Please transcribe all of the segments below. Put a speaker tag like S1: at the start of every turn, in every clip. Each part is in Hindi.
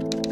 S1: thank you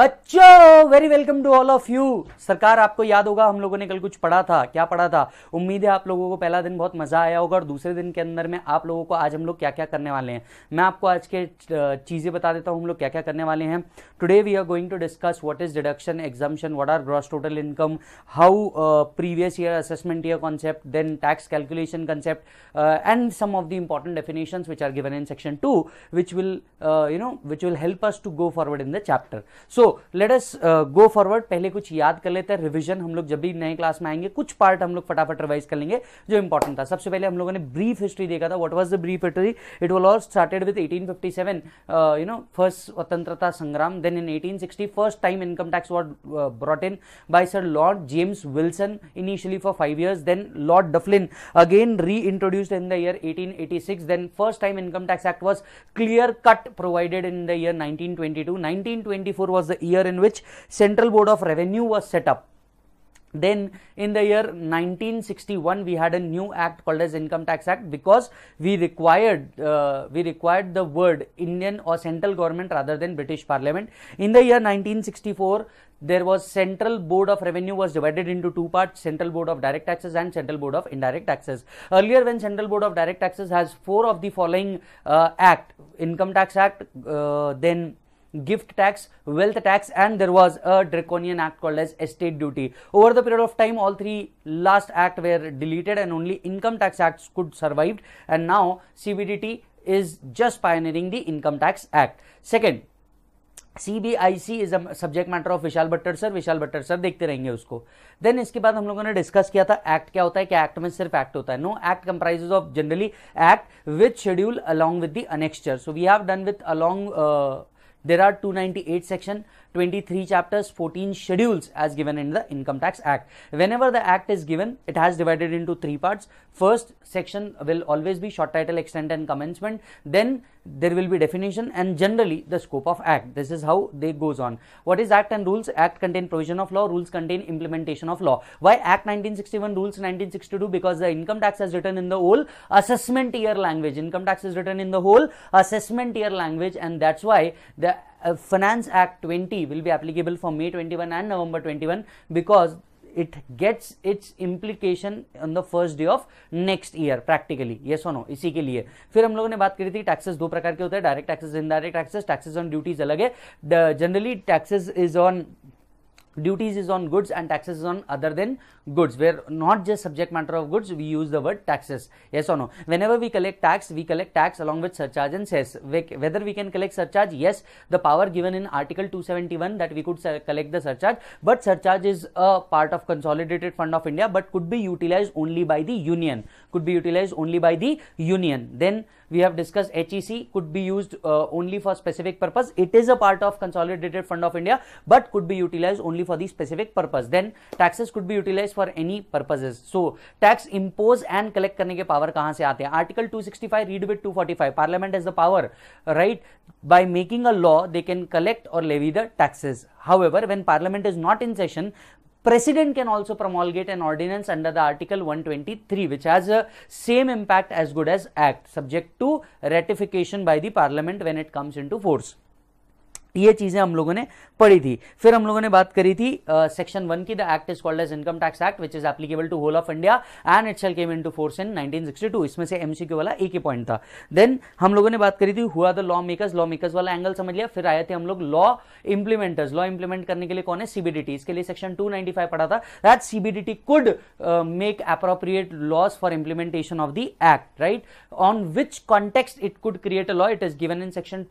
S1: बच्चों very welcome to all of you सरकार आपको याद होगा हम लोगों ने कल कुछ पढ़ा था क्या पढ़ा था उम्मीद है आप लोगों को पहला दिन बहुत मजा आया होगा और दूसरे दिन के अंदर में आप लोगों को आज हम लोग क्या क्या करने वाले हैं मैं आपको आज के चीज़ें बता देता हूं हम लोग क्या क्या करने वाले हैं today we are going to discuss what is deduction exemption what are gross total income how previous year assessment year concept then tax calculation concept and some of the important definition which are given in section two which will you know which will help us to go forward in the chapter so let us go forward पहले कुछ याद कर लेते हैं रिविजन हम लोग जब भी नए क्लास में आएंगे कुछ पार्ट हम लोग फटाफट रिवाइज कर लेंगे जो इंपॉर्टेंट था सबसे पहले हम लोगों ने ब्रीफ हिस्ट्री देखा था what was the brief history it was all started with 1857 you know first स्वतंत्रता संग्राम then in 1860 first time income tax was brought in by sir lord James Wilson initially for five years then lord dufflin again reintroduced in the year 1886 then first time income tax act was clear cut provided in the year 1922 1924 was the year in which Central Board of Revenue was set up. Then in the year 1961, we had a new act called as Income Tax Act because we required uh, we required the word Indian or central government rather than British Parliament. In the year 1964, there was central board of revenue was divided into two parts central board of direct taxes and central board of indirect taxes earlier when central board of direct taxes has four of the following uh, act income tax act uh, then gift tax, wealth tax, and there was a draconian act called as estate duty. Over the period of time, all three last act were deleted and only income tax acts could survive. And now CBDT is just pioneering the income tax act. Second, CBIC is a subject matter of Vishal Buttar sir. Vishal Buttar sir, देखते रहेंगे उसको Then, इसके बाद हम लोगों ने discuss किया था act क्या होता है क्या act में सिर्फ act होता है no act comprises of generally with with schedule along with the annexure so we have done with along there are 298 section 23 chapters, 14 schedules as given in the Income Tax Act. Whenever the act is given, it has divided into three parts. First section will always be short title, extent and commencement. Then there will be definition and generally the scope of act. This is how they goes on. What is act and rules? Act contain provision of law, rules contain implementation of law. Why act 1961, rules 1962? Because the income tax is written in the whole assessment year language. Income tax is written in the whole assessment year language and that's why the Finance Act 20 will be applicable for May 21 and November 21 because it gets its implication on the first day of next year practically yes or no इसी के लिए फिर हम लोगों ने बात करी थी टैक्सेस दो प्रकार के होते हैं direct taxes indirect taxes taxes on duties अलग है generally taxes is on duties is on goods and taxes is on other than goods where not just subject matter of goods we use the word taxes yes or no whenever we collect tax we collect tax along with surcharge and cess whether we can collect surcharge yes the power given in article 271 that we could collect the surcharge but surcharge is a part of consolidated fund of india but could be utilized only by the union could be utilized only by the union then we have discussed HEC could be used uh, only for specific purpose. It is a part of consolidated fund of India, but could be utilized only for the specific purpose. Then taxes could be utilized for for any purposes. So tax impose and collect करने के power कहाँ से आते हैं? Article 265 read with 245. Parliament has the power, right? By making a law, they can collect or levy the taxes. However, when Parliament is not in session, President can also promulgate an ordinance under the Article 123, which has a same impact as good as Act, subject to ratification by the Parliament when it comes into force. ये चीज़ें हम लोगों ने पढ़ी थी फिर हम लोगों ने बात करी थी सेक्शन वन की the act is called as income tax act which is applicable to whole of India and it shall came into force in 1962 इसमें से एमसीक्यू वाला एक ही पॉइंट था देन हम लोगों ने बात करी थी हुआ the lawmakers lawmakers वाला एंगल समझ लिया फिर आए थे हम लोग लॉ इंप्लीमेंटर्स लॉ इंप्लीमेंट करने के लिए कौन है सीबीडीटी इसके लिए सेक्शन फाइव पढ़ा था that CBDT could make appropriate laws for implementation of the act right on which context it could create a law it is given in section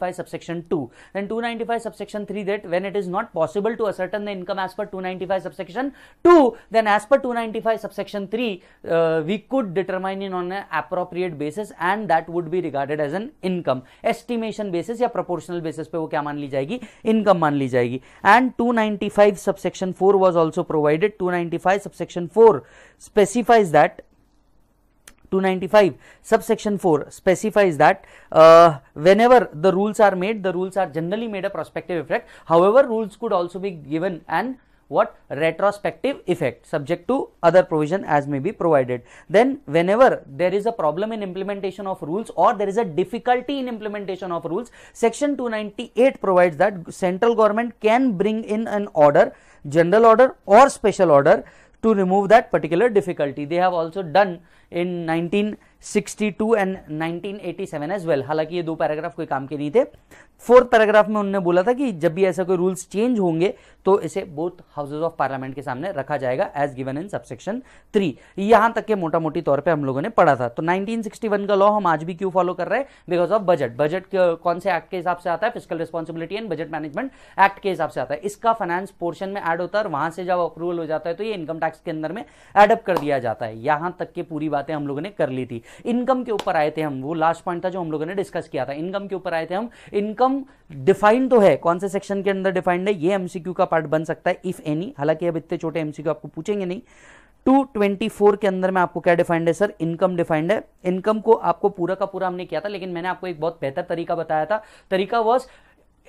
S1: five subsection two then and 295 subsection 3 that when it is not possible to ascertain the income as per 295 subsection 2 then as per 295 subsection 3 we could determine in on appropriate basis and that would be regarded as an income estimation basis या प्रोपोर्शनल बेसिस पे वो क्या मान ली जाएगी इनकम मान ली जाएगी and 295 subsection 4 was also provided 295 subsection 4 specifies that 295 subsection 4 specifies that uh, whenever the rules are made the rules are generally made a prospective effect however rules could also be given and what retrospective effect subject to other provision as may be provided then whenever there is a problem in implementation of rules or there is a difficulty in implementation of rules section 298 provides that central government can bring in an order general order or special order to remove that particular difficulty they have also done in 1962 and 1987 as well हालांकि ये दो पैराग्राफ कोई काम के नहीं थे फोर्थ पैराग्राफ में उन्होंने बोला था कि जब भी ऐसा कोई रूल्स चेंज होंगे तो इसे बोथ हाउसेज ऑफ पार्लियामेंट के सामने रखा जाएगा as given in subsection three यहां तक के मोटा मोटी तौर पे हम लोगों ने पढ़ा था तो 1961 का लॉ हम आज भी क्यों फॉलो कर रहे हैं बिकॉज ऑफ बजट बजट कौन से एक्ट के हिसाब से आता है physical responsibility and budget management act के हिसाब से आता है इसका फाइनेंस पोर्शन में एड होता है वहां से जब अप्रूवल हो जाता है तो ये इनकम टैक्स के अंदर में एडअप कर दिया जाता है यहां तक के पूरी बातें हम लोगों ने कर ली थी इनकम के ऊपर आए थे हम वो लास्ट पॉइंट था जो हम लोगों ने डिस्कस किया था इनकम के ऊपर आए थे हम इनकम डिफाइंड तो है कौन से सेक्शन के अंदर डिफाइंड है ये एमसीक्यू का पार्ट बन सकता है इफ एनी हालांकि अब इतने छोटे एमसीक्यू आपको पूछेंगे नहीं 224 के अंदर में आपको क्या डिफाइंड है सर इनकम डिफाइंड है इनकम को आपको पूरा का पूरा हमने किया था लेकिन मैंने आपको एक बहुत बेहतर तरीका बताया था तरीका was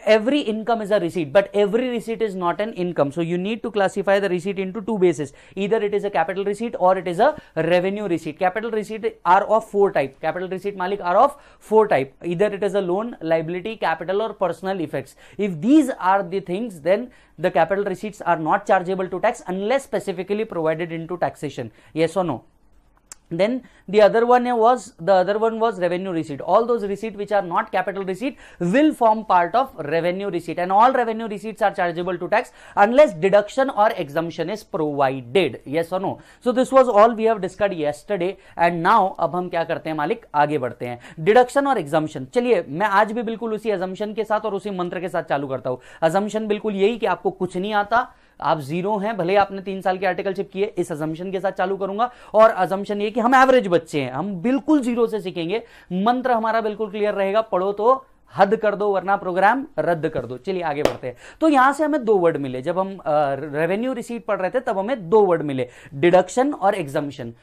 S1: every income is a receipt but every receipt is not an income so you need to classify the receipt into two bases either it is a capital receipt or it is a revenue receipt capital receipt are of four type capital receipt malik are of four type either it is a loan liability capital or personal effects if these are the things then the capital receipts are not chargeable to tax unless specifically provided into taxation yes or no then the other one was the other one was revenue receipt all those receipt which are not capital receipt will form part of revenue receipt and all revenue receipts are chargeable to tax unless deduction or exemption is provided yes or no so this was all we have discussed yesterday and now ab hum kya karte hain malik aage badhte hain deduction or exemption chaliye main aaj bhi bilkul usi assumption ke sath aur usi mantra ke sath chalu karta hu assumption bilkul yahi ki aapko kuch nahi aata आप जीरो हैं भले आपने तीन साल की आर्टिकलशिप की है इस अजम्पन के साथ चालू करूंगा और अजम्पन ये कि हम एवरेज बच्चे हैं हम बिल्कुल जीरो से सीखेंगे मंत्र हमारा बिल्कुल क्लियर रहेगा पढ़ो तो हद कर दो वरना प्रोग्राम रद्द कर दो चलिए आगे बढ़ते हैं तो यहां से हमें दो वर्ड मिले जब हम रेवेन्यू रिसीट पढ़ रहे थे तब हमें दो वर्ड मिले डिडक्शन और एग्जम्पन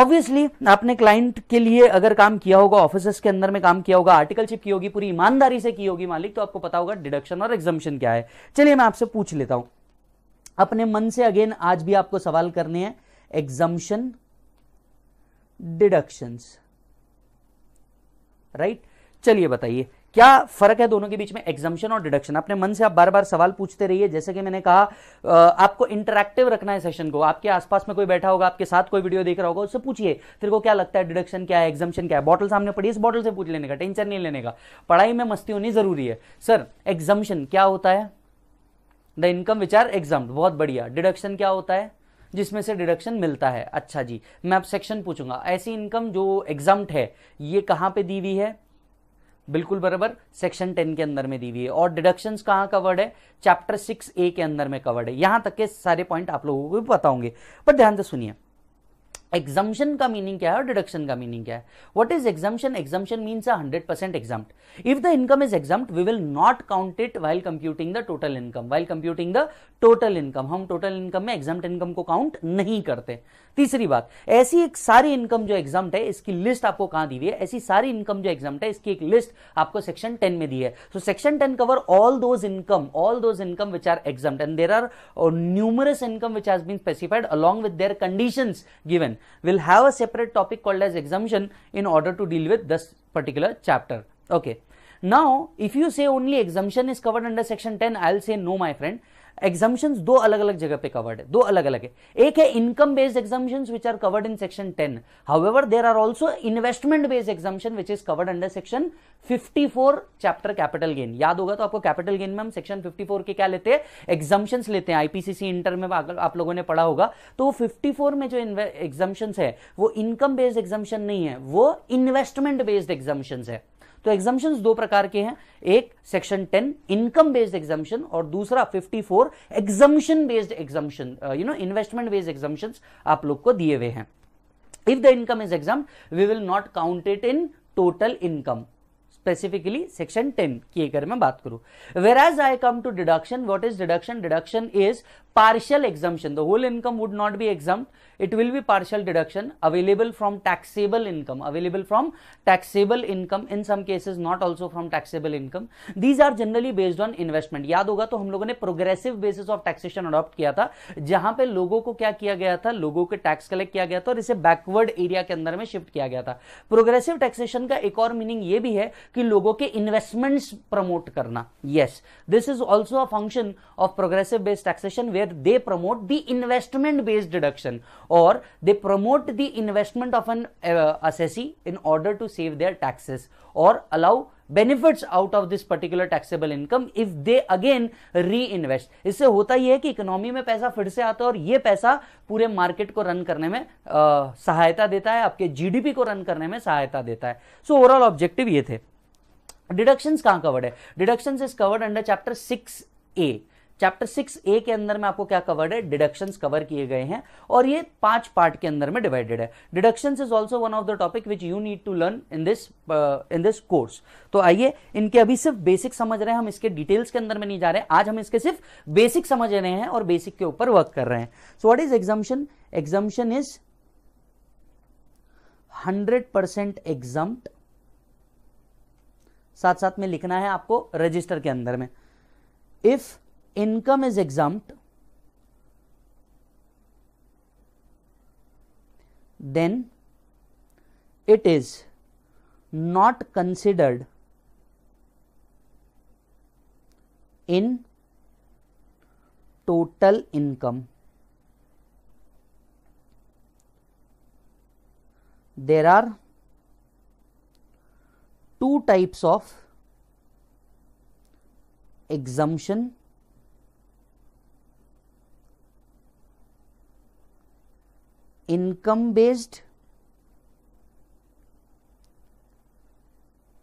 S1: ऑब्वियसली आपने क्लाइंट के लिए अगर काम किया होगा ऑफिस के अंदर में काम किया होगा आर्टिकलशिप की होगी पूरी ईमानदारी से की होगी मालिक तो आपको पता होगा डिडक्शन और एग्जम्पन क्या है चलिए मैं आपसे पूछ लेता हूं अपने मन से अगेन आज भी आपको सवाल करने हैं एग्जम्शन डिडक्शंस राइट चलिए बताइए क्या फर्क है दोनों के बीच में एग्जम्शन और डिडक्शन अपने मन से आप बार बार सवाल पूछते रहिए जैसे कि मैंने कहा आपको इंटरेक्टिव रखना है सेशन को आपके आसपास में कोई बैठा होगा आपके साथ कोई वीडियो देख रहा होगा उससे पूछिए तेरे को क्या लगता है डिडक्शन क्या है एग्जम्शन क्या है बॉटल सामने पड़ी इस बॉटल से पूछ लेने का टेंशन नहीं लेने का पढ़ाई में मस्ती होनी जरूरी है सर एग्जम्शन क्या होता है the income which are exempt बहुत बढ़िया डिडक्शन क्या होता है जिसमें से डिडक्शन मिलता है अच्छा जी मैं आप सेक्शन पूछूंगा ऐसी इनकम जो एग्जाम है ये कहाँ पे दी हुई है बिल्कुल बराबर सेक्शन टेन के अंदर में दी हुई है और डिडक्शंस कहाँ कवर्ड है चैप्टर सिक्स ए के अंदर में कवर्ड है यहां तक के सारे पॉइंट आप लोगों को भी बताऊंगे पर बट ध्यान से सुनिए एग्जाम्शन का मीनिंग क्या है और डिडक्शन का मीनिंग क्या है what is exemption exemption means hundred percent exempt if the income is exempt we will not count it while computing the total income while computing the total income हम टोटल इनकम में एग्जाम इनकम को काउंट नहीं करते तीसरी बात ऐसी एक सारी इनकम जो एग्जाम है इसकी लिस्ट आपको कहां दी हुई है ऐसी सारी इनकम जो एग्जाम है इसकी एक लिस्ट आपको सेक्शन टेन में दी है so section ten cover all those income all those income which are exempt and there are numerous income which has been specified along with their condition given will have a separate topic called as exemption in order to deal with this particular chapter okay now if you say only exemption is covered under section 10 i'll say no my friend exemption दो अलग अलग जगह पे कवर्ड है दो अलग अलग है एक है income based exemption which are covered in section ten however there are also investment based exemption which is covered under section 54 chapter capital gain याद होगा तो आपको कैपिटल गेन में हम सेक्शन 54 के क्या लेते हैं एग्जामेशन लेते हैं आईपीसीसी इंटर में आप लोगों ने पढ़ा होगा तो वो फोर में जो एग्जाम्शन है वो इनकम बेस्ड एग्जामेशन नहीं है वो इन्वेस्टमेंट बेस्ड एग्जामेशन है तो एग्जाम्शन दो प्रकार के हैं एक section ten income based exemption और दूसरा fifty four exemption based exemption you know investment based exemption आप लोग को दिए हुए हैं if the income is exempt we will not counted in total income specifically section ten की अगर मैं बात करूं whereas I come to deduction what is deduction deduction is partial exemption the whole income would not be exempt it will be partial deduction available from taxable income available from taxable income in some cases not also from taxable income these are generally based on investment yaad hoga to hum logo ne progressive basis of taxation adopt kiya tha jahan pe logo ko kya kiya gaya tha logo ke tax collect kiya gaya tha aur ise backward area ke andar mein shift kiya gaya tha progressive taxation ka ek aur meaning ye bhi hai ki logo ke investments promote karna yes this is also a function of progressive based taxation where where they promote the investment based deduction और they promote the investment of an assessee in order to save their taxes और allow benefits out of this particular taxable income if they again reinvest इससे होता यह है कि इकोनॉमी में पैसा फिर से आता है और यह पैसा पूरे मार्केट को रन करने में आ, uh, सहायता देता है आपके जीडीपी को रन करने में सहायता देता है सो ओवरऑल ऑब्जेक्टिव ये थे डिडक्शन कहां कवर्ड है deduction is covered under chapter six A chapter six A के अंदर में आपको क्या कवर्ड है डिडक्शन कवर किए गए हैं और ये पांच पार्ट के अंदर में डिवाइडेड है deduction is also one of the topic which you need to learn in this in this course तो आइए इनके अभी सिर्फ बेसिक समझ रहे हैं हम इसके डिटेल्स के अंदर में नहीं जा रहे हैं आज हम इसके सिर्फ बेसिक समझ रहे हैं और बेसिक के ऊपर वर्क कर रहे हैं so what is exemption exemption is hundred percent exempt साथ साथ में लिखना है आपको रजिस्टर के अंदर में if income is exempt, then it is not considered in total income. There are two types of exemption income based,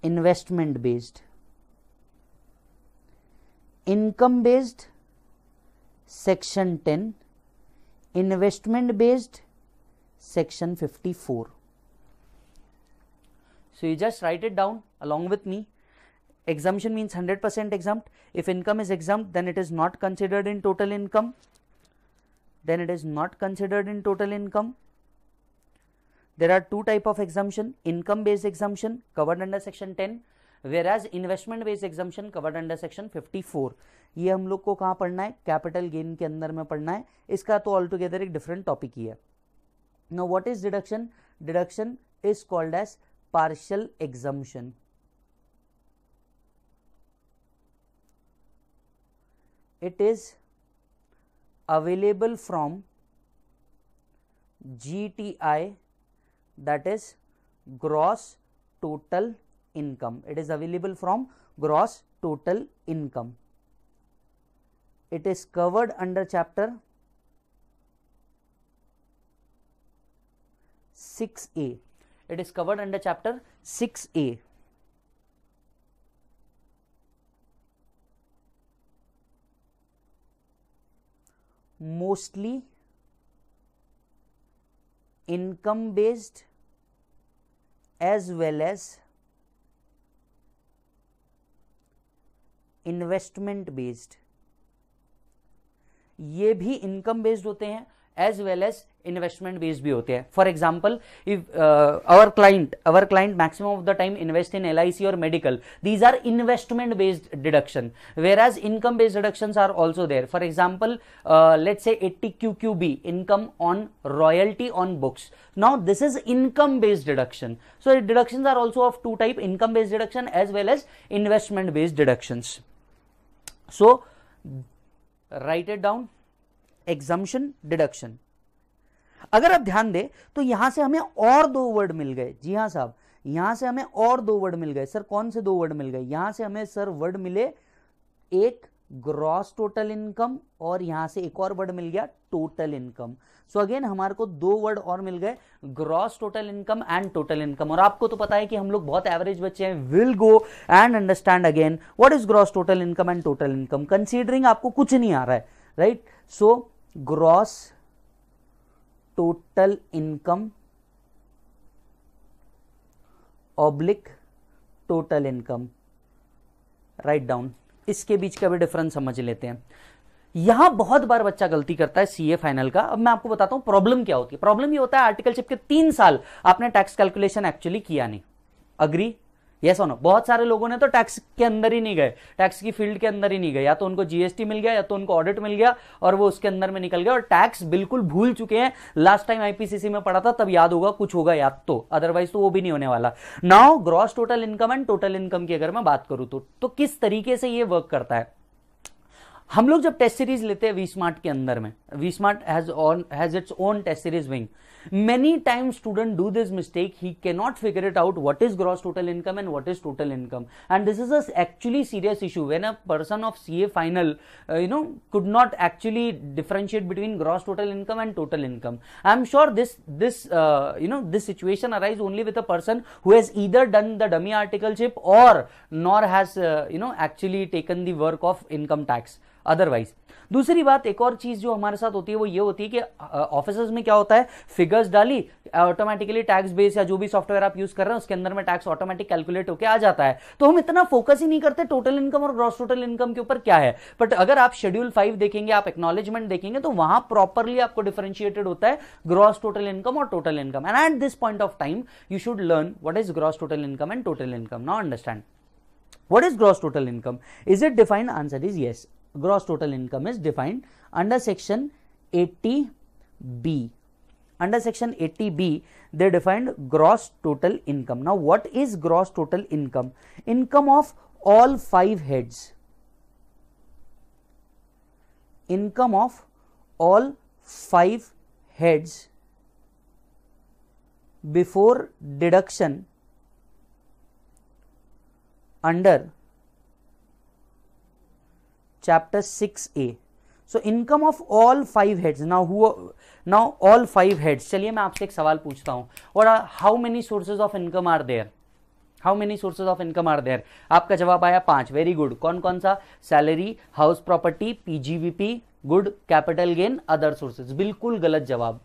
S1: investment based. Income based, section 10, investment based, section 54. So you just write it down along with me. Exemption means 100% exempt. If income is exempt, then it is not considered in total income. then it is not considered in total income. There are two type of exemption, income based exemption covered under section 10 whereas investment based exemption covered under section 54. ये हम लोग को कहाँ पढ़ना है कैपिटल गेन के अंदर में पढ़ना है इसका तो ऑल टुगेदर एक डिफरेंट टॉपिक ही है now what is deduction deduction is called as partial exemption it is available from GTI that is gross total income. It is available from gross total income. It is covered under chapter 6A. It is covered under chapter 6A. Mostly income based as well as investment based ये भी इनकम बेस्ड होते हैं as well as investment based भी होते हैं for example if our client our client maximum of the time invest in L और medical these are investment based deduction whereas income based deduction are also there for example let say eighty Q Q B income on royalty on books now this is income based deduction so deduction are also of two type income based deduction as well as investment based deduction so write add down exemption deduction अगर आप ध्यान दें तो यहां से हमें और दो वर्ड मिल गए जी हाँ साहब यहां से हमें और दो वर्ड मिल गए सर कौन से दो वर्ड मिल गए यहां से हमें सर वर्ड मिले एक ग्रॉस टोटल इनकम और यहां से एक और वर्ड मिल गया टोटल इनकम सो अगेन हमारे को दो वर्ड और मिल गए gross total income and total income और आपको तो पता है कि हम लोग बहुत एवरेज बच्चे हैं will go and understand again what is gross total income and total income considering आपको कुछ नहीं आ रहा है right so gross total income oblique total income write down इसके बीच का भी डिफरेंस समझ लेते हैं यहां बहुत बार बच्चा गलती करता है सीए फाइनल का अब मैं आपको बताता हूं प्रॉब्लम क्या होती है प्रॉब्लम ये होता है आर्टिकलशिप के तीन साल आपने टैक्स कैलकुलेशन एक्चुअली किया नहीं अग्री यस और नो बहुत सारे लोगों ने तो टैक्स के अंदर ही नहीं गए टैक्स की फील्ड के अंदर ही नहीं गए या तो उनको जीएसटी मिल गया या तो उनको ऑडिट मिल गया और वो उसके अंदर में निकल गया और टैक्स बिल्कुल भूल चुके हैं लास्ट टाइम आईपीसीसी में पढ़ा था तब याद होगा कुछ होगा याद तो अदरवाइज तो वो भी नहीं होने वाला now gross total income and total income की अगर मैं बात करूं तो, तो किस तरीके से ये वर्क करता है हम लोग जब टेस्ट सीरीज लेते हैं वी स्मार्ट के अंदर में we Smart has on has its own test series wing Many times student do this mistake. He cannot figure it out what is gross total income and what is total income. And this is a actually serious issue when a person of CA final, uh, you know, could not actually differentiate between gross total income and total income. I am sure this, this, uh, you know, this situation arises only with a person who has either done the dummy articleship or nor has, uh, you know, actually taken the work of income tax otherwise दूसरी बात एक और चीज जो हमारे साथ होती है वो ये होती है कि ऑफिस में क्या होता है फिगर्स डाली ऑटोमेटिकली टैक्स बेस या जो भी सॉफ्टवेयर आप यूज कर रहे हैं उसके अंदर में टैक्स ऑटोमेटिक कैलकुलेट होकर आ जाता है तो हम इतना फोकस ही नहीं करते टोटल इनकम और ग्रॉस टोटल इनकम के ऊपर क्या है बट अगर आप शेड्यूल फाइव देखेंगे आप एक्नोलेजमेंट देखेंगे तो वहां प्रॉपरली आपको डिफरेंशिएटेड होता है ग्रॉस टोटल इनकम और total income and at this point of time you should learn what is gross total income and total income now understand what is gross total income is it defined answer is yes gross total income is defined under section 80b under section 80b they defined gross total income now what is gross total income income of all five heads income of all five heads before deduction under chapter six A so income of all five heads now who now all five heads चलिए मैं आपसे एक सवाल पूछता हूँ और how many sources of income are there how many sources of income are there आपका जवाब आया पांच वेरी गुड कौन कौन सा salary house property PGBP good capital gain other sources बिल्कुल गलत जवाब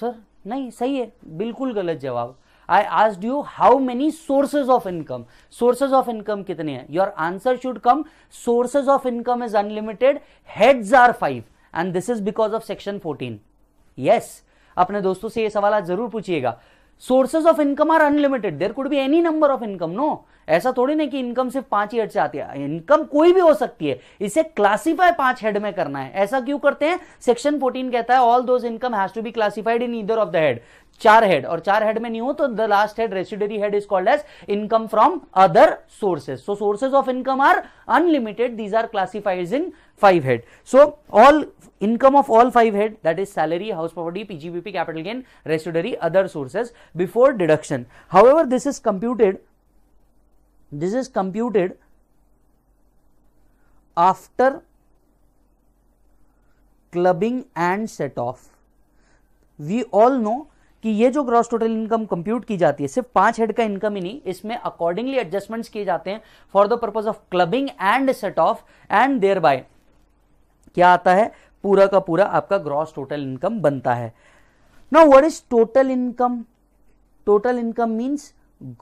S1: सर नहीं सही है बिल्कुल गलत जवाब I asked you how many sources of income sources of income कितने हैं Your answer should come. Sources of income is unlimited. Heads are five. And this is because of section fourteen Yes. अपने दोस्तों से ये सवाल आज जरूर पूछिएगा Sources of income are unlimited There could be any number of income no ऐसा थोड़ी ना कि इनकम सिर्फ पांच हेड से आती है इनकम कोई भी हो सकती है इसे क्लासिफाई पांच हेड में करना है ऐसा क्यों करते हैं सेक्शन 14 कहता है all those income has to be classified in either of the head चार हेड और चार हेड में नहीं हो तो the last head residuary head is called as income from other sources so sources of income are unlimited these are classified in five head so all income of all five head that is salary house property PGBP capital gain residuary other sources before deduction how ever this is computed this is computed after clubbing and set off we all know कि ये जो ग्रॉस टोटल इनकम कंप्यूट की जाती है सिर्फ पांच हेड का इनकम ही नहीं इसमें अकॉर्डिंगली एडजस्टमेंट्स किए जाते हैं for the purpose of clubbing and set off and thereby क्या आता है पूरा का पूरा आपका ग्रॉस टोटल इनकम बनता है now what is total income total income means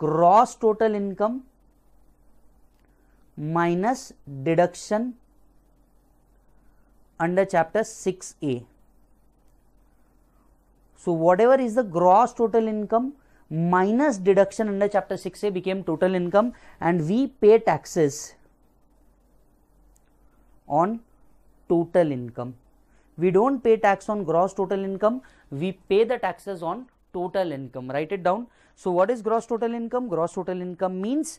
S1: gross total income minus deduction under chapter six A So, whatever is the gross total income minus deduction under chapter 6a became total income and we pay taxes on total income. We do not pay tax on gross total income, we pay the taxes on total income. Write it down. So, what is gross total income? Gross total income means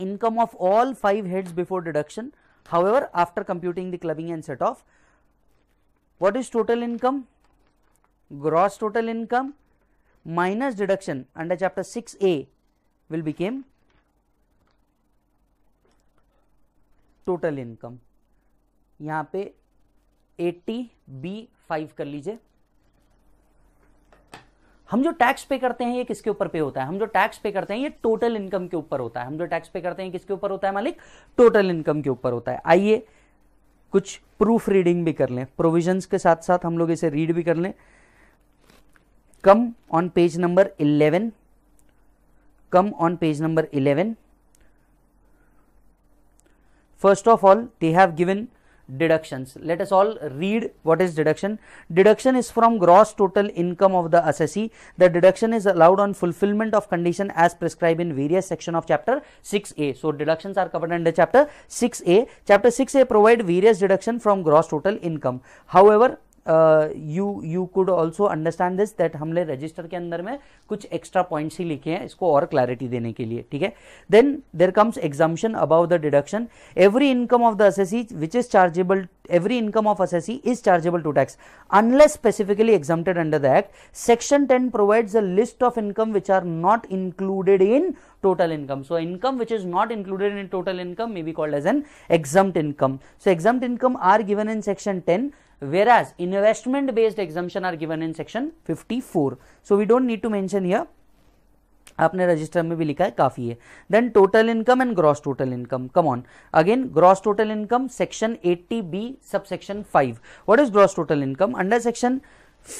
S1: income of all 5 heads before deduction. However, after computing the clubbing and set off, what is total income? gross total income minus deduction under chapter 6a will become total income यहां पे 80 बी 5 कर लीजिए हम जो टैक्स पे करते हैं ये किसके ऊपर पे होता है हम जो टैक्स पे करते हैं ये टोटल इनकम के ऊपर होता है हम जो टैक्स पे करते हैं किसके ऊपर होता है मालिक टोटल इनकम के ऊपर होता है आइए कुछ प्रूफ रीडिंग भी कर लें प्रोविजंस के साथ साथ हम लोग इसे रीड भी कर लें come on page number 11 come on page number 11 first of all they have given deductions let us all read what is deduction deduction is from gross total income of the assessee the deduction is allowed on fulfillment of condition as prescribed in various section of chapter 6a so deductions are covered under chapter 6a chapter 6a provide various deduction from gross total income however you you could also understand this that हमने रजिस्टर के अंदर में कुछ एक्स्ट्रा पॉइंट्स ही लिखे हैं इसको और क्लैरिटी देने के लिए ठीक है then there comes exemption about the deduction every income of the as which is chargeable every income of as assessee is chargeable to tax unless specifically exempted under the act section ten provide a list of income which are not included in total income so income which is not included in total income may be called as an exempt income so exempt income are given in section ten whereas investment based exemption are given in section 54 so we don't need to mention here आपने रजिस्टर में भी लिखा है काफी है then total income and gross total income come on again gross total income section 80 B subsection 5 what is gross total income under section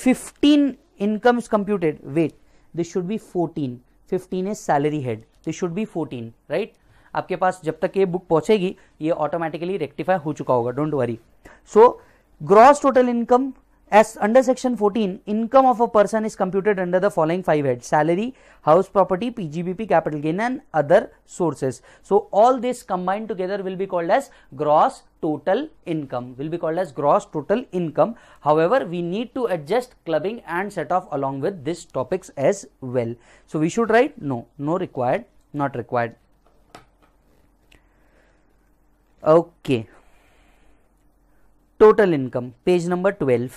S1: 15 income is computed wait this should be 14 15 is salary head this should be 14 right आपके पास जब तक ये बुक पहुंचेगी ये ऑटोमेटिकली रेक्टिफाई हो चुका होगा don't worry so so, gross total income as under section 14 income of a person is computed under the following five heads salary house property pgbp capital gain and other sources so all this combined together will be called as gross total income will be called as gross total income however we need to adjust clubbing and set off along with these topics as well so we should write no no required not required okay total income page number twelve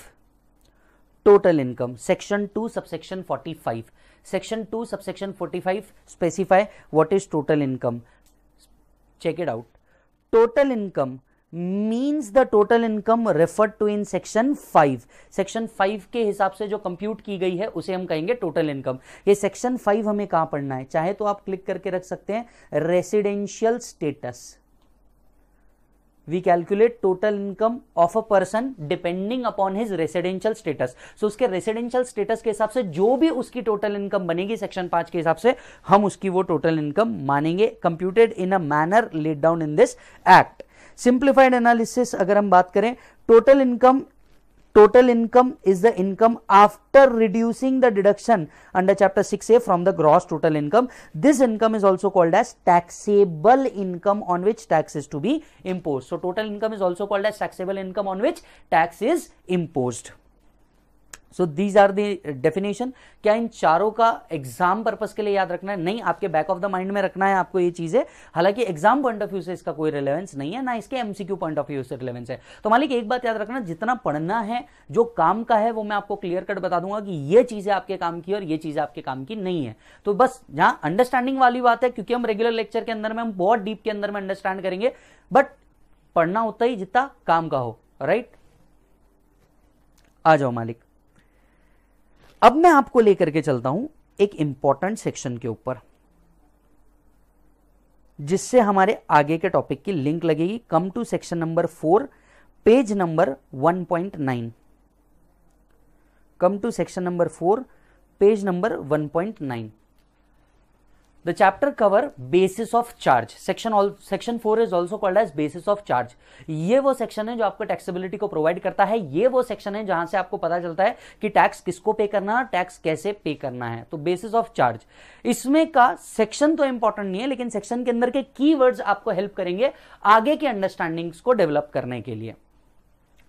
S1: total income section two subsection forty five section two subsection forty five specify what is total income check it out total income means the total income refer to in section five section five के हिसाब से जो कंप्यूट की गई है उसे हम कहेंगे टोटल इनकम ये सेक्शन फाइव हमें कहां पढ़ना है चाहे तो आप क्लिक करके रख सकते हैं residential status we calculate total income of a person depending upon his residential status so उसके रेसिडेंशियल स्टेटस के हिसाब से जो भी उसकी टोटल इनकम बनेगी सेक्शन पांच के हिसाब से हम उसकी वो टोटल इनकम मानेंगे computed in a manner laid down in this act simplified analysis अगर हम बात करें total income total income is the income after reducing the deduction under chapter 6a from the gross total income this income is also called as taxable income on which tax is to be imposed so total income is also called as taxable income on which tax is imposed so these are the definition क्या इन चारों का एग्जाम पर्पज के लिए याद रखना है नहीं आपके बैक ऑफ द माइंड में रखना है आपको ये चीजें हालांकि एग्जाम पॉइंट ऑफ व्यू से इसका कोई रिलेवेंस नहीं है ना इसके एमसीक्यू पॉइंट ऑफ व्यू से रिलेवेंस है तो मालिक एक बात याद रखना जितना पढ़ना है जो काम का है वो मैं आपको क्लियर कट बता दूंगा कि ये चीजें आपके काम की और ये चीजें आपके काम की नहीं है तो बस जहां अंडरस्टैंडिंग वाली बात है क्योंकि हम रेगुलर लेक्चर के अंदर में हम बहुत डीप के अंदर में अंडरस्टैंड करेंगे बट पढ़ना होता ही जितना काम का हो राइट आ जाओ मालिक अब मैं आपको लेकर के चलता हूं एक इंपॉर्टेंट सेक्शन के ऊपर जिससे हमारे आगे के टॉपिक की लिंक लगेगी come to section number four page number 1.9 come to section number four page number 1.9 the chapter cover basis of charge section all section 4 is also called as basis of charge ये वो section है जो आपको taxability को provide करता है ये वो section है जहां से आपको पता चलता है कि tax किसको pay करना है tax कैसे pay करना है तो basis of charge इसमें का section तो important नहीं है लेकिन section के अंदर के keywords आपको help करेंगे आगे के understandings को develop करने के लिए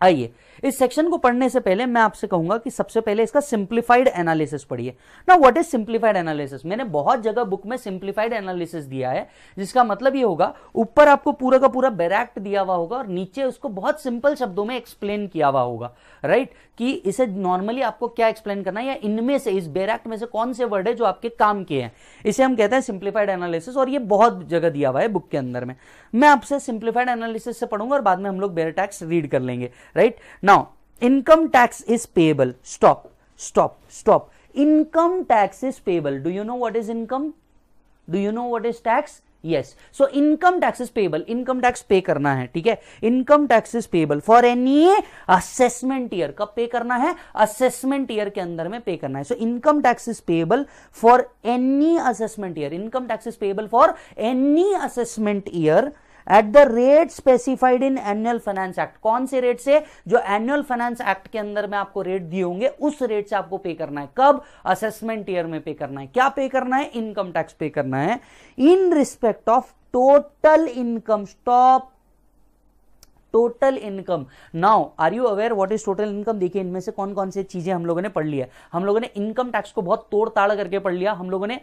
S1: आइए इस सेक्शन को पढ़ने से पहले मैं आपसे कहूंगा कि सबसे पहले इसका सिंप्लीफाइड एनालिसिस पढ़िए ना व्हाट इज सिंप्लीफाइड एनालिसिस मैंने बहुत जगह बुक में सिंप्लीफाइड एनालिसिस दिया है जिसका मतलब ये होगा ऊपर आपको पूरा का पूरा बेरैक्ट दिया हुआ होगा और नीचे उसको बहुत सिंपल शब्दों में एक्सप्लेन किया हुआ होगा राइट कि इसे नॉर्मली आपको क्या एक्सप्लेन करना है या इनमें से इस बेरैक्ट में से कौन से वर्ड है जो आपके काम के हैं इसे हम कहते हैं सिंप्लीफाइड एनालिसिस और ये बहुत जगह दिया हुआ है बुक के अंदर में मैं आपसे सिंप्लीफाइड एनालिसिस से पढ़ूंगा और बाद में हम लोग बेरटैक्स रीड कर लेंगे right now income tax is payable stop stop stop income tax is payable do you know what is income do you know what is tax yes so income tax is payable income tax pay karna hai theek hai income tax is payable for any assessment year kab pay karna hai assessment year ke andar mein pay karna hai so income tax is payable for any assessment year income tax is payable for any assessment year at the rate specified in annual finance act कौन से रेट से जो एनुअल फाइनेंस एक्ट के अंदर में आपको रेट दिए होंगे उस रेट से आपको पे करना है कब असेसमेंट ईयर में पे करना है क्या पे करना है इनकम टैक्स पे करना है in respect of total income stop total income now are you aware what is total income देखिए इनमें से कौन कौन सी चीजें हम लोगों ने पढ़ लिया हम लोगों ने इनकम टैक्स को बहुत तोड़ताड़ करके पढ़ लिया हम लोगों ने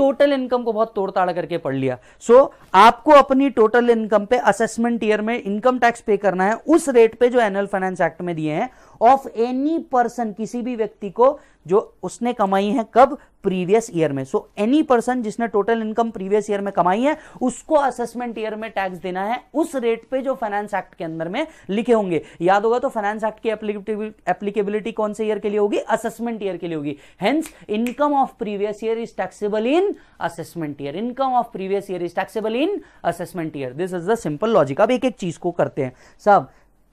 S1: टोटल इनकम को बहुत तोड़ताड़ करके पढ़ लिया सो so, आपको अपनी टोटल इनकम पे असेसमेंट ईयर में इनकम टैक्स पे करना है उस रेट पे जो एनुअल फाइनेंस एक्ट में दिए हैं ऑफ एनी पर्सन किसी भी व्यक्ति को जो उसने कमाई है कब प्रीवियस ईयर में सो एनी पर्सन जिसने टोटल इनकम प्रीवियस ईयर में कमाई है उसको असेसमेंट ईयर में टैक्स देना है उस रेट पे जो फाइनेंस एक्ट के अंदर में लिखे होंगे याद होगा तो फाइनेंस एक्ट की एप्लीकेबिलिटी कौन से ईयर के लिए होगी असेसमेंट ईयर के लिए होगी hence income of previous year is taxable in assessment year income of previous year is taxable in assessment year this is the simple logic अब एक एक चीज को करते हैं साहब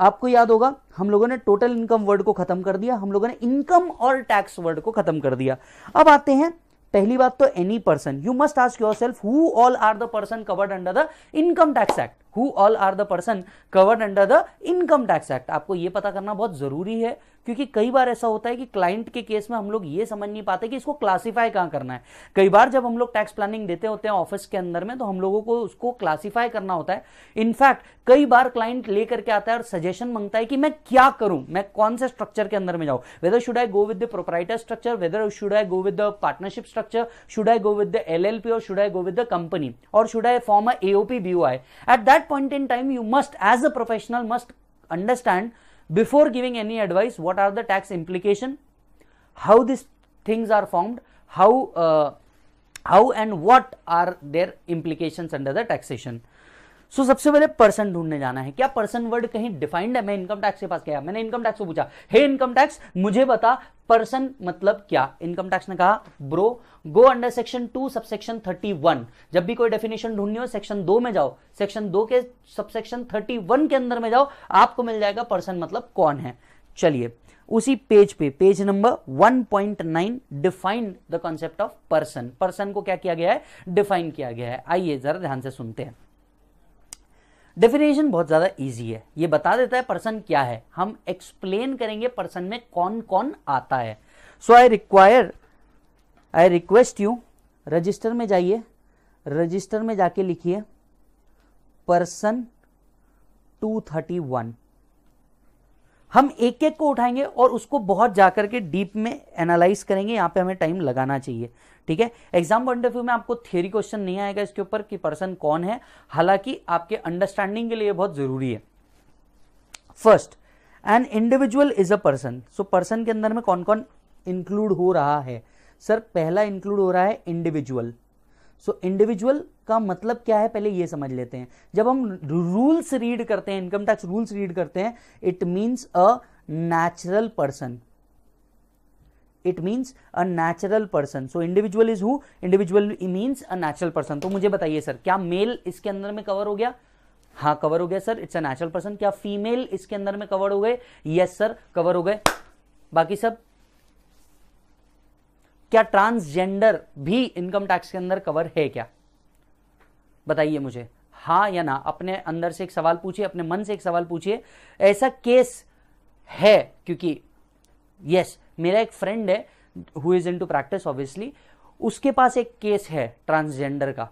S1: आपको याद होगा हम लोगों ने टोटल इनकम वर्ड को खत्म कर दिया हम लोगों ने इनकम और टैक्स वर्ड को खत्म कर दिया अब आते हैं पहली बात तो any person you must ask yourself who all are the person covered under the income tax act who all are the person covered under the income tax act आपको ये पता करना बहुत ज़रूरी है क्योंकि कई बार ऐसा होता है कि क्लाइंट के केस में हम लोग ये समझ नहीं पाते कि इसको क्लासीफाई कहाँ करना है कई बार जब हम लोग टैक्स प्लानिंग देते होते हैं ऑफिस के अंदर में तो हम लोगों को उसको क्लासीफाई करना होता है इनफैक्ट कई बार क्लाइंट लेकर के आता है और सजेशन मांगता है कि मैं क्या करूं मैं कौन से स्ट्रक्चर के अंदर में जाऊं whether should I go with the proprietor structure whether should I go with the partnership structure should I go with the L or should I go with the company or should I form a AOP be at that point in time you must as a professional must understand before giving any advice what are the tax implication how these things are formed how uh, how and what are their implications under the taxation so so, सबसे पहले पर्सन ढूंढने जाना है क्या पर्सन वर्ड कहीं डिफाइंड है मैं इनकम टैक्स के पास गया मैंने इनकम टैक्स को पूछा हे इनकम टैक्स मुझे बता पर्सन मतलब क्या इनकम टैक्स ने कहा bro go under section two subsection thirty one जब भी कोई डेफिनेशन ढूंढनी हो सेक्शन दो में जाओ सेक्शन दो के सबसेक्शन थर्टी वन के अंदर में जाओ आपको मिल जाएगा पर्सन मतलब कौन है चलिए उसी पेज पे page number 1.9 defined the concept of person person को क्या किया गया है डिफाइन किया गया है आइए जरा ध्यान से सुनते हैं डेफिनेशन बहुत ज़्यादा इजी है ये बता देता है पर्सन क्या है हम एक्सप्लेन करेंगे पर्सन में कौन कौन आता है so I require I request you register में जाइए रजिस्टर में जाके लिखिए पर्सन 231 हम एक एक को उठाएंगे और उसको बहुत जाकर के डीप में एनालाइज करेंगे यहाँ पे हमें टाइम लगाना चाहिए ठीक है एग्जाम पॉइंट ऑफ व्यू में आपको थियरी क्वेश्चन नहीं आएगा इसके ऊपर कि पर्सन कौन है हालांकि आपके अंडरस्टैंडिंग के लिए बहुत जरूरी है first an individual is a person so person के अंदर में कौन कौन इंक्लूड हो रहा है सर पहला इंक्लूड हो रहा है इंडिविजुअल सो so, इंडिविजुअल का मतलब क्या है पहले ये समझ लेते हैं जब हम रूल्स रीड करते हैं इनकम टैक्स रूल्स रीड करते हैं it means a natural person it means a natural person so individual is who individual means a natural person तो मुझे बताइए सर क्या मेल इसके अंदर में कवर हो गया हाँ कवर हो गया sir it's a natural person क्या फीमेल इसके अंदर में कवर हो गए यस सर कवर हो गए बाकी सब क्या ट्रांसजेंडर भी इनकम टैक्स के अंदर कवर है क्या बताइए मुझे हाँ या ना अपने अंदर से एक सवाल पूछिए अपने मन से एक सवाल पूछिए ऐसा केस है क्योंकि यस मेरा एक फ्रेंड है who is into practice obviously उसके पास एक केस है ट्रांसजेंडर का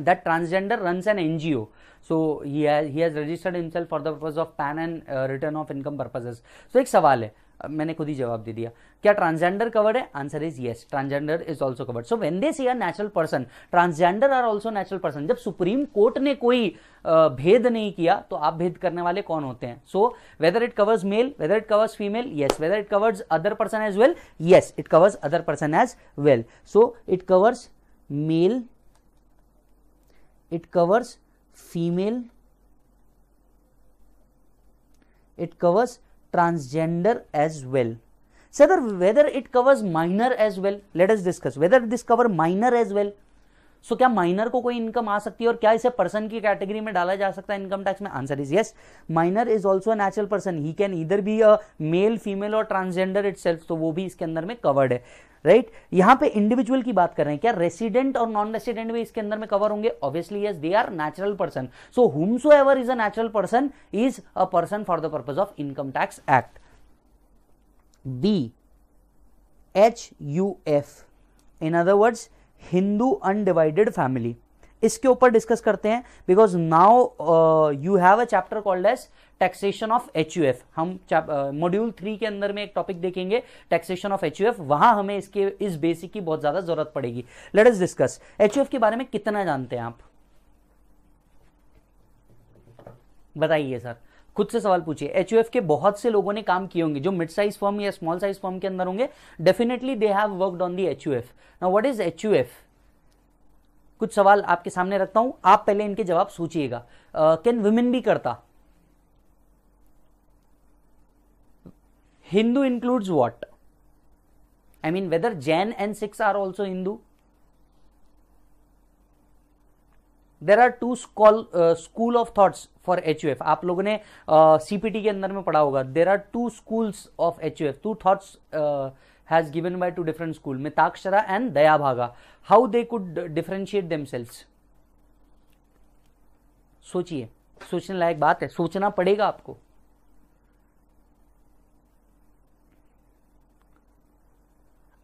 S1: that transgender run an NGO so he has registered has registered himself for the of of PAN and uh, return of एक सवाल है मैंने खुद ही जवाब दे दिया क्या ट्रांसजेंडर कवर्ड है answer is yes transgender is also covered so when they see are natural person transgender are also natural person जब सुप्रीम कोर्ट ने कोई भेद नहीं किया तो आप भेद करने वाले कौन होते हैं so whether it covers male whether it covers female yes whether it covers other person as well yes it covers other person as well so it covers male it covers female it covers transgender as well. So whether it covers minor as well, let us discuss whether this cover minor as well. सो क्या माइनर को कोई इनकम आ सकती है और क्या इसे पर्सन की कैटेगरी में डाला जा सकता है इनकम टैक्स में answer is yes minor is also natural person he can either be a male female or transgender it तो वो भी इसके अंदर में कवर्ड है राइट right? यहां पे इंडिविजुअल की बात कर रहे हैं क्या रेसिडेंट और नॉन रेसिडेंट भी इसके अंदर में कवर होंगे obviously yes they are natural person so whom so ever is a natural person is a person for the purpose of income tax act B H U F in other words Hindu undivided family इसके ऊपर डिस्कस करते हैं because now you have a chapter called as taxation of H U F हम मॉड्यूल थ्री uh, के अंदर में एक टॉपिक देखेंगे taxation of H U F वहां हमें इसके इस बेसिक की बहुत ज्यादा जरूरत पड़ेगी let us discuss H U F के बारे में कितना जानते हैं आप बताइए सर खुद से सवाल पूछिए एच के बहुत से लोगों ने काम किए होंगे जो मिड साइज फॉर्म या स्मॉल साइज फॉर्म के अंदर होंगे definitely they have worked on the H U F ना what is H U F कुछ सवाल आपके सामने रखता हूं आप पहले इनके जवाब सोचिएगा कैन वुमेन भी karta Hindu includes what I mean whether Jain and Sikh are also Hindu there are two school school of thoughts for H U F आप लोगों ने सीपीटी uh, के अंदर में पढ़ा होगा there are two schools of H U F two thoughts has given by two different school Mitakshara and Dayabhaga how they could differentiate themselves सोचिए सोचने लायक बात है सोचना पड़ेगा आपको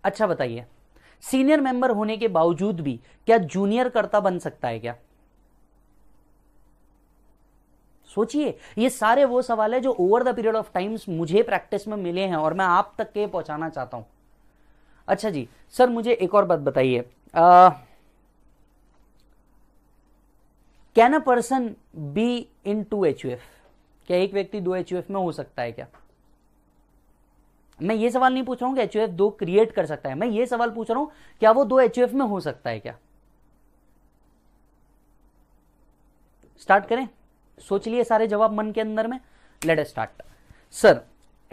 S1: अच्छा बताइए सीनियर मेंबर होने के बावजूद भी क्या जूनियर कर्ता बन सकता है क्या सोचिए ये सारे वो सवाल है जो over the period of times मुझे प्रैक्टिस में मिले हैं और मैं आप तक के पहुंचाना चाहता हूं अच्छा जी सर मुझे एक और बात बताइए can a person be into H U F क्या एक व्यक्ति दो एच यू एफ में हो सकता है क्या मैं ये सवाल नहीं पूछ रहा हूं कि एच यू एफ दो क्रिएट कर सकता है मैं ये सवाल पूछ रहा हूं क्या वो दो एच यू एफ में हो सकता है क्या स्टार्ट करें सोच लिए सारे जवाब मन के अंदर में let start sir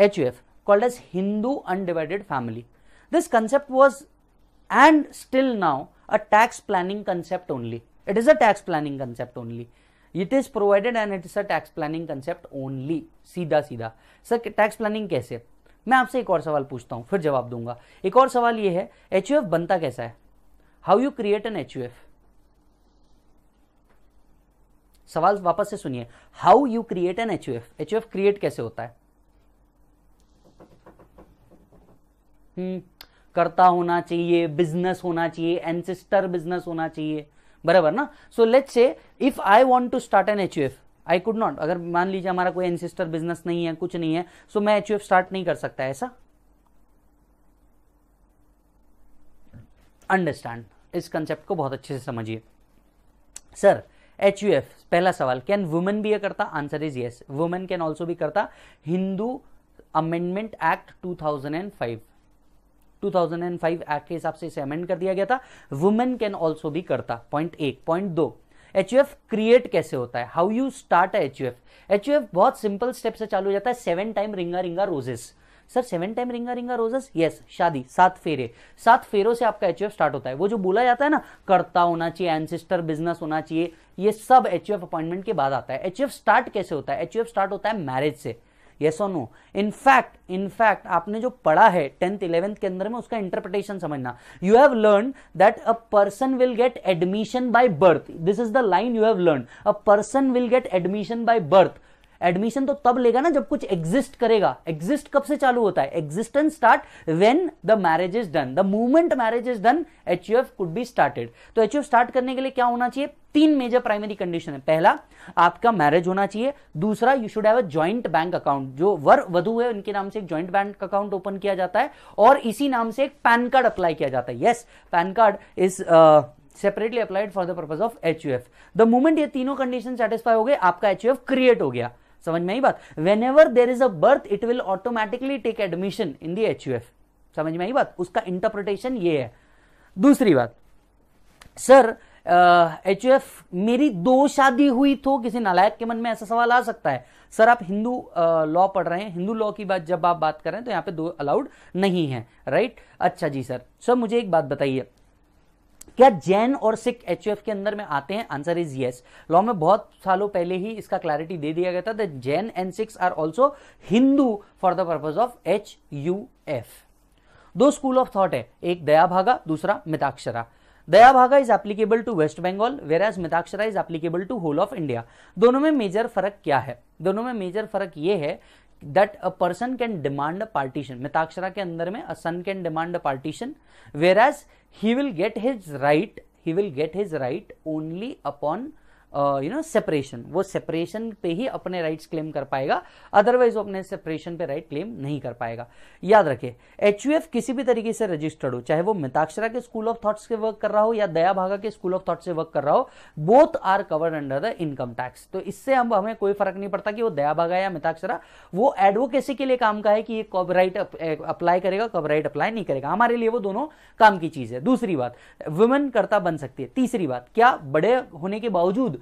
S1: H U F called as Hindu undivided family this concept was and still now a tax planning concept only it is a tax planning concept only it is provided and it is a tax planning concept only सीधा सीधा सर टैक्स प्लानिंग कैसे मैं आपसे एक और सवाल पूछता हूँ फिर जवाब दूंगा एक और सवाल ये है एच बनता कैसा है how you create an H U F सवाल वापस से सुनिए how you create an H H F create कैसे होता है हम्म करता होना चाहिए बिजनेस होना चाहिए एनसिस्टर बिजनेस होना चाहिए बराबर ना so let say if I want to start an H I could not अगर मान लीजिए हमारा कोई एनसिस्टर बिजनेस नहीं है कुछ नहीं है सो so मैं एच स्टार्ट नहीं कर सकता ऐसा अंडरस्टैंड इस कंसेप्ट को बहुत अच्छे से समझिए सर एच यू एफ पहला सवाल कैन वुमेन भी karta answer is yes women can also भी karta Hindu amendment act 2005 2005 act के हिसाब से इसे अमेंड कर दिया गया था वुमेन कैन ऑल्सो भी करता पॉइंट एक पॉइंट दो एच यू क्रिएट कैसे होता है how you start H U F बहुत सिंपल स्टेप से चालू हो जाता है सेवन टाइम रिंगा रिंगा रोजेस सर सेवन टाइम रिंगा रिंगा रोजेस यस शादी सात फेरे सात फेरों से आपका एच स्टार्ट होता है वो जो बोला जाता है ना करता होना चाहिए एनसिस्टर बिजनेस होना चाहिए ये सब एच अपॉइंटमेंट के बाद आता है एच स्टार्ट कैसे होता है एच स्टार्ट होता है मैरिज से यस और नो इनफैक्ट इनफैक्ट आपने जो पढ़ा है टेंथ इलेवेंथ के अंदर में उसका इंटरप्रिटेशन समझना you have learn that a person will get admission by birth this is the line you have learn a person will get admission by birth admission तो तब लेगा ना जब कुछ एग्जिस्ट करेगा एग्जिस्ट कब से चालू होता है existence start when the marriage is done the movement marriage is done H U F could be started तो एच यू स्टार्ट करने के लिए क्या होना चाहिए तीन मेजर प्राइमरी कंडीशन है पहला आपका मैरिज होना चाहिए दूसरा you should have a joint bank account जो वर वधु है उनके नाम से एक जॉइंट बैंक अकाउंट ओपन किया जाता है और इसी नाम से एक पैन कार्ड अप्लाई किया जाता है yes PAN card is separately applied for the purpose of H U F the moment ये तीनों कंडीशन सेटिस्फाई हो गए आपका एच यू एफ क्रिएट हो गया समझ में आई बात when ever there is a birth it will automatically take admission in the H समझ में आई बात उसका इंटरप्रिटेशन ये है दूसरी बात सर एच uh, मेरी दो शादी हुई तो किसी नालायक के मन में ऐसा सवाल आ सकता है सर आप हिंदू लॉ पढ़ रहे हैं हिंदू लॉ की बात जब आप बात कर रहे हैं तो यहाँ पे दो अलाउड नहीं है राइट अच्छा जी सर सर मुझे एक बात बताइए क्या जैन और सिख एच के अंदर में आते हैं आंसर इज यस लॉ में बहुत सालों पहले ही इसका क्लैरिटी दे दिया गया था that Jain and Sikh are also Hindu for the purpose of H U F दो स्कूल ऑफ थॉट है एक दया भागा दूसरा Mitakshara Dayabhaga is applicable to West Bengal whereas Mitakshara is applicable to whole of India दोनों में मेजर फर्क क्या है दोनों में मेजर फर्क ये है that a person can demand a partition Mitakshara के अंदर में a son can demand a partition whereas he will get his right he will get his right only upon you know separation वो सेपरेशन पे ही अपने राइट्स क्लेम कर पाएगा अदरवाइज वो अपने सेपरेशन पे राइट क्लेम नहीं कर पाएगा याद रखे एच किसी भी तरीके से रजिस्टर्ड हो चाहे वो मिताक्षरा के स्कूल ऑफ थॉट्स के वर्क कर रहा हो या दया भागा के स्कूल ऑफ थॉट्स से वर्क कर रहा हो both are covered under the income tax तो इससे हम हमें कोई फर्क नहीं पड़ता कि वो दया भागा या मिताक्षरा वो एडवोकेसी के लिए काम का है कि ये राइट अप्लाई करेगा कब राइट अप्लाई नहीं करेगा हमारे लिए वो दोनों काम की चीज है दूसरी बात वुमेन करता बन सकती है तीसरी बात क्या बड़े होने के बावजूद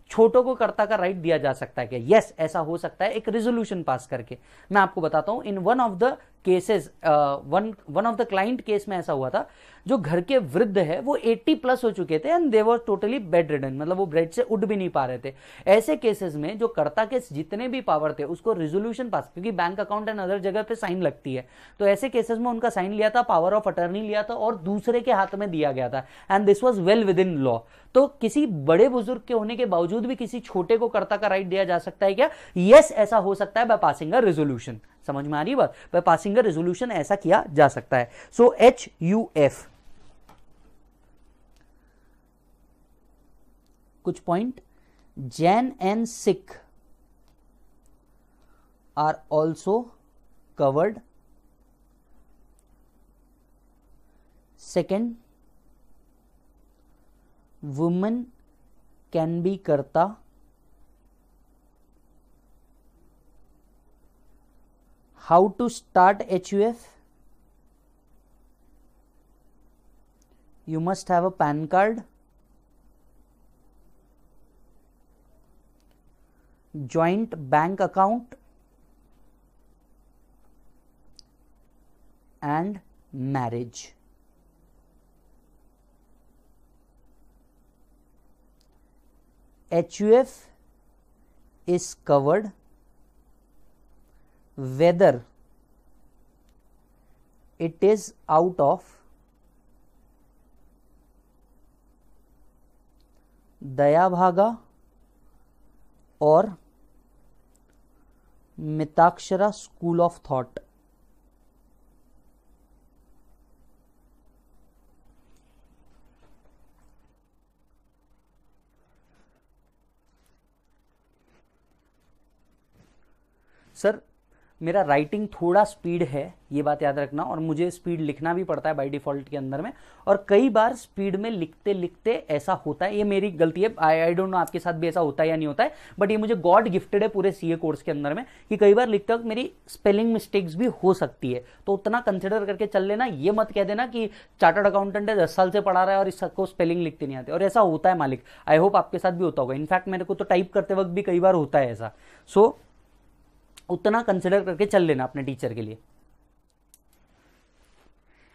S1: छोटों को कर्ता का राइट दिया जा सकता है क्या यस ऐसा हो सकता है एक रेजोल्यूशन पास करके मैं आपको बताता हूं in one of the cases one one of the client case में ऐसा हुआ था जो घर के वृद्ध है वो 80 प्लस हो चुके थे and they were totally bedridden मतलब वो ब्रेड से उठ भी नहीं पा रहे थे ऐसे केसेस में जो कर्ता के जितने भी पावर थे उसको रेजोल्यूशन पास क्योंकि बैंक अकाउंट एंड अदर जगह पे साइन लगती है तो ऐसे केसेस में उनका साइन लिया था पावर ऑफ अटर्नी लिया था और दूसरे के हाथ में दिया गया था and this was well within law तो किसी बड़े बुजुर्ग के होने के बावजूद बावजूद भी किसी छोटे को कर्ता का राइट दिया जा सकता है क्या यस ऐसा हो सकता है बाय पासिंग अ रेजोल्यूशन समझ में आ रही बात बाय पासिंग अ रेजोल्यूशन ऐसा किया जा सकता है सो एच यू एफ कुछ point Jain and Sikh are also covered second women can be karta. How to start HUF? You must have a PAN card. Joint bank account and marriage. HUF is covered, whether it is out of Dayabhaga और Mitakshara school of thought sir मेरा राइटिंग थोड़ा स्पीड है ये बात याद रखना और मुझे स्पीड लिखना भी पड़ता है बाय डिफॉल्ट के अंदर में और कई बार स्पीड में लिखते लिखते ऐसा होता है ये मेरी गलती है आई आई डोंट नो आपके साथ भी ऐसा होता है या नहीं होता है बट ये मुझे गॉड गिफ्टेड है पूरे सीए कोर्स के अंदर में कि कई बार लिखते वक्त मेरी स्पेलिंग मिस्टेक्स भी हो सकती है तो उतना कंसिडर करके चल लेना ये मत कह देना कि चार्टर्ड अकाउंटेंट है दस साल से पढ़ा रहा है और इसको स्पेलिंग लिखते नहीं आते और ऐसा होता है मालिक आई होप आपके साथ भी होता होगा इनफैक्ट मेरे को तो टाइप करते वक्त भी कई बार होता है ऐसा सो so, उतना कंसिडर करके चल लेना अपने टीचर के लिए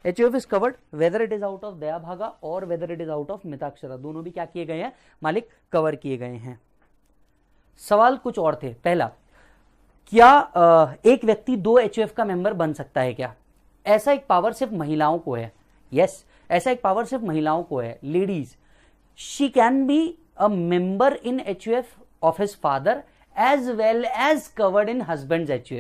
S1: H U F is covered whether it is out of Dayabhaga और whether it is out of Mitakshara दोनों भी क्या किए गए हैं मालिक कवर किए गए हैं सवाल कुछ और थे पहला क्या एक व्यक्ति दो एच एफ का मेंबर बन सकता है क्या ऐसा एक पावर सिर्फ महिलाओं को है यस yes, ऐसा एक पावर सिर्फ महिलाओं को है ladies she can be a member in H F of his father as well as covered in husband H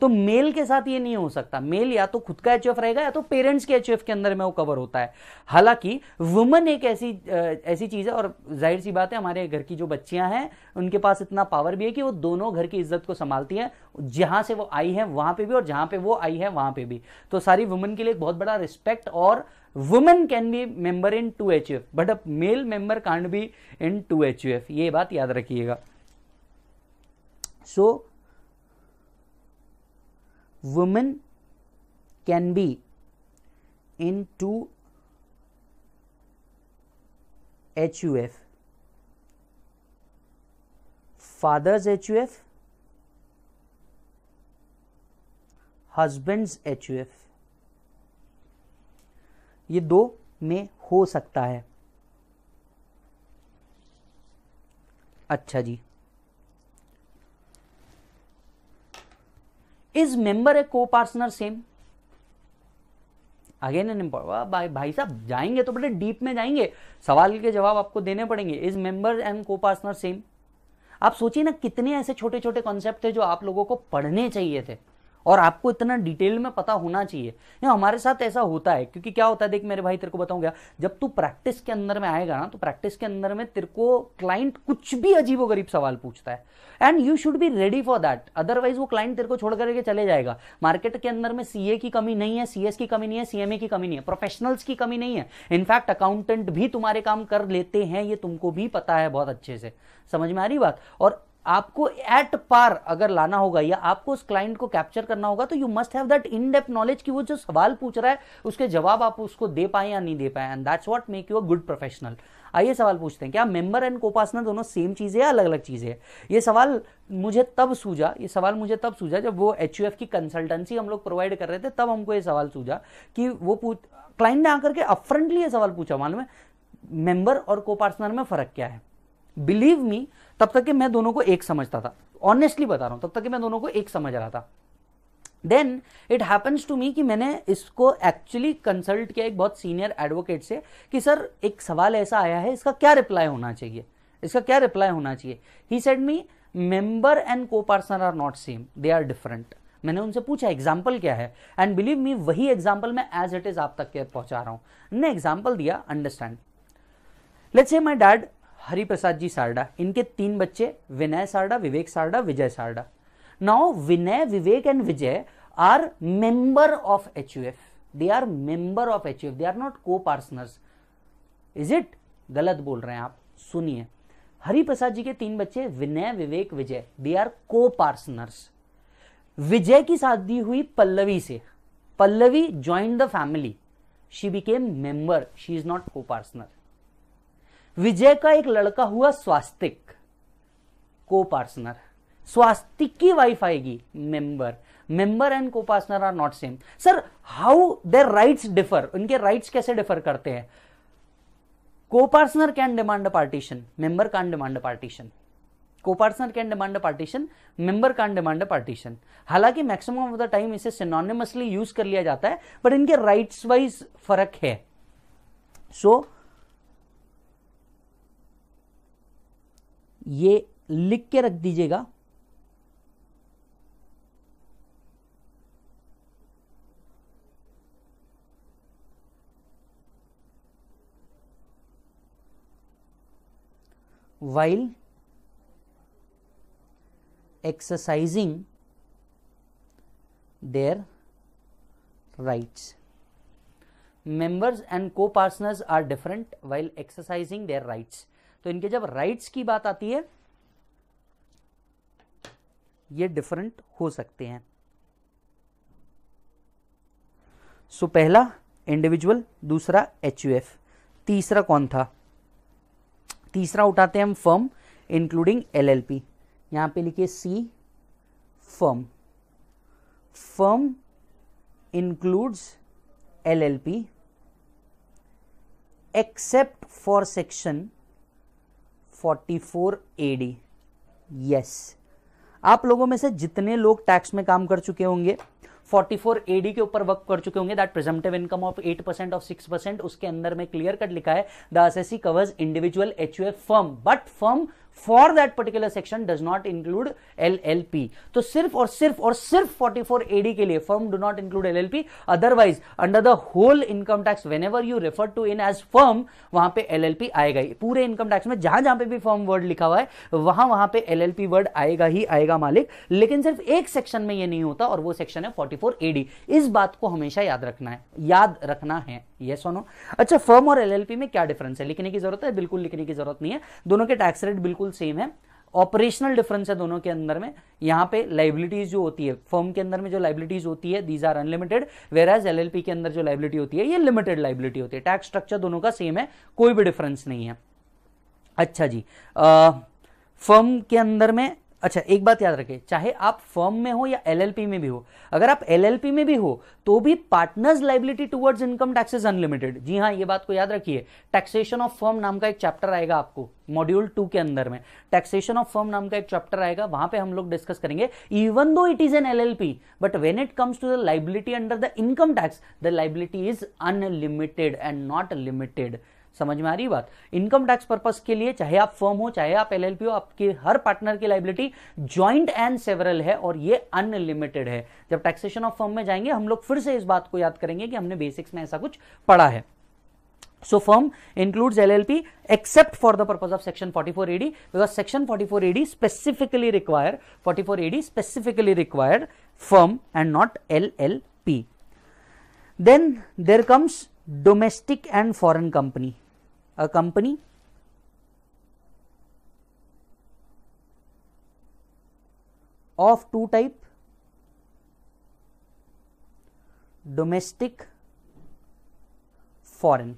S1: तो मेल के साथ ये नहीं हो सकता मेल या तो खुद का एच रहेगा या तो पेरेंट्स के एच के अंदर में वो कवर होता है हालांकि वुमन एक ऐसी ऐसी चीज़ है और जाहिर सी बात है हमारे घर की जो बच्चियां हैं उनके पास इतना पावर भी है कि वो दोनों घर की इज्जत को संभालती हैं जहां से वो आई है वहां पे भी और जहां पे वो आई है वहां पे भी तो सारी वुमन के लिए एक बहुत बड़ा रिस्पेक्ट और women can be member into H but a male member can't be into H ये बात याद रखिएगा so women can be into HUF father's HUF husbands huf ये दो में हो सकता है अच्छा जी इज मेंबर ए को पार्सनर सेम अगेन एन भाई भाई साहब जाएंगे तो बड़े डीप में जाएंगे सवाल के जवाब आपको देने पड़ेंगे is member and coparcener same आप सोचिए ना कितने ऐसे छोटे छोटे कॉन्सेप्ट थे जो आप लोगों को पढ़ने चाहिए थे और आपको इतना डिटेल में पता होना चाहिए या हमारे साथ ऐसा होता है क्योंकि क्या होता है देख मेरे भाई तेरे को बताऊंगा जब तू प्रैक्टिस के अंदर में आएगा ना तो प्रैक्टिस के अंदर में तेरे को क्लाइंट कुछ भी अजीबो गरीब सवाल पूछता है and you should be ready for that otherwise वो क्लाइंट तेरे को छोड़ करके चले जाएगा मार्केट के अंदर में सीए की कमी नहीं है सीएस की कमी नहीं है सीएमए की कमी नहीं है प्रोफेशनल्स की कमी नहीं है इनफैक्ट अकाउंटेंट भी तुम्हारे काम कर लेते हैं ये तुमको भी पता है बहुत अच्छे से समझ में आ रही बात और आपको एट पार अगर लाना होगा या आपको उस क्लाइंट को कैप्चर करना होगा तो you must have that in depth knowledge कि वो जो सवाल पूछ रहा है उसके जवाब आप उसको दे पाए या नहीं दे पाए and that's what make you a good professional आइए सवाल पूछते हैं क्या मेंबर एंड कोपासना दोनों सेम चीज़ है या अलग अलग चीज़ है ये सवाल मुझे तब सूझा ये सवाल मुझे तब सूझा जब वो एच की कंसल्टेंसी हम लोग प्रोवाइड कर रहे थे तब हमको ये सवाल सूझा कि वो क्लाइंट ने आकर के अपफ्रंटली ये सवाल पूछा मालूम है मेंबर और कोपार्सनर में फ़र्क क्या है बिलीव मी तब तक कि मैं दोनों को एक समझता था ऑनेस्टली बता रहा हूं तब तक कि मैं दोनों को एक समझ रहा था then it happens to me कि मैंने इसको एक्चुअली कंसल्ट किया एक बहुत सीनियर एडवोकेट से कि सर एक सवाल ऐसा आया है इसका क्या रिप्लाई होना चाहिए इसका क्या रिप्लाई होना चाहिए he said me member and coparcener are not same they are different मैंने उनसे पूछा एग्जाम्पल क्या है एंड बिलीव मी वही एग्जाम्पल मैं एज इट इज आप तक के पहुंचा रहा हूं मैंने एग्जाम्पल दिया understand let's say my dad Hariprasad ji Sarda इनके तीन बच्चे Vinay Sarda Vivek Sarda Vijay Sarda now Vinay Vivek and Vijay are member of H U F they are member of H U F they are not coparceners is it गलत बोल रहे हैं आप सुनिए हरिप्रसाद जी के तीन बच्चे विनय विवेक विजय दे आर को पार्सनर्स विजय की शादी हुई पल्लवी से Pallavi join the family she became member she is not coparcener Vijay का एक लड़का हुआ स्वास्तिक को पार्सनर स्वास्तिक की वाइफ आएगी member member and coparcener are not same sir how their rights differ उनके राइट्स कैसे डिफर करते हैं coparcener can demand a partition member can demand a partition coparcener can demand a partition member can demand a partition हालांकि मैक्सिमम ऑफ द टाइम इसे सिनोनिमसली यूज कर लिया जाता है बट इनके राइट्स वाइज फर्क है सो so, ये लिख के रख दीजिएगा while exercising their rights members and coparceners are different while exercising their rights तो इनके जब राइट्स की बात आती है ये डिफरेंट हो सकते हैं सो so, पहला इंडिविजुअल दूसरा एच तीसरा कौन था तीसरा उठाते हैं हम फर्म इंक्लूडिंग एलएलपी यहां पे लिखिए see firm firm includes LLP except for section 44 AD yes आप लोगों में से जितने लोग टैक्स में काम कर चुके होंगे 44 एडी के ऊपर वर्क कर चुके होंगे that presumptive income of 8 percent of 6 percent उसके अंदर में क्लियर कट लिखा है this covers individual H firm but firm for that particular section does not include L L P तो सिर्फ और सिर्फ और सिर्फ फोर्टी फोर एडी के लिए firm do not include L L P otherwise under the whole income tax whenever you refer to in as firm वहां पर एल एल पी आएगा ही पूरे इनकम टैक्स में जहां जहां पर भी फर्म वर्ड लिखा हुआ है वहां वहां पर एल एल पी वर्ड आएगा ही आएगा मालिक लेकिन सिर्फ एक सेक्शन में यह नहीं होता और वो सेक्शन है फोर्टी फोर एडी इस बात को हमेशा याद रखना है याद रखना है येस अच्छा, और नो अच्छा फर्म और एलएलपी में क्या डिफरेंस है लिखने की जरूरत है बिल्कुल लिखने की जरूरत नहीं है दोनों के टैक्स रेट बिल्कुल सेम है ऑपरेशनल डिफरेंस है दोनों के अंदर में यहां पे लाइबिलिटीज जो होती है फर्म के अंदर में जो लाइबिलिटीज होती है these are unlimited whereas L के अंदर जो लाइबिलिटी होती है ये लिमिटेड लाइबिलिटी होती है टैक्स स्ट्रक्चर दोनों का सेम है कोई भी डिफरेंस नहीं है अच्छा जी फर्म के अंदर में अच्छा एक बात याद रखें चाहे आप फर्म में हो या एलएलपी में भी हो अगर आप एलएलपी में भी हो तो भी partners liability towards income taxes unlimited जी हाँ ये बात को याद रखिए टैक्सेशन ऑफ फर्म नाम का एक चैप्टर आएगा आपको मॉड्यूल टू के अंदर में टैक्सेशन ऑफ फर्म नाम का एक चैप्टर आएगा वहां पे हम लोग डिस्कस करेंगे even though it is an L but when it comes to the liability under the income tax the liability is unlimited and not limited समझ में आ रही बात इनकम टैक्स पर्पज के लिए चाहे आप फर्म हो चाहे आप एल हो आपके हर पार्टनर की लाइबिलिटी ज्वाइंट एंड सेवरल है और ये अनलिमिटेड है जब टैक्सेशन ऑफ फर्म में जाएंगे हम लोग फिर से इस बात को याद करेंगे कि हमने बेसिक्स में ऐसा कुछ पढ़ा है so firm includes LLP except for the purpose of section forty four AD because section forty four AD specifically require forty four AD specifically required firm and not L L P then there comes domestic and foreign company a company of two type domestic foreign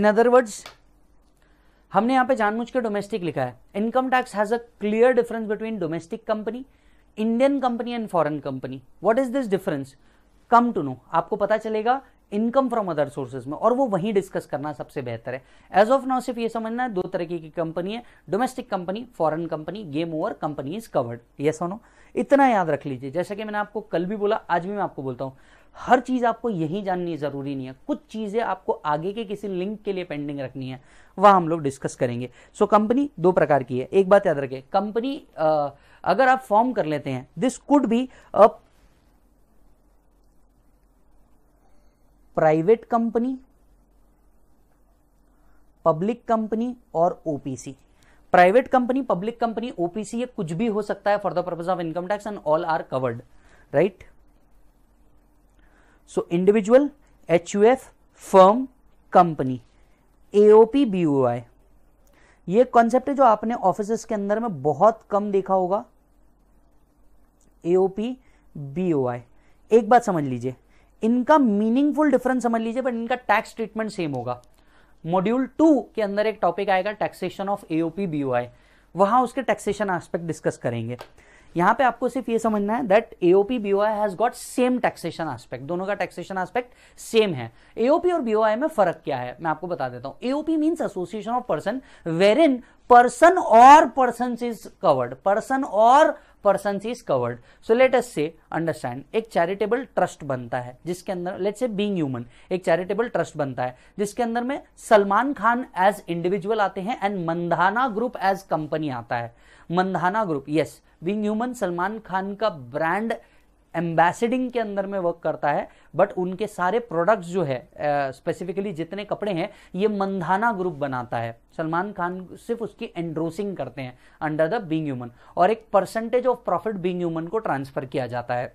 S1: in other words हमने यहां पे जानबूझ के डोमेस्टिक लिखा है income tax has a clear difference between domestic company Indian company and foreign company what is this difference come to know आपको पता चलेगा इनकम फ्रॉम अदर सोर्सेज में और वो वहीं डिस्कस करना सबसे बेहतर है एज ऑफ नाउ सिर्फ ये समझना है दो तरीके की कंपनी है domestic company foreign company game over company is covered ये सोनो इतना याद रख लीजिए जैसा कि मैंने आपको कल भी बोला आज भी मैं आपको बोलता हूँ हर चीज़ आपको यही जाननी ज़रूरी नहीं है कुछ चीज़ें आपको आगे के किसी लिंक के लिए पेंडिंग रखनी है वह हम लोग डिस्कस करेंगे सो so, कंपनी दो प्रकार की है एक बात याद रखें कंपनी अगर आप फॉर्म कर लेते हैं this could be a private company public company और OPC private company public company OPC ये कुछ भी हो सकता है for the purpose of income tax and all are covered right so individual H U F firm company AOP BOI ये कॉन्सेप्ट है जो आपने ऑफिस के अंदर में बहुत कम देखा होगा एओपी बीओआई एक बात समझ लीजिए इनका मीनिंगफुल डिफरेंस समझ लीजिए बट इनका टैक्स ट्रीटमेंट सेम होगा मॉड्यूल टू के अंदर एक टॉपिक आएगा टैक्सेशन ऑफ एओपी बीओआई वहां उसके टैक्सेशन एस्पेक्ट डिस्कस करेंगे यहां पे आपको सिर्फ ये समझना है that AOP BOI has got same taxation aspect दोनों का टैक्सेशन एस्पेक्ट सेम है एओपी और बीओआई में फर्क क्या है मैं आपको बता देता हूं AOP means association of person wherein person और पर्सन इज कवर्ड पर्सन और person is covered so let us say understand एक चैरिटेबल ट्रस्ट बनता है जिसके अंदर लेट से बींग ह्यूमन एक चैरिटेबल ट्रस्ट बनता है जिसके अंदर में सलमान खान एज इंडिविजुअल आते हैं and Mandana group as company आता है Mandana group yes being human Salman Khan का ब्रांड एम्बेसडिंग के अंदर में वर्क करता है बट उनके सारे प्रोडक्ट्स जो है स्पेसिफिकली जितने कपड़े हैं ये मंधाना ग्रुप बनाता है सलमान खान सिर्फ उसकी एंड्रोसिंग करते हैं अंडर द बींग ह्यूमन और एक percentage of profit being human को ट्रांसफर किया जाता है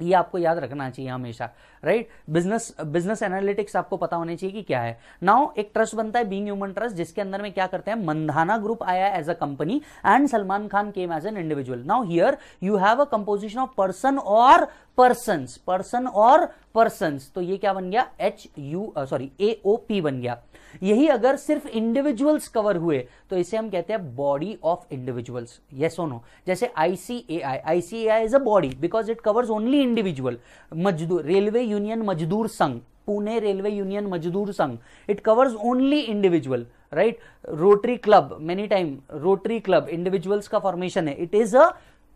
S1: ये आपको याद रखना चाहिए हमेशा राइट बिजनेस बिजनेस एनालिटिक्स आपको पता होने चाहिए कि क्या है नाउ एक ट्रस्ट बनता है बीइंग ह्यूमन ट्रस्ट जिसके अंदर में क्या करते हैं मंधाना ग्रुप आया as a company and Salman Khan came as an individual now here you have a composition of person और पर्सन पर्सन और पर्सन तो ये क्या बन गया H U sorry A O P बन गया यही अगर सिर्फ इंडिविजुअल्स कवर हुए तो इसे हम कहते हैं बॉडी ऑफ इंडिविजुअल्स येस और जैसे ICAI ICAI is a body because it covers only individual Mazdoor railway union Mazdoor Sangh Pune railway union Mazdoor Sangh it covers only individual right rotary club many time rotary club individuals का फॉर्मेशन है it is a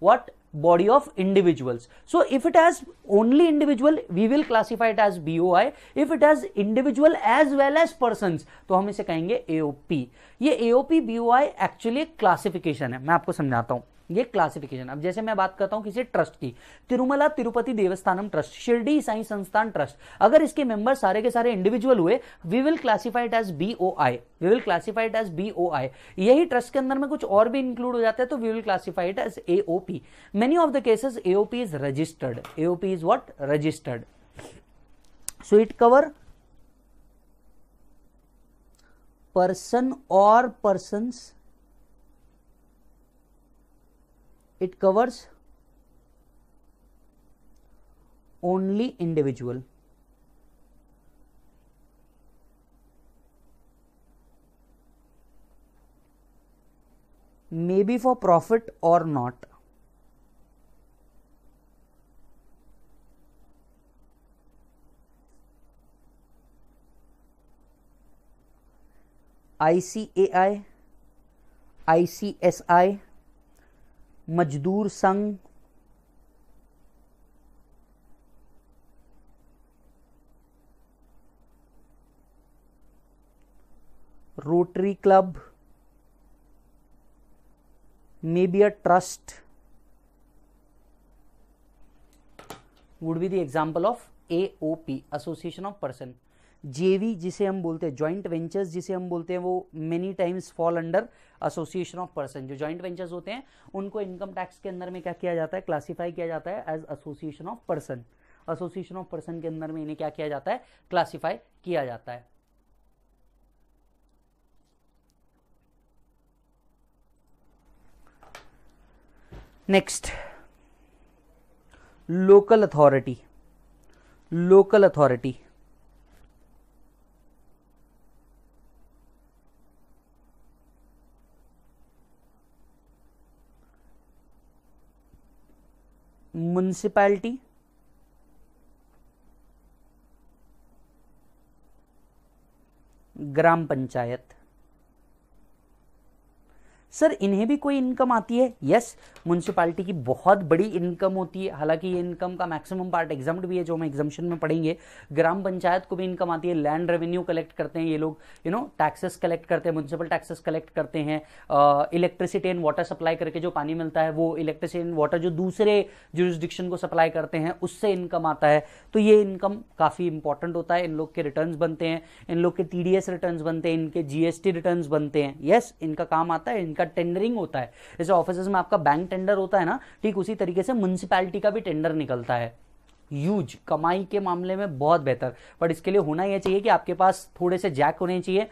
S1: what body of individuals. So if it has only individual, we will classify it as BOI. If it has individual as well as persons, तो हम इसे कहेंगे AOP. ये AOP BOI एक्चुअली क्लासिफिकेशन है मैं आपको समझाता हूँ ये क्लासिफिकेशन अब जैसे मैं बात करता हूँ किसी ट्रस्ट की तिरुमला तिरुपति देवस्थानम ट्रस्ट शिरडी साई संस्थान ट्रस्ट अगर इसके मेंबर सारे के सारे इंडिविजुअल हुए we will classified as B O I we will classified as B O I यही ट्रस्ट के अंदर में कुछ और भी इंक्लूड हो जाता है तो we will classified as A O P many of the cases A O P is registered A O P is what registered so it cover person और persons it covers only individual maybe for profit or not ICAI, ICSI, Mazdoor Sangh rotary club may be a trust would be the example of AOP association of person JV जिसे हम बोलते हैं जॉइंट वेंचर्स जिसे हम बोलते हैं वो many times fall under association of person जो जॉइंट वेंचर्स होते हैं उनको इनकम टैक्स के अंदर में क्या किया जाता है क्लासीफाई किया जाता है as association of person association of person के अंदर में इन्हें क्या किया जाता है क्लासीफाई किया जाता है next local authority local authority municipality gram panchayat sir इन्हें भी कोई इनकम आती है यस म्यूनसिपालिटी की बहुत बड़ी इनकम होती है हालांकि ये इनकम का मैक्सिमम पार्ट एग्जाम भी है जो हम एग्जामेशन में पढ़ेंगे ग्राम पंचायत को भी इनकम आती है लैंड रेवेन्यू कलेक्ट करते हैं ये लोग यू नो टैक्सेस कलेक्ट करते हैं म्यूनसिपल टैक्सेस कलेक्ट करते हैं इलेक्ट्रिसिटी एंड वाटर सप्लाई करके जो पानी मिलता है वो इलेक्ट्रिसिटी एंड वाटर जो दूसरे जुरिस्डिक्शन को सप्लाई करते हैं उससे इनकम आता है तो ये इनकम काफ़ी इंपॉर्टेंट होता है इन लोग के रिटर्न बनते हैं इन लोग के टी रिटर्न बनते हैं इनके जीएसटी रिटर्न बनते हैं यस इनका काम आता है इनका टेंडरिंग होता है जैसे ऑफिस में आपका बैंक टेंडर होता है ना ठीक उसी तरीके से म्यूनसिपैलिटी का भी टेंडर निकलता है यूज कमाई के मामले में बहुत बेहतर बट इसके लिए होना यह चाहिए कि आपके पास थोड़े से जैक होने चाहिए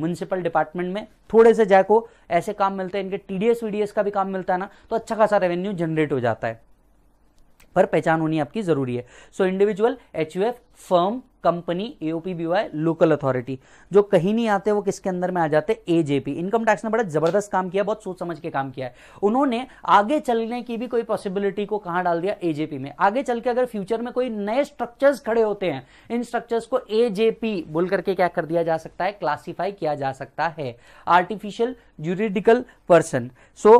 S1: म्यूनसिपल डिपार्टमेंट में थोड़े से जैक हो ऐसे काम मिलते हैं इनके टीडीएस वीडीएस का भी काम मिलता है ना तो अच्छा खासा रेवेन्यू जनरेट हो जाता है पर पहचान होनी आपकी जरूरी है so individual H firm company AOP Y local authority जो कहीं नहीं आते वो किसके अंदर में आ जाते एजेपी इनकम टैक्स ने बड़ा जबरदस्त काम किया बहुत सोच समझ के काम किया है उन्होंने आगे चलने की भी कोई पॉसिबिलिटी को कहां डाल दिया एजेपी में आगे चल के अगर फ्यूचर में कोई नए स्ट्रक्चर्स खड़े होते हैं इन स्ट्रक्चर्स को एजेपी बोल करके क्या कर दिया जा सकता है क्लासीफाई किया जा सकता है artificial juridical person so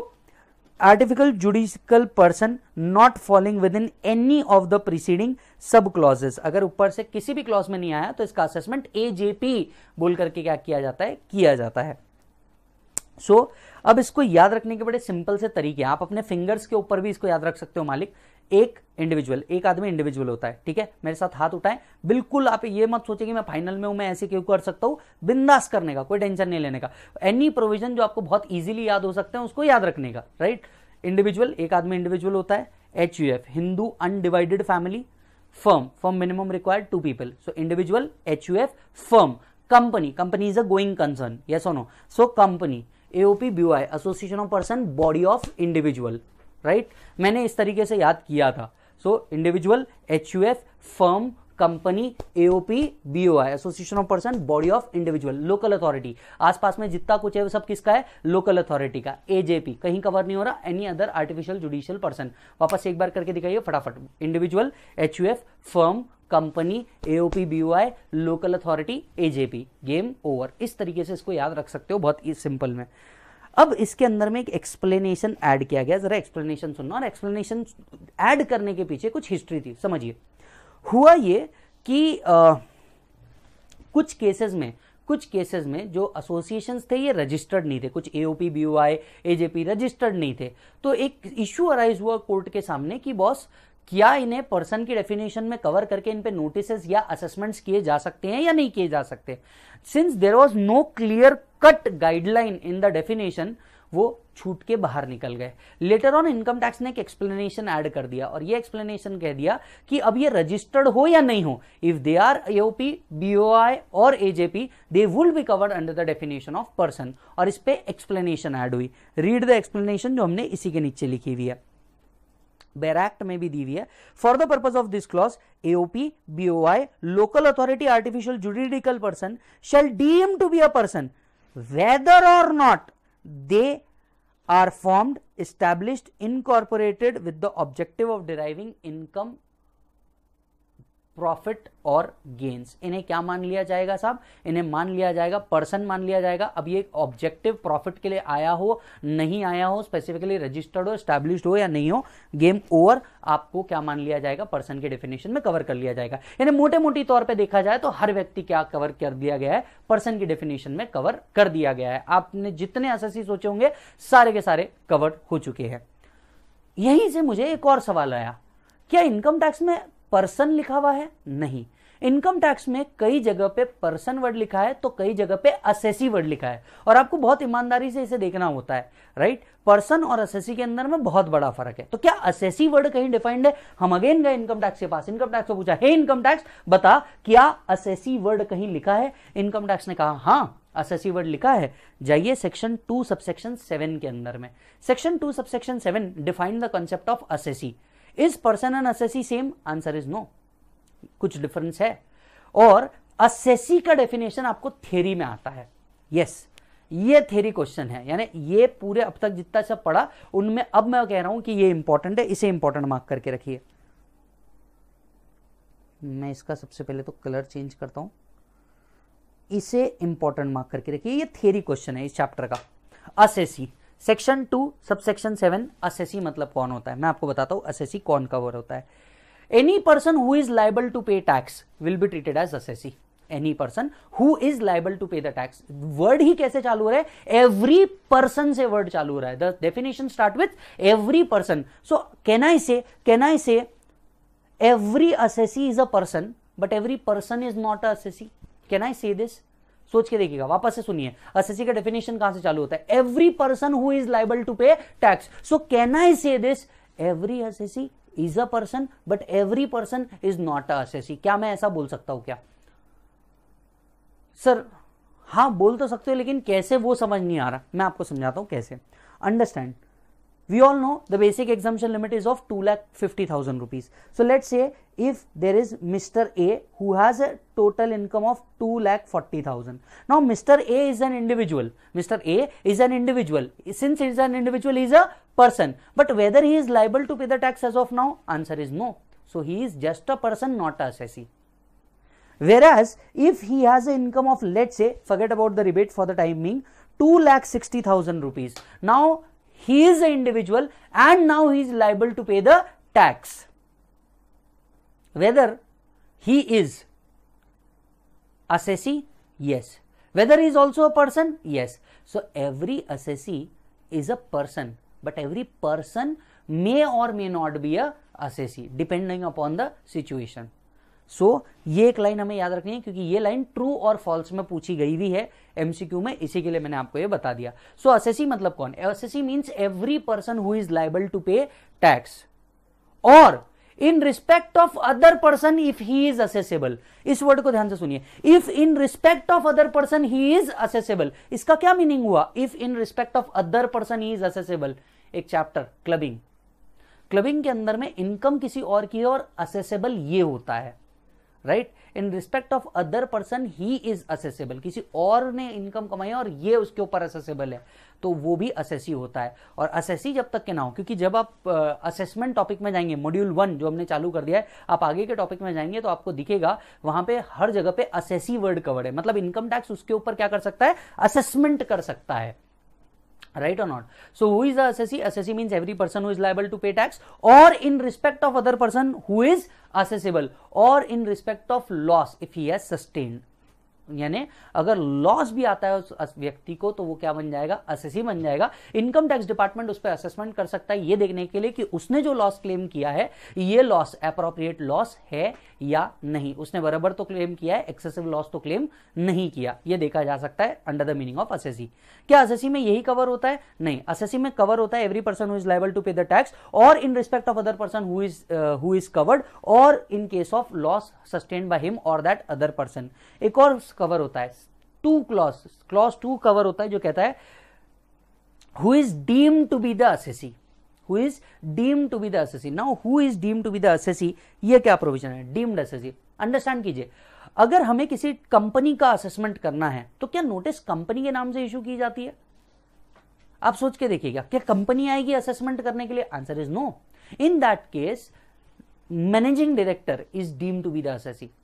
S1: artificial judicial person not following within any of the preceding sub clauses अगर ऊपर से किसी भी क्लॉज में नहीं आया तो इसका असेसमेंट ए जे पी बोल करके क्या किया जाता है किया जाता है सो so, अब इसको याद रखने के बड़े सिंपल से तरीके आप अपने फिंगर्स के ऊपर भी इसको याद रख सकते हो मालिक एक इंडिविजुअल एक आदमी इंडिविजुअल होता है ठीक है मेरे साथ हाथ उठाएं बिल्कुल आप ये मत सोचे कि मैं फाइनल में हूं मैं ऐसे क्यों कर सकता हूं बिंदास करने का कोई टेंशन नहीं लेने का एनी प्रोविजन जो आपको बहुत ईजिली याद हो सकते हैं उसको याद रखने का राइट इंडिविजुअल एक आदमी इंडिविजुअल होता है H U F Hindu undivided family firm firm minimum required two people so individual H U F firm company company is a going concern yes और no so company AOP B I association of person body of individual right right? मैंने इस तरीके से याद किया था so individual H U F firm company AOP BOI association of person body of individual local authority आसपास में जितना कुछ है वो सब किसका है लोकल अथॉरिटी का एजेपी कहीं कवर नहीं हो रहा any other artificial judicial person वापस एक बार करके दिखाइए फटाफट individual H firm company AOP BOI local authority AJP game over इस तरीके से इसको याद रख सकते हो बहुत ही सिंपल में अब इसके अंदर में एक एक्सप्लेनेशन ऐड किया गया जरा एक्सप्लेनेशन सुनना और एक्सप्लेनेशन ऐड करने के पीछे कुछ हिस्ट्री थी समझिए हुआ ये कि आ, कुछ केसेस में कुछ केसेस में जो एसोसिएशन थे ये रजिस्टर्ड नहीं थे कुछ AOP BOI AJP B O I registered नहीं थे तो एक इश्यू अराइज हुआ कोर्ट के सामने कि बॉस क्या इन्हें पर्सन की डेफिनेशन में कवर करके इन पे नोटिस या असेसमेंट्स किए जा सकते हैं या नहीं किए जा सकते since there was no clear cut guideline in the definition वो छूट के बाहर निकल गए लेटर ऑन इनकम टैक्स ने एक एक्सप्लेनेशन ऐड कर दिया और ये एक्सप्लेनेशन कह दिया कि अब ये रजिस्टर्ड हो या नहीं हो if they are AOP BOI और AJP they will be covered under the definition of person और इस पर एक्सप्लेनेशन ऐड हुई रीड द एक्सप्लेनेशन जो हमने इसी के नीचे लिखी हुई है एक्ट में भी दी हुई है for the purpose of this clause AOP BOI local authority artificial juridical person shall deem to be a person whether or not they are formed established incorporated with the objective of deriving income profit or gains इन्हें क्या मान लिया जाएगा साहब इन्हें मान लिया जाएगा पर्सन मान लिया जाएगा अब ये ऑब्जेक्टिव प्रॉफिट के लिए आया हो नहीं आया हो स्पेसिफिकली रजिस्टर्ड हो स्टैब्लिश हो या नहीं हो गेम ओवर आपको क्या मान लिया जाएगा पर्सन के डेफिनेशन में कवर कर लिया जाएगा यानी मोटे मोटी तौर पर देखा जाए तो हर व्यक्ति क्या कवर कर दिया गया है पर्सन की डेफिनेशन में कवर कर दिया गया है आपने जितने एसएससी सोचे होंगे सारे के सारे कवर हो चुके हैं यहीं से मुझे एक और सवाल आया क्या इनकम टैक्स में पर्सन लिखा हुआ है नहीं इनकम टैक्स में कई जगह पे पर्सन वर्ड लिखा है तो कई जगह पे असेसी वर्ड लिखा है और आपको बहुत ईमानदारी से इसे देखना होता है राइट पर्सन और असेसी के अंदर में बहुत बड़ा फर्क है तो क्या असेसी वर्ड कहीं डिफाइंड है हम अगेन गए इनकम टैक्स के पास इनकम टैक्स को पूछा हे इनकम टैक्स बता क्या असेसी वर्ड कहीं लिखा है इनकम टैक्स ने कहा हाँ असेसी वर्ड लिखा है जाइए सेक्शन टू सबसेक्शन सेवन के अंदर में section two subsection seven defined the concept of assessee is person an assessee same answer is no कुछ डिफरेंस है और असेसी का डेफिनेशन आपको थेरी में आता है यस yes, ये थेरी क्वेश्चन है यानी ये पूरे अब तक जितना सब पढ़ा उनमें अब मैं कह रहा हूं कि ये इंपॉर्टेंट है इसे इंपॉर्टेंट मार्क करके रखिए मैं इसका सबसे पहले तो कलर चेंज करता हूं इसे इंपॉर्टेंट मार्क करके रखिए ये थेरी क्वेश्चन है इस चैप्टर का assessee section two subsection seven assessee मतलब कौन होता है मैं आपको बताता हूं असेसी कौन कवर होता है any person who is liable to pay tax will be treated as assessee any person who is liable to pay the tax word ही कैसे चालू हो रहा है एवरी पर्सन से वर्ड चालू हो रहा है the definition start with every person so can I say can I say every assessee is a person but every person is not a assessee can I say this सोच के देखिएगा वापस से सुनिए असेसी का डेफिनेशन कहां से चालू होता है every person who is liable to pay tax so can I say this every assessee is a person but every person is not a assessee क्या मैं ऐसा बोल सकता हूं क्या सर हाँ बोल तो सकते हो लेकिन कैसे वो समझ नहीं आ रहा मैं आपको समझाता हूं कैसे understand We all know the basic exemption limit is of 2 lakh 50,000 rupees. So let's say if there is Mr. A who has a total income of 2 lakh 40,000. Now Mr. A is an individual. Mr. A is an individual. Since he is an individual, he is a person. But whether he is liable to pay the tax as of now, answer is no. So he is just a person, not a assessee. Whereas if he has an income of let's say, forget about the rebate for the time being, 2 lakh 60,000 rupees. Now he is an individual and now he is liable to pay the tax. Whether he is assessee? Yes. Whether he is also a person? Yes. So, every assessee is a person, but every person may or may not be a assessee depending upon the situation. So so, ये एक लाइन हमें याद रखनी है क्योंकि ये लाइन ट्रू और फॉल्स में पूछी गई भी है एमसीक्यू में इसी के लिए मैंने आपको ये बता दिया सो so, असेसी मतलब कौन assessee means every person who is liable to pay tax और in respect of other person if he is assessable इस वर्ड को ध्यान से सुनिए if in respect of other person he is assessable इसका क्या मीनिंग हुआ if in respect of other person he is assessable एक चैप्टर क्लबिंग क्लबिंग के अंदर में इनकम किसी और की और असेसेबल ये होता है right in respect of other person he is assessable किसी और ने इनकम कमाई और ये उसके ऊपर असेसेबल है तो वो भी असेसी होता है और असेसी जब तक के ना हो क्योंकि जब आप असेसमेंट टॉपिक में जाएंगे मॉड्यूल वन जो हमने चालू कर दिया है आप आगे के टॉपिक में जाएंगे तो आपको दिखेगा वहां पे हर जगह पे असेसी वर्ड कवर है मतलब इनकम टैक्स उसके ऊपर क्या कर सकता है असेसमेंट कर सकता है right or not so who is the assessee assessee means every person who is liable to pay tax or in respect of other person who is assessable or in respect of loss if he has sustained यानी अगर लॉस भी आता है उस व्यक्ति को तो वो क्या बन जाएगा असेसी बन जाएगा इनकम टैक्स डिपार्टमेंट उस पर असेसमेंट कर सकता है ये देखने के लिए कि उसने जो लॉस क्लेम किया है ये लॉस अप्रोप्रिएट लॉस है या नहीं उसने बराबर तो क्लेम किया है एक्सेसिव लॉस तो क्लेम नहीं किया यह देखा जा सकता है under the meaning of assessee क्या असेसी में यही कवर होता है नहीं असेसी में कवर होता है every person who is liable to pay the tax और in respect of other person who is who is covered और in case of loss sustain by him और दैट अदर पर्सन एक और कवर होता है two clause clause two cover होता है जो कहता है who is deem to be the assessee who is deemed to be the assessee now who is deemed to be the assessee ये क्या प्रोविजन है डीम्ड एसएससी अंडरस्टैंड कीजिए अगर हमें किसी कंपनी का असेसमेंट करना है तो क्या नोटिस कंपनी के नाम से इशू की जाती है आप सोच के देखिएगा क्या कंपनी आएगी असेसमेंट करने के लिए answer is no in that case managing director is deem to be the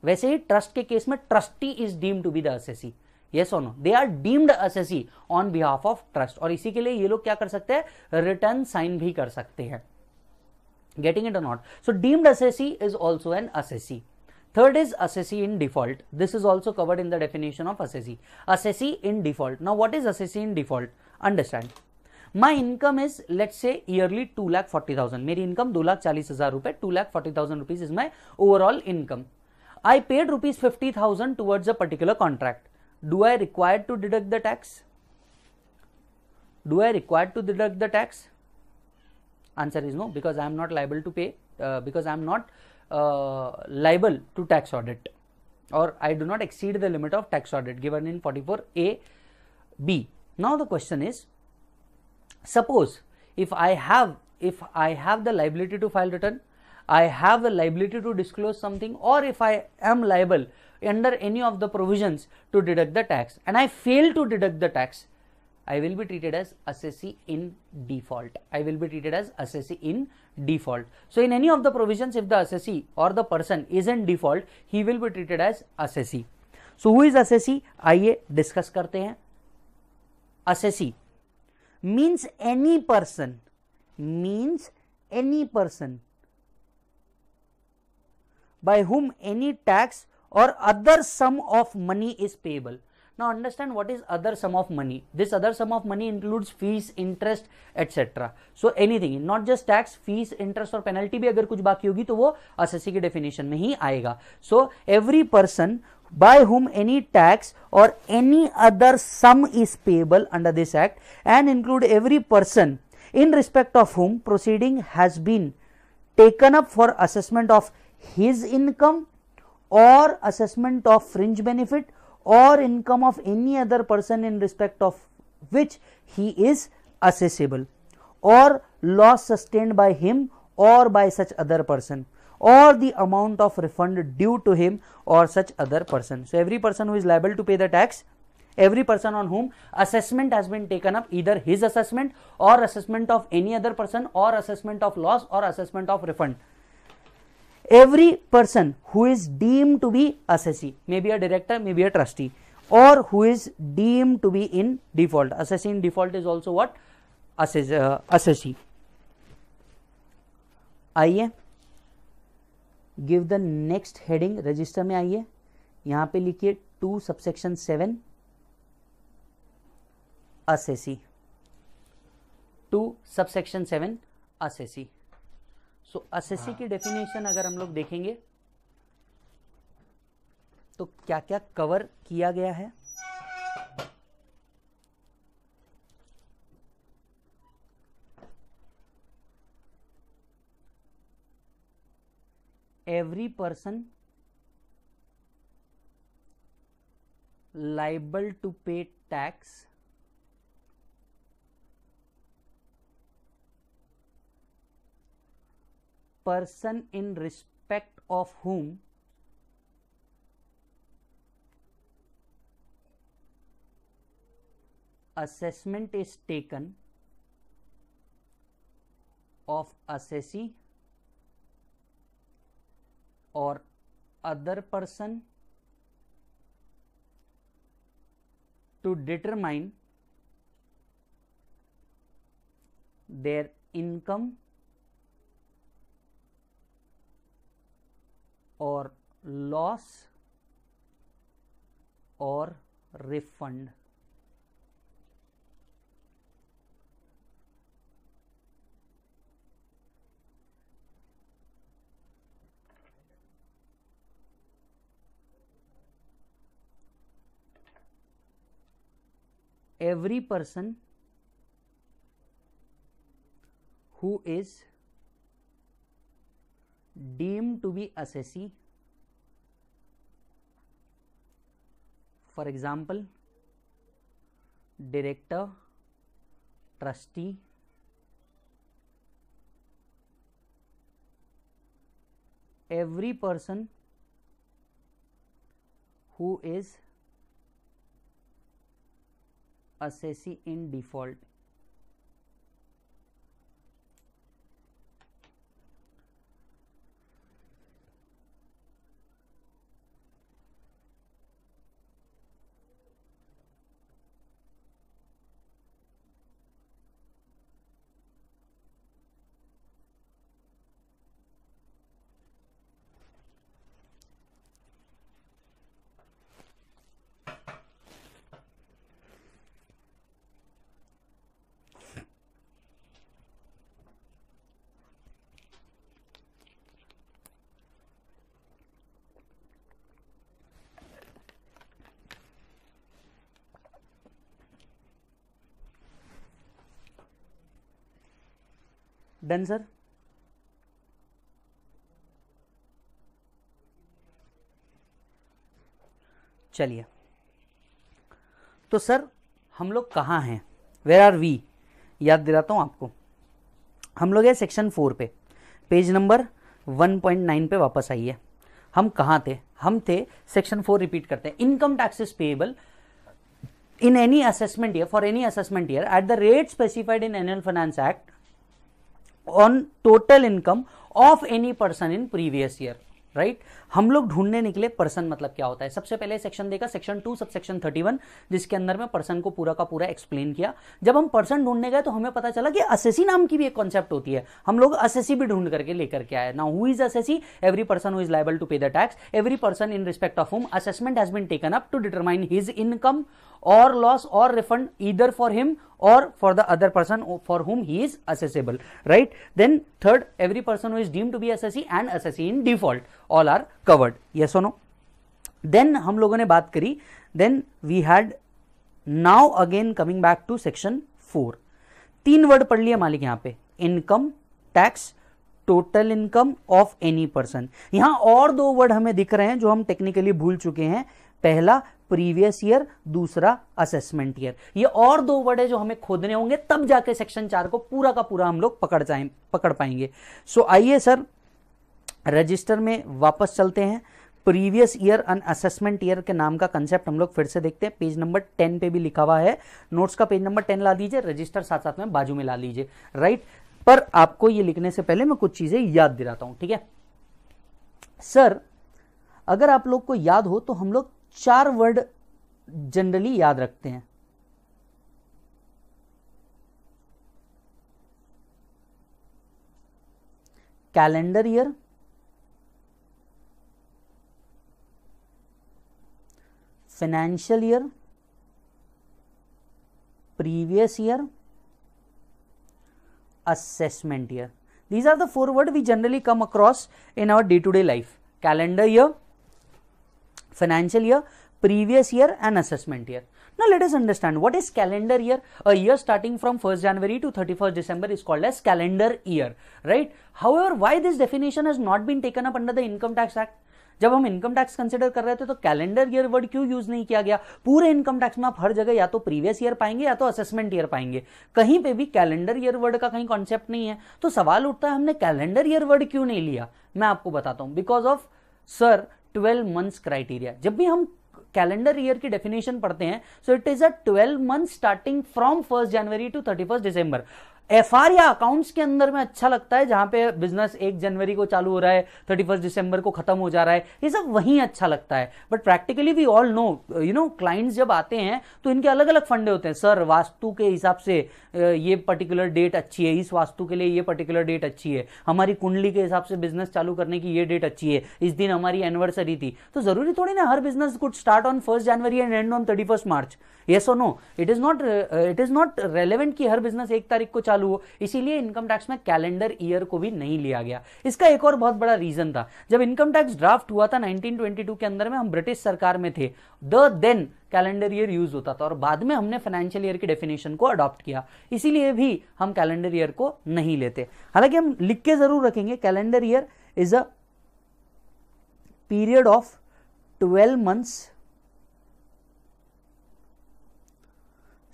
S1: वैसे ही ट्रस्ट के केस में trustee is deem to be the assessee yes or no they are deemed as on behalf of trust और इसी के लिए ये लोग क्या कर सकते हैं रिटर्न साइन भी कर सकते हैं getting it a not so deemed as is also an assessee third is assessee in default this is also covered in the definition of assessee assessee in default now what is assessee in default understand my income is let say yearly two lakh forty thousand मेरी इनकम दो लाख चालीस हजार रुपए two lakh forty thousand rupees is my overall income I paid rupees fifty thousand towards a particular contract do I required to deduct the tax? Do I required to deduct the tax? Answer is no because I am not liable to pay uh, because I am not uh, liable to tax audit or I do not exceed the limit of tax audit given in 44a b. Now the question is suppose if I have if I have the liability to file return I have the liability to disclose something or if I am liable under any of the provisions to deduct the tax and I fail to deduct the tax, I will be treated as assessee in default. I will be treated as assessee in default. So, in any of the provisions, if the assessee or the person is in default, he will be treated as assessee. So, who is assessee? आइए discuss करते हैं Assessee means any person, means any person by whom any tax or other sum of money is payable. Now understand what is other sum of money. This other sum of money includes fees, interest, etc. So anything, not just tax, fees, interest or penalty भी अगर कुछ बाकी होगी तो वो assessee की definition में ही So every person by whom any tax or any other sum is payable under this act and include every person in respect of whom proceeding has been taken up for assessment of his income or assessment of fringe benefit or income of any other person in respect of which he is assessable or loss sustained by him or by such other person or the amount of refund due to him or such other person. So, every person who is liable to pay the tax, every person on whom assessment has been taken up, either his assessment or assessment of any other person or assessment of loss or assessment of refund. every person who is deemed to be assessee may be a director may be a trustee or who is deemed to be in default assessee in default is also what assess, uh, assessee आइए give the next heading register में आइए यहां पे लिखिए two subsection seven assessee two subsection seven assessee so assessee हाँ। की डेफिनेशन अगर हम लोग देखेंगे तो क्या क्या कवर किया गया है every person liable to pay tax person in respect of whom assessment is taken of assessee or other person to determine their income or loss or refund. Every person who is deemed to be assessee for example director trustee every person who is assessee in default done sir चलिए तो सर हम लोग कहाँ हैं वेर आर वी याद दिलाता हूँ आपको हम लोग हैं सेक्शन फोर पे page number one point nine पे वापस आइए हम कहाँ थे हम थे सेक्शन फोर रिपीट करते हैं income taxes payable in any assessment year for any assessment year at the rate specified in annual finance act on total income of any person in previous year right हम लोग ढूंढने निकले पर्सन मतलब क्या होता है सबसे पहले सेक्शन देखा सेक्शन टू सब सेक्शन थर्टी वन जिसके अंदर में पर्सन को पूरा का पूरा एक्सप्लेन किया जब हम पर्सन ढूंढने गए तो हमें पता चला कि असेसी नाम की भी एक कॉन्सेप्ट होती है हम लोग असेसी भी ढूंढ करके लेकर के आए now who is assessee every person who is liable to pay the tax every person in respect of whom assessment has been taken up to determine his income और लॉस और रिफंड इधर for him or for the other person for whom he is accessible right then third every person who is deemed to be assessee and assessee in default all are covered yes or no then hum लोगों ne baat kari then we had now again coming back to section 4 teen word pad liye malik yahan pe income tax total income of any person यहां और दो वर्ड हमें दिख रहे हैं जो हम टेक्निकली भूल चुके हैं पहला प्रीवियस ईयर दूसरा असेसमेंट ईयर ये और दो वर्ड है जो हमें खोदने होंगे तब जाके सेक्शन चार को पूरा का पूरा हम लोग पकड़ जाए पकड़ पाएंगे सो so, आइए सर रजिस्टर में वापस चलते हैं previous year and assessment year के नाम का कंसेप्ट हम लोग फिर से देखते हैं पेज नंबर टेन पे भी लिखा हुआ है नोट्स का पेज नंबर टेन ला दीजिए रजिस्टर साथ साथ में बाजू में ला लीजिए राइट पर आपको ये लिखने से पहले मैं कुछ चीजें याद दिलाता हूं ठीक है सर अगर आप लोग को याद हो तो हम लोग चार वर्ड जनरली याद रखते हैं calendar year financial year previous year assessment year these are the four word we generally come across in our day to day life calendar year financial year, previous year and assessment year. Now let us understand what is calendar year? A year starting from 1st January to 31st December is called as calendar year, right? However, why this definition has not been taken up under the Income Tax Act? जब हम इनकम टैक्स कंसिडर कर रहे थे तो कैलेंडर ईयर वर्ड क्यों यूज नहीं किया गया पूरे इनकम टैक्स में आप हर जगह या तो प्रीवियस ईयर पाएंगे या तो असेसमेंट ईयर पाएंगे कहीं पे भी कैलेंडर ईयर वर्ड का कहीं कॉन्सेप्ट नहीं है तो सवाल उठता है हमने कैलेंडर ईयर वर्ड क्यों नहीं लिया मैं आपको बताता हूं because of sir twelve months criteria जब भी हम कैलेंडर ईयर की डेफिनेशन पढ़ते हैं so it is a twelve month starting from first January to thirty first December F R या अकाउंट्स के अंदर में अच्छा लगता है जहां पे बिजनेस एक जनवरी को चालू हो रहा है थर्टी फर्स्ट दिसंबर को खत्म हो जा रहा है ये सब वहीं अच्छा लगता है but practically we all know you know clients जब आते हैं तो इनके अलग अलग फंडे होते हैं सर वास्तु के हिसाब से ये पर्टिकुलर डेट अच्छी है इस वास्तु के लिए ये पर्टिकुलर डेट अच्छी है हमारी कुंडली के हिसाब से बिजनेस चालू करने की ये डेट अच्छी है इस दिन हमारी एनिवर्सरी थी तो जरूरी थोड़ी ना हर business good start on first January and end on thirty March yes और no it is not it is not relevant कि हर बिजनेस एक तारीख को चालू हो इसीलिए इनकम टैक्स में कैलेंडर ईयर को भी नहीं लिया गया इसका एक और बहुत बड़ा रीजन था जब इनकम टैक्स ड्राफ्ट हुआ था 1922 के अंदर में हम ब्रिटिश सरकार में थे the then calendar year use होता था और बाद में हमने फाइनेंशियल ईयर की डेफिनेशन को अडॉप्ट किया इसीलिए भी हम कैलेंडर ईयर को नहीं लेते हालांकि हम लिख के जरूर रखेंगे calendar year is a period of 12 months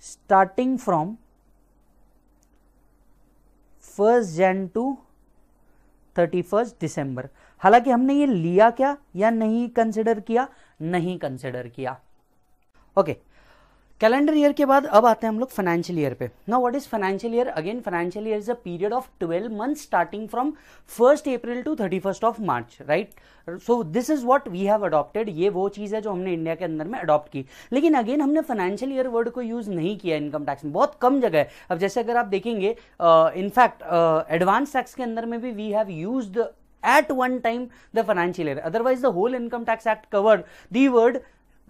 S1: starting from 1st Jan to 31st December. हालांकि हमने ये लिया क्या या नहीं कंसिडर किया नहीं कंसिडर किया ओके okay. कैलेंडर ईयर के बाद अब आते हैं हम लोग फाइनेंशियल ईयर पे ना what is financial year again financial year is a period of 12 month starting from first April to thirty first of March right so this is what we have adopted ये वो चीज़ है जो हमने इंडिया के अंदर में अडॉप्ट की लेकिन अगेन हमने फाइनेंशियल ईयर वर्ड को यूज़ नहीं किया इनकम टैक्स में बहुत कम जगह है अब जैसे अगर आप देखेंगे इनफैक्ट एडवांस टैक्स के अंदर में भी we have use at one time the financial year otherwise the whole income tax act cover the word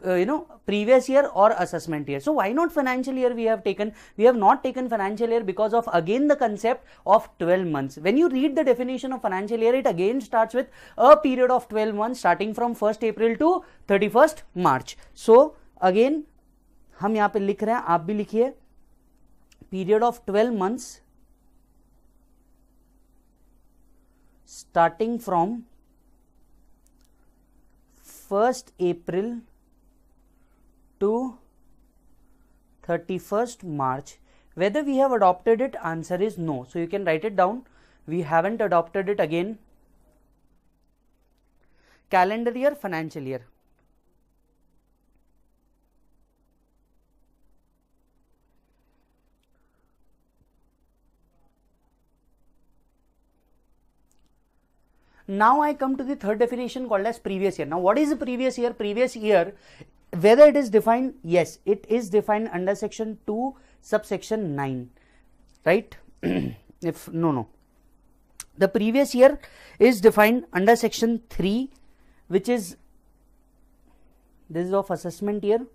S1: uh, you know previous year or assessment year so why not financial year we have taken we have not taken financial year because of again the concept of 12 months when you read the definition of financial year it again starts with a period of 12 months starting from 1st april to 31st march so again हम यहां पे लिख रहे हैं आप भी लिखिए Period of 12 months, starting from first April to 31st March. Whether we have adopted it, answer is no. So you can write it down. We haven't adopted it again. Calendar year, financial year. Now I come to the third definition called as previous year. Now what is the previous year? Previous year whether it is defined yes it is defined under section 2 subsection 9 right if no no the previous year is defined under section 3 which is this is of assessment year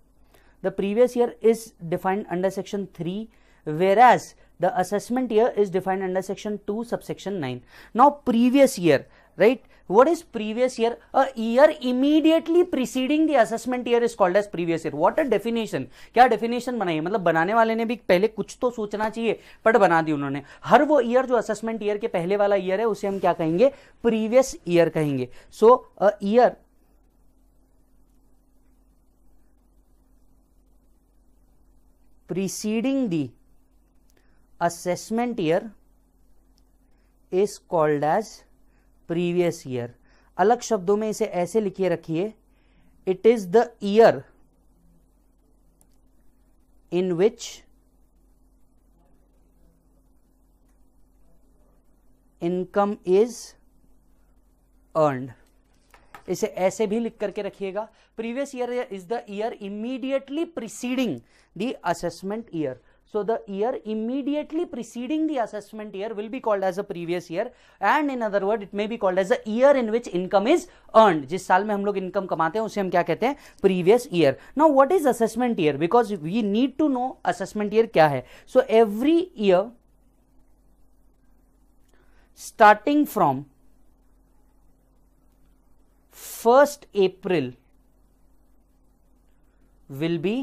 S1: the previous year is defined under section 3 whereas the assessment year is defined under section 2 subsection 9 now previous year right what is previous year a year immediately preceding the assessment year is called as previous year what a definition kya definition बनाई matlab banane wale ne bhi pehle kuch to sochna chahiye but bana di unhone har wo year jo assessment year ke pehle wala year hai use hum kya kahenge previous year kahenge so a a year preceding the assessment year is called as previous year अलग शब्दों में इसे ऐसे लिखिए रखिए it is the year in which income is earned इसे ऐसे भी लिख करके रखिएगा previous year is the year immediately preceding the assessment year So the year immediately preceding the assessment year will be called as a previous year and in other word it may be called as a year in which income is earned. jis saal mein hum log income kamate hain use hum kya kehte hain previous year now what is assessment year because we need to know assessment year kya hai so every year starting from 1st April will be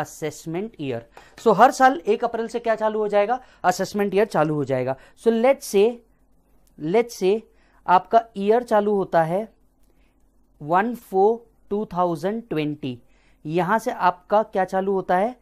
S1: assessment year सो हर साल एक अप्रैल से क्या चालू हो जाएगा असेसमेंट ईयर चालू हो जाएगा सो लेट से लेट से आपका ईयर चालू होता है one four two thousand twenty यहां से आपका क्या चालू होता है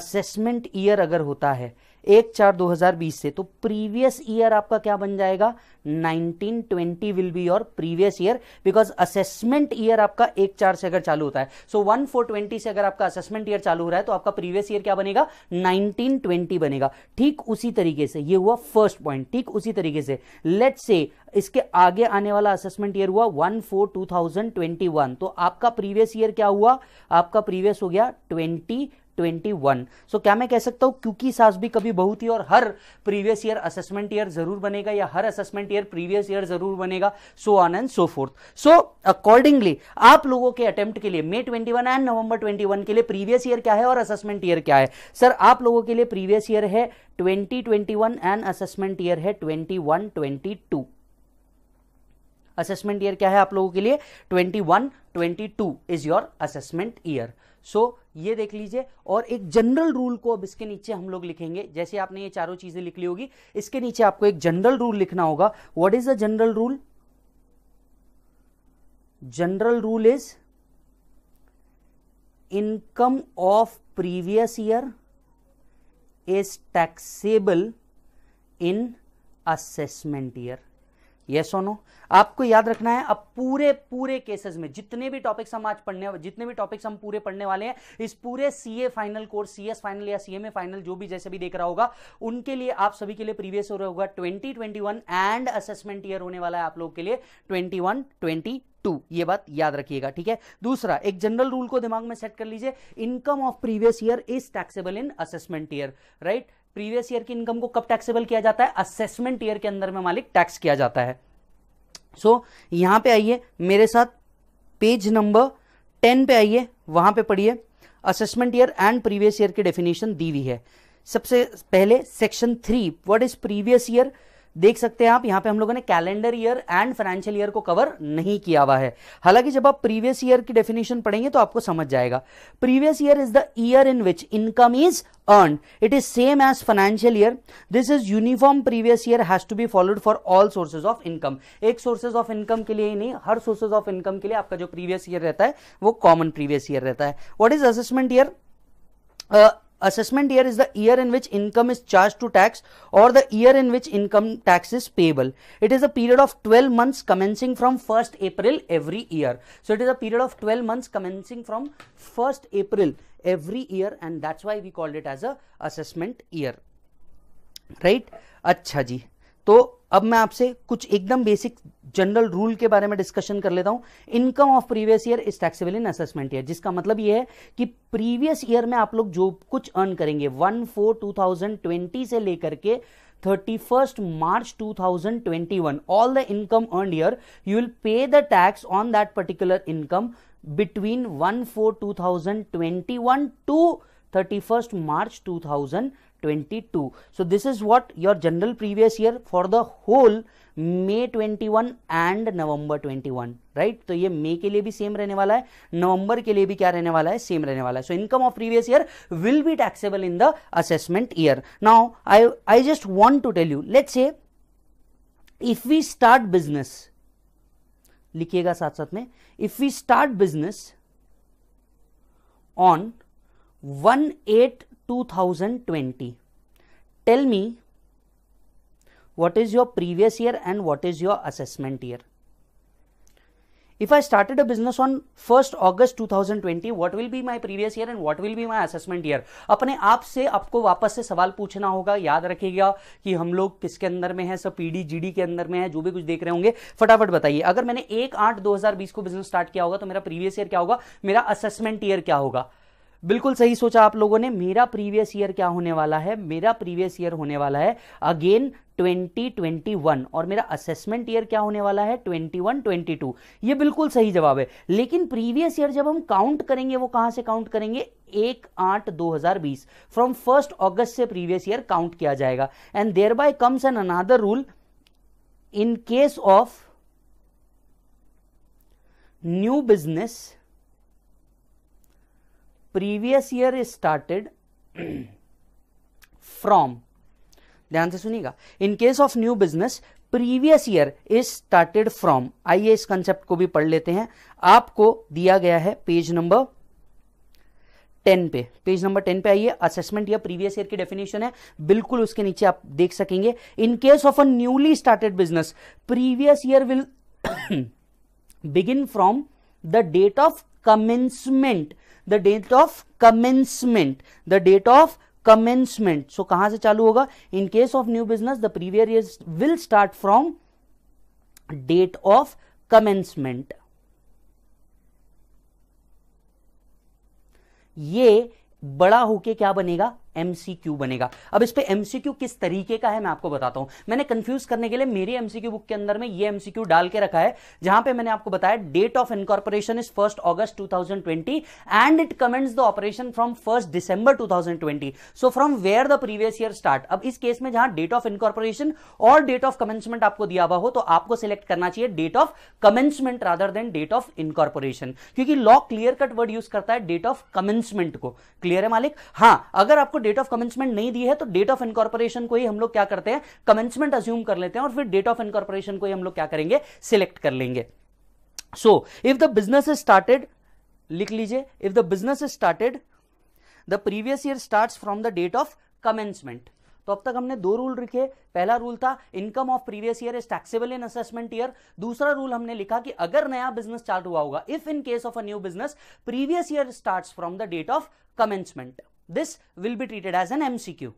S1: असेसमेंट ईयर अगर होता है एक चार 2020 से तो प्रीवियस ईयर आपका क्या बन जाएगा 1920 will be your previous year because assessment year आपका एक चार से अगर चालू होता है सो वन फोर ट्वेंटी से अगर आपका असेसमेंट ईयर चालू हो रहा है तो आपका प्रीवियस ईयर क्या बनेगा 1920 बनेगा ठीक उसी तरीके से ये हुआ फर्स्ट पॉइंट ठीक उसी तरीके से लेट से इसके आगे आने वाला असेसमेंट ईयर हुआ one four two thousand twenty one तो आपका प्रीवियस ईयर क्या हुआ आपका प्रीवियस हो गया ट्वेंटी 21. सो so, क्या मैं कह सकता हूं क्योंकि सास भी कभी बहुत थी और हर प्रीवियस ईयर असेसमेंट ईयर जरूर बनेगा या हर असेसमेंट ईयर प्रीवियस ईयर जरूर बनेगा so on and so forth so accordingly आप लोगों के अटेम्प्ट के लिए मे 21 एंड नवंबर 21 के लिए प्रीवियस ईयर क्या है और असेसमेंट ईयर क्या है सर आप लोगों के लिए प्रीवियस ईयर है 2021 एंड असेसमेंट ईयर है ट्वेंटी 22 असेसमेंट ईयर क्या है आप लोगों के लिए twenty one is your assessment year so ये देख लीजिए और एक जनरल रूल को अब इसके नीचे हम लोग लिखेंगे जैसे आपने ये चारों चीजें लिख ली होगी इसके नीचे आपको एक जनरल रूल लिखना होगा what is the general rule general rule is income of previous year is taxable in assessment year yes और नो आपको याद रखना है अब पूरे पूरे केसेस में जितने भी टॉपिक्स हम आज पढ़ने जितने भी टॉपिक्स हम पूरे पढ़ने वाले हैं इस पूरे CA final course CS final या सीएमए फाइनल जो भी जैसे भी देख रहा होगा उनके लिए आप सभी के लिए प्रीवियस हो रहा होगा 2021 एंड असेसमेंट ईयर होने वाला है आप लोग के लिए वन ट्वेंटी टू ये बात याद रखिएगा ठीक है दूसरा एक जनरल रूल को दिमाग में सेट कर लीजिए income of previous year is taxable in assessment year right previous year की इनकम को कब टैक्सेबल किया जाता है असेसमेंट ईयर के अंदर में मालिक टैक्स किया जाता है सो so, यहां पे आइए मेरे साथ पेज नंबर टेन पे आइए वहां पे पढ़िए assessment year and previous year की डेफिनेशन दी हुई है सबसे पहले section three what is previous year देख सकते हैं आप यहां पे हम लोगों ने calendar year and financial year को कवर नहीं किया हुआ है हालांकि जब आप प्रीवियस ईयर की डेफिनेशन पढ़ेंगे तो आपको समझ जाएगा previous year is the year in which income is earn it is same as financial year this is uniform previous year has to be followed for all sources of income एक सोर्सेज ऑफ इनकम के लिए ही नहीं हर सोर्सेज ऑफ इनकम के लिए आपका जो प्रीवियस ईयर रहता है वो कॉमन प्रीवियस ईयर रहता है what is assessment year assessment year is the year in which income is charged to tax or the year in which income tax is payable. It is a period of 12 months commencing from 1st April every year. So it is a period of 12 months commencing from 1st April every year and that's why we called it as a assessment year. Right? Achha ji. तो अब मैं आपसे कुछ एकदम बेसिक जनरल रूल के बारे में डिस्कशन कर लेता हूं income of previous year is taxable in assessment year जिसका मतलब यह है कि प्रीवियस ईयर में आप लोग जो कुछ अर्न करेंगे one four two thousand twenty से लेकर के thirty first March two thousand twenty one all the income earn year you will pay the tax on that particular income between one four two thousand twenty one to thirty first March two thousand 22 so this is what your general previous year for the whole May 21 and November 21 right तो ये मे के लिए भी सेम रहने वाला है नवंबर के लिए भी क्या रहने वाला है सेम रहने वाला है so income of previous year will be taxable in the assessment year now I I just want to tell you let's say if we start business लिखिएगा साथ साथ में if we start business on one eight 2020 tell me what is your previous year and what is your assessment year if i started a business on 1st august 2020 what will be my previous year and what will be my assessment year apne aap se aapko wapas se sawal puchna hoga yaad rakhiyega ki hum log kiske andar mein hai sab pd gd ke andar mein hai jo bhi kuch dekh rahe honge fatafat bataiye agar maine 1 8 2020 ko business start kiya hoga to mera previous year kya hoga mera assessment year kya hoga बिल्कुल सही सोचा आप लोगों ने मेरा प्रीवियस ईयर क्या होने वाला है मेरा प्रीवियस ईयर होने वाला है अगेन 2021 और मेरा असेसमेंट ईयर क्या होने वाला है 21 22 ये बिल्कुल सही जवाब है लेकिन प्रीवियस ईयर जब हम काउंट करेंगे वो कहां से काउंट करेंगे एक आठ दो हजार बीस फ्रॉम फर्स्ट ऑगस्ट से प्रीवियस ईयर काउंट किया जाएगा and thereby comes an another rule in case of new business previous year is started from ध्यान से सुनिएगा in case of new business previous year is started from आइए इस कंसेप्ट को भी पढ़ लेते हैं आपको दिया गया है पेज नंबर टेन पे पेज नंबर टेन पे आइए असेसमेंट या प्रीवियस ईयर की डेफिनेशन है बिल्कुल उसके नीचे आप देख सकेंगे in case of a newly started business previous year will begin from the date of commencement the date of commencement the date of commencement so कहां से चालू होगा in case of new business the previous year will start from date of commencement ये बड़ा होके क्या बनेगा एमसीक्यू बनेगा अब इस पर एमसीक्यू किस तरीके का है मैं आपको बताता हूं मैंने कंफ्यूज करने के लिए मेरी एमसीक्यू बुक के अंदर में ये एमसीक्यू डाल के रखा है जहां पे मैंने आपको बताया date of incorporation is first August 2020 and it commences the operation from first December 2020 so from where the previous year start अब इस केस में जहां डेट ऑफ इनकॉर्पोरेशन और डेट ऑफ कमेंसमेंट आपको दिया हुआ हो तो आपको सिलेक्ट करना चाहिए date of commencement rather than date of incorporation क्योंकि law clear cut word use करता है डेट ऑफ कमेंसमेंट को क्लियर है मालिक हाँ अगर आपको डेट ऑफ कमेंसमेंट नहीं दी है तो डेट ऑफ इनकॉर्पोरेशन को ही हम लोग क्या करते हैं कमेंसमेंट अज्यूम कर लेते हैं और फिर डेट ऑफ इनकॉर्पोरेशन को ही हम लोग क्या करेंगे सिलेक्ट कर लेंगे so if the business is started लिख लीजिए if the business is started the previous year start from the date of commencement तो अब तक हमने दो रूल लिखे पहला रूल था income of previous year is taxable in assessment year दूसरा रूल हमने लिखा कि अगर नया बिजनेस चालू हुआ होगा if in case of a new business previous year starts from the date of commencement This will be treated as an MCQ.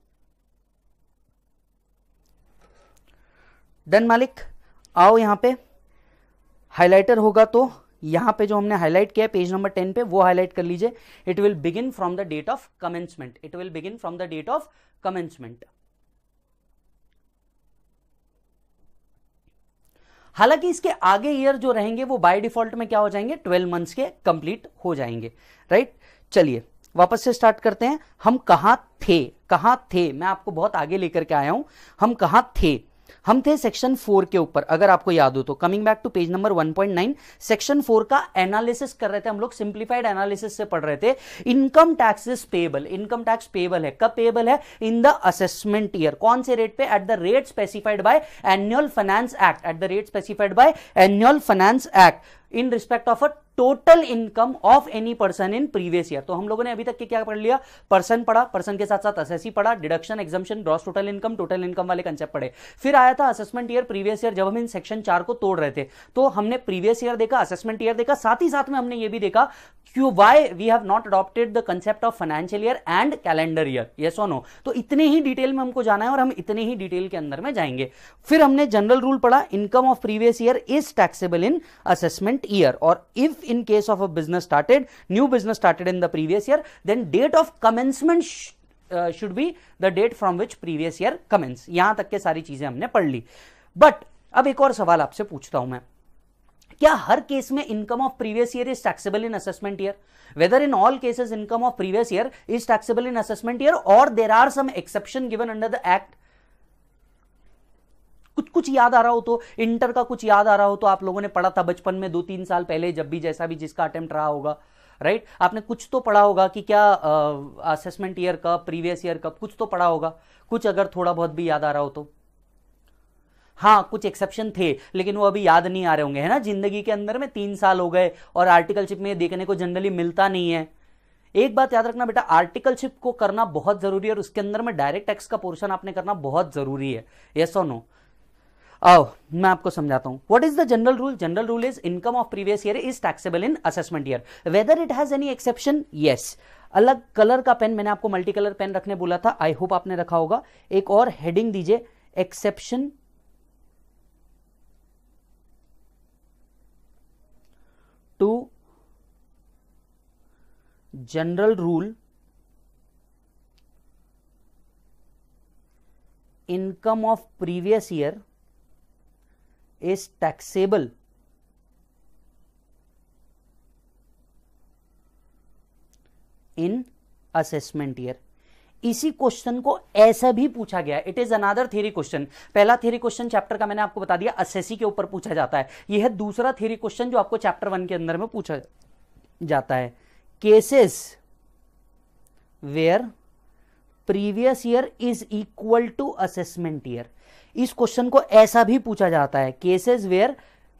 S1: Done मालिक आओ यहाँ पे हाईलाइटर होगा तो यहाँ पे जो हमने हाईलाइट किया पेज नंबर टेन पे वो हाईलाइट कर लीजिए it will begin from the date of commencement it will begin from the date of commencement हालांकि इसके आगे ईयर जो रहेंगे वो बाय डिफॉल्ट में क्या हो जाएंगे ट्वेल्व मंथ्स के कंप्लीट हो जाएंगे राइट चलिए वापस से स्टार्ट करते हैं हम कहा थे कहा थे मैं आपको बहुत आगे लेकर के आया हूं हम कहा थे हम थे सेक्शन फोर के ऊपर अगर आपको याद हो तो coming back to page number 1.9 section four का एनालिसिस कर रहे थे हम लोग सिंप्लीफाइड एनालिसिस से पढ़ रहे थे income tax is payable income tax payable है कब पेबल है इन द असेसमेंट ईयर कौन से रेट पे at the rate specified by annual finance act at the rate specified by annual finance act in respect of a total income of any person in previous year तो हम लोगों ने अभी तक के क्या पढ़ लिया पर्सन पढ़ा पर्सन के साथ साथ असेसी पढ़ा deduction exemption gross total income total income वाले कंसेप्ट पढ़े फिर आया था असेसमेंट ईयर प्रीवियस ईयर जब हम इन सेक्शन चार को तोड़ रहे थे तो हमने प्रीवियस ईयर देखा असेसमेंट ईयर देखा साथ ही साथ में हमने ये भी देखा Q why we have not adopted the concept of financial year and calendar year yes or no तो इतने ही डिटेल में हमको जाना है और हम इतने ही डिटेल के अंदर में जाएंगे फिर हमने जनरल रूल पढ़ा income of previous year is taxable in assessment current year or if in case of a business started, new business started in the previous year, then date of commencement sh uh, should be the date from which previous year commence. यहां तक के सारी चीजें हमने पढ़ ली बट अब एक और सवाल आपसे पूछता हूं मैं क्या हर केस में income of previous year is taxable in assessment year whether in all cases income of previous year is taxable in assessment year और there are some exception given under the act कुछ कुछ याद आ रहा हो तो इंटर का कुछ याद आ रहा हो तो आप लोगों ने पढ़ा था बचपन में दो तीन साल पहले जब भी जैसा भी जिसका अटेम्प्ट रहा होगा राइट आपने कुछ तो पढ़ा होगा कि क्या असेसमेंट ईयर कब प्रीवियस ईयर कब कुछ तो पढ़ा होगा कुछ अगर थोड़ा बहुत भी याद आ रहा हो तो हाँ कुछ एक्सेप्शन थे लेकिन वो अभी याद नहीं आ रहे होंगे है ना जिंदगी के अंदर में तीन साल हो गए और आर्टिकलशिप में देखने को जनरली मिलता नहीं है एक बात याद रखना बेटा आर्टिकलशिप को करना बहुत जरूरी है और उसके अंदर में डायरेक्ट टैक्स का पोर्शन आपने करना बहुत जरूरी है यस और नो आओ मैं आपको समझाता हूं what is the general rule general rule is income of previous year is taxable in assessment year whether it has any exception yes अलग कलर का पेन मैंने आपको मल्टी कलर पेन रखने बोला था आई होप आपने रखा होगा एक और हेडिंग दीजिए exception to general rule income of previous year is taxable in assessment year इसी क्वेश्चन को ऐसा भी पूछा गया it is another theory question पहला थ्योरी क्वेश्चन चैप्टर का मैंने आपको बता दिया असेसी के ऊपर पूछा जाता है यह है दूसरा थ्योरी क्वेश्चन जो आपको चैप्टर वन के अंदर में पूछा जाता है cases where previous year is equal to assessment year इस क्वेश्चन को ऐसा भी पूछा जाता है cases where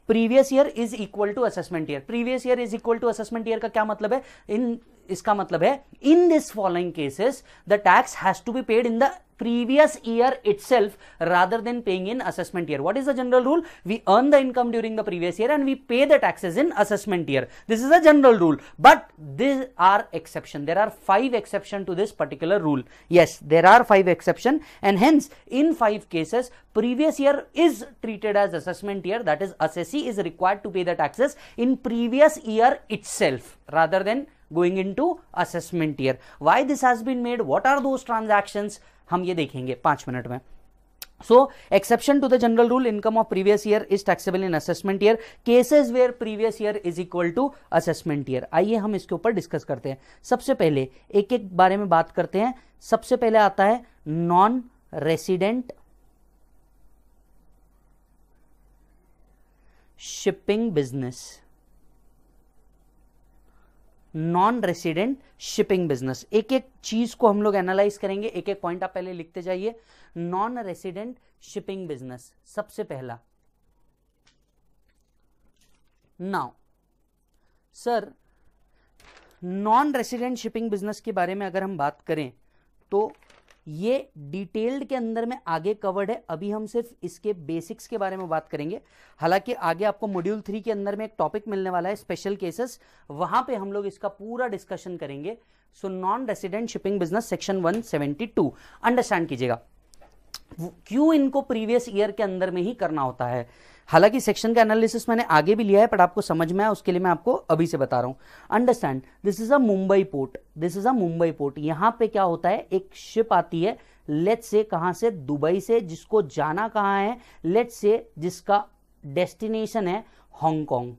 S1: previous year is equal to assessment year previous year is equal to assessment year का क्या मतलब है इन इसका मतलब है in this following cases the tax has to be paid in the previous year itself rather than paying in assessment year. What is the general rule? We earn the income during the previous year and we pay the taxes in assessment year. This is a general rule, but these are exception. There are five exception to this particular rule. Yes, there are five exception and hence in five cases, previous year is treated as assessment year. That is assessee is required to pay the taxes in previous year itself rather than going into assessment year. Why this has been made? What are those transactions? हम ये देखेंगे पांच मिनट में So, exception to the general rule, income of previous year is taxable in assessment year. Cases where previous year is equal to assessment year. आइए हम इसके ऊपर डिस्कस करते हैं सबसे पहले एक एक बारे में बात करते हैं सबसे पहले आता है non resident shipping business non resident shipping business एक एक चीज को हम लोग एनालाइज करेंगे एक एक पॉइंट आप पहले लिखते जाइए नॉन रेसिडेंट शिपिंग बिजनेस सबसे पहला now sir non resident shipping business के बारे में अगर हम बात करें तो ये डिटेल्ड के अंदर में आगे कवर्ड है अभी हम सिर्फ इसके बेसिक्स के बारे में बात करेंगे हालांकि आगे आपको मॉड्यूल थ्री के अंदर में एक टॉपिक मिलने वाला है स्पेशल केसेस वहां पे हम लोग इसका पूरा डिस्कशन करेंगे so non resident shipping business section 172 understand कीजिएगा क्यों इनको प्रीवियस ईयर के अंदर में ही करना होता है हालांकि सेक्शन का एनालिसिस मैंने आगे भी लिया है पर आपको समझ में आया उसके लिए मैं आपको अभी से बता रहा हूं understand this is a Mumbai port this is a Mumbai port यहां पे क्या होता है एक शिप आती है लेट से कहां से दुबई से जिसको जाना कहां है लेट से जिसका डेस्टिनेशन है Hong Kong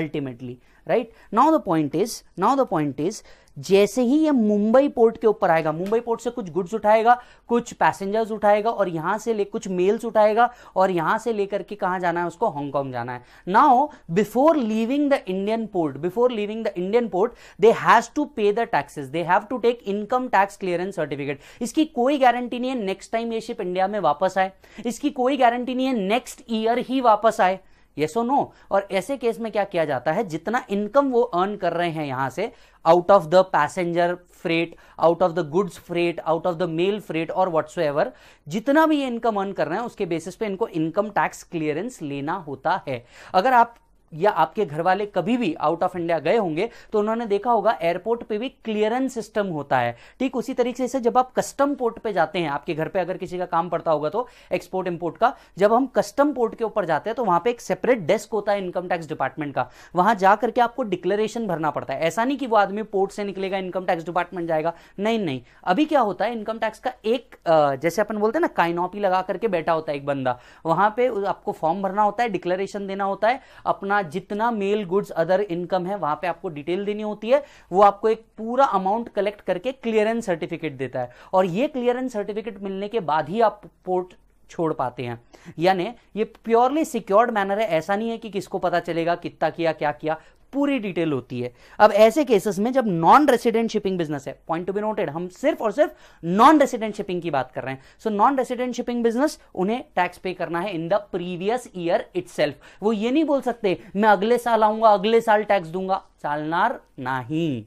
S1: ultimately right now the point is now the point is जैसे ही ये मुंबई पोर्ट के ऊपर आएगा मुंबई पोर्ट से कुछ गुड्स उठाएगा कुछ पैसेंजर्स उठाएगा और यहां से ले कुछ मेल्स उठाएगा और यहां से लेकर के कहाँ जाना है उसको हांगकांग जाना है now before leaving the Indian port before leaving the Indian port they has to pay the taxes they have to take income tax clearance certificate इसकी कोई गारंटी नहीं है नेक्स्ट टाइम ये शिप इंडिया में वापस आए इसकी कोई गारंटी नहीं है नेक्स्ट ईयर ही वापस आए येसो नो और ऐसे केस में क्या किया जाता है जितना इनकम वो अर्न कर रहे हैं यहाँ से out of the passenger freight out of the goods freight out of the mail freight और वट्स एवर जितना भी ये इनकम अर्न कर रहे हैं उसके बेसिस पे इनको इनकम टैक्स क्लियरेंस लेना होता है अगर आप या आपके घर वाले कभी भी आउट ऑफ इंडिया गए होंगे तो उन्होंने देखा होगा एयरपोर्ट पे भी क्लियरेंस सिस्टम होता है ठीक उसी तरीके से जब आप कस्टम पोर्ट पे जाते हैं आपके घर पे अगर किसी का काम पड़ता होगा तो एक्सपोर्ट इंपोर्ट का जब हम कस्टम पोर्ट के ऊपर जाते हैं तो वहां पे एक सेपरेट डेस्क होता है इनकम टैक्स डिपार्टमेंट का वहां जाकर के आपको डिक्लेरेशन भरना पड़ता है ऐसा नहीं कि वो आदमी पोर्ट से निकलेगा इनकम टैक्स डिपार्टमेंट जाएगा नहीं नहीं अभी क्या होता है इनकम टैक्स का एक जैसे अपन बोलते हैं ना काइनॉपी लगा करके बैठा होता है एक बंदा वहां पे आपको फॉर्म भरना होता है डिक्लेरेशन देना होता है अपना अपना जितना मेल गुड्स अदर इनकम है वहां पे आपको डिटेल देनी होती है वो आपको एक पूरा अमाउंट कलेक्ट करके क्लियरेंस सर्टिफिकेट देता है और ये क्लियरेंस सर्टिफिकेट मिलने के बाद ही आप पोर्ट छोड़ पाते हैं यानी ये प्योरली सिक्योर्ड मैनर है ऐसा नहीं है कि किसको पता चलेगा कितना किया क्या किया पूरी डिटेल होती है अब ऐसे केसेस में जब नॉन रेसिडेंट शिपिंग बिजनेस है पॉइंट टू बी नोटेड हम सिर्फ और सिर्फ नॉन रेसिडेंट शिपिंग की बात कर रहे हैं so non resident shipping business उन्हें टैक्स पे करना है in the previous year it वो ये नहीं बोल सकते मैं अगले साल आऊंगा अगले साल टैक्स दूंगा चालनार नहीं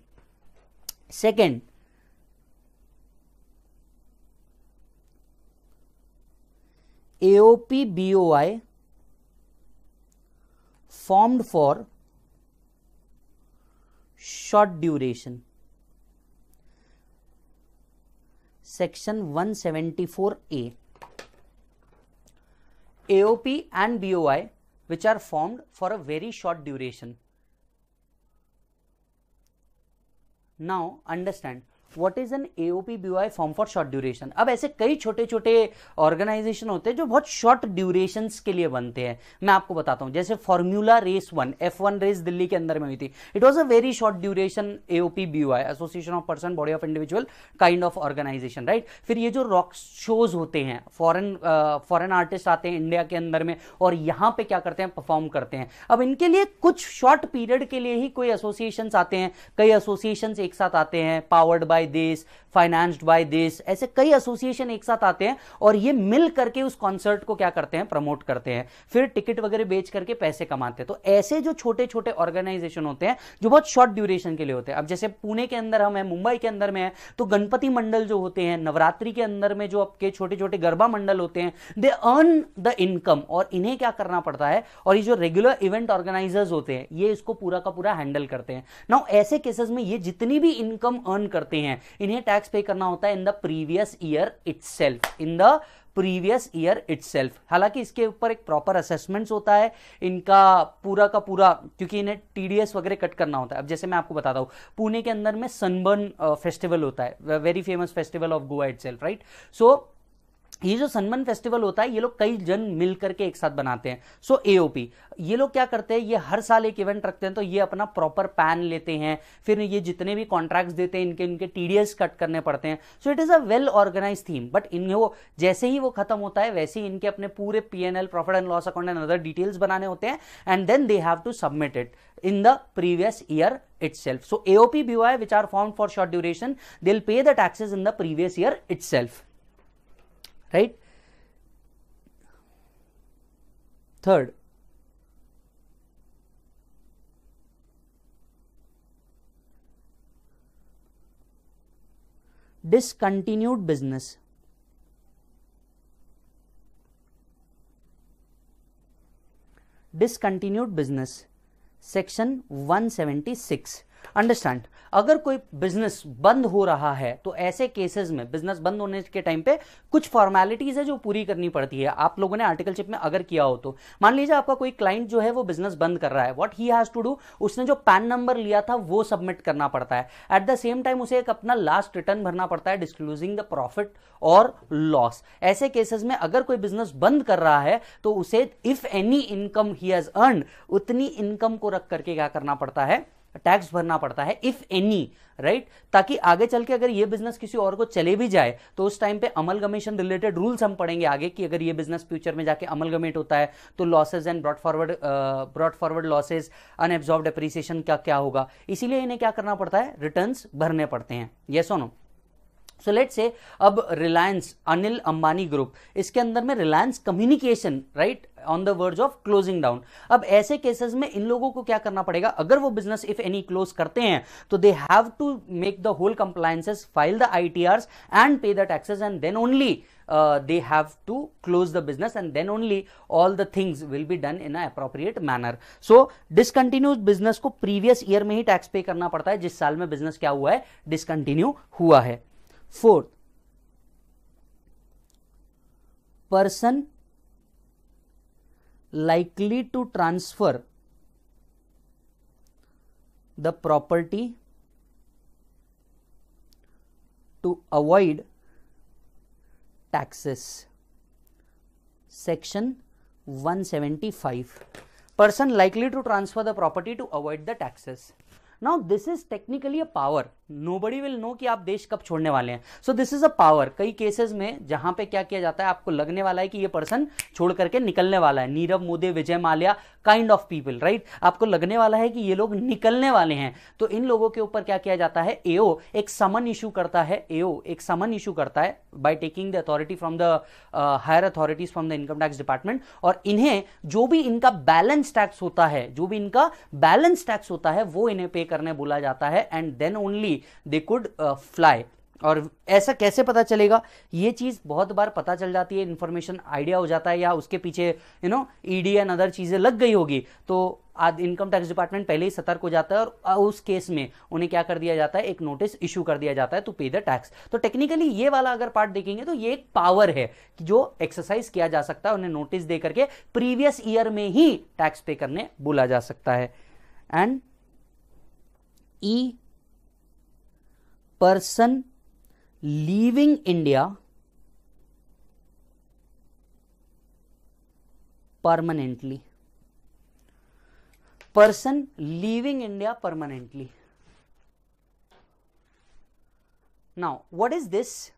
S1: second BOI formed for short duration. Section 174A. AOP and BOI which are formed for a very short duration. Now understand what is an AOP BOI form for short duration अब ऐसे कई छोटे छोटे ऑर्गेनाइजेशन होते हैं जो बहुत शॉर्ट ड्यूरेशन के लिए बनते हैं मैं आपको बताता हूँ जैसे formula race one F one race Delhi के अंदर में हुई थी it was a very short duration AOP BOI association of person body of individual kind of organisation right फिर ये जो रॉक शोज होते हैं फॉरन फॉरन आर्टिस्ट आते हैं इंडिया के अंदर में और यहाँ पे क्या करते हैं परफॉर्म करते हैं अब इनके लिए कुछ शॉर्ट पीरियड के लिए ही कोई एसोसिएशन आते हैं कई एसोसिएशन एक साथ आते हैं powered by by this financed by this ऐसे कई एसोसिएशन एक साथ आते हैं और ये मिल करके उस कॉन्सर्ट को क्या करते हैं प्रमोट करते हैं फिर टिकट वगैरह बेच करके पैसे कमाते हैं तो ऐसे जो छोटे छोटे ऑर्गेनाइजेशन होते हैं जो बहुत शॉर्ट ड्यूरेशन के लिए होते हैं अब जैसे पुणे के अंदर हम हैं मुंबई के अंदर में है तो गणपति मंडल जो होते हैं नवरात्रि के अंदर में जो आपके छोटे छोटे गरबा मंडल होते हैं दे अर्न द इनकम और इन्हें क्या करना पड़ता है और ये जो रेगुलर इवेंट ऑर्गेनाइजर्स होते हैं ये इसको पूरा का पूरा हैंडल करते हैं नाउ ऐसे केसेस में ये जितनी भी इनकम अर्न करते हैं हैं इन्हें टैक्स पे करना होता है in the previous year itself in the previous year itself हालांकि इसके ऊपर एक प्रॉपर असेसमेंट्स होता है इनका पूरा का पूरा क्योंकि इन्हें टीडीएस वगैरह कट करना होता है अब जैसे मैं आपको बताता हूँ पुणे के अंदर में सनबर्न फेस्टिवल होता है very famous festival of Goa itself right so ये जो सनमन फेस्टिवल होता है ये लोग कई जन मिल करके एक साथ बनाते हैं सो so, एओपी ये लोग क्या करते हैं ये हर साल एक इवेंट रखते हैं तो ये अपना प्रॉपर पैन लेते हैं फिर ये जितने भी कॉन्ट्रैक्ट्स देते हैं इनके इनके टीडीएस कट करने पड़ते हैं so it is a well organise theme but in वो जैसे ही वो खत्म होता है वैसे ही इनके अपने पूरे P N L profit and loss account and other details बनाने होते हैं and then they have to submit it in itself so year itself. So AOP which are form for short duration they pay the taxes in the previous year itself right third discontinued business discontinued business section 176 understand अगर कोई बिजनेस बंद हो रहा है तो ऐसे केसेस में बिजनेस बंद होने के टाइम पे कुछ फॉर्मेलिटीज है जो पूरी करनी पड़ती है आप लोगों ने आर्टिकलशिप में अगर किया हो तो मान लीजिए आपका कोई क्लाइंट जो है वो बिजनेस बंद कर रहा है what he has to do उसने जो पैन नंबर लिया था वो सबमिट करना पड़ता है एट द सेम टाइम उसे एक अपना लास्ट रिटर्न भरना पड़ता है डिस्कलूजिंग द प्रॉफिट और लॉस ऐसे केसेस में अगर कोई बिजनेस बंद कर रहा है तो उसे if any income he has earn उतनी इनकम को रख करके क्या करना पड़ता है टैक्स भरना पड़ता है इफ एनी राइट ताकि आगे चल के अगर ये बिजनेस किसी और को चले भी जाए तो उस टाइम पे गमेशन रिलेटेड रूल्स हम पढ़ेंगे आगे कि अगर ये बिजनेस फ्यूचर में जाके अमल गमेट होता है तो losses and brought forward brought forward losses unabsorbed appreciation का क्या होगा इसीलिए इन्हें क्या करना पड़ता है रिटर्न भरने पड़ते हैं ये सोनो सो लेट से अब रिलायंस अनिल अंबानी ग्रुप इसके अंदर में Reliance communication right on the word of closing down अब ऐसे केसेस में इन लोगों को क्या करना पड़ेगा अगर वो बिजनेस इफ एनी क्लोज करते हैं तो they have to make the whole compliances file the I T R and pay the taxes and then only they have to close the business and then only all the things will be done in appropriate manner so discontinue business को प्रीवियस ईयर में ही टैक्स पे करना पड़ता है जिस साल में बिजनेस क्या हुआ है डिसकंटिन्यू हुआ है Fourth, person likely to transfer the property to avoid taxes. Section 175 person likely to transfer the property to avoid the taxes. Now this is technically a power nobody will know कि आप देश कब छोड़ने वाले हैं so this is a power कई केसेस में जहां पे क्या किया जाता है आपको लगने वाला है कि ये पर्सन छोड़ करके निकलने वाला है Nirav Modi Vijay Mallya kind of people right आपको लगने वाला है कि ये लोग निकलने वाले हैं तो इन लोगों के ऊपर क्या किया जाता है एओ एक समन इशू करता है एओ एक समन इशू करता है by taking the authority from the higher authorities from the income tax department और इन्हें जो भी इनका बैलेंस टैक्स होता है जो भी इनका बैलेंस टैक्स होता है वो इन्हें पे करने बोला जाता है and then only they could fly और ऐसा कैसे पता चलेगा ये चीज़ बहुत बार पता चल जाती है इन्फॉर्मेशन आइडिया हो जाता है या उसके पीछे you know ED and other चीज़ें लग गई होगी तो आज इनकम टैक्स डिपार्टमेंट पहले ही सतर्क हो जाता है और uh, उस केस में उन्हें क्या कर दिया जाता है एक नोटिस इशू कर दिया जाता है टू पे द टैक्स तो टेक्निकली ये वाला अगर पार्ट देखेंगे तो ये एक पावर है कि जो एक्सरसाइज किया जा सकता है उन्हें नोटिस दे करके प्रीवियस ईयर में ही टैक्स पे करने बोला जा सकता है and E person leaving India permanently. Person leaving India permanently. Now, what is this?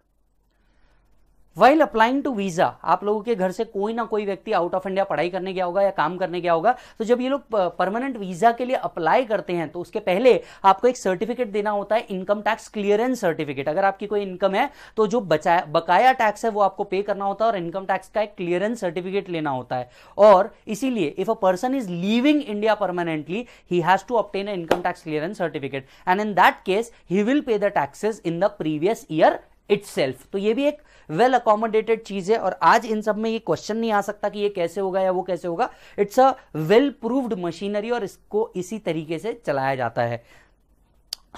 S1: While applying to visa आप लोगों के घर से कोई ना कोई व्यक्ति आउट ऑफ इंडिया पढ़ाई करने गया होगा या काम करने गया होगा तो जब ये लोग परमानेंट वीजा के लिए अप्लाई करते हैं तो उसके पहले आपको एक सर्टिफिकेट देना होता है इनकम टैक्स क्लियरेंस सर्टिफिकेट अगर आपकी कोई इनकम है तो जो बचाया बकाया टैक्स है वो आपको पे करना होता है और इनकम टैक्स का एक क्लियरेंस सर्टिफिकेट लेना होता है और इसीलिए if a person is living India permanently he has to obtain income tax clearance certificate and in that case he will pay the taxes in the previous year it तो ये भी एक वेल अकोमोडेटेड चीज है और आज इन सब में ये क्वेश्चन नहीं आ सकता कि ये कैसे होगा या वो कैसे होगा it's a well proved machinery और इसको इसी तरीके से चलाया जाता है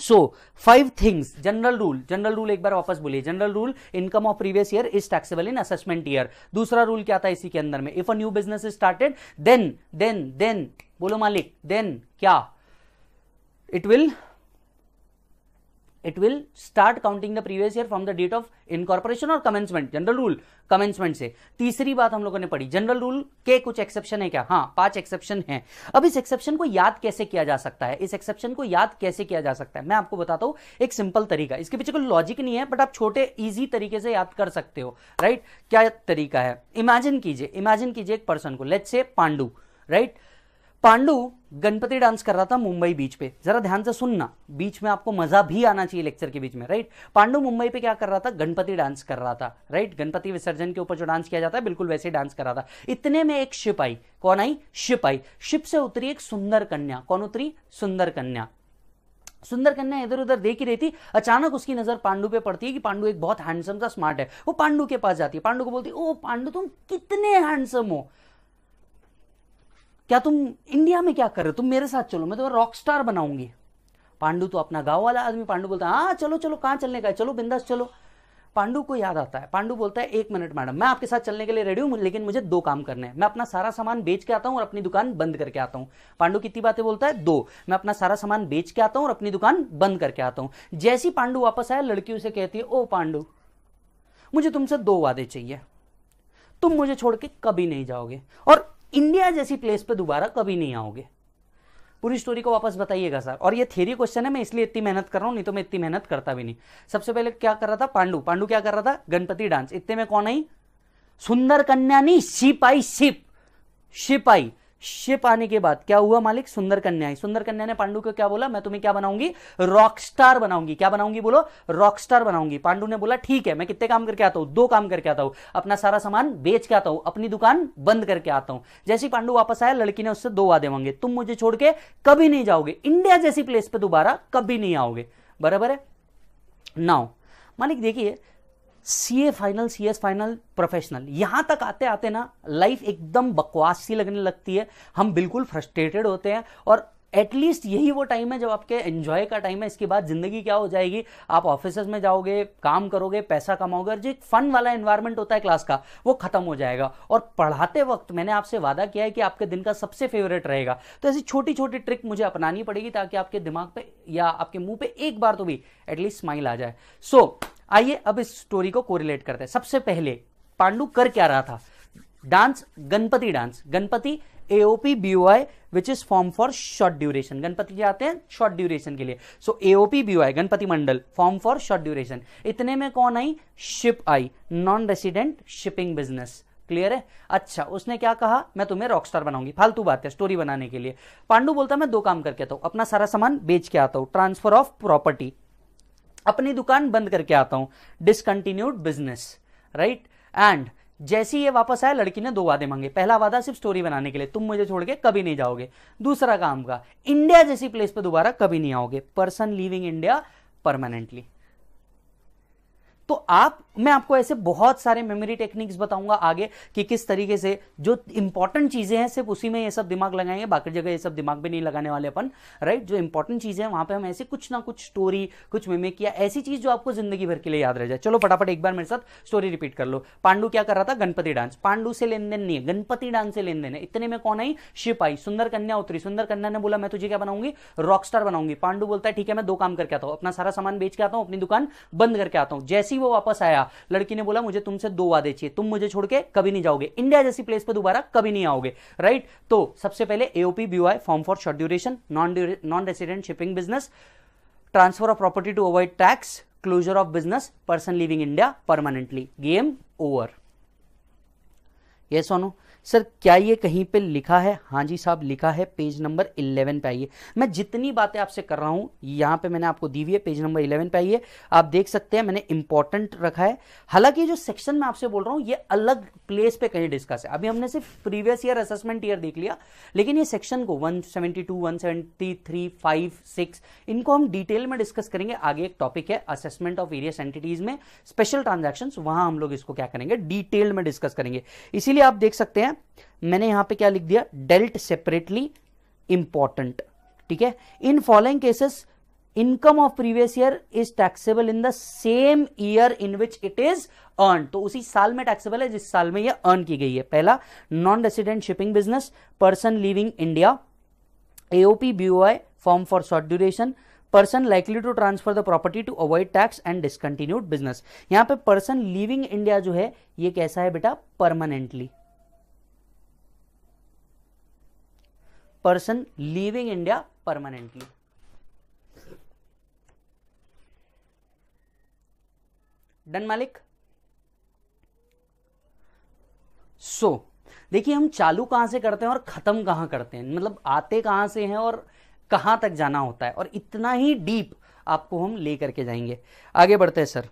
S1: so five things general rule general rule एक बार वापस बोलिए general rule income of previous year is taxable in assessment year दूसरा रूल क्या था इसी के अंदर में if a new business is started then then then बोलो मालिक देन क्या it will it will start counting the previous year from the date of incorporation or commencement general rule commencement से तीसरी बात हम लोगों ने पढ़ी जनरल रूल के कुछ एक्सेप्शन है क्या हाँ पांच एक्सेप्शन है अब इस एक्सेप्शन को याद कैसे किया जा सकता है इस एक्सेप्शन को याद कैसे किया जा सकता है मैं आपको बताता हूँ एक सिंपल तरीका इसके पीछे कोई लॉजिक नहीं है बट आप छोटे ईजी तरीके से याद कर सकते हो राइट क्या तरीका है इमेजिन कीजिए इमेजिन कीजिए एक पर्सन को लेट से Pandu right right? Pandu Ganpati dance कर रहा था मुंबई बीच पे जरा ध्यान से सुनना बीच में आपको मजा भी आना चाहिए लेक्चर के बीच में राइट पांडू मुंबई पे क्या कर रहा था गणपति डांस कर रहा था राइट गणपति विसर्जन के ऊपर जो डांस किया जाता है बिल्कुल वैसे डांस कर रहा था इतने में एक शिप आई कौन आई शिप आई शिप से उतरी एक सुंदर कन्या कौन उतरी सुंदर कन्या सुंदर कन्या इधर उधर देख ही रही थी अचानक उसकी नजर पांडू पे पड़ती है कि पांडू एक बहुत हैंडसम सा स्मार्ट है वो पांडू के पास जाती है पांडू को बोलती है ओ पांडू तुम कितने हैंडसम हो क्या तुम इंडिया में क्या कर रहे हो तुम मेरे साथ चलो मैं तुम्हें रॉक स्टार बनाऊंगी पांडू तो अपना गांव वाला आदमी पांडू बोलता है हाँ चलो चलो कहाँ चलने का है चलो बिंदास चलो पांडू को याद आता है पांडू बोलता है एक मिनट मैडम मैं आपके साथ चलने के लिए रेडी हूँ लेकिन मुझे दो काम करने हैं मैं अपना सारा सामान बेच के आता हूँ और अपनी दुकान बंद करके आता हूँ पांडू कितनी बातें बोलता है दो मैं अपना सारा सामान बेच के आता हूँ और अपनी दुकान बंद करके आता हूँ जैसी पांडू वापस आया लड़की उसे कहती है ओ पांडू मुझे तुमसे दो वादे चाहिए तुम मुझे छोड़ के कभी नहीं जाओगे और इंडिया जैसी प्लेस पर दोबारा कभी नहीं आओगे पूरी स्टोरी को वापस बताइएगा सर और ये थेरी क्वेश्चन है मैं इसलिए इतनी मेहनत कर रहा हूँ नहीं तो मैं इतनी मेहनत करता भी नहीं सबसे पहले क्या कर रहा था पांडू पांडू क्या कर रहा था गणपति डांस इतने में कौन आई सुंदर कन्या नहीं शिप आई शिप शिप आई शिप आने के बाद क्या हुआ मालिक सुंदर कन्या सुंदर कन्या ने पांडु को क्या बोला मैं तुम्हें क्या बनाऊंगी रॉकस्टार बनाऊंगी क्या बनाऊंगी बोलो रॉकस्टार बनाऊंगी पांडु ने बोला ठीक है मैं कितने काम करके आता हूं दो काम करके आता हूं अपना सारा सामान बेच के आता हूं अपनी दुकान बंद करके आता हूं जैसे पांडु वापस आया लड़की ने उससे दो वादे मांगे तुम मुझे छोड़ के कभी नहीं जाओगे इंडिया जैसी प्लेस पर दोबारा कभी नहीं आओगे बराबर है नाउ मालिक देखिए C A final C S final professional यहां तक आते आते ना लाइफ एकदम बकवास सी लगने लगती है हम बिल्कुल फ्रस्ट्रेटेड होते हैं और एटलीस्ट यही वो टाइम है जब आपके एंजॉय का टाइम है इसके बाद जिंदगी क्या हो जाएगी आप ऑफिस में जाओगे काम करोगे पैसा कमाओगे और जो एक फन वाला एनवायरमेंट होता है क्लास का वो खत्म हो जाएगा और पढ़ाते वक्त मैंने आपसे वादा किया है कि आपके दिन का सबसे फेवरेट रहेगा तो ऐसी छोटी छोटी ट्रिक मुझे अपनानी पड़ेगी ताकि आपके दिमाग पे या आपके मुंह पे एक बार तो भी एटलीस्ट स्माइल आ जाए सो so, आइए अब इस स्टोरी को कोरिलेट करते हैं सबसे पहले पांडु कर क्या रहा था dance Ganpati dance Ganpati AOP BOI which is form for short duration Ganpati आते हैं शॉर्ट ड्यूरेशन के लिए सो एओपी बीओआई गणपति मंडल फॉर्म फॉर शॉर्ट ड्यूरेशन इतने में कौन आई शिप आई non resident shipping business clear है अच्छा उसने क्या कहा मैं तुम्हें रॉकस्टार बनाऊंगी फालतू बात है स्टोरी बनाने के लिए पांडु बोलता मैं दो काम करके आता हूं अपना सारा सामान बेच के आता हूं ट्रांसफर ऑफ प्रॉपर्टी अपनी दुकान बंद करके आता हूं डिसकंटिन्यूड बिजनेस राइट एंड जैसी ये वापस आया लड़की ने दो वादे मांगे पहला वादा सिर्फ स्टोरी बनाने के लिए तुम मुझे छोड़ के कभी नहीं जाओगे दूसरा काम का इंडिया जैसी प्लेस पर दोबारा कभी नहीं आओगे पर्सन लिविंग इंडिया परमानेंटली तो आप मैं आपको ऐसे बहुत सारे मेमोरी टेक्निक्स बताऊंगा आगे कि किस तरीके से जो इंपॉर्टेंट चीजें हैं सिर्फ उसी में ये सब दिमाग लगाएंगे बाकी जगह ये सब दिमाग भी नहीं लगाने वाले अपन राइट जो इंपॉर्टेंट चीजें हैं वहां पे हम ऐसे कुछ ना कुछ स्टोरी कुछ मिमिक या ऐसी चीज जो आपको जिंदगी भर के लिए याद रह जाए चलो फटाफट एक बार मेरे साथ स्टोरी रिपीट कर लो पांडू क्या कर रहा था गणपति डांस पांडू से लेन देन नहीं है गणपति डांस से लेन देन है इतने में कौन आई शिप आई सुंदर कन्या उतरी सुंदर कन्या ने बोला मैं तुझे क्या बनाऊंगी रॉक बनाऊंगी पांडू बोलता है ठीक है मैं दो काम करके आता हूँ अपना सारा सामान बेच के आता हूँ अपनी दुकान बंद करके आता हूँ जैसी ही वो वापस आया लड़की ने बोला मुझे तुमसे दो वादे चाहिए तुम मुझे छोड़ के कभी नहीं जाओगे इंडिया जैसी प्लेस पर दोबारा कभी नहीं आओगे राइट तो सबसे पहले AOP BOI form for short duration non non resident shipping business transfer of property to avoid tax closure of business person living India permanently game over yes Sonu sir क्या ये कहीं पे लिखा है हाँ जी साहब लिखा है पेज नंबर 11 पे आइए मैं जितनी बातें आपसे कर रहा हूं यहाँ पे मैंने आपको दी हुई है पेज नंबर 11 पे आइए आप देख सकते हैं मैंने इंपॉर्टेंट रखा है हालांकि जो सेक्शन मैं आपसे बोल रहा हूँ ये अलग प्लेस पे कहीं डिस्कस है अभी हमने सिर्फ प्रीवियस ईयर असेसमेंट ईयर देख लिया लेकिन ये सेक्शन को 172, थ्री फाइव सिक्स इनको हम डिटेल में डिस्कस करेंगे आगे एक टॉपिक है असेसमेंट ऑफ वेरियस एंटिटीज में स्पेशल ट्रांजेक्शन वहां हम लोग इसको क्या करेंगे डिटेल में डिस्कस करेंगे इसीलिए आप देख सकते हैं है मैंने यहां पे क्या लिख दिया डेल्ट सेपरेटली इंपॉर्टेंट ठीक है in following cases income of previous year is taxable in the same year in which it is earned तो उसी साल में टैक्सेबल है जिस साल में ये अर्न की गई है पहला non resident shipping business person living India AOP BOI form for short duration person likely to transfer the property to avoid tax and discontinued business यहां पर पर्सन लिविंग इंडिया जो है ये कैसा है बेटा permanently person leaving India permanently done मालिक सो देखिए हम चालू कहां से करते हैं और खत्म कहां करते हैं मतलब आते कहां से हैं और कहां तक जाना होता है और इतना ही डीप आपको हम ले करके जाएंगे आगे बढ़ते हैं सर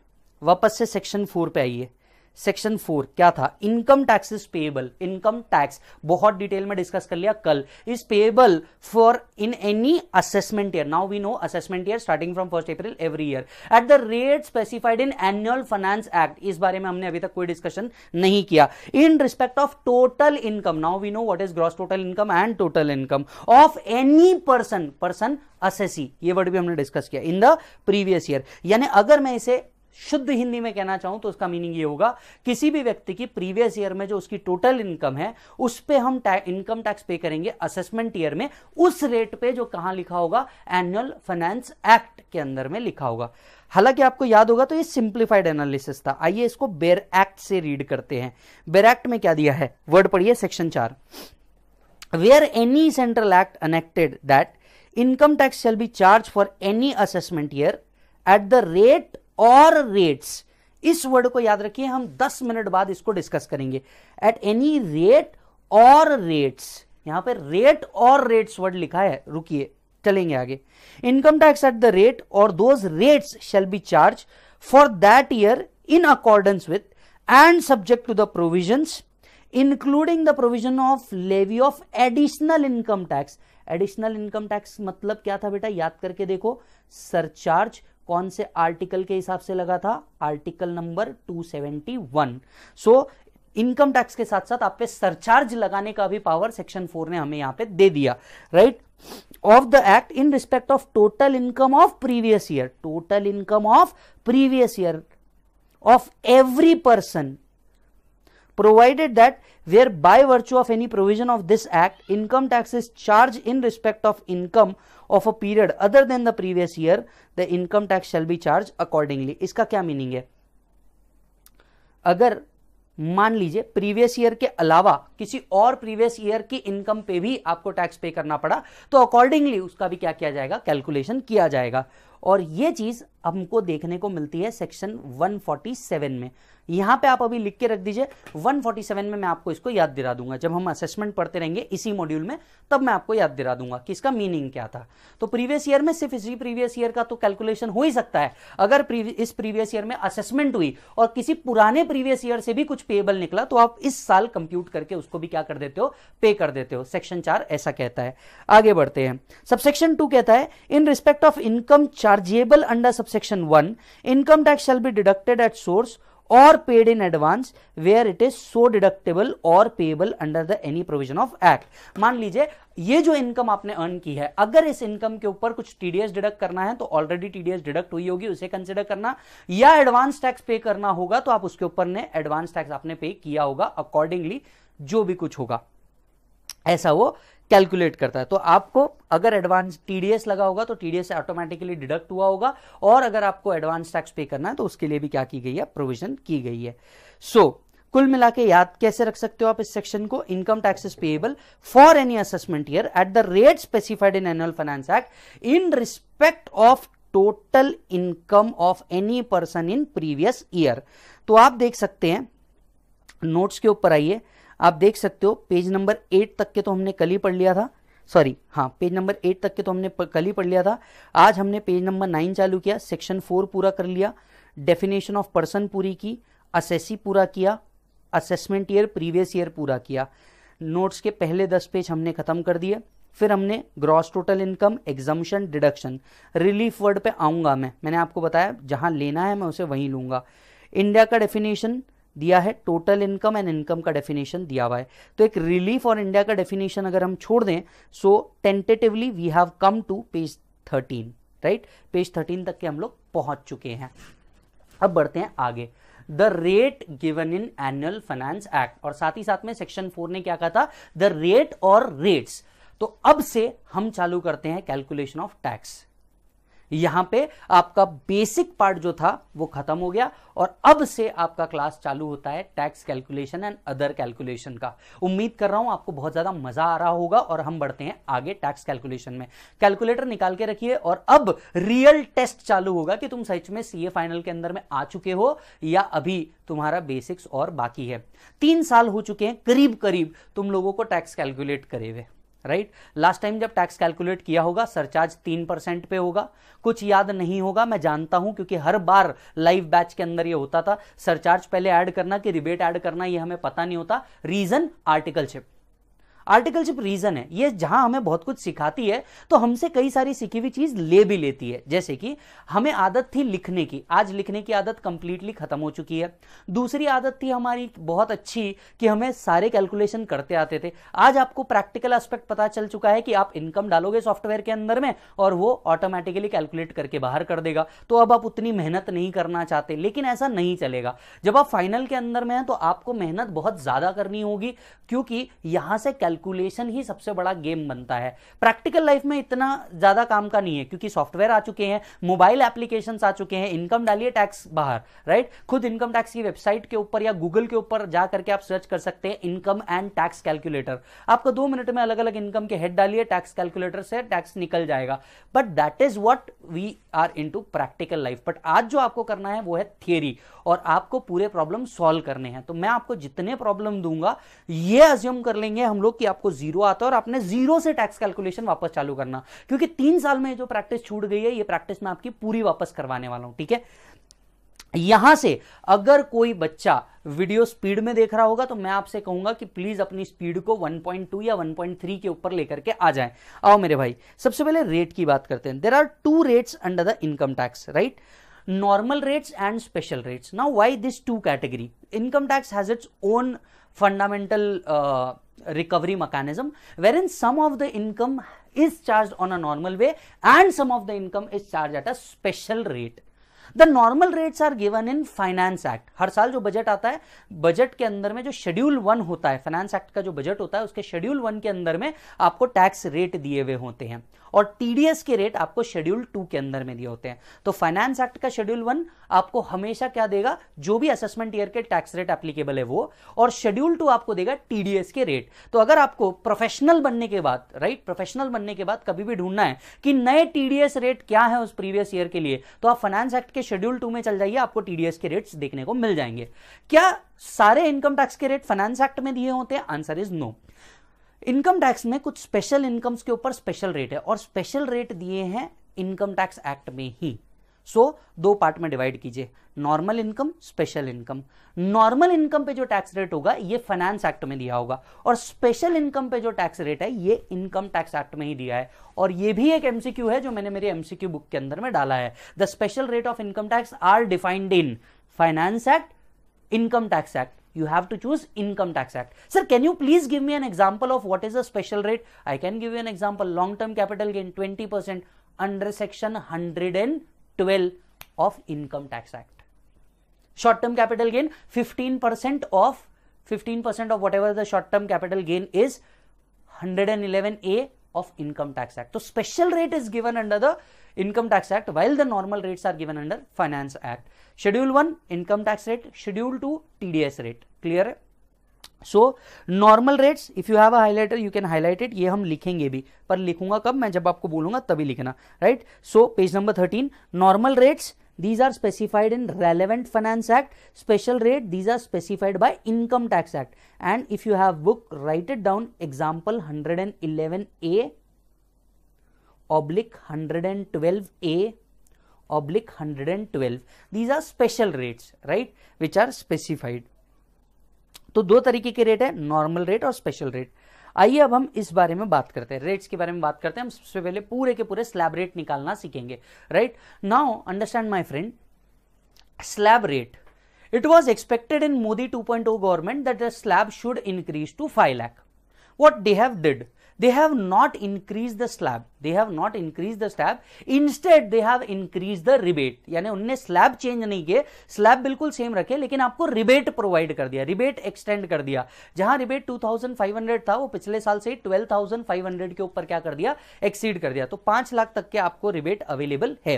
S1: वापस से सेक्शन फोर पे आइए सेक्शन फोर क्या था income tax is payable income tax बहुत डिटेल में डिस्कस कर लिया कल is payable for in any assessment year now we know assessment year starting from first April every year at the rate specified in annual finance act इस बारे में हमने अभी तक कोई डिस्कशन नहीं किया in respect of total income now we know what is gross total income and total income of any person person assessee ये वर्ड भी हमने डिस्कस किया इन द प्रीवियस ईयर यानी अगर मैं इसे शुद्ध हिंदी में कहना चाहूं तो उसका मीनिंग ये होगा किसी भी व्यक्ति की प्रीवियस ईयर में जो उसकी टोटल इनकम है उस पर हम इनकम टैक्स पे करेंगे असेसमेंट ईयर में उस रेट पे जो कहां लिखा होगा एनुअल फाइनेंस एक्ट के अंदर में लिखा होगा हालांकि आपको याद होगा तो ये सिंप्लीफाइड एनालिसिस था आइए इसको बेर एक्ट से रीड करते हैं बेर एक्ट में क्या दिया है वर्ड पढ़िए सेक्शन चार where any central act enacted that income tax shall be charged for any assessment year at the rate or rates इस वर्ड को याद रखिए हम 10 मिनट बाद इसको डिस्कस करेंगे at any rate or rates यहां पर रेट और रेट्स वर्ड लिखा है रुकिए चलेंगे आगे income tax at the rate or those rates shall be charged for that year in accordance with and subject to the provision including the provision of levy of additional income tax additional income tax मतलब क्या था बेटा याद करके देखो सरचार्ज कौन से आर्टिकल के हिसाब से लगा था article number 271 so income tax के साथ साथ आप पे सरचार्ज लगाने का भी पावर सेक्शन फोर ने हमें यहां पे दे दिया right of the act in respect of total income of previous year total income of previous year of every person provided that where by virtue of any provision of this act income tax is charged in respect of income of a period other than the previous year the income tax shall be charged accordingly इसका क्या मीनिंग है अगर मान लीजिए प्रीवियस ईयर के अलावा किसी और प्रीवियस ईयर की इनकम पे भी आपको टैक्स पे करना पड़ा तो अकॉर्डिंगली उसका भी क्या किया जाएगा कैलकुलेशन किया जाएगा और यह चीज़ हमको देखने को मिलती है सेक्शन 147 में यहां पे आप अभी लिख के रख दीजिए 147 में मैं आपको इसको याद दिला दूंगा जब हम असेसमेंट पढ़ते रहेंगे इसी मॉड्यूल में तब मैं आपको याद दिला दूंगा कि इसका मीनिंग क्या था तो प्रीवियस ईयर में सिर्फ इसी प्रीवियस ईयर का तो कैलकुलेशन हो ही सकता है अगर इस प्रीवियस ईयर में असेसमेंट हुई और किसी पुराने प्रीवियस ईयर से भी कुछ पेएबल निकला तो आप इस साल कंप्यूट करके उसको भी क्या कर देते हो पे कर देते हो सेक्शन चार ऐसा कहता है आगे बढ़ते हैं सबसेक्शन टू कहता है in respect of income chargeable under subsection one income tax shall be deducted at source or paid in advance where it is so deductible or payable under the any provision of act मान लीजिए ये जो इनकम आपने अर्न की है अगर इस इनकम के ऊपर कुछ टीडीएस डिडक्ट करना है तो ऑलरेडी टीडीएस डिडक्ट हुई होगी उसे कंसिडर करना या एडवांस टैक्स पे करना होगा तो आप उसके ऊपर ने एडवांस टैक्स आपने पे किया होगा अकॉर्डिंगली जो भी कुछ होगा ऐसा वो कैलकुलेट करता है तो आपको अगर एडवांस टीडीएस लगा होगा तो टीडीएस ऑटोमेटिकली डिडक्ट हुआ होगा और अगर आपको एडवांस टैक्स पे करना है तो उसके लिए भी क्या की गई है प्रोविजन की गई है सो so, कुल मिला के याद कैसे रख सकते हो आप इस सेक्शन को income taxes payable for any assessment year at the rate specified in annual finance act in respect of total income of any person in previous year तो आप देख सकते हैं नोट्स के ऊपर आइए आप देख सकते हो पेज नंबर एट तक के तो हमने कल ही पढ़ लिया था सॉरी हाँ पेज नंबर एट तक के तो हमने कल ही पढ़ लिया था आज हमने पेज नंबर नाइन चालू किया सेक्शन फोर पूरा कर लिया डेफिनेशन ऑफ पर्सन पूरी की असेसी पूरा किया असेसमेंट ईयर प्रीवियस ईयर पूरा किया नोट्स के पहले दस पेज हमने खत्म कर दिए फिर हमने gross total income exemption deduction relief word पे आऊँगा मैं मैंने आपको बताया जहाँ लेना है मैं उसे वहीं लूंगा इंडिया का डेफिनेशन दिया है टोटल इनकम एंड इनकम का डेफिनेशन दिया हुआ है तो एक रिलीफ और इंडिया का डेफिनेशन अगर हम छोड़ दें so tentatively we have come to page thirteen right page thirteen तक के हम लोग पहुंच चुके हैं अब बढ़ते हैं आगे the rate given in annual finance act और साथ ही साथ में सेक्शन फोर ने क्या कहा था द रेट और रेट्स तो अब से हम चालू करते हैं कैलकुलेशन ऑफ टैक्स यहां पे आपका बेसिक पार्ट जो था वो खत्म हो गया और अब से आपका क्लास चालू होता है tax calculation and other calculation का उम्मीद कर रहा हूं आपको बहुत ज्यादा मजा आ रहा होगा और हम बढ़ते हैं आगे टैक्स कैलकुलेशन में कैलकुलेटर निकाल के रखिए और अब रियल टेस्ट चालू होगा कि तुम सच में सीए फाइनल के अंदर में आ चुके हो या अभी तुम्हारा बेसिक्स और बाकी है तीन साल हो चुके हैं करीब करीब तुम लोगों को टैक्स कैलकुलेट करे हुए राइट लास्ट टाइम जब टैक्स कैलकुलेट किया होगा सरचार्ज तीन परसेंट पे होगा कुछ याद नहीं होगा मैं जानता हूं क्योंकि हर बार लाइव बैच के अंदर ये होता था सरचार्ज पहले ऐड करना कि रिबेट ऐड करना ये हमें पता नहीं होता रीजन आर्टिकलशिप आर्टिकलशिप रीजन है ये जहां हमें बहुत कुछ सिखाती है तो हमसे कई सारी सीखी हुई चीज ले भी लेती है जैसे कि हमें आदत थी लिखने की आज लिखने की आदत कंप्लीटली खत्म हो चुकी है दूसरी आदत थी हमारी बहुत अच्छी कि हमें सारे कैलकुलेशन करते आते थे आज आपको प्रैक्टिकल एस्पेक्ट पता चल चुका है कि आप इनकम डालोगे सॉफ्टवेयर के अंदर में और वो ऑटोमेटिकली कैलकुलेट करके बाहर कर देगा तो अब आप उतनी मेहनत नहीं करना चाहते लेकिन ऐसा नहीं चलेगा जब आप फाइनल के अंदर में हैं तो आपको मेहनत बहुत ज्यादा करनी होगी क्योंकि यहां से कैल कैलकुलेशन ही सबसे बड़ा गेम बनता है प्रैक्टिकल लाइफ में इतना ज़्यादा काम का नहीं है क्योंकि सॉफ्टवेयर आ चुके हैं मोबाइल एप्लीकेशन आ चुके हैं इनकम डालिए टैक्स बाहर राइट खुद इनकम टैक्स की वेबसाइट के ऊपर या गूगल के ऊपर जाकर के आप सर्च कर सकते हैं इनकम एंड टैक्स कैलकुलेटर आपको दो मिनट में अलग अलग इनकम के हेड डालिए टैक्स कैलकुलेटर से टैक्स निकल जाएगा but that is what we are in practical life but आज जो आपको करना है वो है थियरी और आपको पूरे प्रॉब्लम सॉल्व करने हैं तो मैं आपको जितने प्रॉब्लम दूंगा ये अज्यूम कर लेंगे हम लोग कि आपको जीरो आता है और आपने जीरो से टैक्स कैलकुलेशन वापस चालू करना क्योंकि तीन साल में जो प्रैक्टिस छूट गई है ये प्रैक्टिस मैं आपकी पूरी वापस करवाने वाला हूं ठीक है यहां से अगर कोई बच्चा वीडियो स्पीड में देख रहा होगा तो मैं आपसे कहूंगा कि प्लीज अपनी स्पीड को 1.2 या 1.3 के ऊपर लेकर के आ जाएं आओ मेरे भाई सबसे पहले रेट की बात करते हैं there are two rates under the income tax right normal rates and special rates now why this two category income tax has its own fundamental recovery mechanism wherein some of the income is charged on a normal way and some of the income is charged at a special rate the normal rates are given in finance act har saal jo budget aata hai budget ke andar mein jo schedule 1 hota hai finance act ka jo budget hota hai uske schedule 1 ke andar mein aapko tax rate diye hue hote hain और टीडीएस के रेट आपको शेड्यूल टू के अंदर में दिए होते हैं तो फाइनेंस एक्ट का शेड्यूल वन आपको हमेशा क्या देगा जो भी असेसमेंट ईयर के टैक्स रेट एप्लीकेबल है वो और शेड्यूल टू आपको देगा टीडीएस के रेट तो अगर आपको प्रोफेशनल बनने के बाद राइट प्रोफेशनल बनने के बाद कभी भी ढूंढना है कि नए टीडीएस रेट क्या है उस प्रीवियस ईयर के लिए तो आप फाइनेंस एक्ट के शेड्यूल टू में चल जाइए आपको टीडीएस के रेट्स देखने को मिल जाएंगे क्या सारे इनकम टैक्स के रेट फाइनेंस एक्ट में दिए होते हैं answer is no income tax में कुछ स्पेशल इनकम्स के ऊपर स्पेशल रेट है और स्पेशल रेट दिए हैं इनकम टैक्स एक्ट में ही सो so, दो पार्ट में डिवाइड कीजिए normal income special income normal income पे जो टैक्स रेट होगा ये फाइनेंस एक्ट में दिया होगा और स्पेशल इनकम पे जो टैक्स रेट है ये इनकम टैक्स एक्ट में ही दिया है और ये भी एक एमसीक्यू है जो मैंने मेरी एमसीक्यू बुक के अंदर में डाला है the special rate of income tax are defined in finance act income tax act you have to choose Income Tax Act. Sir, can you please give me an example of what is the special rate? I can give you an example. Long-term capital gain 20% under section 112 of Income Tax Act. Short-term capital gain 15% of 15% of whatever the short-term capital gain is 111A of income tax act so special rate is given under the income tax act while the normal rates are given under finance act schedule 1 income tax rate schedule 2 tds rate clear so normal rates if you have a highlighter you can highlight it ये हम लिखेंगे भी पर लिखूंगा कब मैं जब आपको बोलूंगा तभी लिखना right so page number thirteen normal rates these are specified in relevant finance act special rate these are specified by income tax act and if you have book write it down example 111a oblique 112a oblique 112 these are special rates right which are specified तो दो तरीके के रेट है नॉर्मल रेट और स्पेशल रेट आइए अब हम इस बारे में बात करते हैं रेट्स के बारे में बात करते हैं हम सबसे पहले पूरे के पूरे स्लैब रेट निकालना सीखेंगे right now understand my friend slab rate it was expected in modi 2.0 government that the slab should increase to 5 lakh what they have did they have not increased the slab they have not increase the slab instead they have increase the rebate यानी उनने स्लैब चेंज नहीं किए स्लैब बिल्कुल सेम रखे लेकिन आपको रिबेट प्रोवाइड कर दिया रिबेट एक्सटेंड कर दिया जहां रिबेट 2500 था वो पिछले साल से 12500 के ऊपर क्या कर दिया एक्सीड कर दिया तो पांच लाख तक के आपको रिबेट अवेलेबल है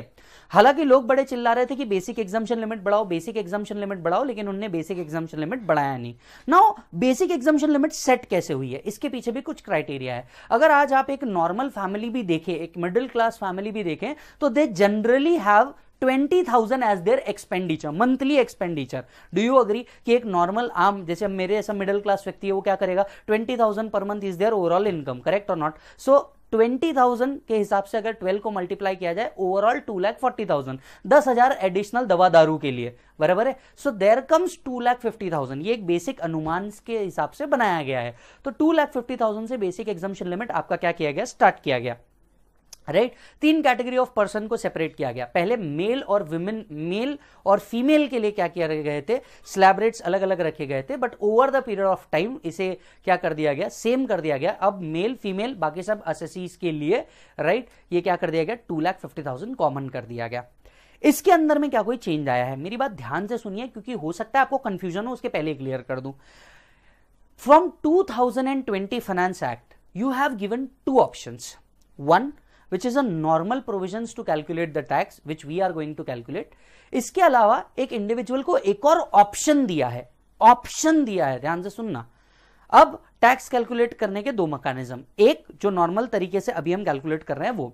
S1: हालांकि लोग बड़े चिल्ला रहे थे कि बेसिक एग्जामेशन लिमिट बढ़ाओ बेसिक एग्जामेशन लिमिट बढ़ाओ लेकिन उनने बेसिक एग्जामेशन लिमिट बढ़ाया नहीं now basic exemption limit set कैसे हुई है इसके पीछे भी कुछ क्राइटेरिया है अगर आज आप एक नॉर्मल फैमिली भी देख देखे एक मिडिल क्लास फैमिली भी देखें तो they generally have twenty thousand as their expenditure monthly expenditure do you agree कि एक नॉर्मल आम जैसे मेरे ऐसा मिडिल क्लास व्यक्ति है वो क्या करेगा twenty thousand per month is their overall income correct or not so twenty thousand के हिसाब से अगर ट्वेल्व को मल्टीप्लाई किया जाए overall two lakh forty thousand दस हजार एडिशनल दवा दारू के लिए बराबर है so there comes to lakh fifty thousand ये एक बेसिक अनुमान के हिसाब से बनाया गया है तो टू लैख फिफ्टी थाउजेंड से बेसिक एग्जामेशन लिमिट आपका क्या किया गया स्टार्ट किया गया राइट right? तीन कैटेगरी ऑफ पर्सन को सेपरेट किया गया पहले मेल और वुमेन मेल और फीमेल के लिए क्या किया गए थे स्लैब रेट्स अलग अलग रखे गए थे but over the period of time इसे क्या कर दिया गया सेम कर दिया गया अब मेल फीमेल बाकी सब असेसीज के लिए राइट right? ये क्या कर दिया गया two lakh fifty thousand common कर दिया गया इसके अंदर में क्या कोई चेंज आया है मेरी बात ध्यान से सुनिए क्योंकि हो सकता है आपको कंफ्यूजन हो उसके पहले क्लियर कर दूं from two thousand and twenty finance act you have given two option one which is a normal provisions to calculate the tax which we are going to calculate इसके अलावा एक इंडिविजुअल को एक और ऑप्शन दिया है ऑप्शन दिया है ध्यान से सुनना अब टैक्स कैलकुलेट करने के दो मकानिज्म एक जो नॉर्मल तरीके से अभी हम कैलकुलेट कर रहे हैं वो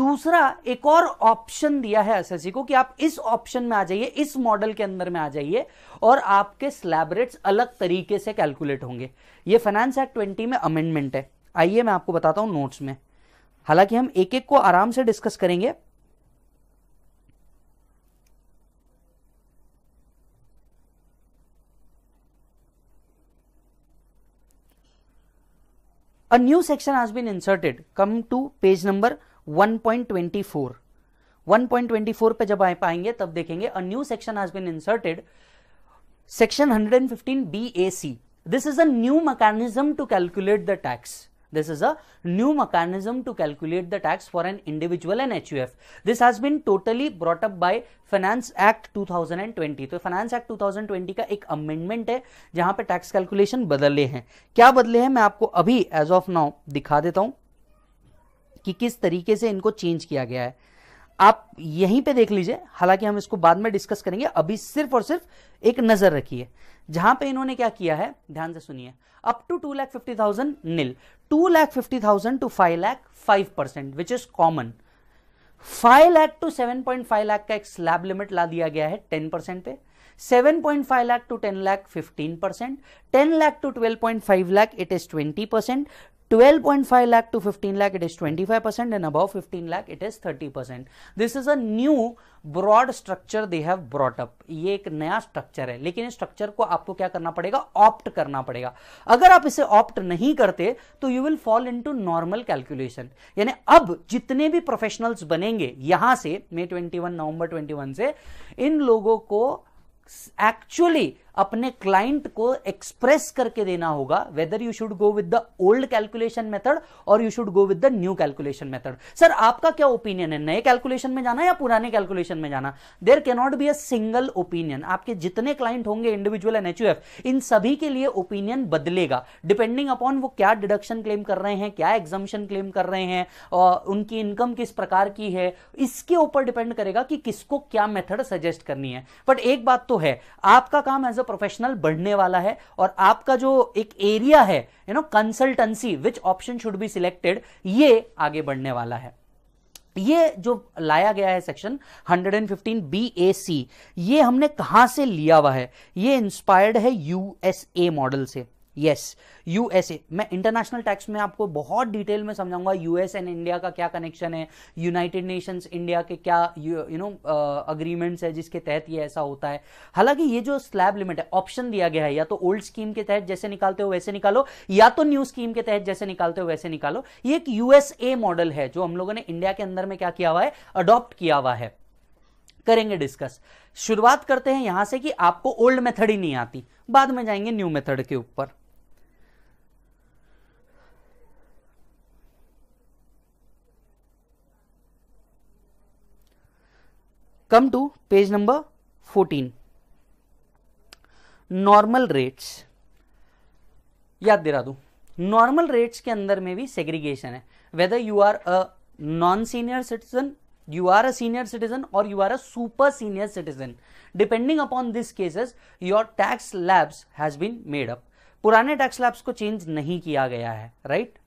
S1: दूसरा एक और ऑप्शन दिया है एस को कि आप इस ऑप्शन में आ जाइए इस मॉडल के अंदर में आ जाइए और आपके स्लैबरेट्स अलग तरीके से कैलकुलेट होंगे ये फाइनेंस एक्ट 20 में अमेंडमेंट है आइए मैं आपको बताता हूं नोट्स में हालांकि हम एक एक को आराम से डिस्कस करेंगे A new section has been inserted. Come to page number 1.24. 1.24 पे जब आए पाएंगे तब देखेंगे A new section has been inserted. Section 115 BAC. This is a new mechanism to calculate the tax. This is a new mechanism to calculate the tax for an individual and HUF. This has been totally brought up by finance act 2020 to so, finance act 2020 ka ek amendment hai jahan pe tax calculation badle hain kya badle hain main aapko abhi as of now dikha deta hu ki kis tarike se inko change kiya gaya hai आप यहीं पे देख लीजिए हालांकि हम इसको बाद में डिस्कस करेंगे अभी सिर्फ और सिर्फ एक नजर रखिए जहां पे इन्होंने क्या किया है ध्यान से सुनिए up to two lakh fifty thousand nil two lakh fifty thousand to five lakh five percent which is common five lakh to seven point five lakh का एक स्लैब लिमिट ला दिया गया है टेन परसेंट पे 7.5 lakh to 10 lakh 15 percent 10 lakh to 12.5 lakh it is 20 percent 12.5 lakh to 15 lakh it is 25% and above 15 lakh it is 30% this is a new broad structure they have brought up ये एक नया स्ट्रक्चर है लेकिन इस स्ट्रक्चर को आपको क्या करना पड़ेगा ऑप्ट करना पड़ेगा अगर आप इसे ऑप्ट नहीं करते तो you will fall into normal calculation यानी अब जितने भी प्रोफेशनल्स बनेंगे यहां से मई 21 नवंबर 21 से इन लोगों को एक्चुअली अपने क्लाइंट को एक्सप्रेस करके देना होगा whether you should go with the old calculation method और you should go with the new calculation method sir आपका क्या ओपिनियन है नए कैलकुलेशन में जाना या पुराने कैलकुलेशन में जाना there cannot be a single opinion आपके जितने क्लाइंट होंगे इंडिविजुअल एन एच इन सभी के लिए ओपिनियन बदलेगा डिपेंडिंग अपॉन वो क्या डिडक्शन क्लेम कर रहे हैं क्या एग्जाम्शन क्लेम कर रहे हैं और उनकी इनकम किस प्रकार की है इसके ऊपर डिपेंड करेगा कि किसको क्या मेथड सजेस्ट करनी है बट एक बात तो है आपका काम एज अ प्रोफेशनल बढ़ने वाला है और आपका जो एक एरिया है you know consultancy which option should be selected ये आगे बढ़ने वाला है ये जो लाया गया है सेक्शन 115 बी ए सी ये हमने कहां से लिया हुआ है ये इंस्पायर्ड है यूएसए मॉडल से यस यूएसए मैं इंटरनेशनल टैक्स में आपको बहुत डिटेल में समझाऊंगा यूएस एंड इंडिया का क्या कनेक्शन है यूनाइटेड नेशंस इंडिया के क्या यू नो अग्रीमेंट्स है जिसके तहत ये ऐसा होता है हालांकि ये जो स्लैब लिमिट है ऑप्शन दिया गया है या तो ओल्ड स्कीम के तहत जैसे निकालते हो वैसे निकालो या तो न्यू स्कीम के तहत जैसे निकालते हो वैसे निकालो ये एक यूएसए मॉडल है जो हम लोगों ने इंडिया के अंदर में क्या किया हुआ है अडॉप्ट किया हुआ है करेंगे डिस्कस शुरुआत करते हैं यहां से कि आपको ओल्ड मेथड ही नहीं आती बाद में जाएंगे न्यू मेथड के ऊपर come to page number 14 normal rates याद दिला दू नॉर्मल रेट्स के अंदर में भी सेग्रीगेशन है whether you are a non senior citizen you are a senior citizen और you are a super senior citizen depending upon this cases your tax slabs has been made up पुराने टैक्स लैब्स को चेंज नहीं किया गया है राइट right?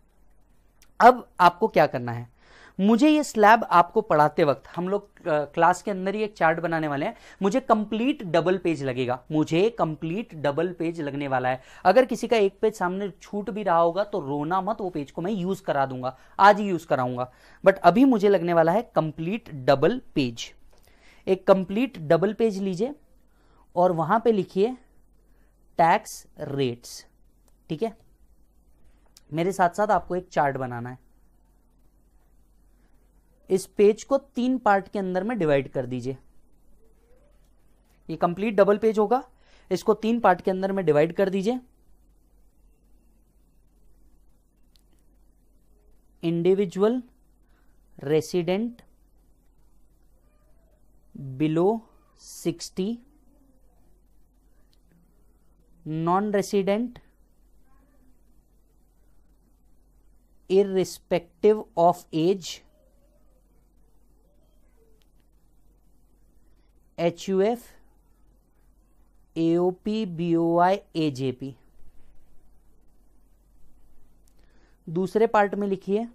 S1: अब आपको क्या करना है मुझे ये स्लैब आपको पढ़ाते वक्त हम लोग क्लास के अंदर ही एक चार्ट बनाने वाले हैं मुझे कंप्लीट डबल पेज लगेगा मुझे कंप्लीट डबल पेज लगने वाला है अगर किसी का एक पेज सामने छूट भी रहा होगा तो रोना मत वो पेज को मैं यूज करा दूंगा आज ही यूज कराऊंगा बट अभी मुझे लगने वाला है कंप्लीट डबल पेज एक कंप्लीट डबल पेज लीजिए और वहां पे लिखिए टैक्स रेट्स ठीक है मेरे साथ साथ आपको एक चार्ट बनाना है इस पेज को तीन पार्ट के अंदर में डिवाइड कर दीजिए ये कंप्लीट डबल पेज होगा इसको तीन पार्ट के अंदर में डिवाइड कर दीजिए individual resident below 60 non resident irrespective of age H U F A O P B O I A J P दूसरे पार्ट में लिखिए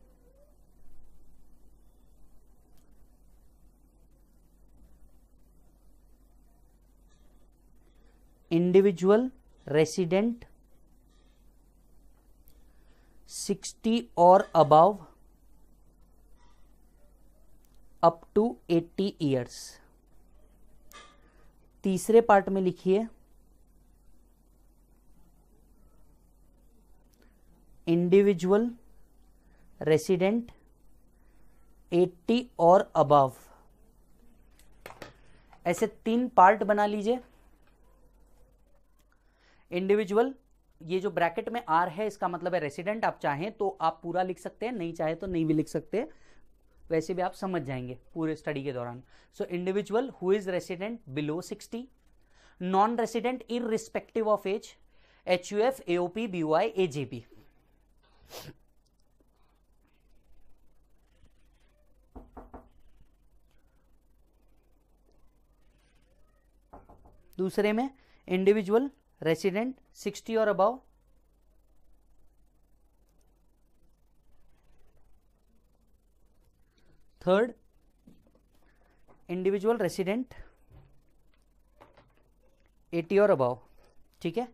S1: इंडिविजुअल रेसिडेंट सिक्सटी और above up to eighty years तीसरे पार्ट में लिखिए इंडिविजुअल रेसिडेंट 80 और अबव ऐसे तीन पार्ट बना लीजिए इंडिविजुअल ये जो ब्रैकेट में आर है इसका मतलब है रेसिडेंट आप चाहें तो आप पूरा लिख सकते हैं नहीं चाहे तो नहीं भी लिख सकते वैसे भी आप समझ जाएंगे पूरे स्टडी के दौरान so individual who is resident below sixty non resident in respective of age H U F AOP B Y I A J P दूसरे में इंडिविजुअल रेसिडेंट 60 और about third individual resident eighty और अबाव ठीक है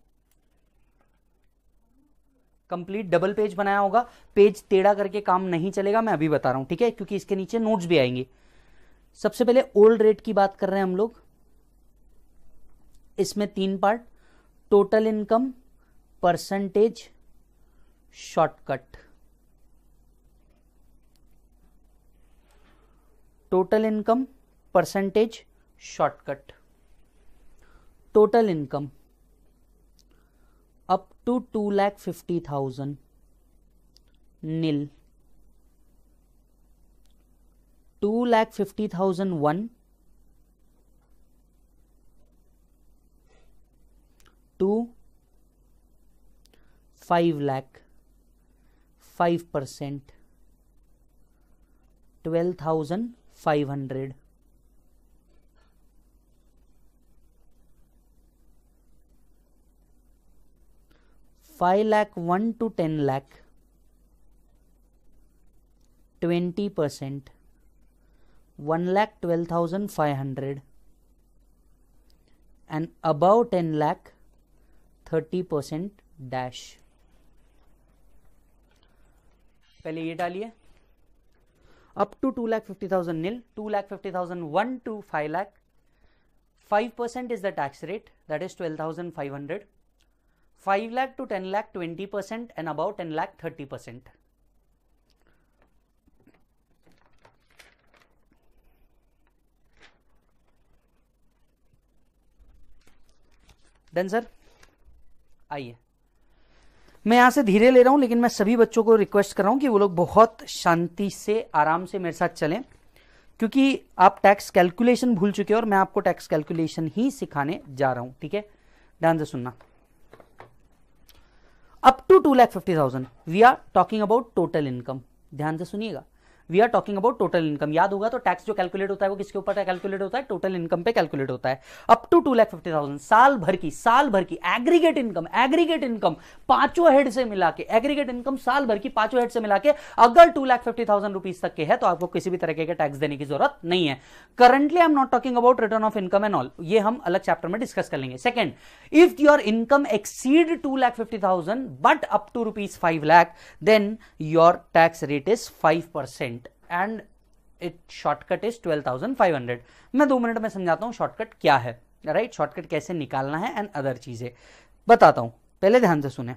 S1: कंप्लीट डबल पेज बनाया होगा पेज टेढ़ा करके काम नहीं चलेगा मैं अभी बता रहा हूं ठीक है क्योंकि इसके नीचे नोट्स भी आएंगे सबसे पहले ओल्ड रेट की बात कर रहे हैं हम लोग इसमें तीन part total income percentage shortcut total income percentage shortcut total income up to 2 lakh 50000 nil 2 lakh 50000 1 5 lakh 5 percent 12000 five hundred five lakh one to ten lakh twenty percent one lakh twelve thousand five hundred and above ten lakh thirty percent dash पहले ये डालिए up to two lakh fifty thousand nil, two lakh 1 to 5 lakh. 5% is the tax rate that is 12,500. 5 lakh to 10 lakh 20% and about 10 lakh 30%. Then, sir? आइए मैं यहाँ से धीरे ले रहा हूँ लेकिन मैं सभी बच्चों को रिक्वेस्ट कर रहा हूँ कि वो लोग बहुत शांति से आराम से मेरे साथ चलें क्योंकि आप टैक्स कैलकुलेशन भूल चुके हैं और मैं आपको टैक्स कैलकुलेशन ही सिखाने जा रहा हूं ठीक है ध्यान से सुनना up to two lakh fifty thousand we are talking about total income ध्यान से सुनिएगा we are talking about total income याद होगा तो टैक्स जो कैलकुलेट होता है वो किसके ऊपर कैलकुलेट होता है टोटल इनकम पे कैलकुलेट होता है up to two lakh fifty thousand साल भर की साल भर की एग्रीगेट इनकम एग्रीगेट इनकम पांचों हेड से मिला के एग्रीगेट इनकम साल भर की पांचों हेड से मिला के अगर two lakh fifty thousand rupees तक के है तो आपको किसी भी तरीके के टैक्स देने की जरूरत नहीं है currently I am not talking about return of income and all ये हम अलग चैप्टर में डिस्कस कर लेंगे second if your income exceed two lakh fifty thousand but up to rupees five lakh then your tax rate is five percent and it shortcut is twelve thousand five hundred मैं दो मिनट में समझाता हूँ शॉर्टकट क्या है राइट right? शॉर्टकट कैसे निकालना है एंड अदर चीज़ें बताता हूँ पहले ध्यान से सुने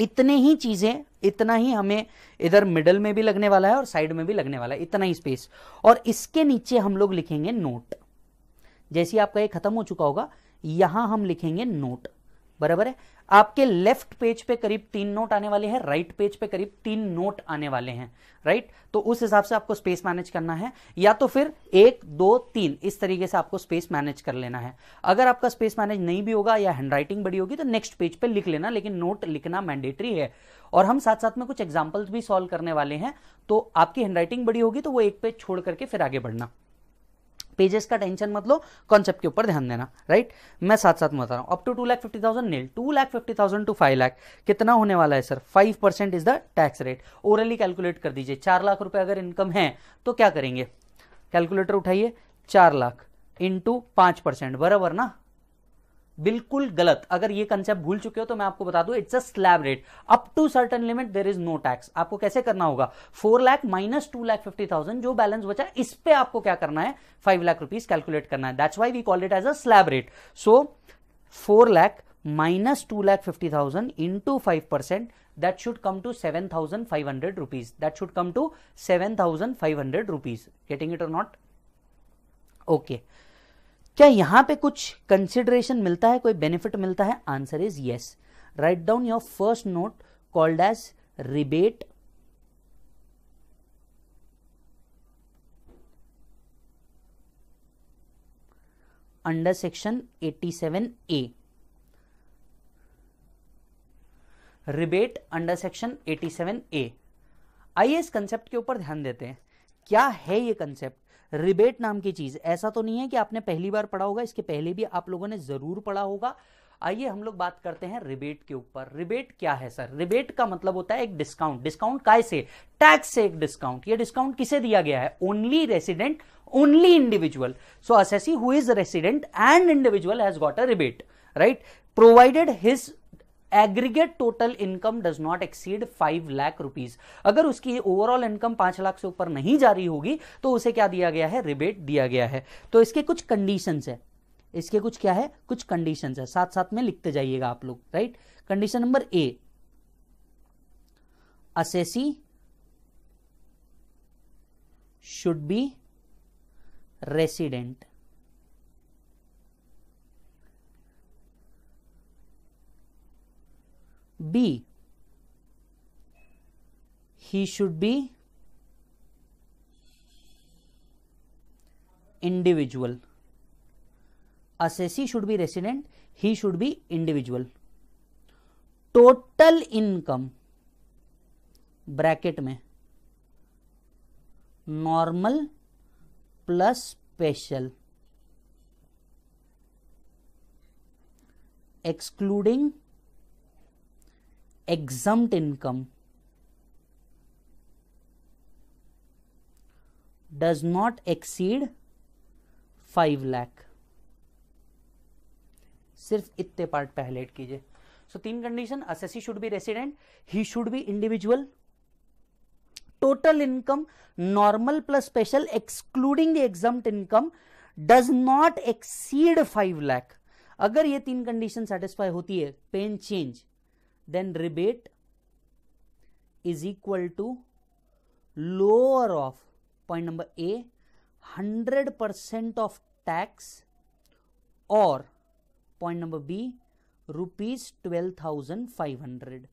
S1: इतने ही चीज़ें इतना ही हमें इधर मिडल में भी लगने वाला है और साइड में भी लगने वाला है इतना ही स्पेस और इसके नीचे हम लोग लिखेंगे नोट जैसे आपका ये खत्म हो चुका होगा यहां हम लिखेंगे नोट बराबर है आपके लेफ्ट पेज पे करीब तीन नोट आने वाले हैं राइट पेज पे करीब तीन नोट आने वाले हैं राइट तो उस हिसाब से आपको स्पेस मैनेज करना है या तो फिर एक दो तीन इस तरीके से आपको स्पेस मैनेज कर लेना है अगर आपका स्पेस मैनेज नहीं भी होगा या हैंडराइटिंग बड़ी होगी तो नेक्स्ट पेज पे लिख लेना लेकिन नोट लिखना मैंडेटरी है और हम साथ साथ में कुछ एग्जाम्पल्स भी सॉल्व करने वाले हैं तो आपकी हैंडराइटिंग बड़ी होगी तो वो एक पेज छोड़ करके फिर आगे बढ़ना पेजेस का टेंशन मत लो कॉन्सेप्ट के ऊपर ध्यान देना राइट मैं साथ साथ बता रहा हूं up to two lakh fifty thousand nil two lakh fifty thousand to five lakh कितना होने वाला है sir five percent is the tax rate orally calculate कर दीजिए चार लाख रुपए अगर इनकम है तो क्या करेंगे कैलकुलेटर उठाइए चार लाख इंटू पांच परसेंट बराबर ना बिल्कुल गलत अगर ये कंसेप्ट भूल चुके हो तो मैं आपको बता दूं it's a slab rate up to certain limit there is no tax आपको कैसे करना होगा four lakh minus two lakh fifty thousand जो बैलेंस बचा इस पे आपको क्या करना है फाइव लाख रुपीज कैलकुलेट करना है that's why we call it as a slab rate so four lakh minus two two lakh fifty thousand in five minus 2 lakh 50,000 into 5 percent that should come to 7,500 rupees. That should come to 7,500 rupees. Getting it or not? Okay. क्या यहां पे कुछ कंसिडरेशन मिलता है कोई बेनिफिट मिलता है answer is yes write down your first note called as rebate under section 87 A rebate under section A आइए इस कंसेप्ट के ऊपर ध्यान देते हैं क्या है ये कंसेप्ट रिबेट नाम की चीज ऐसा तो नहीं है कि आपने पहली बार पढ़ा होगा इसके पहले भी आप लोगों ने जरूर पढ़ा होगा आइए हम लोग बात करते हैं रिबेट के ऊपर रिबेट क्या है सर रिबेट का मतलब होता है एक डिस्काउंट डिस्काउंट काय से टैक्स से एक डिस्काउंट ये डिस्काउंट किसे दिया गया है only resident only individual so assessee who is resident and individual has got a rebate right provided his aggregate total income does not exceed five lakh rupees अगर उसकी ओवरऑल इनकम पांच लाख से ऊपर नहीं जा रही होगी तो उसे क्या दिया गया है रिबेट दिया गया है तो इसके कुछ कंडीशन है इसके कुछ क्या है कुछ कंडीशन है साथ साथ में लिखते जाइएगा आप लोग right condition number A assessee should be resident be he should be individual assessee should be resident he should be individual total income bracket में normal plus special excluding exempt income does not exceed five lakh सिर्फ इतने पार्ट पे हाईलाइट कीजिए सो तीन condition assessee should be resident he should be individual total income normal plus special excluding exempt income does not exceed five lakh अगर ये तीन कंडीशन सेटिस्फाई होती है pen change then rebate is equal to lower of point number A 100% of tax or point number B rupees 12500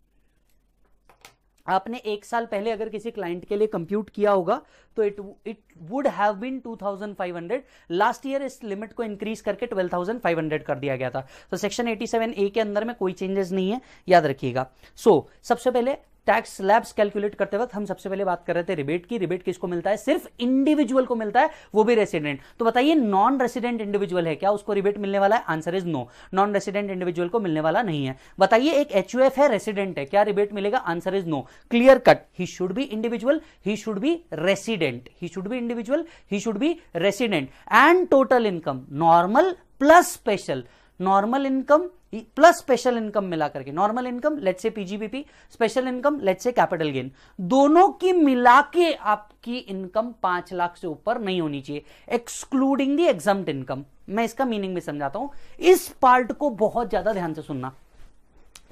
S1: आपने एक साल पहले अगर किसी क्लाइंट के लिए कंप्यूट किया होगा तो it it would have been 2500 last year इस लिमिट को इंक्रीज करके 12500 कर दिया गया था तो सेक्शन 87 ए के अंदर में कोई चेंजेस नहीं है याद रखिएगा सो so, सबसे पहले टैक्स स्लैब्स कैलकुलेट करते वक्त हम सबसे पहले बात कर रहे थे रिबेट की रिबेट किसको मिलता है सिर्फ इंडिविजुअल को मिलता है वो भी रेसिडेंट तो बताइए नॉन रेसिडेंट इंडिविजुअल है क्या उसको रिबेट मिलने वाला है answer is no non resident individual को मिलने वाला नहीं है बताइए एक एच है रेसिडेंट है क्या रिबेट मिलेगा answer is no clear cut he should be individual he should be resident he should be individual he should be resident and total income normal plus special normal income plus special income मिला करके normal income let say PGBP special income let say capital gain दोनों की मिला के आपकी इनकम पांच लाख से ऊपर नहीं होनी चाहिए एक्सक्लूडिंग दी एग्जाम इनकम मैं इसका मीनिंग भी समझाता हूं इस पार्ट को बहुत ज्यादा ध्यान से सुनना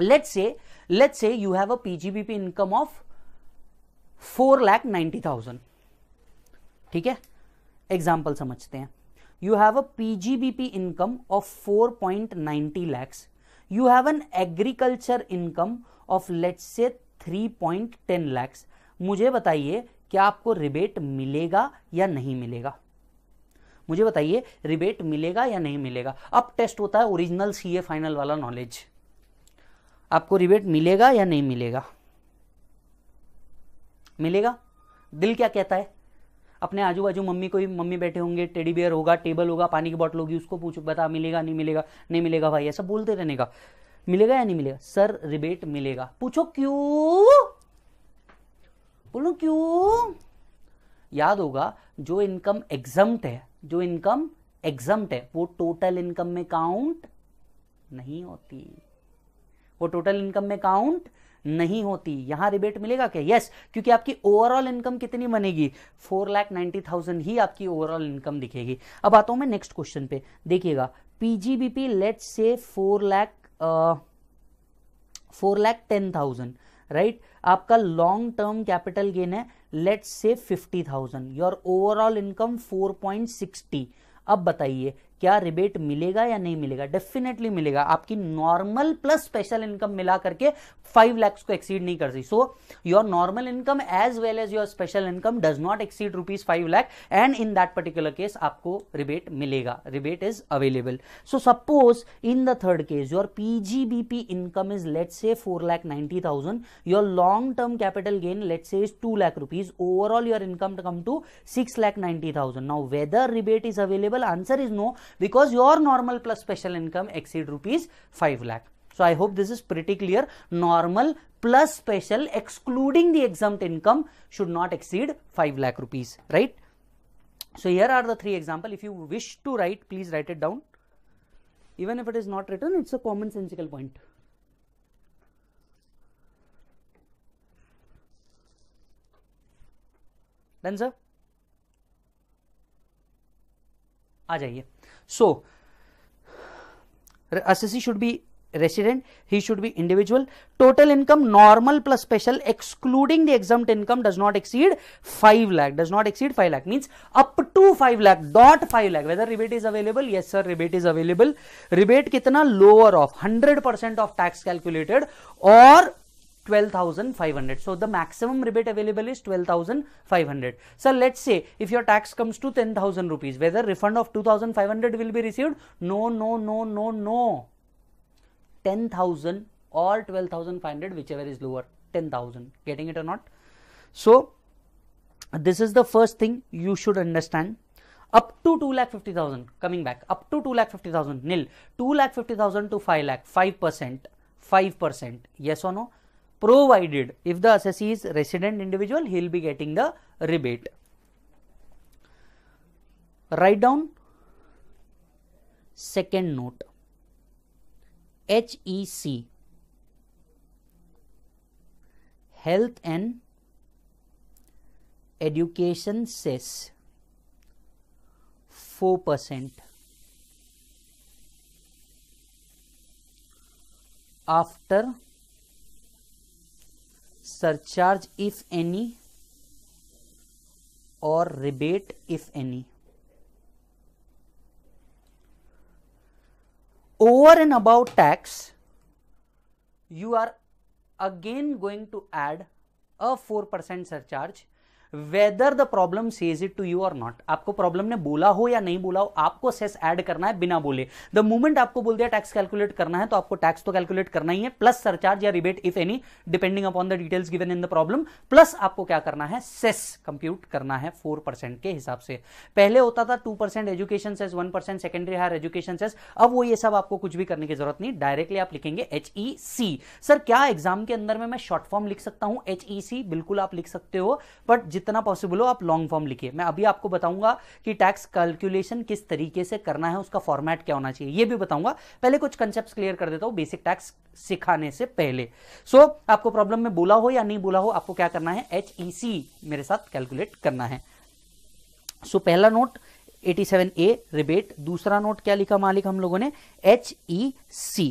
S1: late say let say you have a PGBP income of four lakh ninety thousand ठीक है एग्जाम्पल समझते हैं you have a PGBP income of 4.90 lakhs you have an agriculture income of let say 3.10 lakhs मुझे बताइए क्या आपको रिबेट मिलेगा या नहीं मिलेगा मुझे बताइए रिबेट मिलेगा या नहीं मिलेगा अब टेस्ट होता है ओरिजिनल सीए फाइनल वाला नॉलेज आपको रिबेट मिलेगा या नहीं मिलेगा मिलेगा दिल क्या कहता है अपने आजू बाजू मम्मी कोई मम्मी बैठे होंगे टेडी बियर होगा टेबल होगा पानी की बॉटल होगी उसको पूछो बता मिलेगा नहीं मिलेगा नहीं मिलेगा भाई ऐसा बोलते रहने का मिलेगा या नहीं मिलेगा सर रिबेट मिलेगा पूछो क्यों बोलो क्यों याद होगा जो इनकम एग्जम्प्ट है जो इनकम एग्जम्प्ट है वो टोटल इनकम में काउंट नहीं होती वो टोटल इनकम में काउंट नहीं होती यहां रिबेट मिलेगा क्या यस क्योंकि आपकी ओवरऑल इनकम कितनी बनेगी फोर लाख नाइनटी थाउजेंड ही आपकी ओवरऑल इनकम दिखेगी अब आता हूं मैं नेक्स्ट क्वेश्चन पे देखिएगा PGBP let say four lakh four lakh ten thousand right आपका लॉन्ग टर्म कैपिटल गेन है let say fifty thousand your overall income four point sixty अब बताइए क्या रिबेट मिलेगा या नहीं मिलेगा डेफिनेटली मिलेगा आपकी नॉर्मल प्लस स्पेशल इनकम मिला करके फाइव लैक्स को एक्सीड नहीं कर so your normal income as well as your special income does not exceed rupees five lakh and in that particular case आपको रिबेट मिलेगा rebate is available so suppose in the third case your PGBP income is let say four lakh ninety thousand your long term capital gain let say is two lakh rupees overall your income come to six lakh ninety thousand now whether rebate is available answer is no because your normal plus special income exceed rupees 5 lakh. So I hope this is pretty clear. Normal plus special excluding the exempt income should not exceed 5 lakh rupees, right? So here are the three examples. If you wish to write, please write it down. Even if it is not written, it's a commonsensical point. Done, sir? So, assessee should be resident, he should be individual. Total income normal plus special excluding the exempt income does not exceed 5 lakh, does not exceed 5 lakh means up to 5 lakh, dot 5 lakh. Whether rebate is available? Yes sir, rebate is available. Rebate kitna lower of 100% of tax calculated or 12,500. So the maximum rebate available is 12,500. So let's say if your tax comes to 10,000 rupees, whether refund of 2,500 will be received? No, no, no, no, no. 10,000 or 12,500, whichever is lower, 10,000. Getting it or not? So this is the first thing you should understand up to 2,50,000 coming back up to 2,50,000 nil 2,50,000 to 5 lakh 5% 5% yes or no provided if the assessee is resident individual he will be getting the rebate. Write down second note HEC Health and Education says 4% after surcharge if any or rebate if any. Over and above tax, you are again going to add a 4% surcharge whether the problem says it to you और नॉट आपको प्रॉब्लम ने बोला हो या नहीं बोला हो आपको सेस एड करना है बिना बोले द मोमेंट आपको बोल दिया टैक्स कैलकुलेट करना है तो आपको टैक्स तो कैलकुलेट करना ही है प्लस सरचार्ज या rebate if any depending upon the details given in the problem plus आपको क्या करना है सेस कंप्यूट करना है फोर परसेंट के हिसाब से पहले होता था two percent education cess one percent secondary higher education cess अब वो ये सब आपको कुछ भी करने की जरूरत नहीं डायरेक्टली आप लिखेंगे एच ई सी सर क्या एग्जाम के अंदर में मैं शॉर्ट फॉर्म लिख सकता हूं एच ई सी बिल्कुल आप लिख सकते हो बट जितना पॉसिबल हो आप लॉन्ग फॉर्म लिखिए मैं अभी आपको बताऊंगा कि टैक्स कैलकुलेशन किस तरीके से करना है उसका फॉर्मेट क्या होना चाहिए ये भी बताऊंगा पहले कुछ कंसेप्ट क्लियर कर देता हूं बेसिक टैक्स सिखाने से पहले सो so, आपको प्रॉब्लम में बोला हो या नहीं बोला हो आपको क्या करना है एच e मेरे साथ कैलकुलेट करना है सो so, पहला नोट 87 ए रिबेट दूसरा नोट क्या लिखा मालिक हम लोगों ने एच ई सी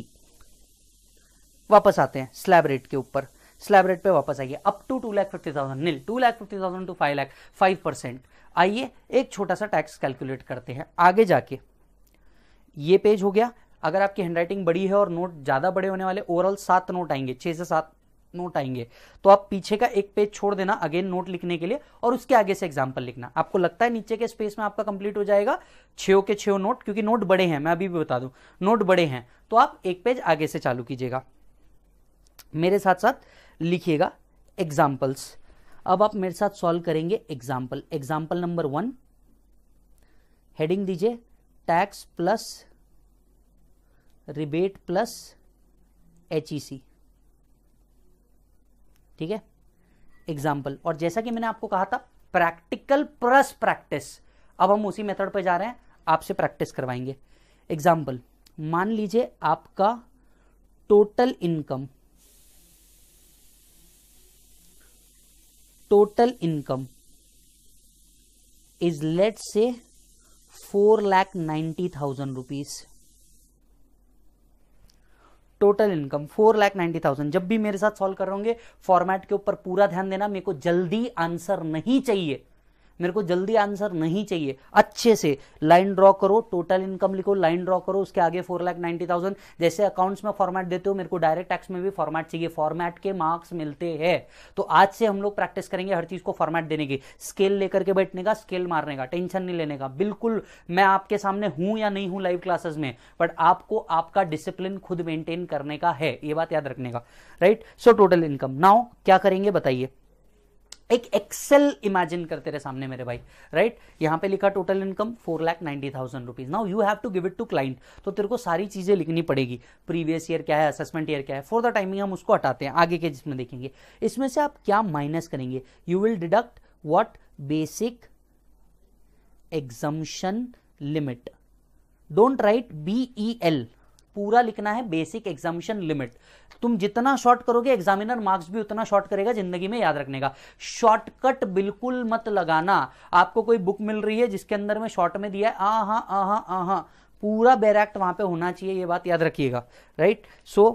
S1: वापस आते हैं स्लैब रेट के ऊपर स्लैब रेट पे वापस आइए up to two lakh fifty thousand nil two lakh fifty thousand to five lakh five percent आइए एक छोटा सा टैक्स कैलकुलेट करते हैं आगे जाके ये पेज हो गया अगर आपकी हैंडराइटिंग बड़ी है और नोट ज़्यादा बड़े होने वाले ओवरऑल सात नोट आएंगे छह से सात नोट आएंगे तो आप पीछे का एक पेज छोड़ देना अगेन नोट लिखने के लिए और उसके आगे से एग्जाम्पल लिखना आपको लगता है नीचे के स्पेस में आपका कंप्लीट हो जाएगा छो के छो नोट क्योंकि नोट बड़े हैं मैं अभी भी बता दूं नोट बड़े हैं तो आप एक पेज आगे से चालू कीजिएगा मेरे साथ साथ लिखिएगा एग्जाम्पल्स अब आप मेरे साथ सॉल्व करेंगे example example number one heading दीजिए tax plus rebate plus H ठीक है एग्जाम्पल और जैसा कि मैंने आपको कहा था प्रैक्टिकल प्लस प्रैक्टिस अब हम उसी मेथड पर जा रहे हैं आपसे प्रैक्टिस करवाएंगे एग्जाम्पल मान लीजिए आपका total income total income is let say four lakh ninety thousand rupees total income four lakh ninety thousand जब भी मेरे साथ सॉल्व कर रहे होंगे फॉर्मेट के ऊपर पूरा ध्यान देना मेरे को जल्दी आंसर नहीं चाहिए मेरे को जल्दी आंसर नहीं चाहिए अच्छे से लाइन ड्रॉ करो टोटल इनकम लिखो लाइन ड्रॉ करो उसके आगे फोर लाख नाइन्टी थाउजेंड जैसे अकाउंट्स में फॉर्मेट देते हो मेरे को डायरेक्ट टैक्स में भी फॉर्मेट चाहिए फॉर्मेट के मार्क्स मिलते हैं तो आज से हम लोग प्रैक्टिस करेंगे हर चीज को फॉर्मेट देने की स्केल लेकर के बैठने का स्केल मारने का टेंशन नहीं लेने का बिल्कुल मैं आपके सामने हूं या नहीं हूं लाइव क्लासेस में बट आपको आपका डिसिप्लिन खुद मेंटेन करने का है ये बात याद रखने का right so total income now क्या करेंगे बताइए एक एक्सेल इमेजिन करते रहे सामने मेरे भाई राइट यहां पे लिखा total income four lakh ninety thousand rupees now you have to give it to client तो तेरे को सारी चीजें लिखनी पड़ेगी प्रीवियस ईयर क्या है असेसमेंट ईयर क्या है फॉर द टाइमिंग हम उसको हटाते हैं आगे के जिसमें देखेंगे इसमें से आप क्या माइनस करेंगे you will deduct what basic exemption limit don't write B E L पूरा लिखना है बेसिक एग्जामिशन लिमिट तुम जितना शॉर्ट करोगे एग्जामिनर मार्क्स भी उतना शॉर्ट करेगा जिंदगी में याद रखने का शॉर्टकट बिल्कुल मत लगाना आपको कोई बुक मिल रही है जिसके अंदर में शॉर्ट में दिया है आ हाँ आ हाँ आ हाँ पूरा बेरैक्ट वहां पे होना चाहिए ये बात याद रखिएगा right so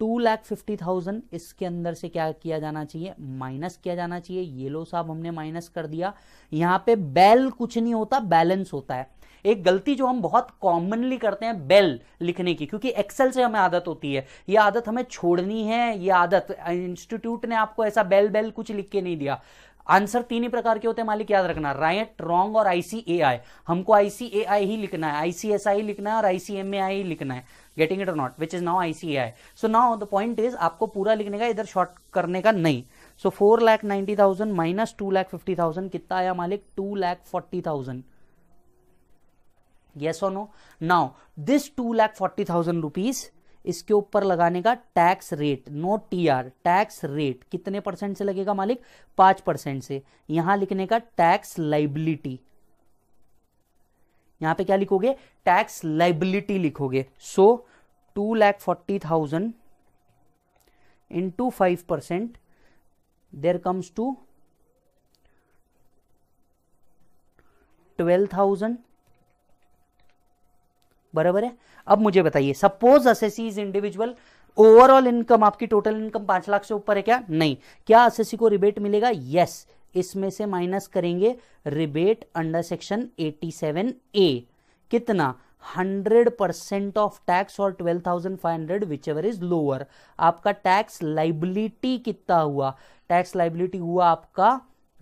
S1: two lakh fifty thousand इसके अंदर से क्या किया जाना चाहिए माइनस किया जाना चाहिए ये लो साहब हमने माइनस कर दिया यहाँ पे बैल कुछ नहीं होता बैलेंस होता है एक गलती जो हम बहुत कॉमनली करते हैं बेल लिखने की क्योंकि एक्सेल से हमें आदत होती है ये आदत हमें छोड़नी है ये आदत इंस्टीट्यूट ने आपको ऐसा बेल बेल कुछ लिख के नहीं दिया आंसर तीन ही प्रकार के होते हैं मालिक याद रखना राइट रॉन्ग और आईसीएआई हमको आईसीएआई ही लिखना है आईसीएसआई लिखना है और आईसीएमएआई ही लिखना है गेटिंग इट और not which is now ICAI so now the point is आपको पूरा लिखने का इधर शॉर्ट करने का नहीं so four lakh ninety thousand minus two lakh fifty thousand कितना आया मालिक टू लैख फोर्टी थाउजेंड और no now this two lakh forty thousand rupees इसके ऊपर लगाने का tax rate no T R tax rate कितने परसेंट से लगेगा मालिक पांच परसेंट से यहां लिखने का टैक्स लाइबिलिटी यहां पे क्या लिखोगे टैक्स लाइबिलिटी लिखोगे so two lakh forty thousand into five percent there comes to twelve thousand बराबर है अब मुझे बताइए suppose assessee is individual overall income आपकी टोटल इनकम पांच लाख से ऊपर है क्या नहीं क्या असेसी को रिबेट मिलेगा यस इसमें से माइनस करेंगे रिबेट अंडर सेक्शन 87 ए कितना 100 परसेंट ऑफ टैक्स और 12,500 विच एवर इज लोअर आपका टैक्स लाइबिलिटी कितना हुआ टैक्स लाइबिलिटी हुआ आपका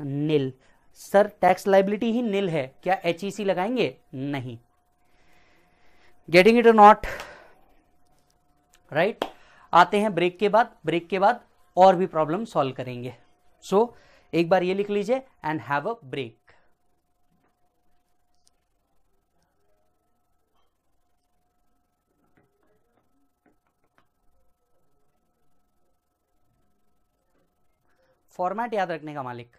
S1: निल सर टैक्स लाइबिलिटी ही निल है क्या एच e लगाएंगे नहीं गेटिंग इट नॉट राइट आते हैं ब्रेक के बाद ब्रेक के बाद और भी प्रॉब्लम सॉल्व करेंगे सो so, एक बार ये लिख लीजिए and have a break format याद रखने का मालिक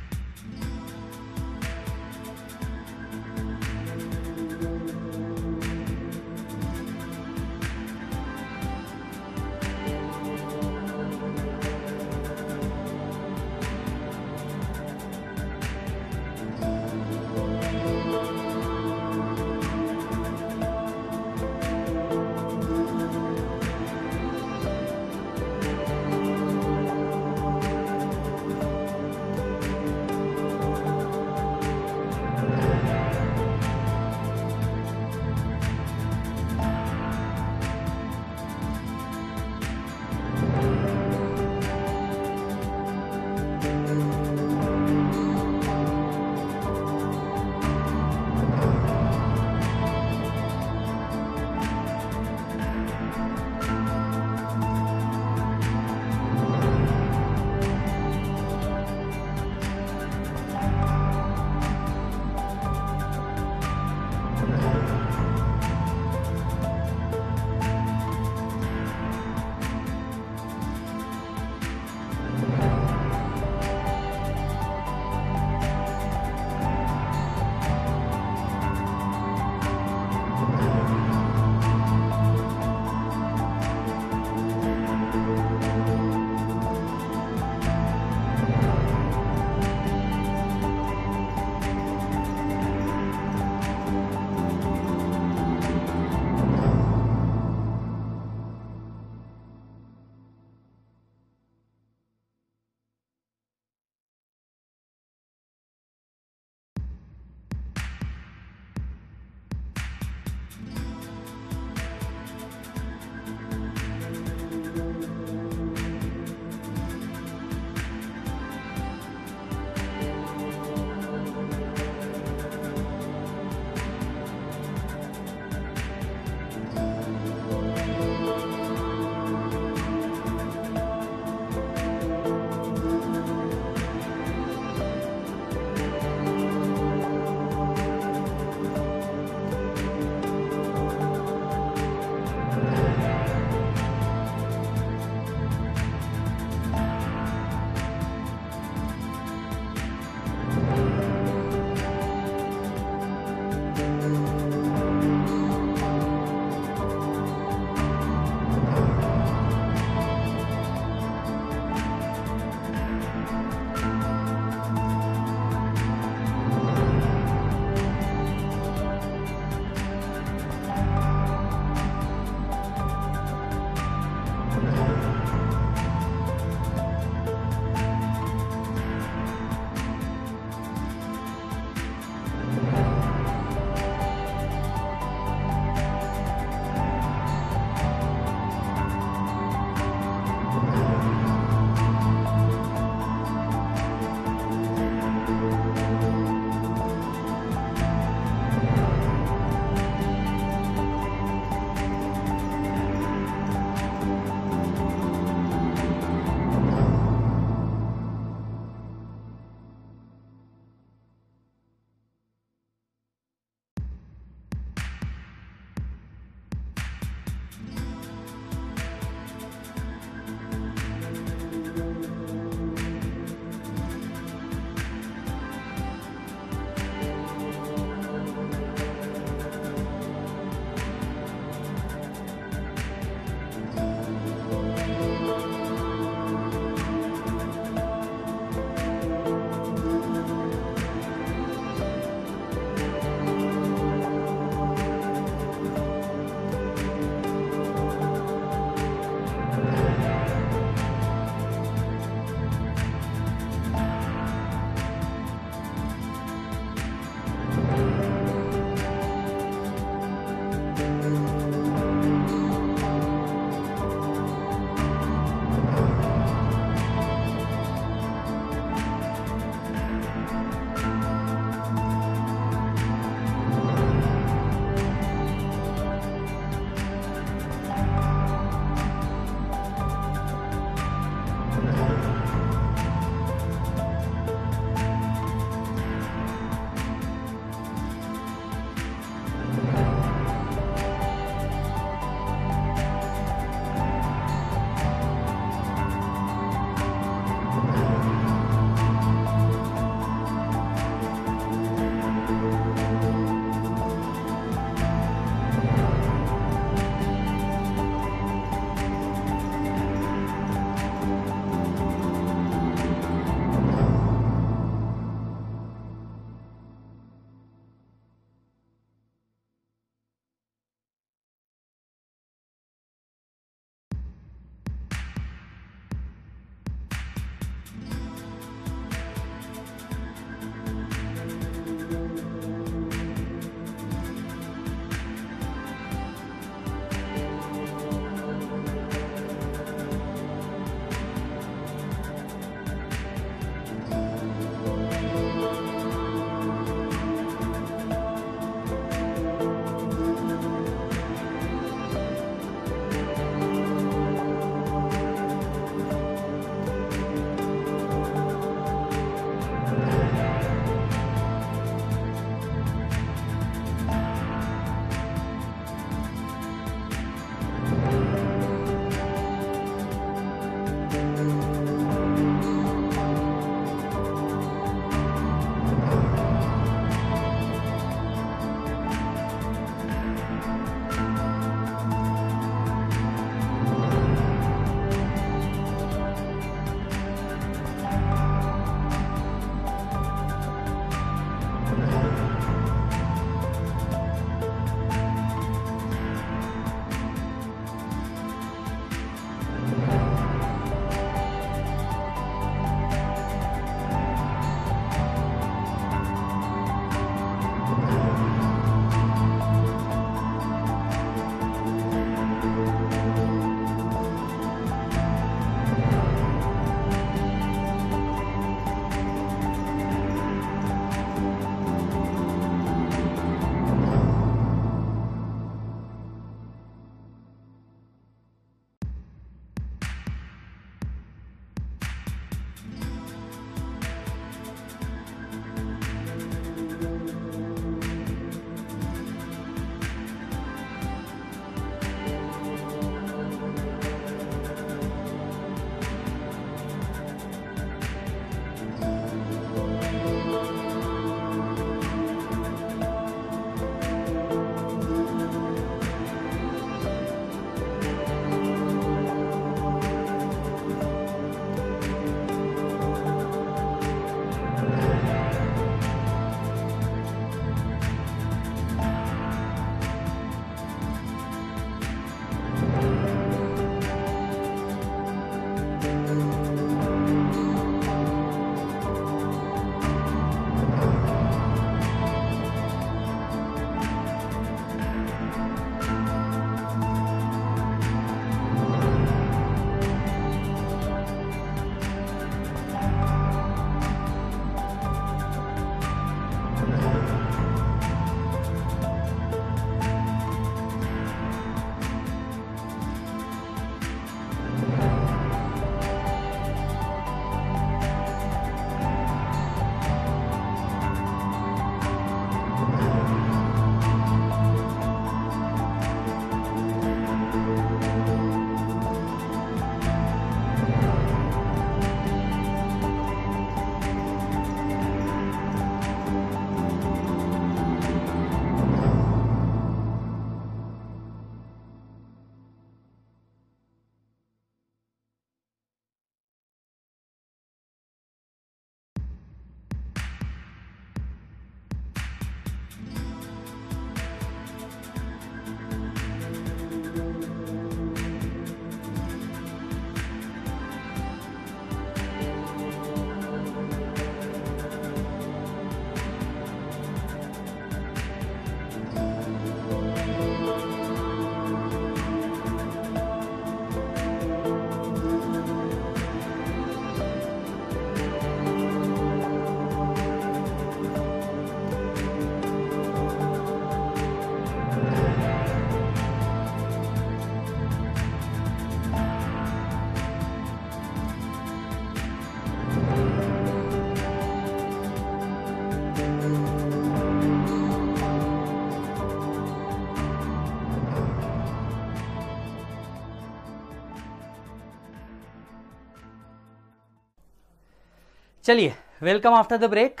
S1: चलिए वेलकम आफ्टर द ब्रेक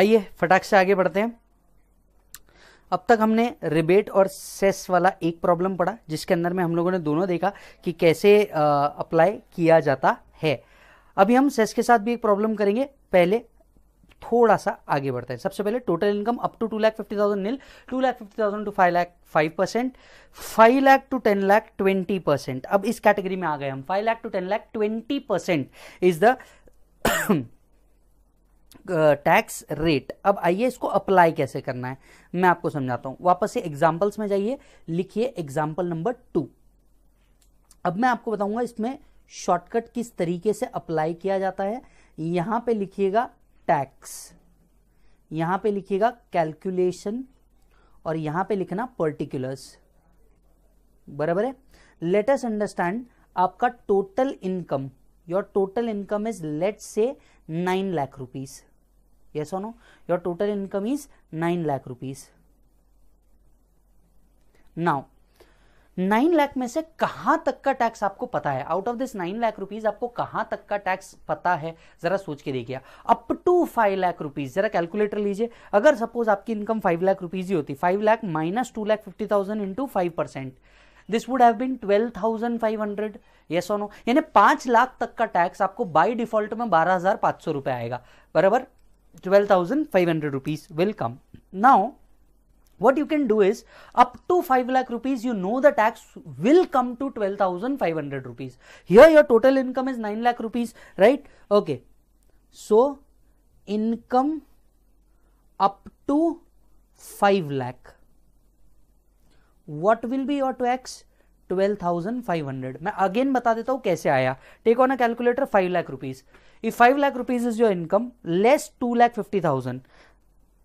S1: आइए फटाक से आगे बढ़ते हैं अब तक हमने रिबेट और सेस वाला एक प्रॉब्लम पढ़ा जिसके अंदर में हम लोगों ने दोनों देखा कि कैसे अप्लाई किया जाता है अभी हम सेस के साथ भी एक प्रॉब्लम करेंगे पहले थोड़ा सा आगे बढ़ते हैं सबसे पहले total income up to two lakh fifty thousand nil two lakh fifty thousand to five lakh five percent five lakh to ten lakh twenty percent अब इस कैटेगरी में आ गए हम five lakh to ten lakh twenty percent is the tax rate अब आइए इसको अप्लाई कैसे करना है मैं आपको समझाता हूं वापस से एग्जाम्पल्स में जाइए लिखिए एग्जाम्पल नंबर टू अब मैं आपको बताऊंगा इसमें शॉर्टकट किस तरीके से अप्लाई किया जाता है यहां पे लिखिएगा टैक्स यहां पे लिखिएगा कैलकुलेशन और यहां पे लिखना पर्टिकुलर्स बराबर है लेटेस्ट अंडरस्टैंड आपका total income your total income is let's say 9 lakh rupees yes or no your total income is 9 lakh rupees now nine lakh में से कहां तक का टैक्स आपको पता है out of this nine lakh rupees आपको कहां तक का टैक्स पता है जरा सोच के देखिए up to five lakh rupees जरा कैलकुलेटर लीजिए अगर सपोज आपकी इनकम फाइव लाख रुपीज ही होती five lakh minus two lakh fifty thousand into five percent this would have been twelve thousand five hundred ये सोनो यानी पांच लाख तक का टैक्स आपको बाई डिफॉल्ट में बारह हजार पांच सौ रुपए आएगा बराबर twelve thousand five hundred rupees welcome now what you can do is up to five lakh rupees you know the tax will come to twelve thousand five hundred rupees here your total income is nine lakh rupees right okay so income up to five lakh what will be your tax 12,500 मैं अगेन बता देता हूँ कैसे आया take on a calculator 5 lakh rupees if five lakh rupees is your income less two lakh fifty thousand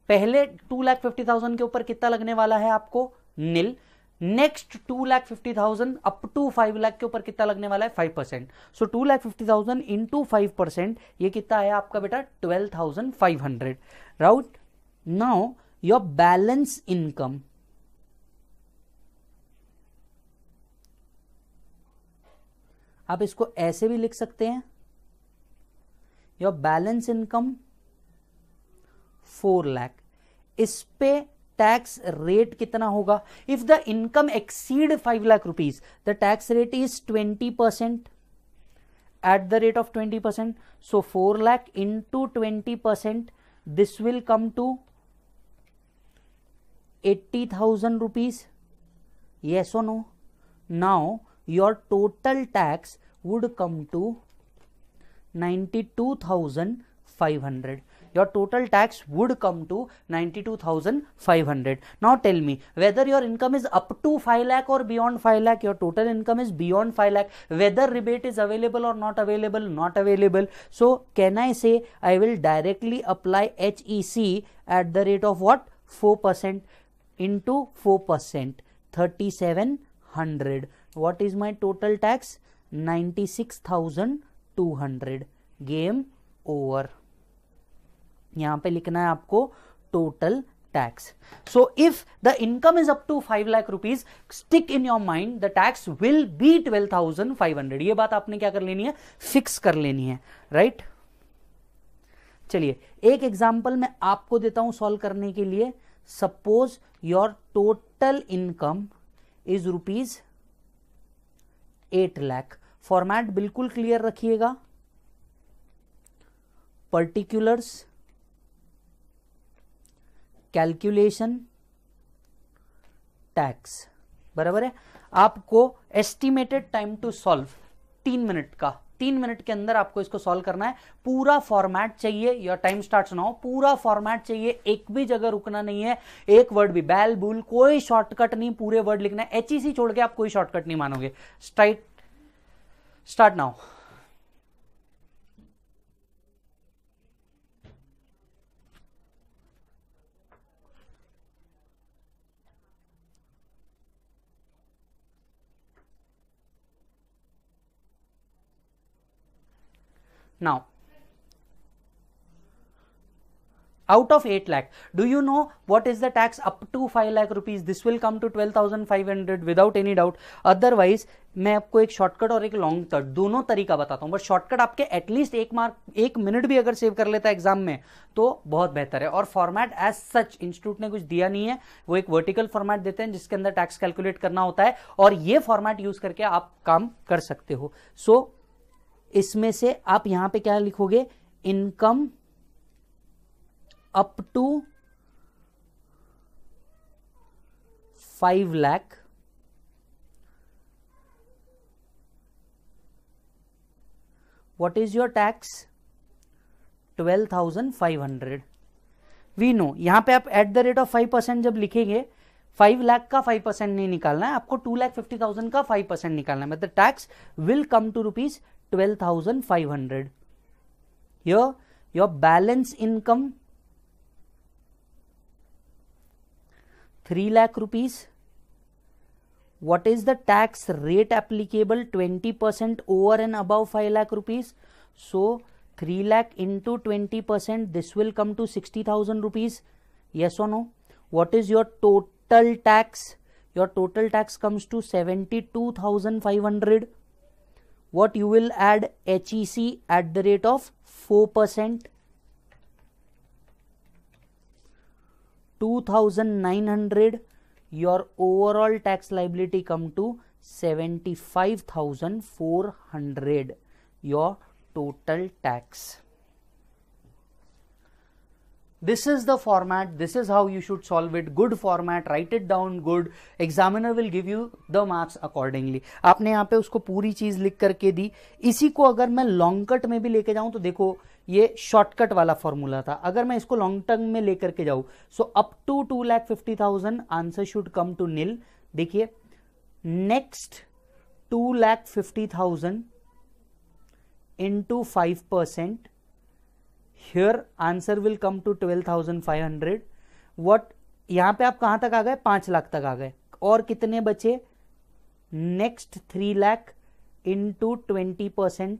S1: पहले टू लैख फिफ्टी थाउजेंड के ऊपर कितना लगने वाला है आपको nil next two lakh fifty thousand up to five lakh के ऊपर कितना लगने वाला है five percent so two lakh fifty thousand into five percent यह कितना है आपका बेटा twelve thousand five hundred right now your balance income आप इसको ऐसे भी लिख सकते हैं your balance income four lakh इस पे टैक्स रेट कितना होगा if the income exceed five lakh rupees the tax rate is twenty percent at the rate of twenty percent so four lakh into twenty percent this will come to eighty thousand rupees yes oh no now your total tax would come to 92,500 your total tax would come to 92500 now tell me whether your income is up to 5 lakh or beyond 5 lakh your total income is beyond 5 lakh whether rebate is available or not available not available so can i say i will directly apply hec at the rate of what 4% into 4% 3700 what is my total tax 96,200 game over यहां पे लिखना है आपको total tax. So if the income five up rupees 5 in your mind the tax will be twelve thousand five 12,500. ये बात आपने क्या कर लेनी है फिक्स कर लेनी है राइट right? चलिए एक एग्जाम्पल मैं आपको देता हूं सॉल्व करने के लिए suppose your total income is rupees eight lakh format बिल्कुल क्लियर रखिएगा पर्टिकुलर्स कैलकुलेशन टैक्स बराबर है आपको एस्टिमेटेड टाइम टू सॉल्व तीन मिनट का तीन मिनट के अंदर आपको इसको सॉल्व करना है पूरा फॉर्मेट चाहिए या टाइम स्टार्ट ना हो पूरा फॉर्मेट चाहिए एक भी जगह रुकना नहीं है एक वर्ड भी बैल बुल कोई शॉर्टकट नहीं पूरे वर्ड लिखना है एच ई सी छोड़ के आप कोई शॉर्टकट नहीं मानोगे straight Start now. Now, out of 8 lakh do you know what is the tax up to 5 lakh rupees this will come to 12500 without any doubt otherwise मैं आपको एक शॉर्टकट और एक लॉन्ग कट दोनों तरीका बताता हूँ बट शॉर्टकट आपके एटलीस्ट एक मार्क एक मिनट भी अगर सेव कर लेता है एग्जाम में तो बहुत बेहतर है और फॉर्मेट एज सच इंस्टीट्यूट ने कुछ दिया नहीं है वो एक वर्टिकल फॉर्मेट देते हैं जिसके अंदर टैक्स कैलकुलेट करना होता है और ये फॉर्मेट यूज करके आप काम कर सकते हो सो so, इसमें से आप यहाँ पे क्या लिखोगे income up to five lakh what is your tax twelve thousand five hundred we know यहां पे आप at the rate of five percent जब लिखेंगे फाइव लाख का फाइव परसेंट नहीं निकालना है आपको टू लाख फिफ्टी थाउजेंड का फाइव परसेंट निकालना है मतलब tax will come to rupees twelve thousand five hundred your your balance income 3 lakh rupees. What is the tax rate applicable? 20% over and above 5 lakh rupees. So 3 lakh into 20%, this will come to 60,000 rupees. Yes or no? What is your total tax? Your total tax comes to 72,500. What you will add HEC at the rate of 4%. 2900 your overall tax liability come to 75400 your total tax this is the format this is how you should solve it good format write it down good examiner will give you the marks accordingly aapne yahan pe usko puri cheez likh kar ke di isi ko agar main long cut mein bhi leke jaau to dekho ये शॉर्टकट वाला फॉर्मूला था अगर मैं इसको लॉन्ग टर्म में लेकर के जाऊं so up to two lakh fifty thousand answer should come to nil देखिए next two lakh fifty thousand into five percent here answer will come to twelve thousand five hundred what यहां पर आप कहां तक आ गए पांच लाख तक आ गए और कितने बचे next three lakh into twenty percent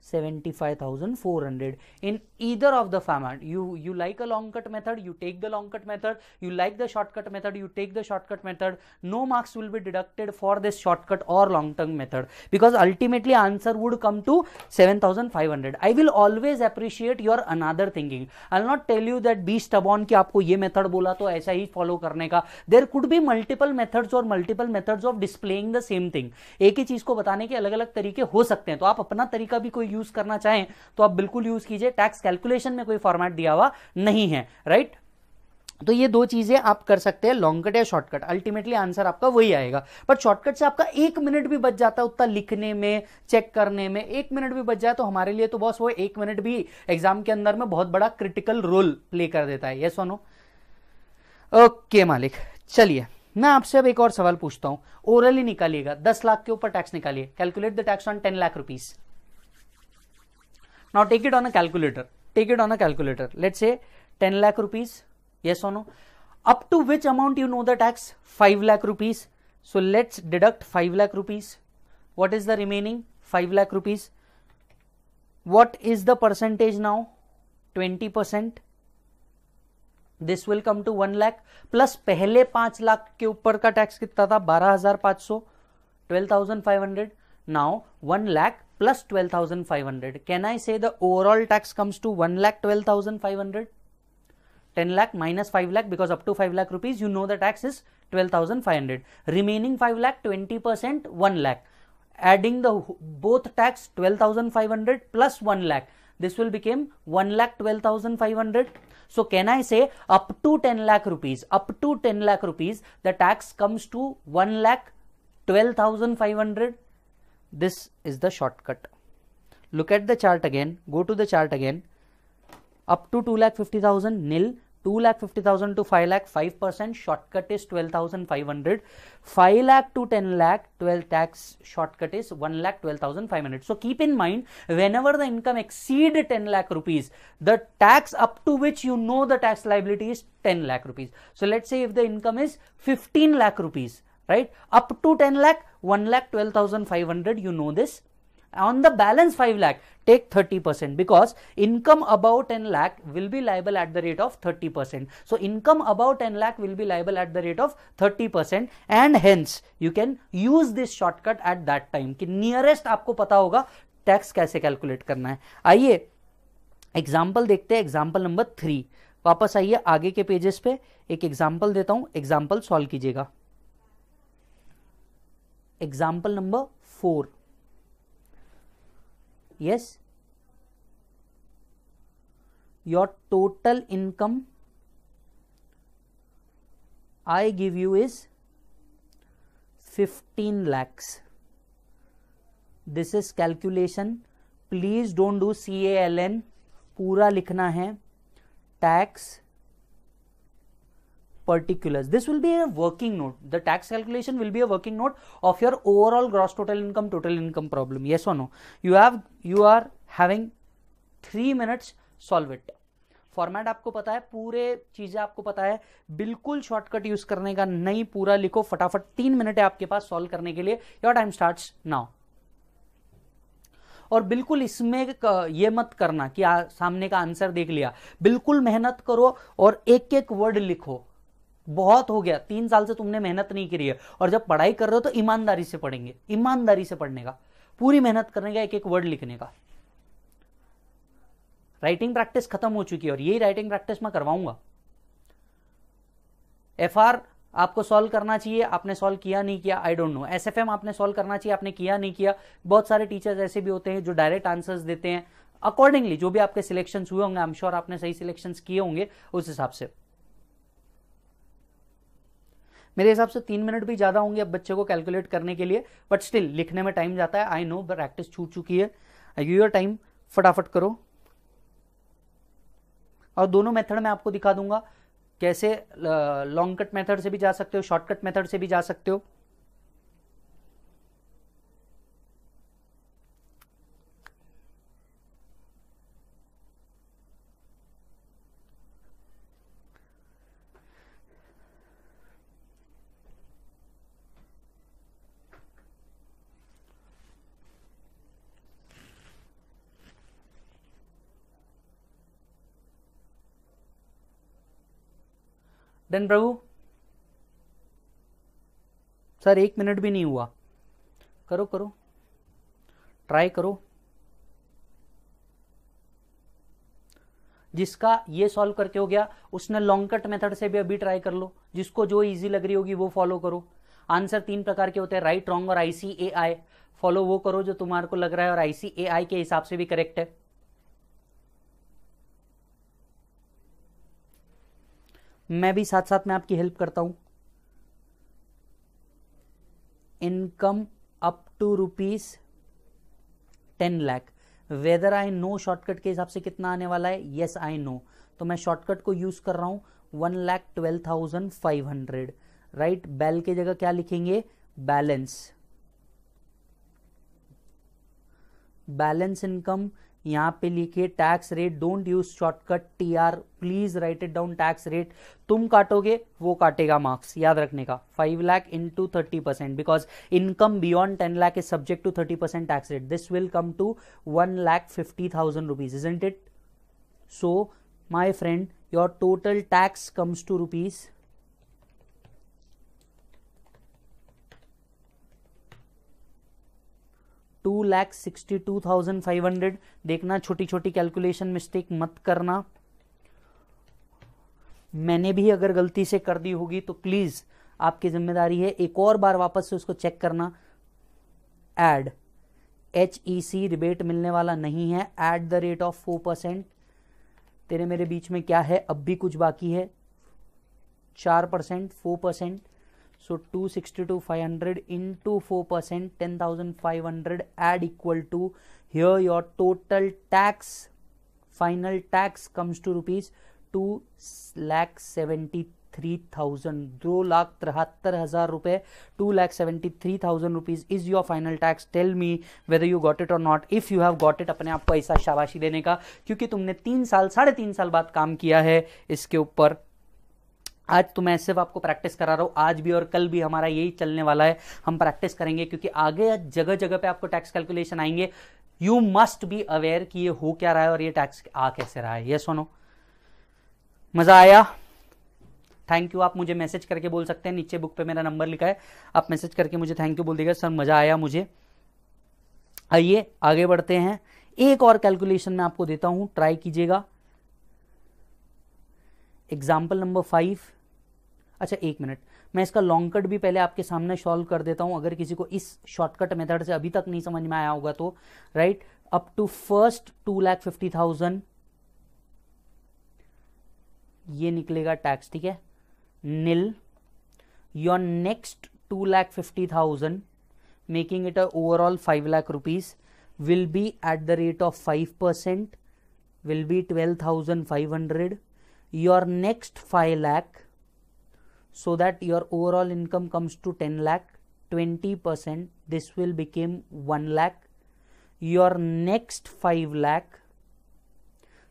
S1: 75,400 in either of the format. You, you like a long cut method, you take the long cut method, you like the shortcut method, you take the shortcut method. No marks will be deducted for this shortcut or long term method because ultimately answer would come to 7,500. I will always appreciate your another thinking. I'll not tell you that be stubborn ki aapko ye method bola to aisa hi follow karne ka There could be multiple methods or multiple methods of displaying the same thing. ek hi cheez ko batane ke alag alag tarike ho sakte hain to aap apna tarika bhi koi use करना चाहें तो आप बिल्कुल यूज कीजिए टैक्स कैलकुलेशन में कोई फॉर्मेट दिया हुआ नहीं है राइट तो ये दो चीजें आप कर सकते हैं लॉन्ग कट या शॉर्टकट अल्टीमेटली आंसर आपका वही आएगा बट शॉर्टकट से आपका एक मिनट भी बच जाता है उतना लिखने में चेक करने में एक मिनट भी बच जाए तो हमारे लिए तो बॉस वो एक मिनट भी एग्जाम के अंदर में बहुत बड़ा क्रिटिकल रोल प्ले कर देता है ये सोनो ओके मालिक चलिए मैं आपसे अब एक और सवाल पूछता हूं ओरली निकालिएगा दस लाख के ऊपर टैक्स निकालिए calculate the tax on ten lakh rupees now take it on a calculator take it on a calculator let's say 10 lakh rupees yes or no up to which amount you know the tax 5 lakh rupees so let's deduct 5 lakh rupees what is the remaining 5 lakh rupees what is the percentage now 20 percent this will come to one lakh plus पहले पांच लाख के ऊपर का tax कितना था बारह हजार पांच सौ twelve thousand five hundred Now 1 lakh plus 12,500. Can I say the overall tax comes to 1 lakh 12,500? 10 lakh minus 5 lakh because up to 5 lakh rupees you know the tax is 12,500. Remaining 5 lakh 20% 1 lakh. Adding the both tax 12,500 plus 1 lakh. This will become 1 lakh 12,500. So can I say up to 10 lakh rupees, up to 10 lakh rupees the tax comes to 1 lakh 12,500 this is the shortcut. Look at the chart again. Go to the chart again. Up to 2,50,000 nil. 2 lakh 50,000 to 5 lakh 5% shortcut is 12,500 5 lakh to 10 lakh 12 tax shortcut is 1 lakh 12,500 so keep in mind whenever the income exceed 10 lakh rupees the tax up to which you know the tax liability is 10 lakh rupees so let's say if the income is 15 lakh rupees right up to 10 lakh 1 lakh 12500 you know this on the balance 5 lakh take 30% because income above 10 lakh will be liable at the rate of 30% so income above 10 lakh will be liable at the rate of 30% and hence you can use this shortcut at that time ki nearest aapko pata hoga tax kaise calculate karna hai आइए example dekhte hai example number 3 वापस आइए आगे के पेजेस पे एक एग्जाम्पल देता हूं एग्जाम्पल सॉल्व कीजिएगा example number 4 yes your total income i give you is 15 lakhs this is calculation please don't do caln पूरा लिखना है tax particulars. This will be a working note. The tax calculation will be a working note of your overall gross total income, total income problem. Yes or no? You have, you are having three minutes solve it. फॉर्मेट आपको पता है पूरे चीज़ें आपको पता है बिल्कुल शॉर्टकट यूज करने का नहीं पूरा लिखो फटाफट तीन मिनट है आपके पास सॉल्व करने के लिए योर टाइम स्टार्ट्स नाउ और बिल्कुल इसमें यह मत करना कि आ, सामने का आंसर देख लिया बिल्कुल मेहनत करो और एक एक वर्ड लिखो बहुत हो गया तीन साल से तुमने मेहनत नहीं करी है और जब पढ़ाई कर रहे हो तो ईमानदारी से पढ़ेंगे ईमानदारी से पढ़ने का पूरी मेहनत करने का एक एक वर्ड लिखने का राइटिंग प्रैक्टिस खत्म हो चुकी है और यही राइटिंग प्रैक्टिस मैं करवाऊंगा एफ आपको सॉल्व करना चाहिए आपने सॉल्व किया नहीं किया I don't know S F आपने सॉल्व करना चाहिए आपने किया नहीं किया बहुत सारे टीचर्स ऐसे भी होते हैं जो डायरेक्ट आंसर्स देते हैं अकॉर्डिंगली जो भी आपके सिलेक्शन हुए होंगे आई एम श्योर आपने सही सिलेक्शन किए होंगे उस हिसाब से मेरे हिसाब से तीन मिनट भी ज़्यादा होंगे अब बच्चे को कैलकुलेट करने के लिए बट स्टिल लिखने में टाइम जाता है आई नो प्रैक्टिस छूट चुकी है यू योर टाइम फटाफट करो और दोनों मेथड में आपको दिखा दूंगा कैसे लॉन्ग कट मेथड से भी जा सकते हो शॉर्टकट मेथड से भी जा सकते हो डन प्रभु सर एक मिनट भी नहीं हुआ करो करो ट्राई करो जिसका ये सॉल्व करके हो गया उसने लॉन्ग कट मेथड से भी अभी ट्राई कर लो जिसको जो इजी लग रही होगी वो फॉलो करो आंसर तीन प्रकार के होते हैं राइट रॉन्ग और आईसीएआई फॉलो वो करो जो तुम्हारे को लग रहा है और आईसीएआई के हिसाब से भी करेक्ट है मैं भी साथ साथ में आपकी हेल्प करता हूं income up to rupees ten lakh whether I know shortcut के हिसाब से कितना आने वाला है येस आई नो तो मैं शॉर्टकट को यूज कर रहा हूं one lakh twelve thousand five hundred right बैल की जगह क्या लिखेंगे बैलेंस बैलेंस इनकम यहाँ पे लिखिए tax rate don't use shortcut T R please write it down tax rate तुम काटोगे वो काटेगा मार्क्स याद रखने का five lakh into thirty percent because income beyond ten lakh is subject to thirty percent tax rate this will come to one lakh fifty thousand rupees isn't it so my friend your total tax comes to rupees two lakh sixty two thousand five hundred देखना छोटी छोटी कैलकुलेशन मिस्टेक मत करना मैंने भी अगर गलती से कर दी होगी तो प्लीज़ आपकी जिम्मेदारी है एक और बार वापस से उसको चेक करना add H E C rebate मिलने वाला नहीं है at the rate of four percent तेरे मेरे बीच में क्या है अब भी कुछ बाकी है चार percent four percent to four percent ten thousand five hundred add equal to here your total tax final tax comes to rupees two lakh seventy three thousand दो लाख तिहत्तर हजार रुपए two lakh seventy three thousand rupees is your final tax tell me whether you got it और not if you have got it अपने आप को ऐसा शाबाशी देने का क्योंकि तुमने तीन साल साढ़े तीन साल बाद काम किया है इसके ऊपर आज तो मैं सिर्फ आपको प्रैक्टिस करा रहा हूँ आज भी और कल भी हमारा यही चलने वाला है हम प्रैक्टिस करेंगे क्योंकि आगे जगह जगह पे आपको टैक्स कैलकुलेशन आएंगे यू मस्ट बी अवेयर कि ये हो क्या रहा है और ये टैक्स आ कैसे रहा है ये सोनो मज़ा आया थैंक यू आप मुझे मैसेज करके बोल सकते हैं नीचे बुक पे मेरा नंबर लिखा है आप मैसेज करके मुझे थैंक यू बोल देगा सर मज़ा आया मुझे आइए आगे बढ़ते हैं एक और कैलकुलेशन मैं आपको देता हूँ ट्राई कीजिएगा एग्जाम्पल नंबर फाइव अच्छा एक मिनट मैं इसका लॉन्ग कट भी पहले आपके सामने सॉल्व कर देता हूं अगर किसी को इस शॉर्टकट मेथड से अभी तक नहीं समझ में आया होगा तो right up to first two lakh fifty thousand ये निकलेगा टैक्स ठीक है nil your next two lakh fifty thousand making it a overall five lakh rupees will be at the rate of five percent will be twelve thousand five hundred your next five lakh so that your overall income comes to 10 lakh 20% this will become 1 lakh your next 5 lakh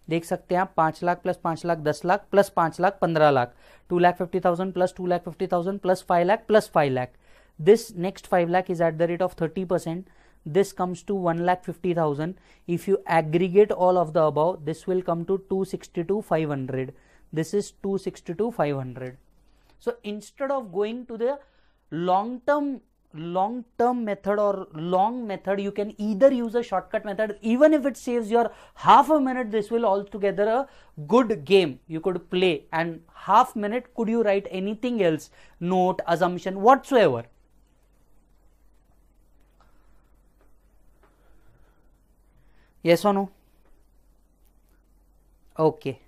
S1: देख सकते हैं आप पांच लाख प्लस पांच लाख दस लाख प्लस पांच लाख पंद्रह lakh two lakh fifty thousand plus two lakh fifty thousand plus five lakh plus five lakh this next five lakh is at the rate of thirty percent. this comes to 1 lakh 50000 if you aggregate all of the above this will come to 262 500 this is 262 500 so instead of going to the long term long term method or long method you can either use a shortcut method even if it saves your half a minute this will altogether a good game you could play and half minute could you write anything else note assumption whatsoever yes or no okay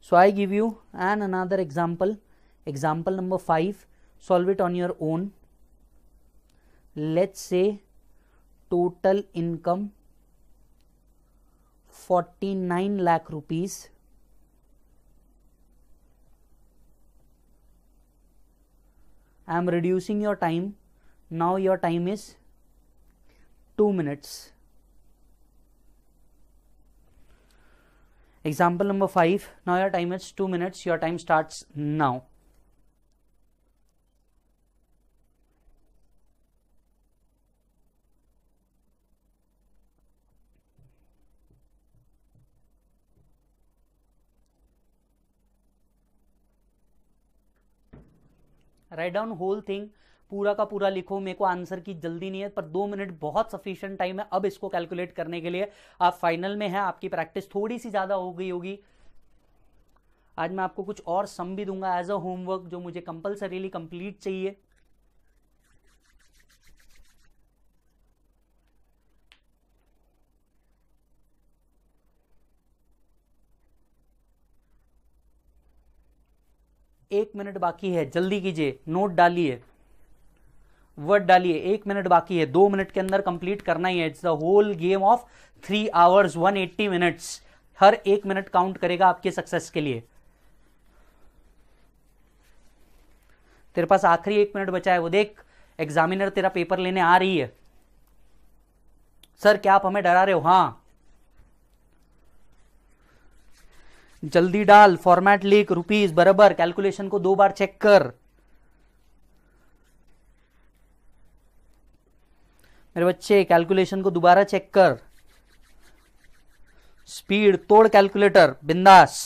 S1: so i give you an another example Example number 5 solve it on your own. Let's say total income 49 lakh rupees. I am reducing your time. Now your time is 2 minutes. Example number 5. Now your time is 2 minutes. Your time starts now. Write down whole thing पूरा का पूरा लिखो मेरे को आंसर की जल्दी नहीं है पर दो मिनट बहुत सफिशियंट टाइम है अब इसको कैलकुलेट करने के लिए आप फाइनल में हैं आपकी प्रैक्टिस थोड़ी सी ज़्यादा हो गई होगी आज मैं आपको कुछ और सम भी दूंगा एज अ होमवर्क जो मुझे कंपलसरीली कंप्लीट चाहिए एक मिनट बाकी है जल्दी कीजिए नोट डालिए वर्ड डालिए एक मिनट बाकी है दो मिनट के अंदर कंप्लीट करना ही है it's the whole game of three hours one eighty minutes हर एक मिनट काउंट करेगा आपके सक्सेस के लिए तेरे पास आखिरी एक मिनट बचा है वो देख एग्जामिनर तेरा पेपर लेने आ रही है सर क्या आप हमें डरा रहे हो हाँ जल्दी डाल फॉर्मेट लिख रुपीज बराबर कैलकुलेशन को दो बार चेक कर मेरे बच्चे कैलकुलेशन को दोबारा चेक कर स्पीड तोड़ कैलकुलेटर बिंदास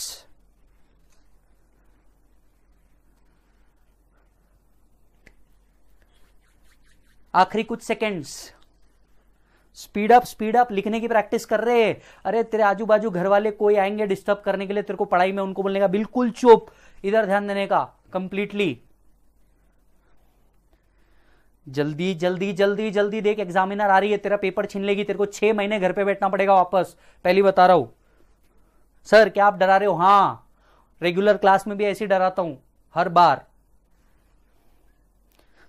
S1: आखिरी कुछ seconds speed up speed up लिखने की प्रैक्टिस कर रहे हैं अरे तेरे आजू बाजू घर वाले कोई आएंगे डिस्टर्ब करने के लिए तेरे को पढ़ाई में उनको बोलने का बिल्कुल चुप इधर ध्यान देने का कंप्लीटली जल्दी जल्दी जल्दी जल्दी देख एग्जामिनर आ रही है तेरा पेपर छीन लेगी तेरे को छह महीने घर पे बैठना पड़ेगा वापस पहली बता रहा हूं सर क्या आप डरा रहे हो हाँ रेगुलर क्लास में भी ऐसे डराता हूं हर बार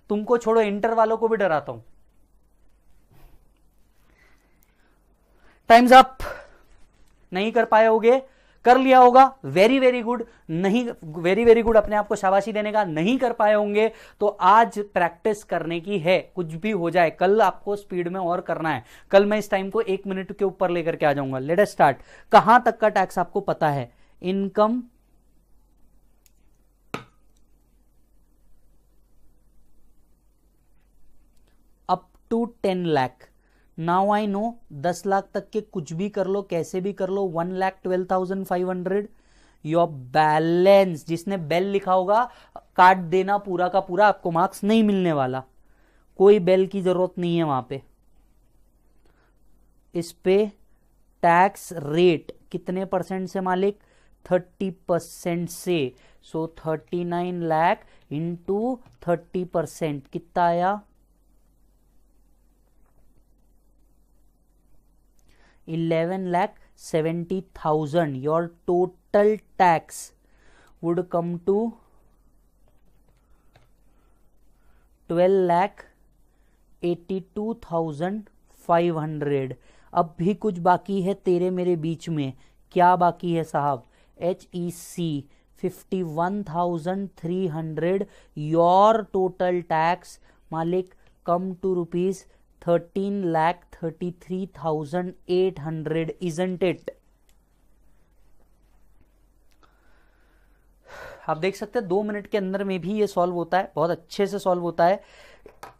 S1: तुमको छोड़ो इंटर वालों को भी डराता हूं टाइम्स अप नहीं कर पाए होगे कर लिया होगा वेरी वेरी गुड नहीं वेरी वेरी गुड अपने आप को शाबाशी देने का नहीं कर पाए होंगे तो आज प्रैक्टिस करने की है कुछ भी हो जाए कल आपको स्पीड में और करना है कल मैं इस टाइम को एक मिनट के ऊपर लेकर के आ जाऊंगा लेट स्टार्ट कहां तक का टैक्स आपको पता है income up to ten lakh now I know दस लाख तक के कुछ भी कर लो कैसे भी कर लो one lakh twelve thousand five hundred your balance जिसने बेल लिखा होगा कार्ड देना पूरा का पूरा आपको मार्क्स नहीं मिलने वाला कोई बेल की जरूरत नहीं है वहां पे इस पे टैक्स रेट कितने परसेंट से मालिक थर्टी परसेंट से so thirty nine lakh into thirty percent कितना आया eleven lakh seventy thousand your total tax would come to twelve lakh eighty two thousand five hundred अब भी कुछ बाकी है तेरे मेरे बीच में क्या बाकी है साहब H E C fifty one thousand three hundred your total tax मालिक come to rupees thirteen lakh thirty three thousand eight hundred isn't it आप देख सकते हैं दो मिनट के अंदर में भी ये सॉल्व होता है बहुत अच्छे से सॉल्व होता है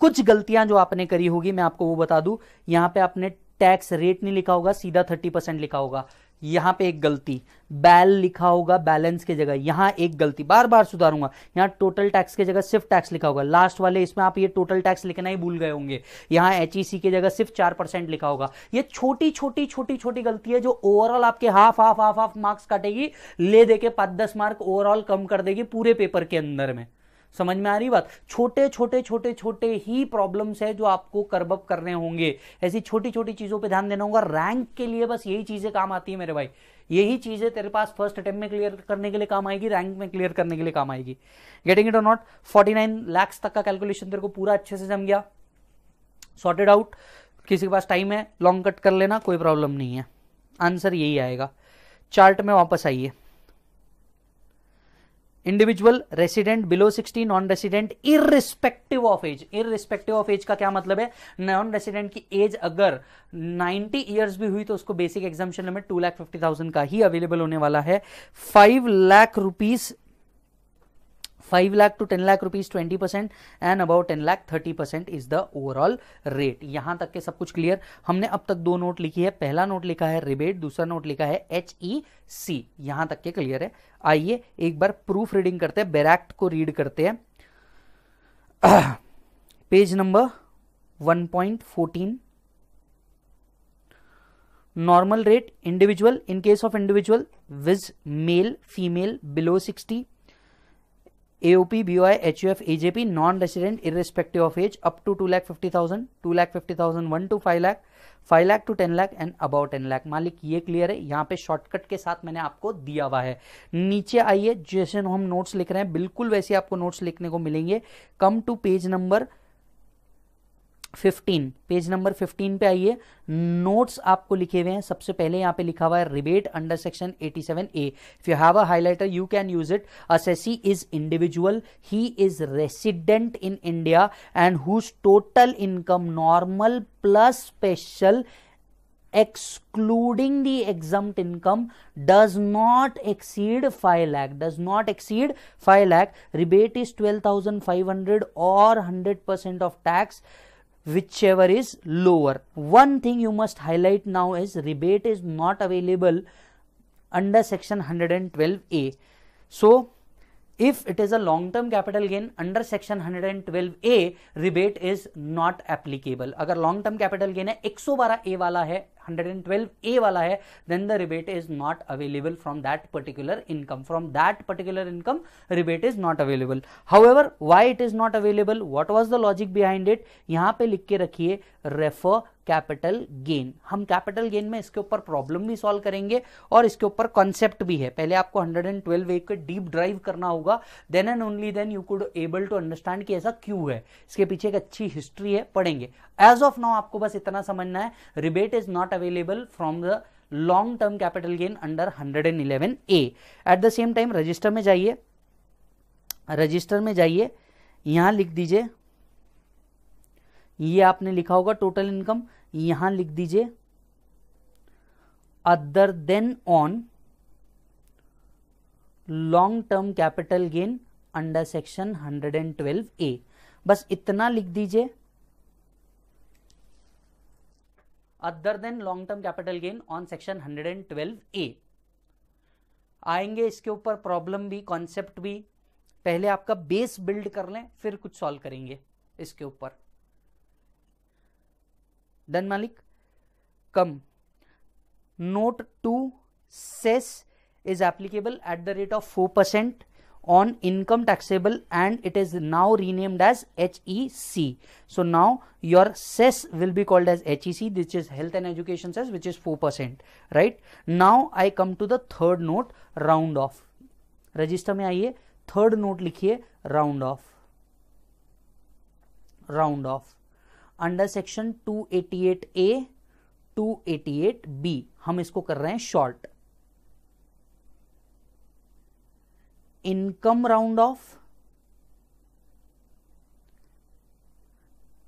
S1: कुछ गलतियां जो आपने करी होगी मैं आपको वो बता दूं यहां पे आपने टैक्स रेट नहीं लिखा होगा सीधा थर्टी परसेंट लिखा होगा यहां पे एक गलती बैल लिखा होगा बैलेंस की जगह यहां एक गलती बार बार सुधारूंगा यहाँ टोटल टैक्स के जगह सिर्फ टैक्स लिखा होगा लास्ट वाले इसमें आप ये टोटल टैक्स लिखना ही भूल गए होंगे यहां एच e के जगह सिर्फ चार परसेंट लिखा होगा ये छोटी छोटी छोटी छोटी गलती है जो ओवरऑल आपके half half half half marks काटेगी ले दे के पाँच दस मार्क ओवरऑल कम कर देगी पूरे पेपर के अंदर में समझ में आ रही बात छोटे छोटे छोटे छोटे ही प्रॉब्लम्स है जो आपको करबअप करने होंगे ऐसी छोटी छोटी चीज़ों पर ध्यान देना होगा रैंक के लिए बस यही चीज़ें काम आती है मेरे भाई यही चीज़ें तेरे पास फर्स्ट अटेम्प्ट में क्लियर करने के लिए काम आएगी रैंक में क्लियर करने के लिए काम आएगी गेटिंग इट और नॉट फोर्टी नाइन लैक्स तक का कैलकुलेशन तेरे को पूरा अच्छे से जम गया सॉर्टेड आउट किसी के पास टाइम है लॉन्ग कट कर लेना कोई प्रॉब्लम नहीं है आंसर यही आएगा चार्ट में वापस आइए individual resident below sixty non resident irrespective of age irrespective of age का क्या मतलब है नॉन रेसिडेंट की एज अगर 90 इयर्स भी हुई तो उसको basic exemption limit two lakh fifty thousand का ही अवेलेबल होने वाला है five lakh rupees 5 lakh to 10 lakh rupees 20 percent and about 10 lakh 30 percent is the overall rate यहां तक के सब कुछ क्लियर हमने अब तक दो नोट लिखी है पहला नोट लिखा है रिबेट दूसरा नोट लिखा है एच ई e सी यहां तक के क्लियर है आइए एक बार प्रूफ रीडिंग करते हैं बेरैक्ट को रीड करते हैं page number 1.14 normal rate individual in case of individual viz male female below 60 AOP, BOI, HUF, AJP, non-resident, irrespective of age, up of age up to two lakh fifty thousand two lakh fifty thousand one to ten lakh and about ten lakh मालिक ये क्लियर है यहाँ पे शॉर्टकट के साथ मैंने आपको दिया हुआ है नीचे आइए जैसे हम नोट्स लिख रहे हैं बिल्कुल वैसे आपको नोट्स लिखने को मिलेंगे come to page number fifteen page number fifteen पे आइए नोट्स आपको लिखे हुए हैं सबसे पहले यहाँ पे लिखा हुआ है rebate under section eighty seven A if you have a highlighter you can use it assessee is individual he is resident in India and whose total income normal plus special excluding the exempt income does not exceed 5 lakh does not exceed 5 lakh rebate is 12500 or 100% of tax whichever is lower. One thing you must highlight now is rebate is not available under section 112A. So, if it is a long term capital gain under section 112 A rebate is not applicable अगर लॉन्ग टर्म कैपिटल गेन है एक सौ बारह ए वाला है 112 ए वाला है then the rebate is not available from that particular income from that particular income rebate is not available however why it is not available what was the logic behind it यहां पर लिख के रखिए रेफर कैपिटल गेन हम कैपिटल गेन में इसके ऊपर प्रॉब्लम भी सॉल्व करेंगे और इसके ऊपर कॉन्सेप्ट भी है पहले आपको 112 ए के डीप ड्राइव करना होगा then and only then you could able to understand कि ऐसा क्यों है इसके पीछे एक अच्छी हिस्ट्री है पढ़ेंगे एज ऑफ नाउ आपको बस इतना समझना है rebate is not available from the long term capital gain under hundred eleven A at the same time register में जाइए रजिस्टर में जाइए यहां लिख दीजिए ये आपने लिखा होगा टोटल इनकम यहां लिख दीजिए other than on long term capital gain under section 112 A बस इतना लिख दीजिए other than long term capital gain on section 112 A आएंगे इसके ऊपर प्रॉब्लम भी कॉन्सेप्ट भी पहले आपका बेस बिल्ड कर लें फिर कुछ सॉल्व करेंगे इसके ऊपर डन मालिक come note two cess is applicable at the rate of four percent on income taxable and it is now renamed as H E C so now your cess will be called as H E C which is health and education cess which is four percent right now I come to the third note round off register में आइए थर्ड नोट लिखिए round off round off under section 288 A 288 B हम इसको कर रहे हैं short income round off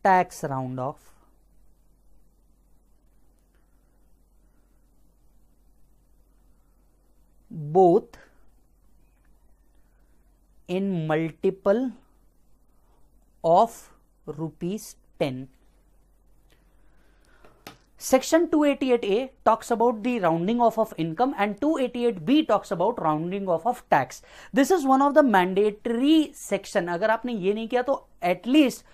S1: tax round off both in multiple of rupees ten section 288 A talks about the rounding off of income and 288 B talks about rounding off of tax this is one of the mandatory section अगर आपने ये नहीं किया तो एटलीस्ट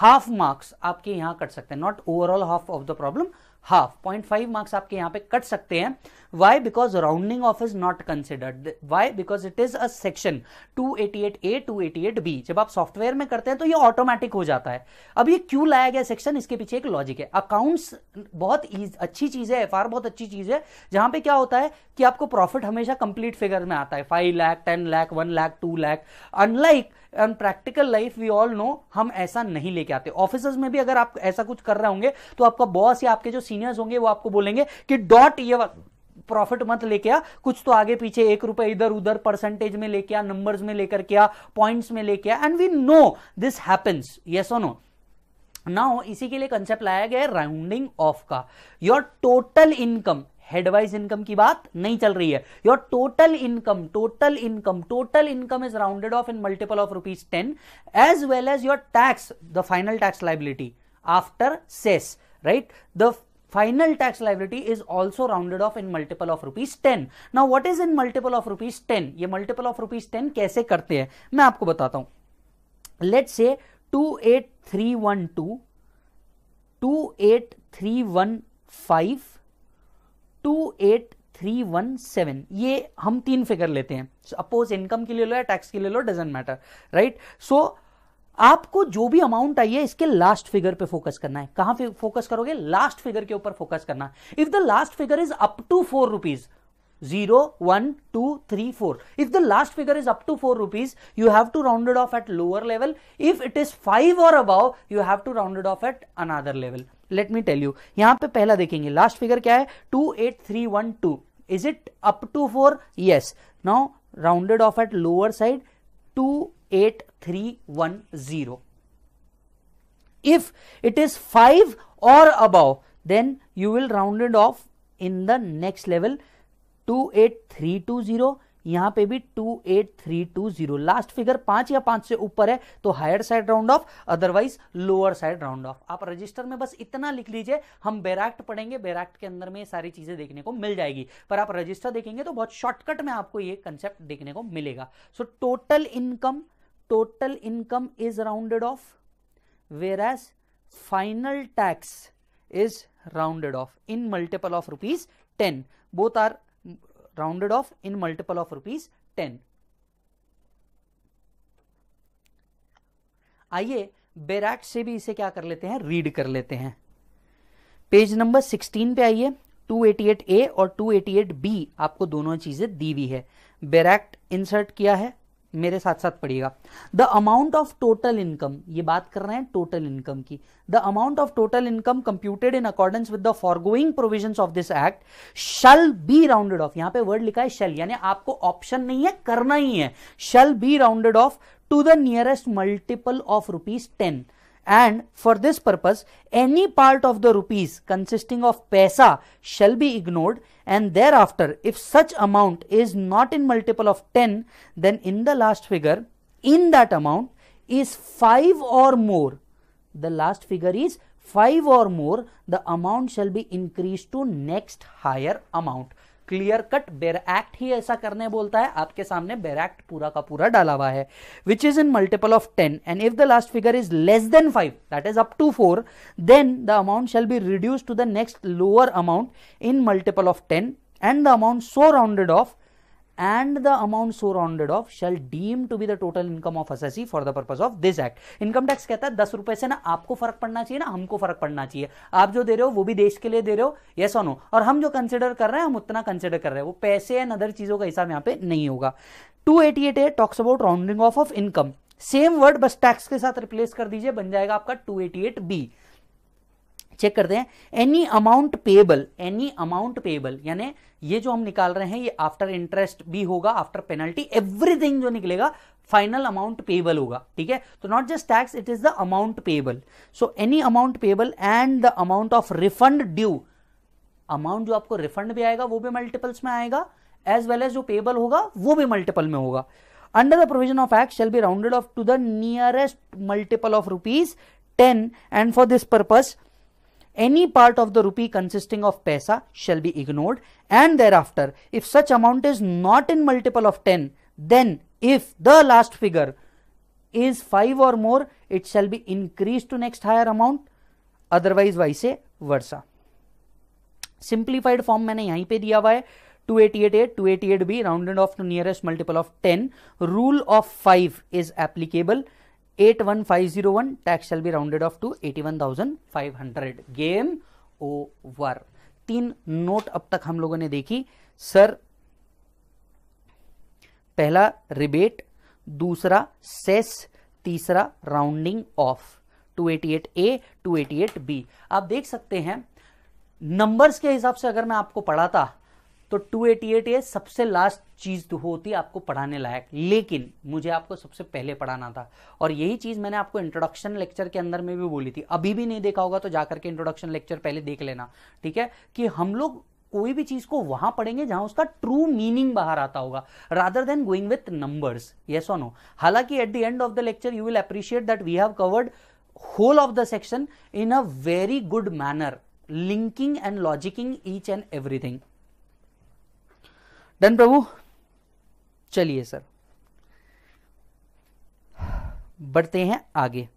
S1: हाफ मार्क्स आपके यहां कट सकते हैं not overall half of the problem half point five marks आपके यहां पे कट सकते हैं why because rounding off is not considered why because it is a section 288a 288b जब आप सॉफ्टवेयर में करते हैं तो ये ऑटोमेटिक हो जाता है अब ये क्यों लाया गया सेक्शन इसके पीछे एक लॉजिक है अकाउंट्स बहुत अच्छी चीज है एफ बहुत अच्छी चीज है जहां पे क्या होता है कि आपको प्रॉफिट हमेशा कंप्लीट फिगर में आता है five lakh ten lakh one lakh two lakh unlike and practical life we all know हम ऐसा नहीं लेके आते ऑफिस में भी अगर आप ऐसा कुछ कर रहे होंगे तो आपका बॉस या आपके जो सीनियर्स होंगे वो आपको बोलेंगे कि डॉट ये प्रॉफिट मत लेके आ कुछ तो आगे पीछे एक रुपए इधर उधर परसेंटेज में लेके आ नंबर्स में लेकर के आ पॉइंट्स में लेके आ and we know this happens ये सो नो नाउ इसी के लिए कंसेप्ट लाया गया है राउंडिंग ऑफ का your total income headwise income की बात नहीं चल रही है your total income total income total income is rounded off in multiple of rupees ten as well as your tax the final tax liability after cess right the final tax liability is also rounded off in multiple of rupees 10 now what is in multiple of rupees 10 ये multiple of rupees 10 कैसे करते हैं मैं आपको बताता हूं let's say 28312 28315 2817 ये हम तीन फिगर लेते हैं अपोज इनकम के लिए लो या टैक्स के लिए लो doesn't matter right so so, आपको जो भी अमाउंट आई है इसके लास्ट फिगर पे फोकस करना है कहां फोकस करोगे लास्ट फिगर के ऊपर फोकस करना if the last figure is up to four rupees zero one two three four if the last figure is up to four rupees you have to rounded off at lower level if it is five और above you have to rounded off at another level let me tell you यहां पे पहला देखेंगे लास्ट फिगर क्या है two eight three one two is it up to four yes now rounded off at lower side 28310. If it is 5 or above, then you will round it off in the next level 28320 यहां पे भी two eight three two zero last figure पांच या पांच से ऊपर है तो higher side round off otherwise lower side round off आप रजिस्टर में बस इतना लिख लीजिए हम बेराक्ट पढ़ेंगे बेराक्ट के अंदर में सारी चीजें देखने को मिल जाएगी पर आप रजिस्टर देखेंगे तो बहुत शॉर्टकट में आपको ये कंसेप्ट देखने को मिलेगा so total income total income is rounded off whereas final tax is rounded off in multiple of rupees ten both are rounded off in multiple of rupees 10 आइए बेराट से भी इसे क्या कर लेते हैं रीड कर लेते हैं पेज नंबर 16 पे आइए ए और बी आपको दोनों चीजें दी हुई है बेरेक्ट इंसर्ट किया है मेरे साथ साथ पढ़िएगा the amount of total income ये बात कर रहे हैं टोटल इनकम की the amount of total income computed in accordance with the foregoing provision of this act shall be rounded off यहां पे वर्ड लिखा है शल यानी आपको ऑप्शन नहीं है करना ही है shall be rounded off to the nearest multiple of rupees ten and for this purpose any part of the rupees consisting of paisa shall be ignored and thereafter if such amount is not in multiple of 10 then in the last figure in that amount is 5 or more the last figure is 5 or more the amount shall be increased to next higher amount clear cut बेर एक्ट ही ऐसा करने बोलता है आपके सामने बेर एक्ट पूरा का पूरा डाला हुआ है which is in multiple of ten and if the last figure is less than five that is up to four then the amount shall be reduce to the next lower amount in multiple of ten and the amount so rounded off and the amount so rounded off shall deem to be the total income of assessee for the purpose of this act income tax कहता है दस रुपए से ना आपको फर्क पड़ना चाहिए ना हमको फर्क पड़ना चाहिए आप जो दे रहे हो वो भी देश के लिए दे रहे हो येस और नो और हम जो कंसिडर कर रहे हैं हम उतना कंसिडर कर रहे हैं वो पैसे एंड अदर चीजों का हिसाब यहाँ पे नहीं होगा two eighty eight A talks about rounding off of income same word बस टैक्स के साथ रिप्लेस कर दीजिए बन जाएगा आपका two eighty eight B check करते हैं any amount payable any amount payable यानी ये जो हम निकाल रहे हैं ये आफ्टर इंटरेस्ट भी होगा आफ्टर पेनल्टी एवरीथिंग जो निकलेगा फाइनल अमाउंट पेबल होगा ठीक है तो not just tax it is the amount payable so any amount payable and the amount of refund due amount जो आपको रिफंड भी आएगा वो भी मल्टीपल्स में आएगा एज वेल एज जो पेबल होगा वो भी मल्टीपल में होगा under the provision of act shall be rounded off to the nearest multiple of rupees ten and for this purpose any part of the rupee consisting of paisa shall be ignored and thereafter if such amount is not in multiple of 10 then if the last figure is 5 or more it shall be increased to next higher amount otherwise vice versa Simplified form, मैंने यहीं पे दिया हुआ है 2888 288 B rounded off to nearest multiple 10 Rule of 5 is applicable. 81501 tax shall be rounded off to 81,500 game over तीन नोट अब तक हम लोगों ने देखी सर पहला रिबेट दूसरा सेस तीसरा राउंडिंग ऑफ 288A बी आप देख सकते हैं नंबर्स के हिसाब से अगर मैं आपको पढ़ाता तो 288 ये सबसे लास्ट चीज तो होती आपको पढ़ाने लायक लेकिन मुझे आपको सबसे पहले पढ़ाना था और यही चीज मैंने आपको इंट्रोडक्शन लेक्चर के अंदर में भी बोली थी अभी भी नहीं देखा होगा तो जाकर के इंट्रोडक्शन लेक्चर पहले देख लेना ठीक है कि हम लोग कोई भी चीज को वहां पढ़ेंगे जहां उसका ट्रू मीनिंग बाहर आता होगा rather than going with numbers yes और नो हालांकि at the end of the lecture you will appreciate that we have covered whole of the section in a very good manner linking and logicking each and everything done प्रभु चलिए सर बढ़ते हैं आगे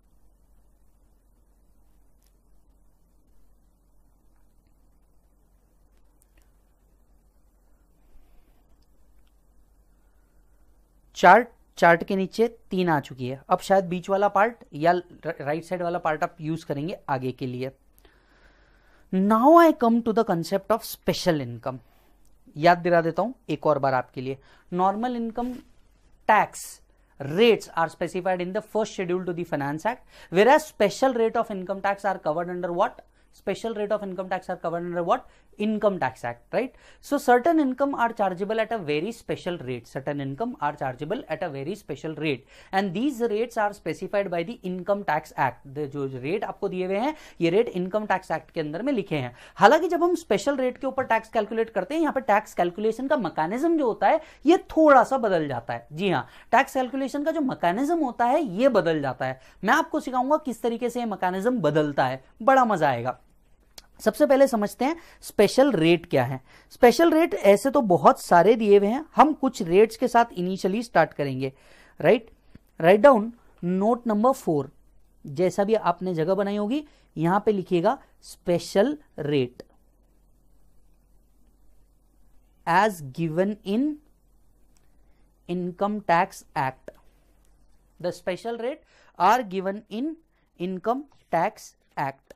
S1: चार्ट चार्ट के नीचे तीन आ चुकी है अब शायद बीच वाला पार्ट या राइट साइड वाला पार्ट आप यूज करेंगे आगे के लिए now I come to the concept of special income याद दिला देता हूं एक और बार आपके लिए normal income tax rates are specified in the first schedule to the finance act whereas special rate of income tax are covered under what special rate of income tax are covered under what income tax act right so certain income are chargeable at a very special rate certain income are chargeable at a very special rate and these rates are specified by the income tax act the jo rate aapko diye hue hain ye rate income tax act ke andar mein likhe hain halanki jab hum special rate ke upar tax calculate karte hain yahan pe tax calculation ka mechanism jo hota hai ye thoda sa badal jata hai ji ha tax calculation ka jo mechanism hota hai ye badal jata hai main aapko sikhaunga kis tarike se ye mechanism badalta hai bada maza aayega सबसे पहले समझते हैं स्पेशल रेट क्या है स्पेशल रेट ऐसे तो बहुत सारे दिए हुए हैं हम कुछ रेट्स के साथ इनिशियली स्टार्ट करेंगे right write down note number four जैसा भी आपने जगह बनाई होगी यहां पे लिखिएगा special rate as given in income tax act the special rate are given in income tax act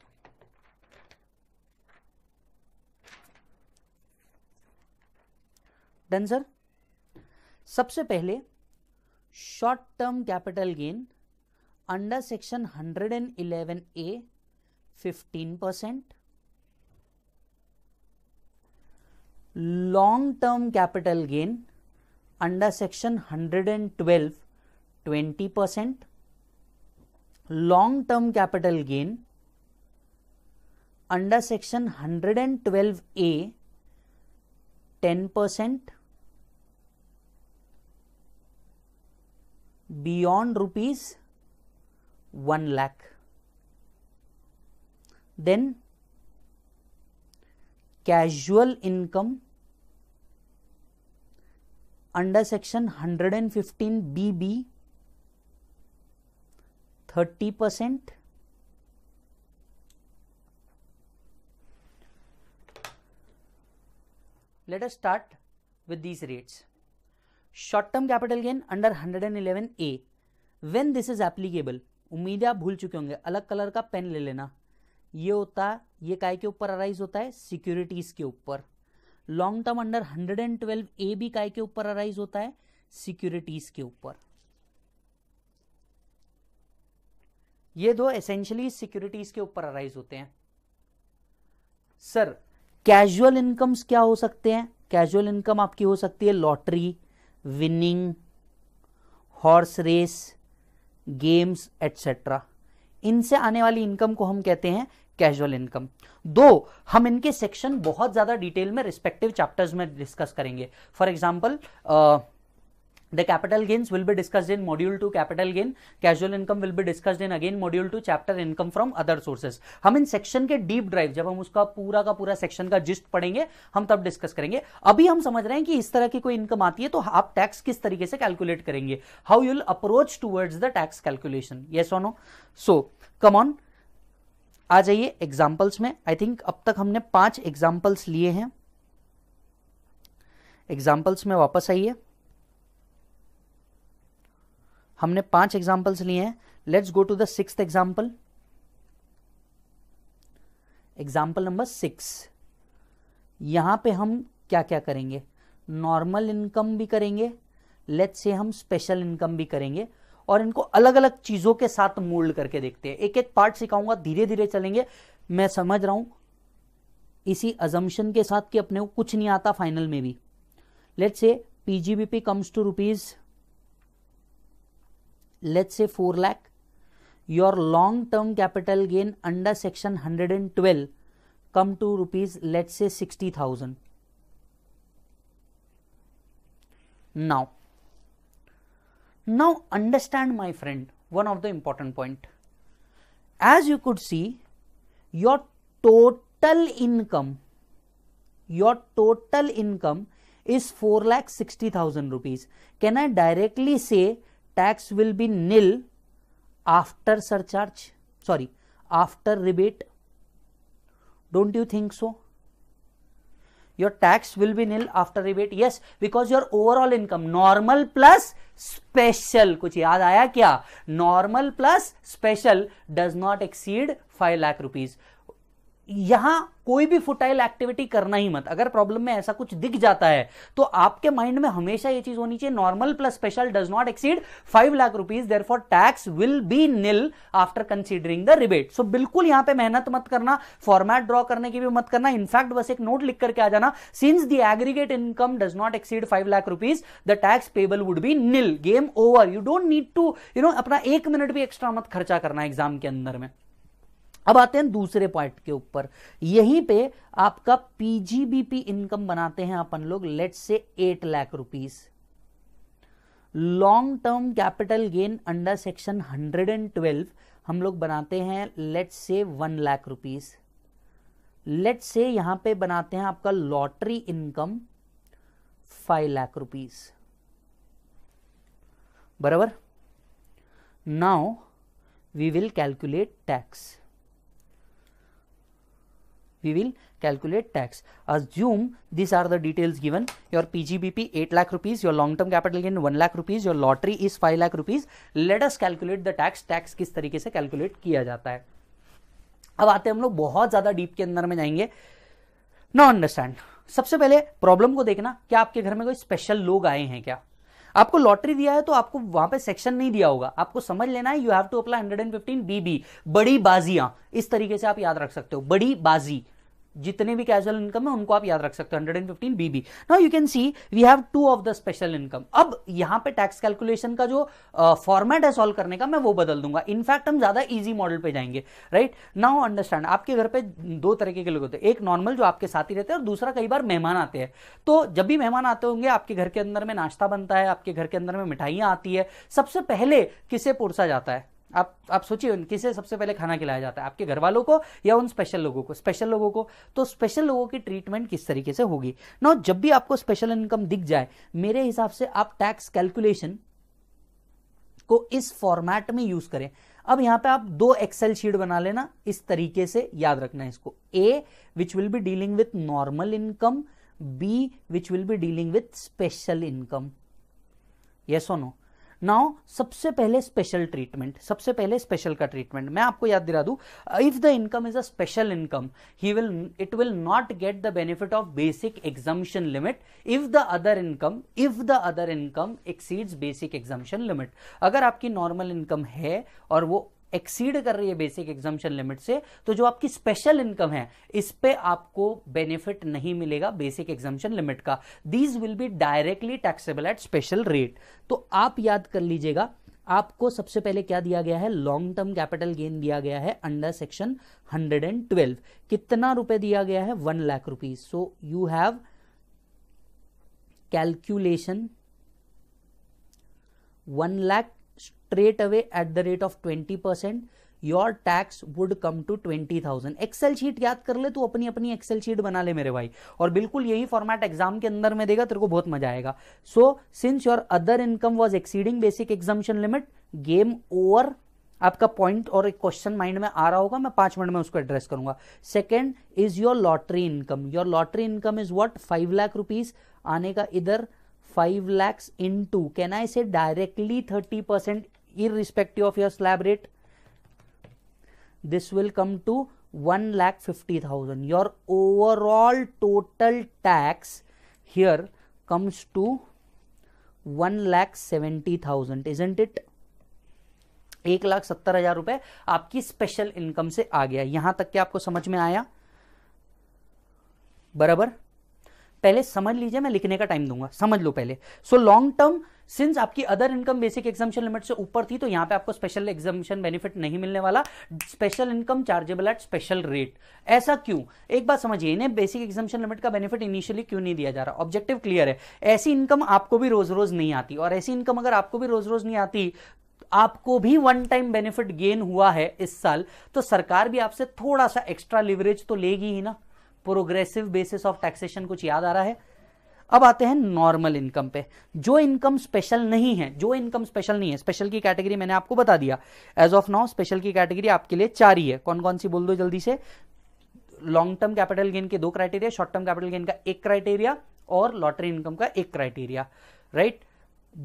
S1: done sir सबसे पहले short term capital gain under section 111 A 15 percent long term capital gain under section 112 20 percent long term capital gain under section 112 A 10 percent beyond rupees 1 lakh. Then casual income under section 115 BB 30 percent let us start with these rates short term capital gain under 111 A when this is applicable उम्मीद आप भूल चुके होंगे अलग कलर का पेन ले लेना ये होता है ये काय के ऊपर अराइज होता है सिक्योरिटीज के ऊपर लॉन्ग टर्म अंडर 112 ए भी काय के ऊपर अराइज होता है सिक्योरिटीज के ऊपर ये दो एसेंशियली सिक्योरिटीज के ऊपर अराइज होते हैं सर कैजुअल इनकम्स क्या हो सकते हैं कैजुअल इनकम आपकी हो सकती है lottery winning horse race games etcetera इनसे आने वाली इनकम को हम कहते हैं कैजुअल इनकम दो हम इनके सेक्शन बहुत ज़्यादा डिटेल में रिस्पेक्टिव चैप्टर्स में डिस्कस करेंगे for example the capital gains will be discussed in module 2 capital gain casual income will be discussed in again module 2 chapter income from other sources हम इन सेक्शन के डीप ड्राइव जब हम उसका पूरा का पूरा सेक्शन का जिस्ट पढ़ेंगे हम तब डिस्कस करेंगे अभी हम समझ रहे हैं कि इस तरह की कोई इनकम आती है तो आप टैक्स किस तरीके से कैलकुलेट करेंगे how you'll approach towards the tax calculation yes और नो सो कम ऑन आ जाइए एग्जाम्पल्स में आई थिंक अब तक हमने पांच एग्जाम्पल्स लिए हैं एग्जाम्पल्स में वापस आइए हमने पांच एग्जाम्पल्स लिए हैं let's go to the six example example number six यहां पे हम क्या क्या करेंगे नॉर्मल इनकम भी करेंगे लेट्स से हम स्पेशल इनकम भी करेंगे और इनको अलग अलग चीज़ों के साथ मोल्ड करके देखते हैं एक एक पार्ट सिखाऊंगा धीरे धीरे चलेंगे मैं समझ रहा हूं इसी अजम्पन के साथ कि अपने को कुछ नहीं आता फाइनल में भी let's say PGBP comes to rupees let's say 4 lakh your long term capital gain under section 112 come to rupees let's say 60000 now now understand my friend one of the important point as you could see your total income your total income is 4 lakh 60,000 rupees. Can I directly say tax will be nil after surcharge sorry after rebate don't you think so your tax will be nil after rebate yes because your overall income normal plus special कुछ याद आया क्या normal plus special does not exceed 5 lakh rupees यहां कोई भी फुटाइल एक्टिविटी करना ही मत अगर प्रॉब्लम में ऐसा कुछ दिख जाता है तो आपके माइंड में हमेशा ये चीज होनी चाहिए normal plus special does not exceed five lakh rupees therefore tax will be nil after considering the rebate so बिल्कुल यहां पे मेहनत मत करना फॉर्मेट ड्रॉ करने की भी मत करना इनफैक्ट बस एक नोट लिख करके आ जाना since the aggregate income does not exceed five lakh rupees the tax payable would be nil game over you don't need to you know अपना एक मिनट भी एक्स्ट्रा मत खर्चा करना एग्जाम के अंदर में अब आते हैं दूसरे पॉइंट के ऊपर यहीं पे आपका पीजीबीपी इनकम बनाते हैं अपन लोग let say eight lakh rupees long term capital gain under section 112 हम लोग बनाते हैं लेट से वन लाख रुपीस लेट से यहां पे बनाते हैं आपका lottery income five lakh rupees बराबर now we will calculate tax we will calculate tax. Assume these are the details given. Your PGBP 8 lakh rupees, your long term capital gain 1 lakh rupees, your lottery is 5 lakh rupees. Let us calculate the tax. Tax kis tarike se calculate kiya jata hai ab aate हैं हम लोग बहुत ज़्यादा डीप के अंदर में जाएंगे नो अंडरस्टैंड सबसे पहले प्रॉब्लम को देखना क्या आपके घर में कोई स्पेशल लोग आए हैं क्या आपको लॉटरी दिया है तो आपको वहां पे सेक्शन नहीं दिया होगा आपको समझ लेना है you have to apply 115 BB बड़ी बाजियां इस तरीके से आप याद रख सकते हो बड़ी बाजी जितने भी कैजुअल इनकम है उनको आप याद रख सकते हो fifteen BB now you can see we have to off the special income अब यहां पे टैक्स कैलकुलेशन का जो फॉर्मेट uh, है सॉल्व करने का मैं वो बदल दूंगा इनफैक्ट हम ज्यादा इजी मॉडल पे जाएंगे राइट नाउ अंडरस्टैंड आपके घर पे दो तरीके के लोग होते हैं एक नॉर्मल जो आपके साथ ही रहते हैं और दूसरा कई बार मेहमान आते हैं तो जब भी मेहमान आते होंगे आपके घर के अंदर में नाश्ता बनता है आपके घर के अंदर में मिठाइयां आती है सबसे पहले किसे पुरसा जाता है आप आप सोचिए किसे सबसे पहले खाना खिलाया जाता है आपके घर वालों को या उन स्पेशल लोगों को स्पेशल लोगों को तो स्पेशल लोगों की ट्रीटमेंट किस तरीके से होगी नो जब भी आपको स्पेशल इनकम दिख जाए मेरे हिसाब से आप टैक्स कैलकुलेशन को इस फॉर्मेट में यूज करें अब यहां पे आप दो एक्सेल शीट बना लेना इस तरीके से याद रखना है इसको A which will be dealing with normal income B which will be dealing with special income yes और नो नाउ सबसे पहले स्पेशल ट्रीटमेंट सबसे पहले स्पेशल का ट्रीटमेंट मैं आपको याद दिला दू if the income is a special income he will it will not get the benefit of basic exemption limit if the other income if the other income exceeds basic exemption limit अगर आपकी नॉर्मल इनकम है और वो एक्सीड कर रही है बेसिक एग्जामेशन लिमिट से तो जो आपकी स्पेशल इनकम है इस पे आपको बेनिफिट नहीं मिलेगा बेसिक एग्जामेशन लिमिट का these will be directly taxable at special rate तो आप याद कर लीजिएगा आपको सबसे पहले क्या दिया गया है लॉन्ग टर्म कैपिटल गेन दिया गया है अंडर सेक्शन 112 कितना रुपए दिया गया है one lakh rupees so you have calculation one lakh away at the rate of twenty percent your tax would come to twenty thousand Excel sheet याद कर ले तू अपनी अपनी एक्सेल शीट बना ले मेरे भाई और बिल्कुल यही फॉर्मेट एग्जाम के अंदर में देगा तेरे को बहुत मजा आएगा so since your other income was exceeding basic exemption limit game over आपका पॉइंट और एक क्वेश्चन माइंड में आ रहा होगा मैं पांच मिनट में उसको एड्रेस करूंगा second is your lottery income your lottery income is what five lakh rupees आने का इधर five lakhs into can I say directly thirty percent irrespective of your slab rate this will come to 1 lakh 50000 your overall total tax here comes to 1 lakh 70000 isn't it एक लाख सत्तर हजार रुपए आपकी स्पेशल इनकम से आ गया यहां तक क्या आपको समझ में आया बराबर पहले समझ लीजिए मैं लिखने का टाइम दूंगा समझ लो पहले सो लॉन्ग टर्म सिंस आपकी other income basic exemption limit से ऊपर थी तो यहां पे आपको स्पेशल एग्जामेशन बेनिफिट नहीं मिलने वाला special income chargeable at special rate ऐसा क्यों एक बात समझिए इन्हें बेसिक एग्जामेशन लिमिट का बेनिफिट इनिशियली क्यों नहीं दिया जा रहा ऑब्जेक्टिव क्लियर है ऐसी इनकम आपको भी रोज रोज नहीं आती और ऐसी इनकम अगर आपको भी रोज रोज नहीं आती आपको भी वन टाइम बेनिफिट गेन हुआ है इस साल तो सरकार भी आपसे थोड़ा सा एक्स्ट्रा लिवरेज तो लेगी ही ना प्रोग्रेसिव बेसिस ऑफ टैक्सेशन कुछ याद आ रहा है अब आते हैं नॉर्मल इनकम पे जो इनकम स्पेशल नहीं है जो इनकम स्पेशल नहीं है स्पेशल की कैटेगरी मैंने आपको बता दिया एज ऑफ नाउ स्पेशल की कैटेगरी आपके लिए चार ही है कौन कौन सी बोल दो जल्दी से लॉन्ग टर्म कैपिटल गेन के दो criteria short term capital gain का एक क्राइटेरिया और लॉटरी इनकम का एक क्राइटेरिया राइट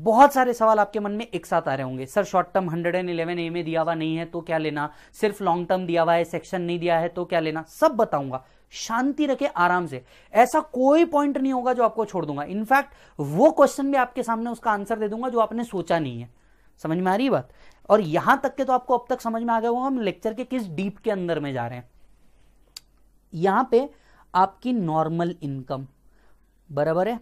S1: बहुत सारे सवाल आपके मन में एक साथ आ रहे होंगे sir short term hundred and eleven A में दिया हुआ नहीं है तो क्या लेना सिर्फ लॉन्ग टर्म दिया हुआ है सेक्शन नहीं दिया है तो क्या लेना सब बताऊंगा शांति रखे आराम से ऐसा कोई पॉइंट नहीं होगा जो आपको छोड़ दूंगा इनफैक्ट वो क्वेश्चन भी आपके सामने उसका आंसर दे दूंगा जो आपने सोचा नहीं है समझ में आ रही बात और यहां तक के तो आपको अब तक समझ में आ गया होगा हम लेक्चर के किस डीप के अंदर में जा रहे हैं यहां पे आपकी नॉर्मल इनकम बराबर है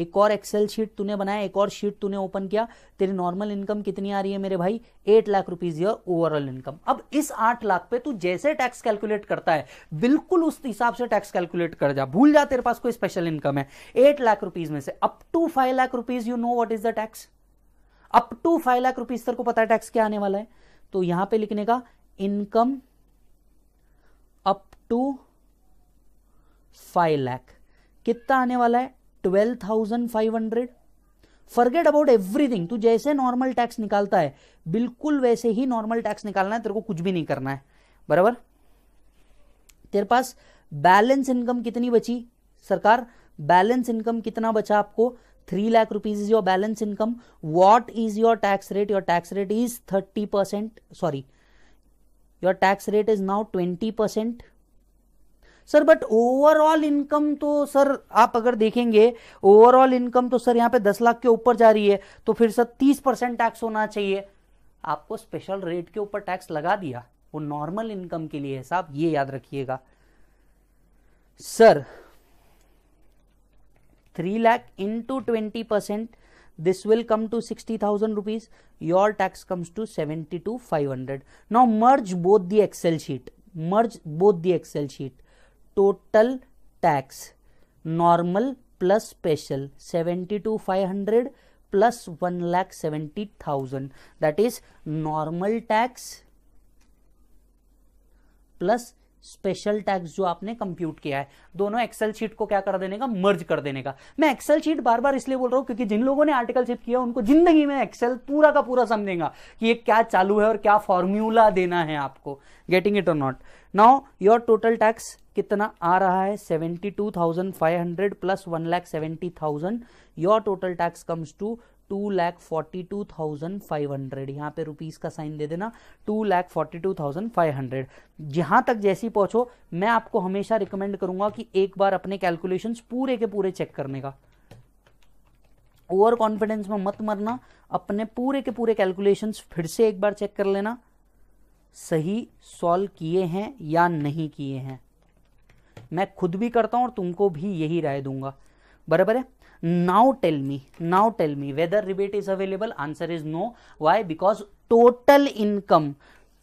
S1: एक और एक्सेल शीट तूने बनाया एक और शीट तूने ओपन किया तेरी नॉर्मल इनकम कितनी आ रही है मेरे भाई eight lakh rupees your overall income अब इस आठ लाख पे तू जैसे टैक्स कैलकुलेट करता है बिल्कुल उस हिसाब से टैक्स कैलकुलेट कर जा भूल जा तेरे पास कोई स्पेशल इनकम है एट लाख रुपीज में से up to five lakh rupees you know what is the tax up to five lakh rupees तेरे को पता है टैक्स क्या आने वाला है तो यहां पे लिखने का income up to five lakh कितना आने वाला है twelve thousand five hundred forget about everything तू जैसे नॉर्मल टैक्स निकालता है बिल्कुल वैसे ही नॉर्मल टैक्स निकालना है तेरे को कुछ भी नहीं करना है बराबर तेरे पास बैलेंस इनकम कितनी बची सरकार बैलेंस इनकम कितना बचा आपको three lakh rupees is your balance income what is your tax rate your tax rate is thirty percent sorry your tax rate is now twenty percent sir but overall income तो सर आप अगर देखेंगे ओवरऑल इनकम तो सर यहाँ पे दस लाख के ऊपर जा रही है तो फिर सर तीस परसेंट टैक्स होना चाहिए आपको स्पेशल रेट के ऊपर टैक्स लगा दिया वो नॉर्मल इनकम के लिए है साहब ये याद रखिएगा sir three twenty percent this will come to sixty thousand rupees your tax comes to seventy two five hundred now merge both the Excel sheet merge both the Excel sheet total tax normal plus special seventy two five hundred plus one lakh seventy thousand that is normal tax plus special tax जो आपने कंप्यूट किया है दोनों एक्सेल शीट को क्या कर देने का मर्ज कर देने का मैं एक्सेल शीट बार बार इसलिए बोल रहा हूं क्योंकि जिन लोगों ने आर्टिकल शिफ्ट किया उनको जिंदगी में एक्सेल पूरा का पूरा समझेगा कि ये क्या चालू है और क्या फॉर्म्यूला देना है आपको गेटिंग इट और not now your total tax कितना आ रहा है seventy two thousand five hundred plus one lakh seventy thousand your total tax comes to two lakh forty two thousand five hundred यहाँ पे रुपीज़ का साइन दे देना two lakh forty two thousand five hundred जहाँ तक जैसी पहुँचो मैं आपको हमेशा रिकमेंड करूंगा कि एक बार अपने कैलकुलेशंस पूरे के पूरे चेक करने का ओवर कॉन्फिडेंस में मत मरना अपने पूरे के पूरे कैलकुलेशंस फिर से एक बार चेक कर लेना सही सॉल्व किए हैं या नहीं किए हैं मैं खुद भी करता हूं और तुमको भी यही राय दूंगा बराबर है now tell me now tell me whether rebate is available answer is no why because total income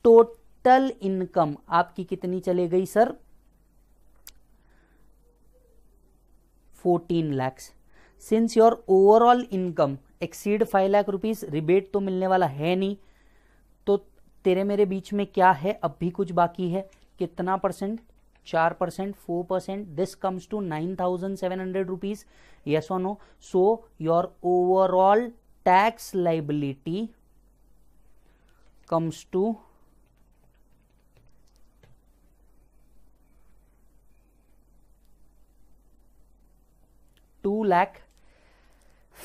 S1: total income आपकी कितनी चले गई sir fourteen lakhs since your overall income exceed five lakh rupees rebate तो मिलने वाला है नहीं तो तेरे मेरे बीच में क्या है अब भी कुछ बाकी है कितना percent 4 percent this comes to 9700 rupees yes or no so your overall tax liability comes to two lakh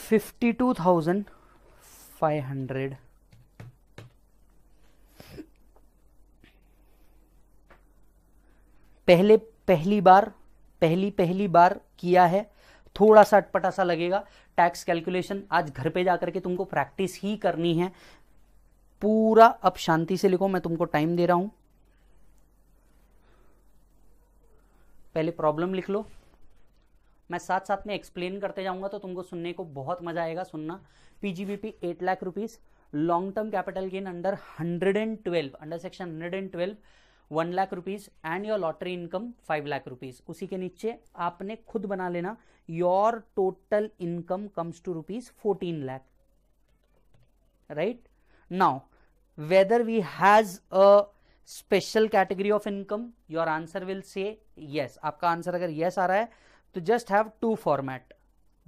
S1: fifty two thousand five hundred पहले पहली बार पहली पहली बार किया है थोड़ा सा अटपटा सा लगेगा टैक्स कैलकुलेशन आज घर पे जाकर के तुमको प्रैक्टिस ही करनी है पूरा अब शांति से लिखो मैं तुमको टाइम दे रहा हूं पहले प्रॉब्लम लिख लो मैं साथ साथ में एक्सप्लेन करते जाऊंगा तो तुमको सुनने को बहुत मजा आएगा सुनना PGBP eight lakh rupees long term capital gain under hundred and twelve under section hundred and twelve one lakh rupees and your lottery income five lakh rupees उसी के नीचे आपने खुद बना लेना your total income comes to rupees fourteen lakh right now whether we has a special category of income your answer will say yes आपका आंसर अगर यस yes आ रहा है तो जस्ट हैव टू फॉर्मेट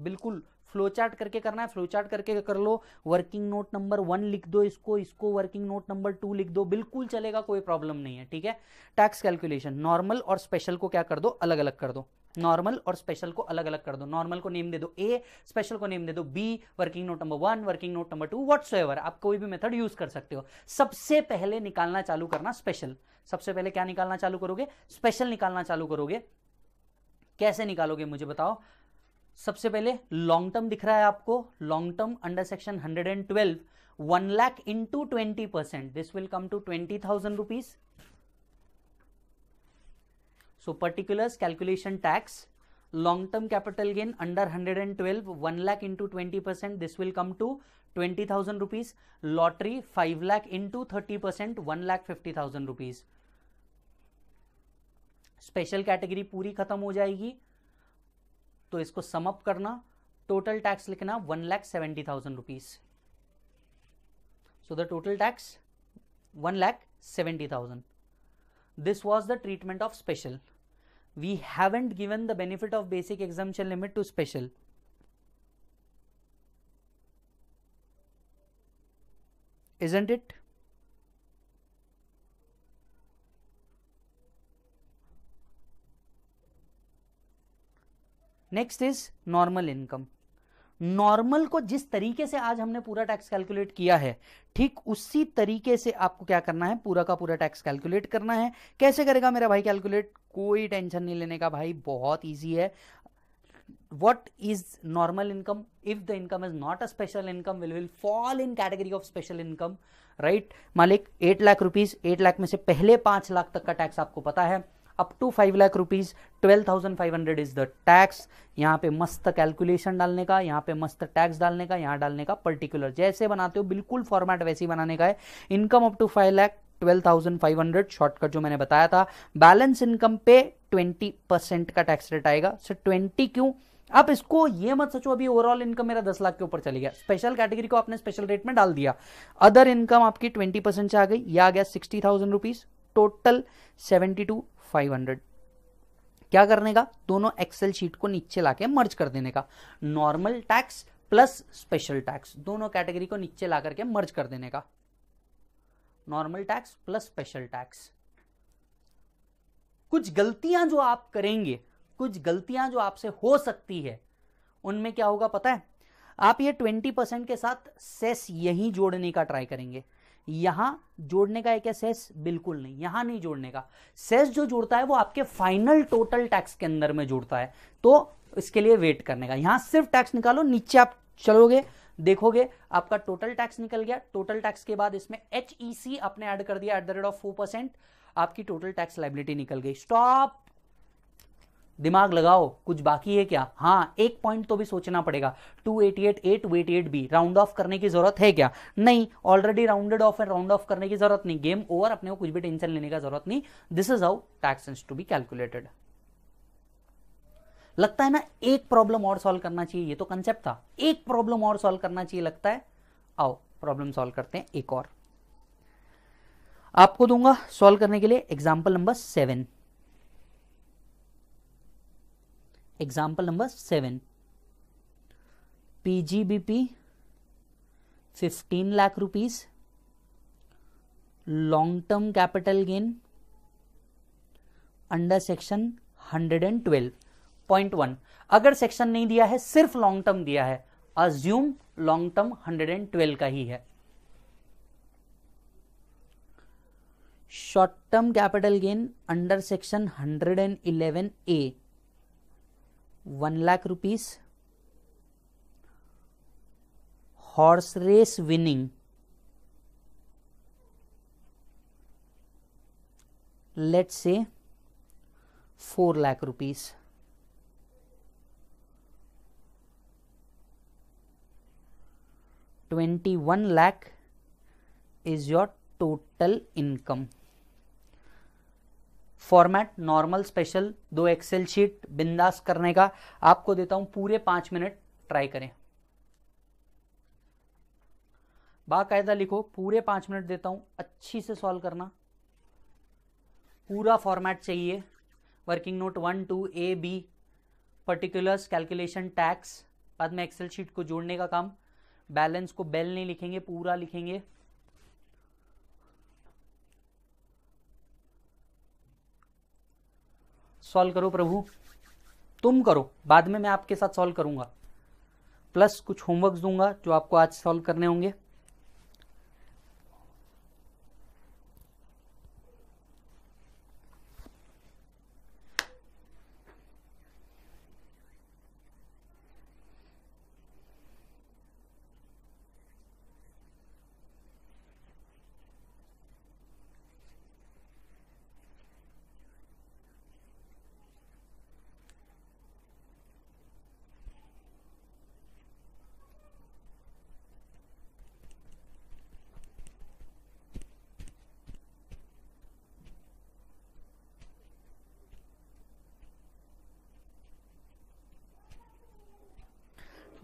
S1: बिल्कुल फ्लो चार्ट करके करना है फ्लो चार्ट करके कर लो वर्किंग नोट नंबर वन लिख दो इसको इसको वर्किंग नोट नंबर टू लिख दो बिल्कुल चलेगा कोई प्रॉब्लम नहीं है ठीक है टैक्स कैलकुलेशन नॉर्मल और स्पेशल को क्या कर दो अलग अलग कर दो नॉर्मल और स्पेशल को अलग अलग कर दो नॉर्मल को नेम दे दो ए स्पेशल को नेम दे दो B working note number one working note number two ever आप कोई भी मेथड यूज कर सकते हो सबसे पहले निकालना चालू करना स्पेशल सबसे पहले क्या निकालना चालू करोगे स्पेशल निकालना चालू करोगे कैसे निकालोगे मुझे बताओ सबसे पहले लॉन्ग टर्म दिख रहा है आपको long term under section 112 and twelve one lakh into twenty percent this will come to twenty thousand rupees so particular calculation tax long term capital gain under 112 and twelve one lakh into twenty percent this will come to twenty thousand rupees lottery five lakh into thirty percent one lakh fifty thousand rupees special category पूरी खत्म हो जाएगी तो इसको समअप करना टोटल टैक्स लिखना one lakh seventy thousand rupees so the total tax one lakh seventy thousand this was the treatment of special we haven't given the benefit of basic exemption limit to special isn't it next is normal income normal को जिस तरीके से आज हमने पूरा टैक्स कैलकुलेट किया है ठीक उसी तरीके से आपको क्या करना है पूरा का पूरा टैक्स कैलकुलेट करना है कैसे करेगा मेरा भाई कैलकुलेट कोई टेंशन नहीं लेने का भाई बहुत ईजी है what is normal income if the income is not a special income will will fall in category of special income right मालिक eight lakh rupees eight lakh में से पहले पांच लाख तक का टैक्स आपको पता है up to five lakh rupees twelve thousand five hundred is the tax यहाँ पे मस्त कैलकुलेशन डालने का यहाँ पे मस्त टैक्स डालने का यहाँ डालने का पर्टिकुलर जैसे बनाते हो बिल्कुल फॉर्मेट वैसे ही बनाने का है income up to five lakh twelve thousand five hundred shortcut जो मैंने बताया था बैलेंस इनकम पे ट्वेंटी परसेंट का टैक्स रेट आएगा सर ट्वेंटी क्यों आप इसको ये मत सोचो अभी ओवरऑल इनकम मेरा दस लाख के ऊपर चली गया स्पेशल कैटेगरी को आपने स्पेशल रेट में डाल दिया अदर इनकम आपकी ट्वेंटी परसेंट से आ गई या आ गया sixty thousand rupees total seventy two five hundred क्या करने का दोनों एक्सेल शीट को नीचे लाके मर्ज कर देने का normal tax plus special tax दोनों कैटेगरी को नीचे ला करके मर्ज कर देने का normal tax plus special tax कुछ गलतियां जो आप करेंगे कुछ गलतियां जो आपसे हो सकती है उनमें क्या होगा पता है आप ये ट्वेंटी परसेंट के साथ सेस यही जोड़ने का ट्राई करेंगे यहां जोड़ने का एक क्या सेस बिल्कुल नहीं यहां नहीं जोड़ने का सेस जो जुड़ता है वो आपके फाइनल टोटल टैक्स के अंदर में जुड़ता है तो इसके लिए वेट करने का यहां सिर्फ टैक्स निकालो नीचे आप चलोगे देखोगे आपका टोटल टैक्स निकल गया टोटल टैक्स के बाद इसमें एच ई सी आपने एड कर दिया at the rate of four percent आपकी टोटल टैक्स लाइबिलिटी निकल गई स्टॉप दिमाग लगाओ कुछ बाकी है क्या हाँ एक पॉइंट तो भी सोचना पड़ेगा two eighty eight A eight B round off करने की जरूरत है क्या नहीं already rounded off and round off करने की जरूरत नहीं गेम ओवर अपने को कुछ भी टेंशन लेने का जरूरत नहीं this is how tax to be calculated लगता है ना एक प्रॉब्लम और सॉल्व करना चाहिए ये तो कंसेप्ट था एक प्रॉब्लम और सॉल्व करना चाहिए लगता है आओ प्रॉब्लम सॉल्व करते हैं एक और आपको दूंगा सॉल्व करने के लिए example number seven example number seven PGBP fifteen lakh rupees long term capital gain under section hundred and twelve point one अगर सेक्शन नहीं दिया है सिर्फ लॉन्ग टर्म दिया है assume long term hundred and twelve का ही है short term capital gain under section hundred and eleven A one lakh rupees horse race winning let's say four lakh rupees twenty one lakh is your total income format normal special दो एक्सेल शीट बिंदास करने का आपको देता हूं पूरे पांच मिनट ट्राई करें बाकायदा लिखो पूरे पांच मिनट देता हूं अच्छी से सॉल्व करना पूरा फॉर्मेट चाहिए working note one two A B particulars calculation tax बाद में एक्सेल शीट को जोड़ने का काम बैलेंस को बेल नहीं लिखेंगे पूरा लिखेंगे सॉल्व करो प्रभु तुम करो बाद में मैं आपके साथ सॉल्व करूंगा प्लस कुछ होमवर्क दूंगा जो आपको आज सॉल्व करने होंगे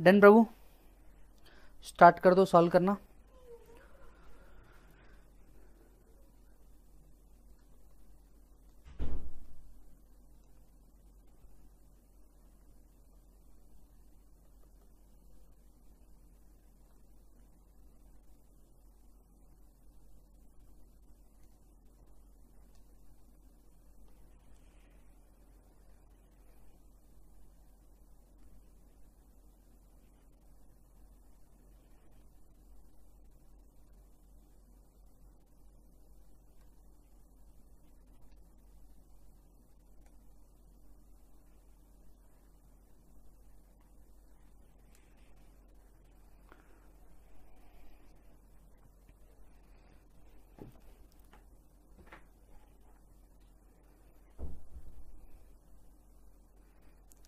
S1: डन प्रभु स्टार्ट कर दो सॉल्व करना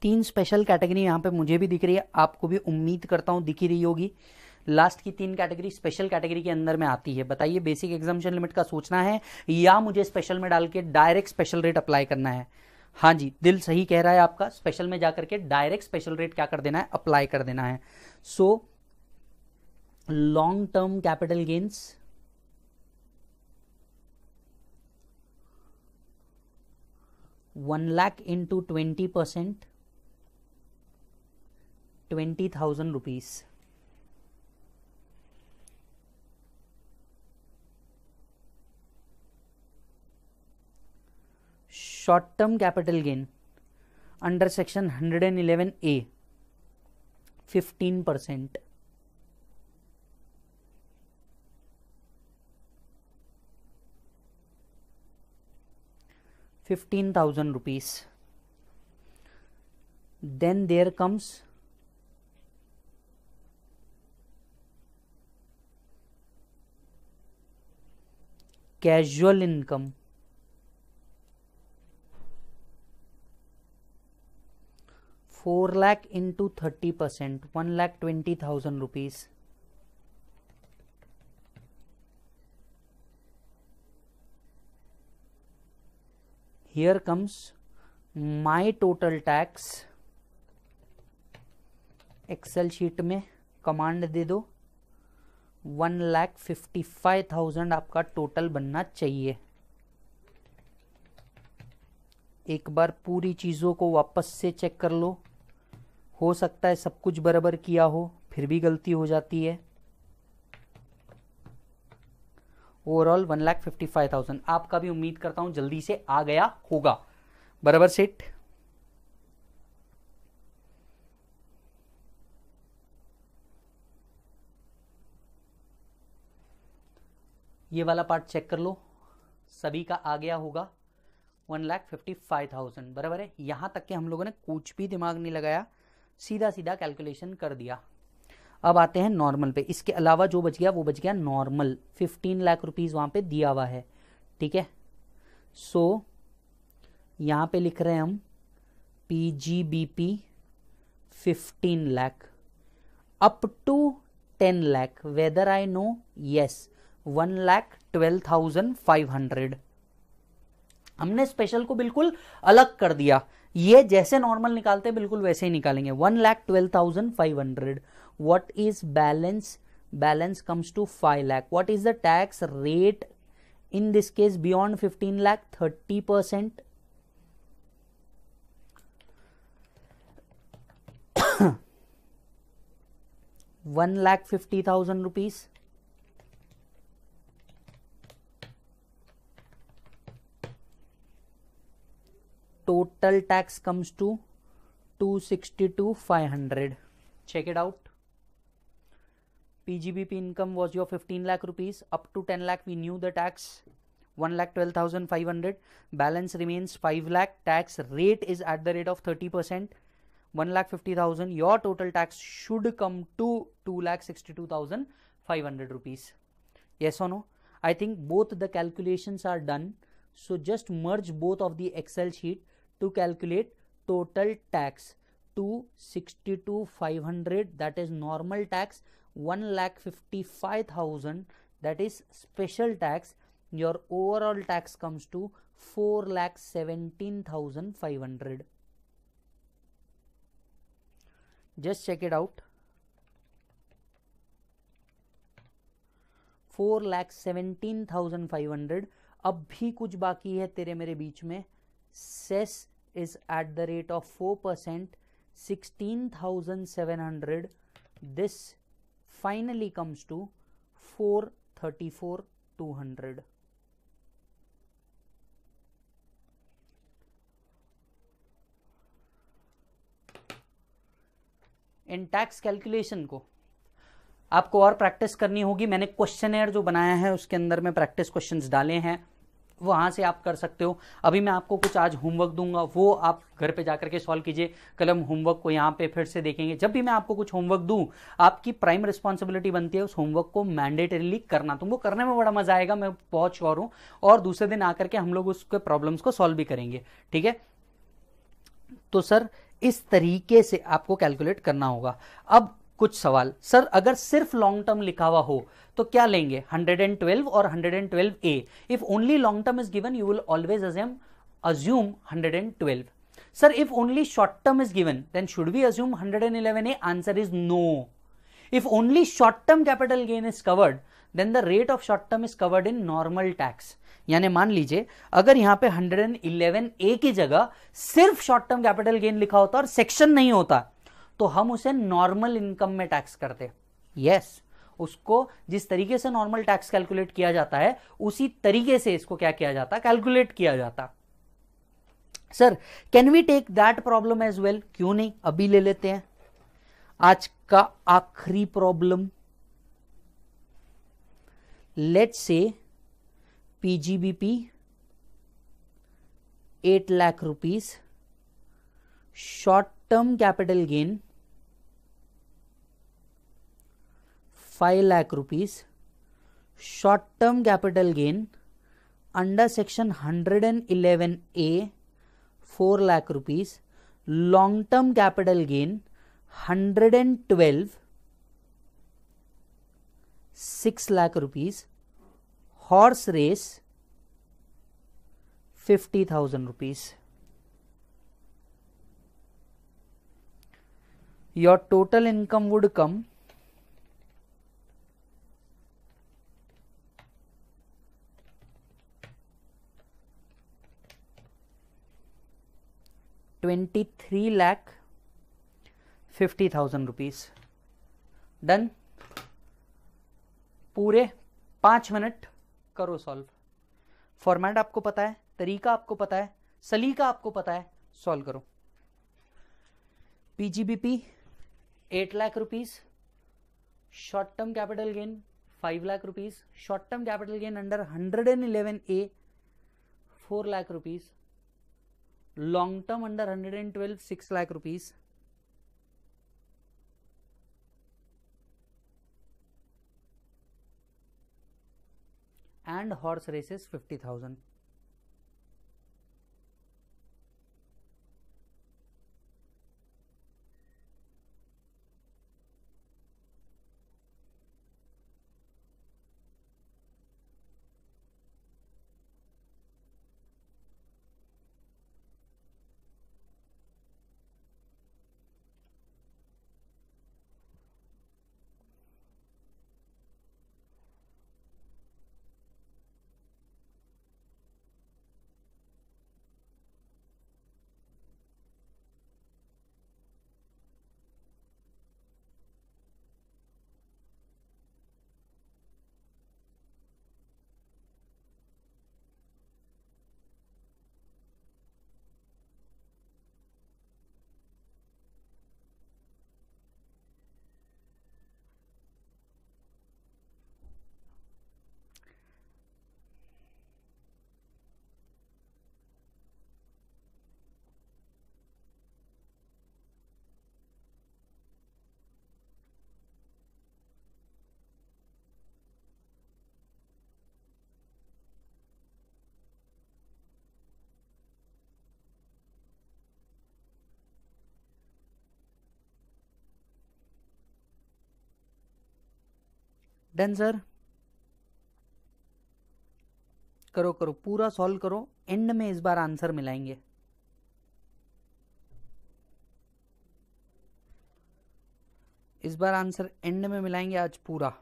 S1: तीन स्पेशल कैटेगरी यहाँ पे मुझे भी दिख रही है आपको भी उम्मीद करता हूँ दिखी रही होगी लास्ट की तीन कैटेगरी स्पेशल कैटेगरी के अंदर में आती है बताइए बेसिक एग्जामेशन लिमिट का सोचना है या मुझे स्पेशल में डाल के डायरेक्ट स्पेशल रेट अप्लाई करना है हाँ जी दिल सही कह रहा है आपका स्पेशल में जाकर के डायरेक्ट स्पेशल रेट क्या कर देना है अप्लाई कर देना है so long term capital gains one lakh into twenty percent 20,000 rupees. short term capital gain under section 111a 15% Fifteen thousand rupees. Then there comes casual income four lakh into thirty percent one lakh twenty thousand rupees here comes my total tax excel sheet में कमांड दे दो one lakh fifty five thousand आपका टोटल बनना चाहिए एक बार पूरी चीज़ों को वापस से चेक कर लो हो सकता है सब कुछ बराबर किया हो फिर भी गलती हो जाती है overall one lakh fifty five thousand आपका भी उम्मीद करता हूँ जल्दी से आ गया होगा बराबर सेट ये वाला पार्ट चेक कर लो सभी का आ गया होगा one lakh fifty five thousand बराबर है यहाँ तक के हम लोगों ने कुछ भी दिमाग नहीं लगाया सीधा सीधा कैलकुलेशन कर दिया अब आते हैं नॉर्मल पे इसके अलावा जो बच गया वो बच गया नॉर्मल फिफ्टीन लाख रुपीज़ वहाँ पे दिया हुआ है ठीक है सो so, यहाँ पे लिख रहे हैं हम P G B P fifteen lakh up to ten lakh whether I know yes one lakh twelve thousand five hundred हमने स्पेशल को बिल्कुल अलग कर दिया ये जैसे नॉर्मल निकालते हैं बिल्कुल वैसे ही निकालेंगे one lakh twelve thousand five hundred what is balance balance comes to five lakh what is the tax rate in this case beyond fifteen lakh thirty percent one lakh fifty thousand rupees total tax comes to 262,500. 500 check it out pgbp income was your 15 lakh rupees up to 10 lakh we knew the tax 1 lakh 12500 balance remains 5 lakh tax rate is at the rate of 30% 1 lakh 50000 your total tax should come to 2 lakh 62500 rupees yes or no i think both the calculations are done so just merge both of the excel sheet to calculate total tax two sixty two five hundred that is normal tax one lakh fifty five thousand that is special tax your overall tax comes to four lakh seventeen thousand five hundred just check it out four lakh seventeen thousand five hundred अब भी कुछ बाकी है तेरे मेरे बीच में cess is at the rate of 4%, 16,700. This finally comes to 434,200. इन टैक्स कैलकुलेशन को आपको और प्रैक्टिस करनी होगी मैंने क्वेश्चन जो बनाया है उसके अंदर में प्रैक्टिस क्वेश्चंस डाले हैं वहाँ से आप कर सकते हो अभी मैं आपको कुछ आज होमवर्क दूंगा वो आप घर पे जाकर के सॉल्व कीजिए कल हम होमवर्क को यहाँ पे फिर से देखेंगे जब भी मैं आपको कुछ होमवर्क दूँ आपकी प्राइम रिस्पॉन्सिबिलिटी बनती है उस होमवर्क को मैंडेटरीली करना तुमको करने में बड़ा मजा आएगा मैं बहुत श्योर हूँ और दूसरे दिन आकर के हम लोग उसके प्रॉब्लम्स को सॉल्व भी करेंगे ठीक है तो सर इस तरीके से आपको कैलकुलेट करना होगा अब कुछ सवाल सर अगर सिर्फ लॉन्ग टर्म लिखा हुआ हो तो क्या लेंगे 112 और 112 A if only long term is given you will always assume assume 112 sir if only short term is given then should we assume 111 A answer is no if only short term capital gain is covered then the rate of short term is covered in normal tax यानी मान लीजिए अगर यहां पे 111 ए की जगह सिर्फ शॉर्ट टर्म कैपिटल गेन लिखा होता और सेक्शन नहीं होता तो हम उसे नॉर्मल इनकम में टैक्स करते यस yes, उसको जिस तरीके से नॉर्मल टैक्स कैलकुलेट किया जाता है उसी तरीके से इसको क्या किया जाता कैलकुलेट किया जाता sir can we take that problem as well क्यों नहीं अभी ले लेते हैं आज का आखिरी problem let's say PGBP eight lakh rupees short term capital gain five lakh rupees short term capital gain under section hundred and eleven A four lakh rupees long term capital gain hundred twelve six lakh rupees horse race fifty thousand rupees your total income would come twenty three lakh fifty thousand rupees done पूरे पांच मिनट करो सॉल्व फॉर्मेट आपको पता है तरीका आपको पता है सलीका आपको पता है सॉल्व करो PGBP eight lakh rupees short term capital gain five lakh rupees short term capital gain under hundred and eleven A four lakh rupees long term under hundred and twelve six lakh rupees horse races fifty thousand done sir करो करो पूरा सॉल्व करो एंड में इस बार आंसर मिलाएंगे इस बार आंसर एंड में मिलाएंगे आज पूरा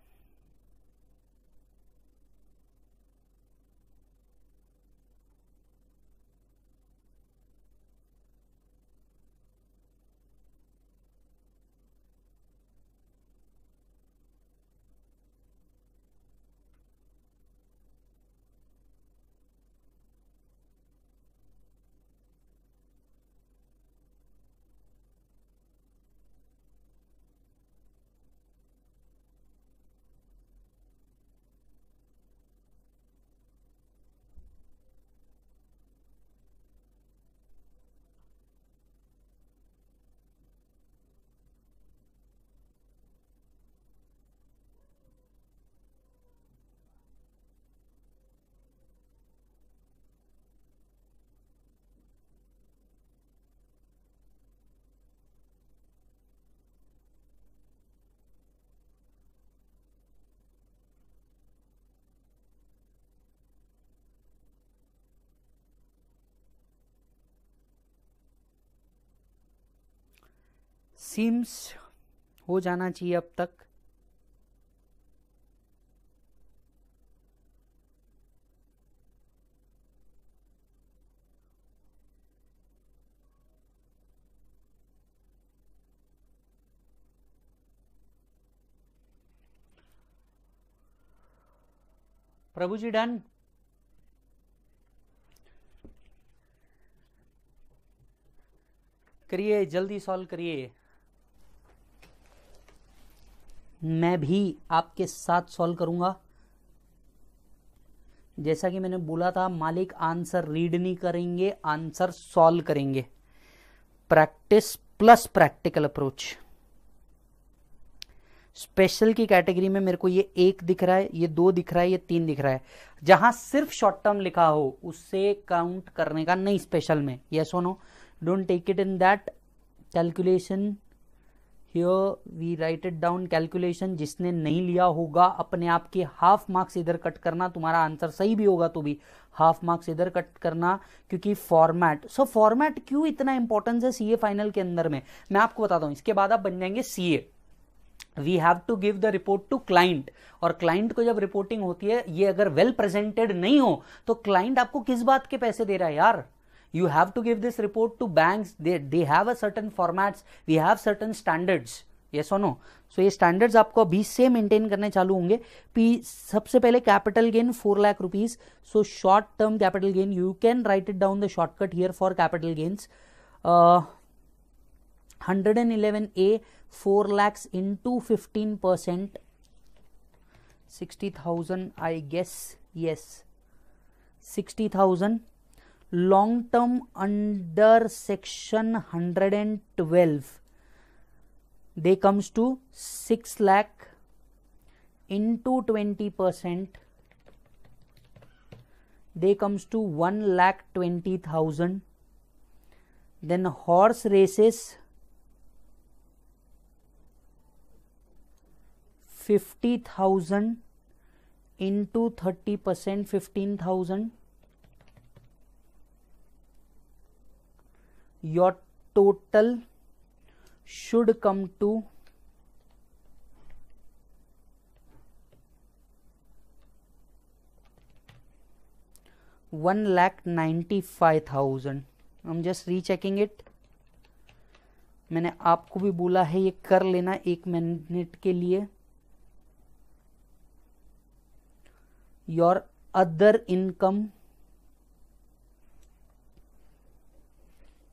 S1: सीम्स हो जाना चाहिए अब तक प्रभु जी डन करिए जल्दी सॉल्व करिए मैं भी आपके साथ सॉल्व करूंगा जैसा कि मैंने बोला था मालिक आंसर रीड नहीं करेंगे आंसर सॉल्व करेंगे practice plus practical approach special की कैटेगरी में मेरे को ये एक दिख रहा है ये दो दिख रहा है ये तीन दिख रहा है जहां सिर्फ शॉर्ट टर्म लिखा हो उससे काउंट करने का नहीं स्पेशल में yes oh no don't take it in that calculation here we write it down calculation जिसने नहीं लिया होगा अपने आप के हाफ मार्क्स इधर कट करना तुम्हारा आंसर सही भी होगा तो भी हाफ मार्क्स इधर कट करना क्योंकि फॉर्मेट सो फॉर्मेट क्यों इतना इंपॉर्टेंस है सीए फाइनल के अंदर में मैं आपको बताता हूं इसके बाद आप बन जाएंगे CA we have to give the report to client और क्लाइंट को जब रिपोर्टिंग होती है ये अगर वेल well प्रेजेंटेड नहीं हो तो क्लाइंट आपको किस बात के पैसे दे रहा है यार you have to give this report to banks they, they have a certain formats we have certain standards yes और नो सो ये स्टैंडर्ड्स आपको अभी से मेंटेन करने चालू होंगे पी सबसे पहले capital gain four lakh rupees so short term capital gain you can write it down the shortcut here for capital gains hundred and eleven A four lakhs into fifteen percent sixty thousand I guess yes sixty thousand long term under section 112 they comes to 6 lakh into 20 percent they comes to 1 lakh 20 thousand then horse races 50,000 into 30 percent 15,000 your total should come to one lakh ninety five thousand हम जस्ट री चेकिंग इट मैंने आपको भी बोला है ये कर लेना एक मिनट के लिए your other income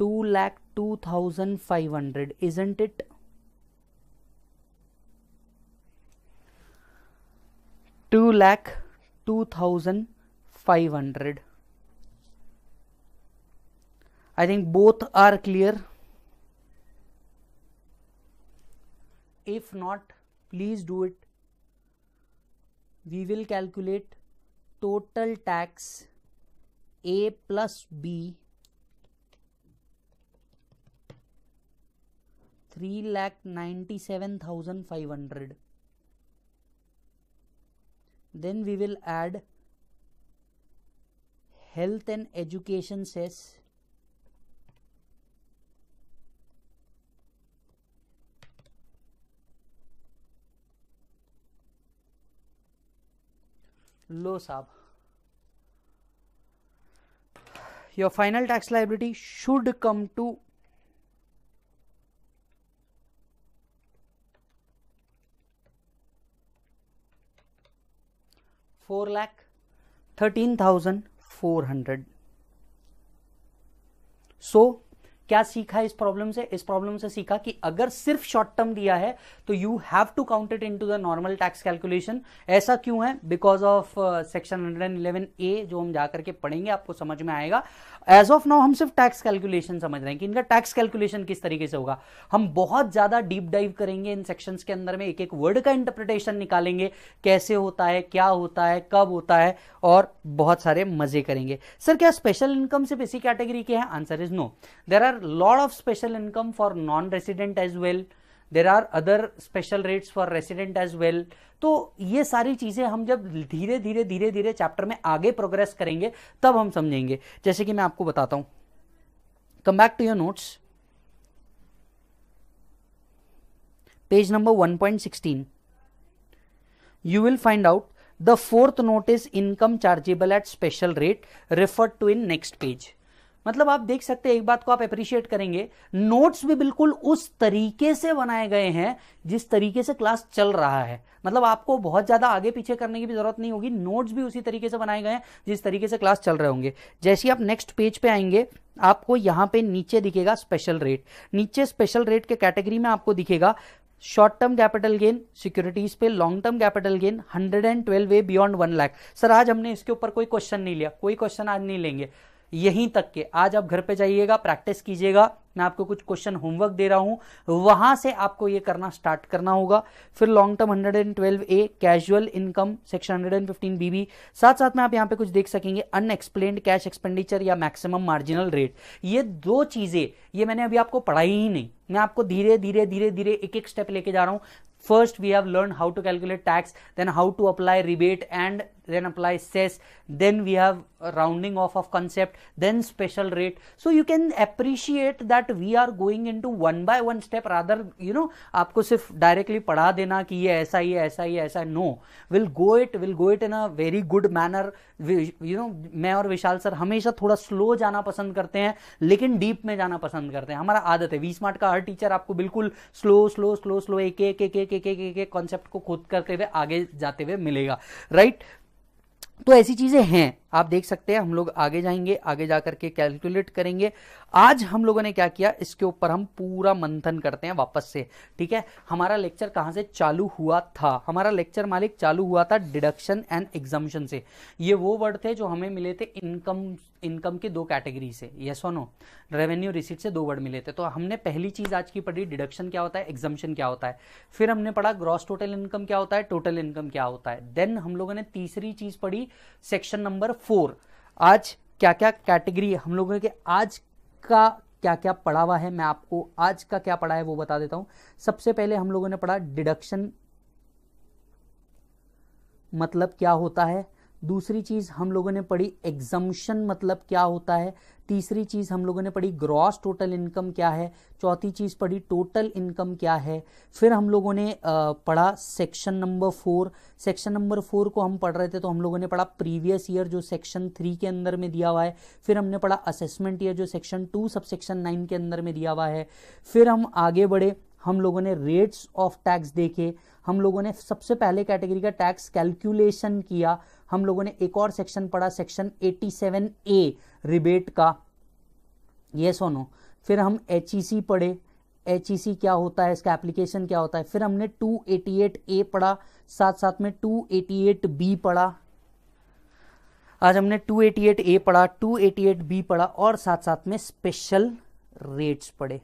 S1: two lakh two thousand five hundred, isn't it? Two lakh two thousand five hundred. I think both are clear. If not, please do it. We will calculate total tax A plus B three lakh ninety seven thousand five hundred. Then we will add health and education says Low, साहब your final tax liability should come to four lakh thirteen thousand four hundred so क्या सीखा इस प्रॉब्लम से इस प्रॉब्लम से सीखा कि अगर सिर्फ शॉर्ट टर्म दिया है तो you have to count it into the normal tax calculation ऐसा क्यों है बिकॉज ऑफ सेक्शन 111 ए जो हम जाकर के पढ़ेंगे आपको समझ में आएगा एज ऑफ नाउ हम सिर्फ टैक्स कैलकुलेशन समझ रहे हैं कि इनका टैक्स कैलकुलेशन किस तरीके से होगा हम बहुत ज्यादा डीप डाइव करेंगे इन सेक्शन के अंदर में एक एक वर्ड का इंटरप्रिटेशन निकालेंगे कैसे होता है क्या होता है कब होता है और बहुत सारे मजे करेंगे सर क्या स्पेशल इनकम सिर्फ इसी कैटेगरी के हैं answer is no there are lot of special income for non resident as well there are other special rates for resident as well तो ये सारी चीजें हम जब धीरे धीरे धीरे धीरे चैप्टर में आगे प्रोग्रेस करेंगे तब हम समझेंगे जैसे कि मैं आपको बताता हूं come back to your notes page number one point sixteen you will find out the fourth note is income chargeable at special rate refer to in next page मतलब आप देख सकते हैं एक बात को आप अप्रिशिएट करेंगे नोट्स भी बिल्कुल उस तरीके से बनाए गए हैं जिस तरीके से क्लास चल रहा है मतलब आपको बहुत ज्यादा आगे पीछे करने की भी जरूरत नहीं होगी नोट्स भी उसी तरीके से बनाए गए हैं जिस तरीके से क्लास चल रहे होंगे जैसे आप नेक्स्ट पेज पे आएंगे आपको यहाँ पे नीचे दिखेगा स्पेशल रेट नीचे स्पेशल रेट के कैटेगरी में आपको दिखेगा short term capital gain securities पे लॉन्ग टर्म कैपिटल गेन 112 वे बियॉन्ड वन लैख सर आज हमने इसके ऊपर कोई क्वेश्चन नहीं लिया कोई क्वेश्चन आज नहीं लेंगे यहीं तक के आज आप घर पे जाइएगा प्रैक्टिस कीजिएगा मैं आपको कुछ क्वेश्चन होमवर्क दे रहा हूं वहां से आपको ये करना स्टार्ट करना होगा फिर long term 112 A casual income section 115 B B साथ साथ में आप यहां पे कुछ देख सकेंगे अनएक्सप्लेन कैश एक्सपेंडिचर या मैक्सिमम मार्जिनल रेट ये दो चीजें ये मैंने अभी आपको पढ़ाई ही नहीं मैं आपको धीरे धीरे धीरे धीरे एक एक स्टेप लेके जा रहा हूं first we have learn how to calculate tax then how to apply rebate and then apply cess then we have rounding off of concept then special rate so you can appreciate that we are going into one by one step rather you know आपको सिर्फ डायरेक्टली पढ़ा देना कि ये ऐसा ये ऐसा ये ऐसा no will go it will go it in a very good manner you know मैं और विशाल सर हमेशा थोड़ा स्लो जाना पसंद करते हैं लेकिन डीप में जाना पसंद करते हैं हमारा आदत है वी स्मार्ट का हर टीचर आपको बिल्कुल स्लो स्लो स्लो स्लो एक एक एक एक एक एक कॉन्सेप्ट को खोद करते हुए आगे जाते हुए मिलेगा राइट तो ऐसी चीज़ें हैं आप देख सकते हैं हम लोग आगे जाएंगे आगे जाकर के कैलकुलेट करेंगे आज हम लोगों ने क्या किया इसके ऊपर हम पूरा मंथन करते हैं वापस से ठीक है हमारा लेक्चर कहाँ से चालू हुआ था हमारा लेक्चर मालिक चालू हुआ था डिडक्शन एंड एग्जामिशन से ये वो वर्ड थे जो हमें मिले थे इनकम इनकम के दो कैटेगरी से येस और नो रेवेन्यू रिसीट से दो वर्ड मिले थे तो हमने पहली चीज़ आज की पढ़ी डिडक्शन क्या होता है एग्जामिशन क्या होता है फिर हमने पढ़ा ग्रॉस टोटल इनकम क्या होता है टोटल इनकम क्या होता है देन हम लोगों ने तीसरी चीज़ पढ़ी सेक्शन नंबर फोर आज क्या क्या कैटेगरी हम लोगों के आज का क्या क्या पढ़ा हुआ है मैं आपको आज का क्या पढ़ा है वो बता देता हूं सबसे पहले हम लोगों ने पढ़ा डिडक्शन मतलब क्या होता है दूसरी चीज हम लोगों ने पढ़ी एग्जम्पन मतलब क्या होता है तीसरी चीज़ हम लोगों ने पढ़ी ग्रॉस टोटल इनकम क्या है चौथी चीज़ पढ़ी टोटल इनकम क्या है फिर हम लोगों ने पढ़ा section number four section number four को हम पढ़ रहे थे तो हम लोगों ने पढ़ा प्रीवियस ईयर जो सेक्शन थ्री के अंदर में दिया हुआ है फिर हमने पढ़ा असेसमेंट ईयर जो सेक्शन टू सब सेक्शन नाइन के अंदर में दिया हुआ है फिर हम आगे बढ़े हम लोगों ने रेट्स ऑफ टैक्स देखे हम लोगों ने सबसे पहले कैटेगरी का टैक्स कैलकुलेशन किया हम लोगों ने एक और सेक्शन पढ़ा सेक्शन 87 ए रिबेट का ये सोनो फिर हम एच e पढ़े एच e क्या होता है इसका एप्लीकेशन क्या होता है फिर हमने 288 ए पढ़ा साथ साथ में 288 बी पढ़ा आज हमने 288 ए पढ़ा 288 बी पढ़ा और साथ साथ में स्पेशल रेट्स पढ़े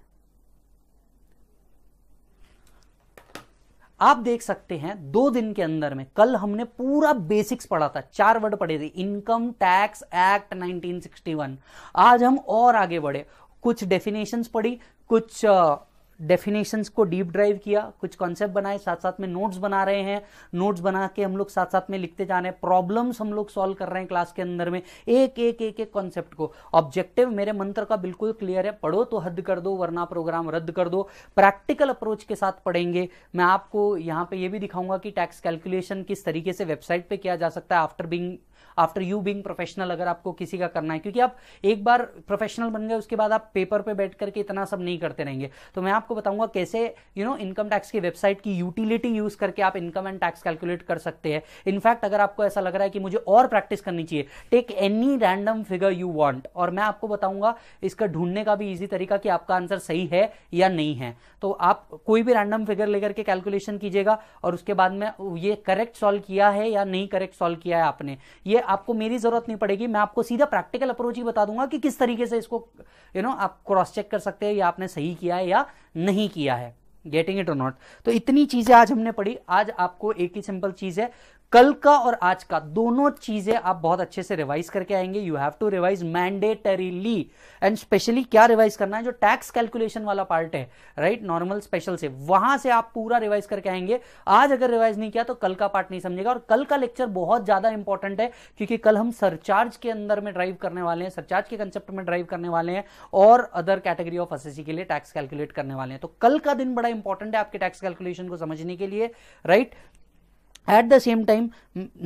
S1: आप देख सकते हैं दो दिन के अंदर में कल हमने पूरा बेसिक्स पढ़ा था चार वर्ड पढ़े थे इनकम टैक्स एक्ट 1961 आज हम और आगे बढ़े कुछ डेफिनेशंस पढ़ी कुछ डेफिनेशंस को डीप ड्राइव किया कुछ कॉन्सेप्ट बनाए साथ साथ में नोट्स बना रहे हैं नोट्स बना के हम लोग साथ साथ में लिखते जा रहे हैं प्रॉब्लम्स हम लोग सॉल्व कर रहे हैं क्लास के अंदर में एक एक एक एक कॉन्सेप्ट को ऑब्जेक्टिव मेरे मंत्र का बिल्कुल क्लियर है पढ़ो तो हद कर दो वरना प्रोग्राम रद्द कर दो प्रैक्टिकल अप्रोच के साथ पढ़ेंगे मैं आपको यहाँ पे ये भी दिखाऊंगा कि टैक्स कैलकुलेशन किस तरीके से वेबसाइट पर किया जा सकता है after being after you being professional अगर आपको किसी का करना है क्योंकि आप एक बार प्रोफेशनल बन गए उसके बाद आप पेपर पे बैठ करके इतना सब नहीं करते रहेंगे तो मैं आपको बताऊंगा कैसे यू नो इनकम टैक्स की वेबसाइट की यूटिलिटी यूज करके आप इनकम एंड टैक्स कैलकुलेट कर सकते हैं इनफैक्ट अगर आपको ऐसा लग रहा है कि मुझे और प्रैक्टिस करनी चाहिए take any random figure you want और मैं आपको बताऊंगा इसका ढूंढने का भी ईजी तरीका कि आपका आंसर सही है या नहीं है तो आप कोई भी रैंडम फिगर लेकर के कैलकुलेशन कीजिएगा और उसके बाद में ये करेक्ट सॉल्व किया है या नहीं करेक्ट सॉल्व किया है आपने ये आपको मेरी जरूरत नहीं पड़ेगी मैं आपको सीधा प्रैक्टिकल अप्रोच ही बता दूंगा कि किस तरीके से इसको यू you नो know, आप क्रॉस चेक कर सकते हैं या आपने सही किया है या नहीं किया है गेटिंग इट और नॉट तो इतनी चीजें आज हमने पढ़ी आज आपको एक ही सिंपल चीज है कल का और आज का दोनों चीजें आप बहुत अच्छे से रिवाइज करके आएंगे you have to revise mandatorily and specially क्या रिवाइज करना है जो टैक्स कैलकुलेशन वाला पार्ट है राइट नॉर्मल स्पेशल से वहां से आप पूरा रिवाइज करके आएंगे आज अगर रिवाइज नहीं किया तो कल का पार्ट नहीं समझेगा और कल का लेक्चर बहुत ज्यादा इंपॉर्टेंट है क्योंकि कल हम सरचार्ज के अंदर में ड्राइव करने वाले हैं सरचार्ज के कंसेप्ट में ड्राइव करने वाले हैं और अदर कैटेगरी ऑफ एस के लिए टैक्स कैलकुलेट करने वाले हैं तो कल का दिन बड़ा इंपॉर्टेंट है आपके टैक्स कैलकुलेशन को समझने के लिए right at the same time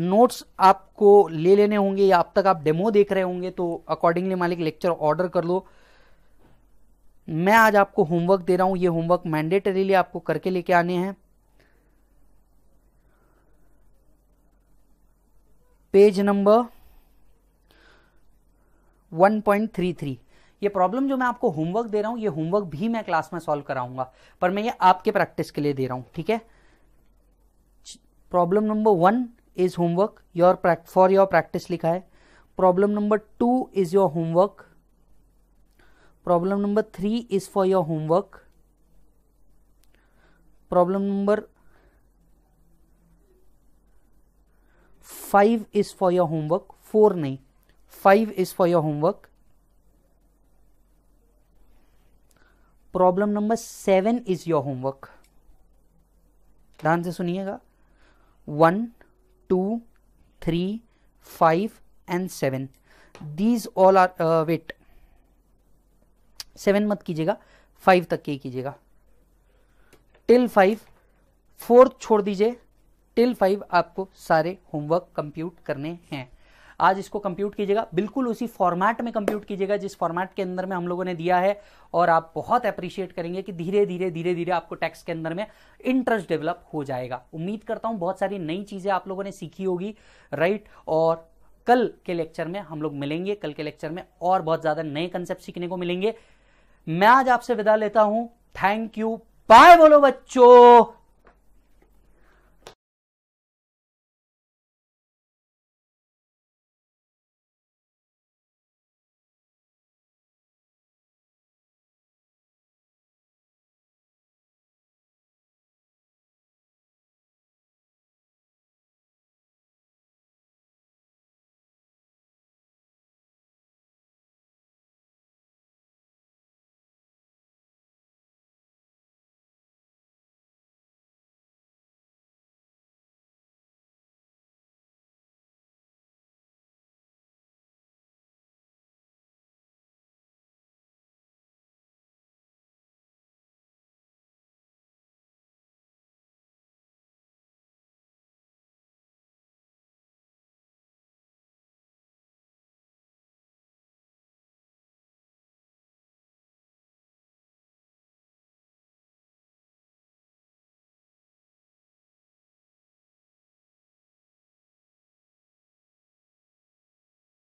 S1: notes आपको ले लेने होंगे या अब तक आप डेमो देख रहे होंगे तो अकॉर्डिंगली मालिक लेक्चर ऑर्डर कर लो मैं आज आपको होमवर्क दे रहा हूं ये होमवर्क मैंडेटरीली आपको करके लेके आने हैं पेज नंबर 1.33 ये प्रॉब्लम जो मैं आपको होमवर्क दे रहा हूं ये होमवर्क भी मैं क्लास में सॉल्व कराऊंगा पर मैं ये आपके प्रैक्टिस के लिए दे रहा हूं ठीक है problem number one is homework your for your practice लिखा है problem number two is your homework problem number three is for your homework problem number five is for your homework four नहीं five is for your homework problem number seven is your homework ध्यान से सुनिएगा 1, 2, 3, 5 and 7. These all are, uh, wait, 7 मत कीजिएगा 5 तक के कीजिएगा टिल 5, 4 छोड़ दीजिए टिल 5 आपको सारे होमवर्क कंप्यूट करने हैं आज इसको कंप्यूट कीजिएगा बिल्कुल उसी फॉर्मेट में कंप्यूट कीजिएगा जिस फॉर्मेट के अंदर में हम लोगों ने दिया है और आप बहुत अप्रिशिएट करेंगे कि धीरे धीरे धीरे धीरे आपको टैक्स के अंदर में इंटरेस्ट डेवलप हो जाएगा उम्मीद करता हूँ बहुत सारी नई चीज़ें आप लोगों ने सीखी होगी राइट और कल के लेक्चर में हम लोग मिलेंगे कल के लेक्चर में और बहुत ज़्यादा नए कंसेप्ट सीखने को मिलेंगे मैं आज आपसे विदा लेता हूँ थैंक यू बाय बोलो बच्चों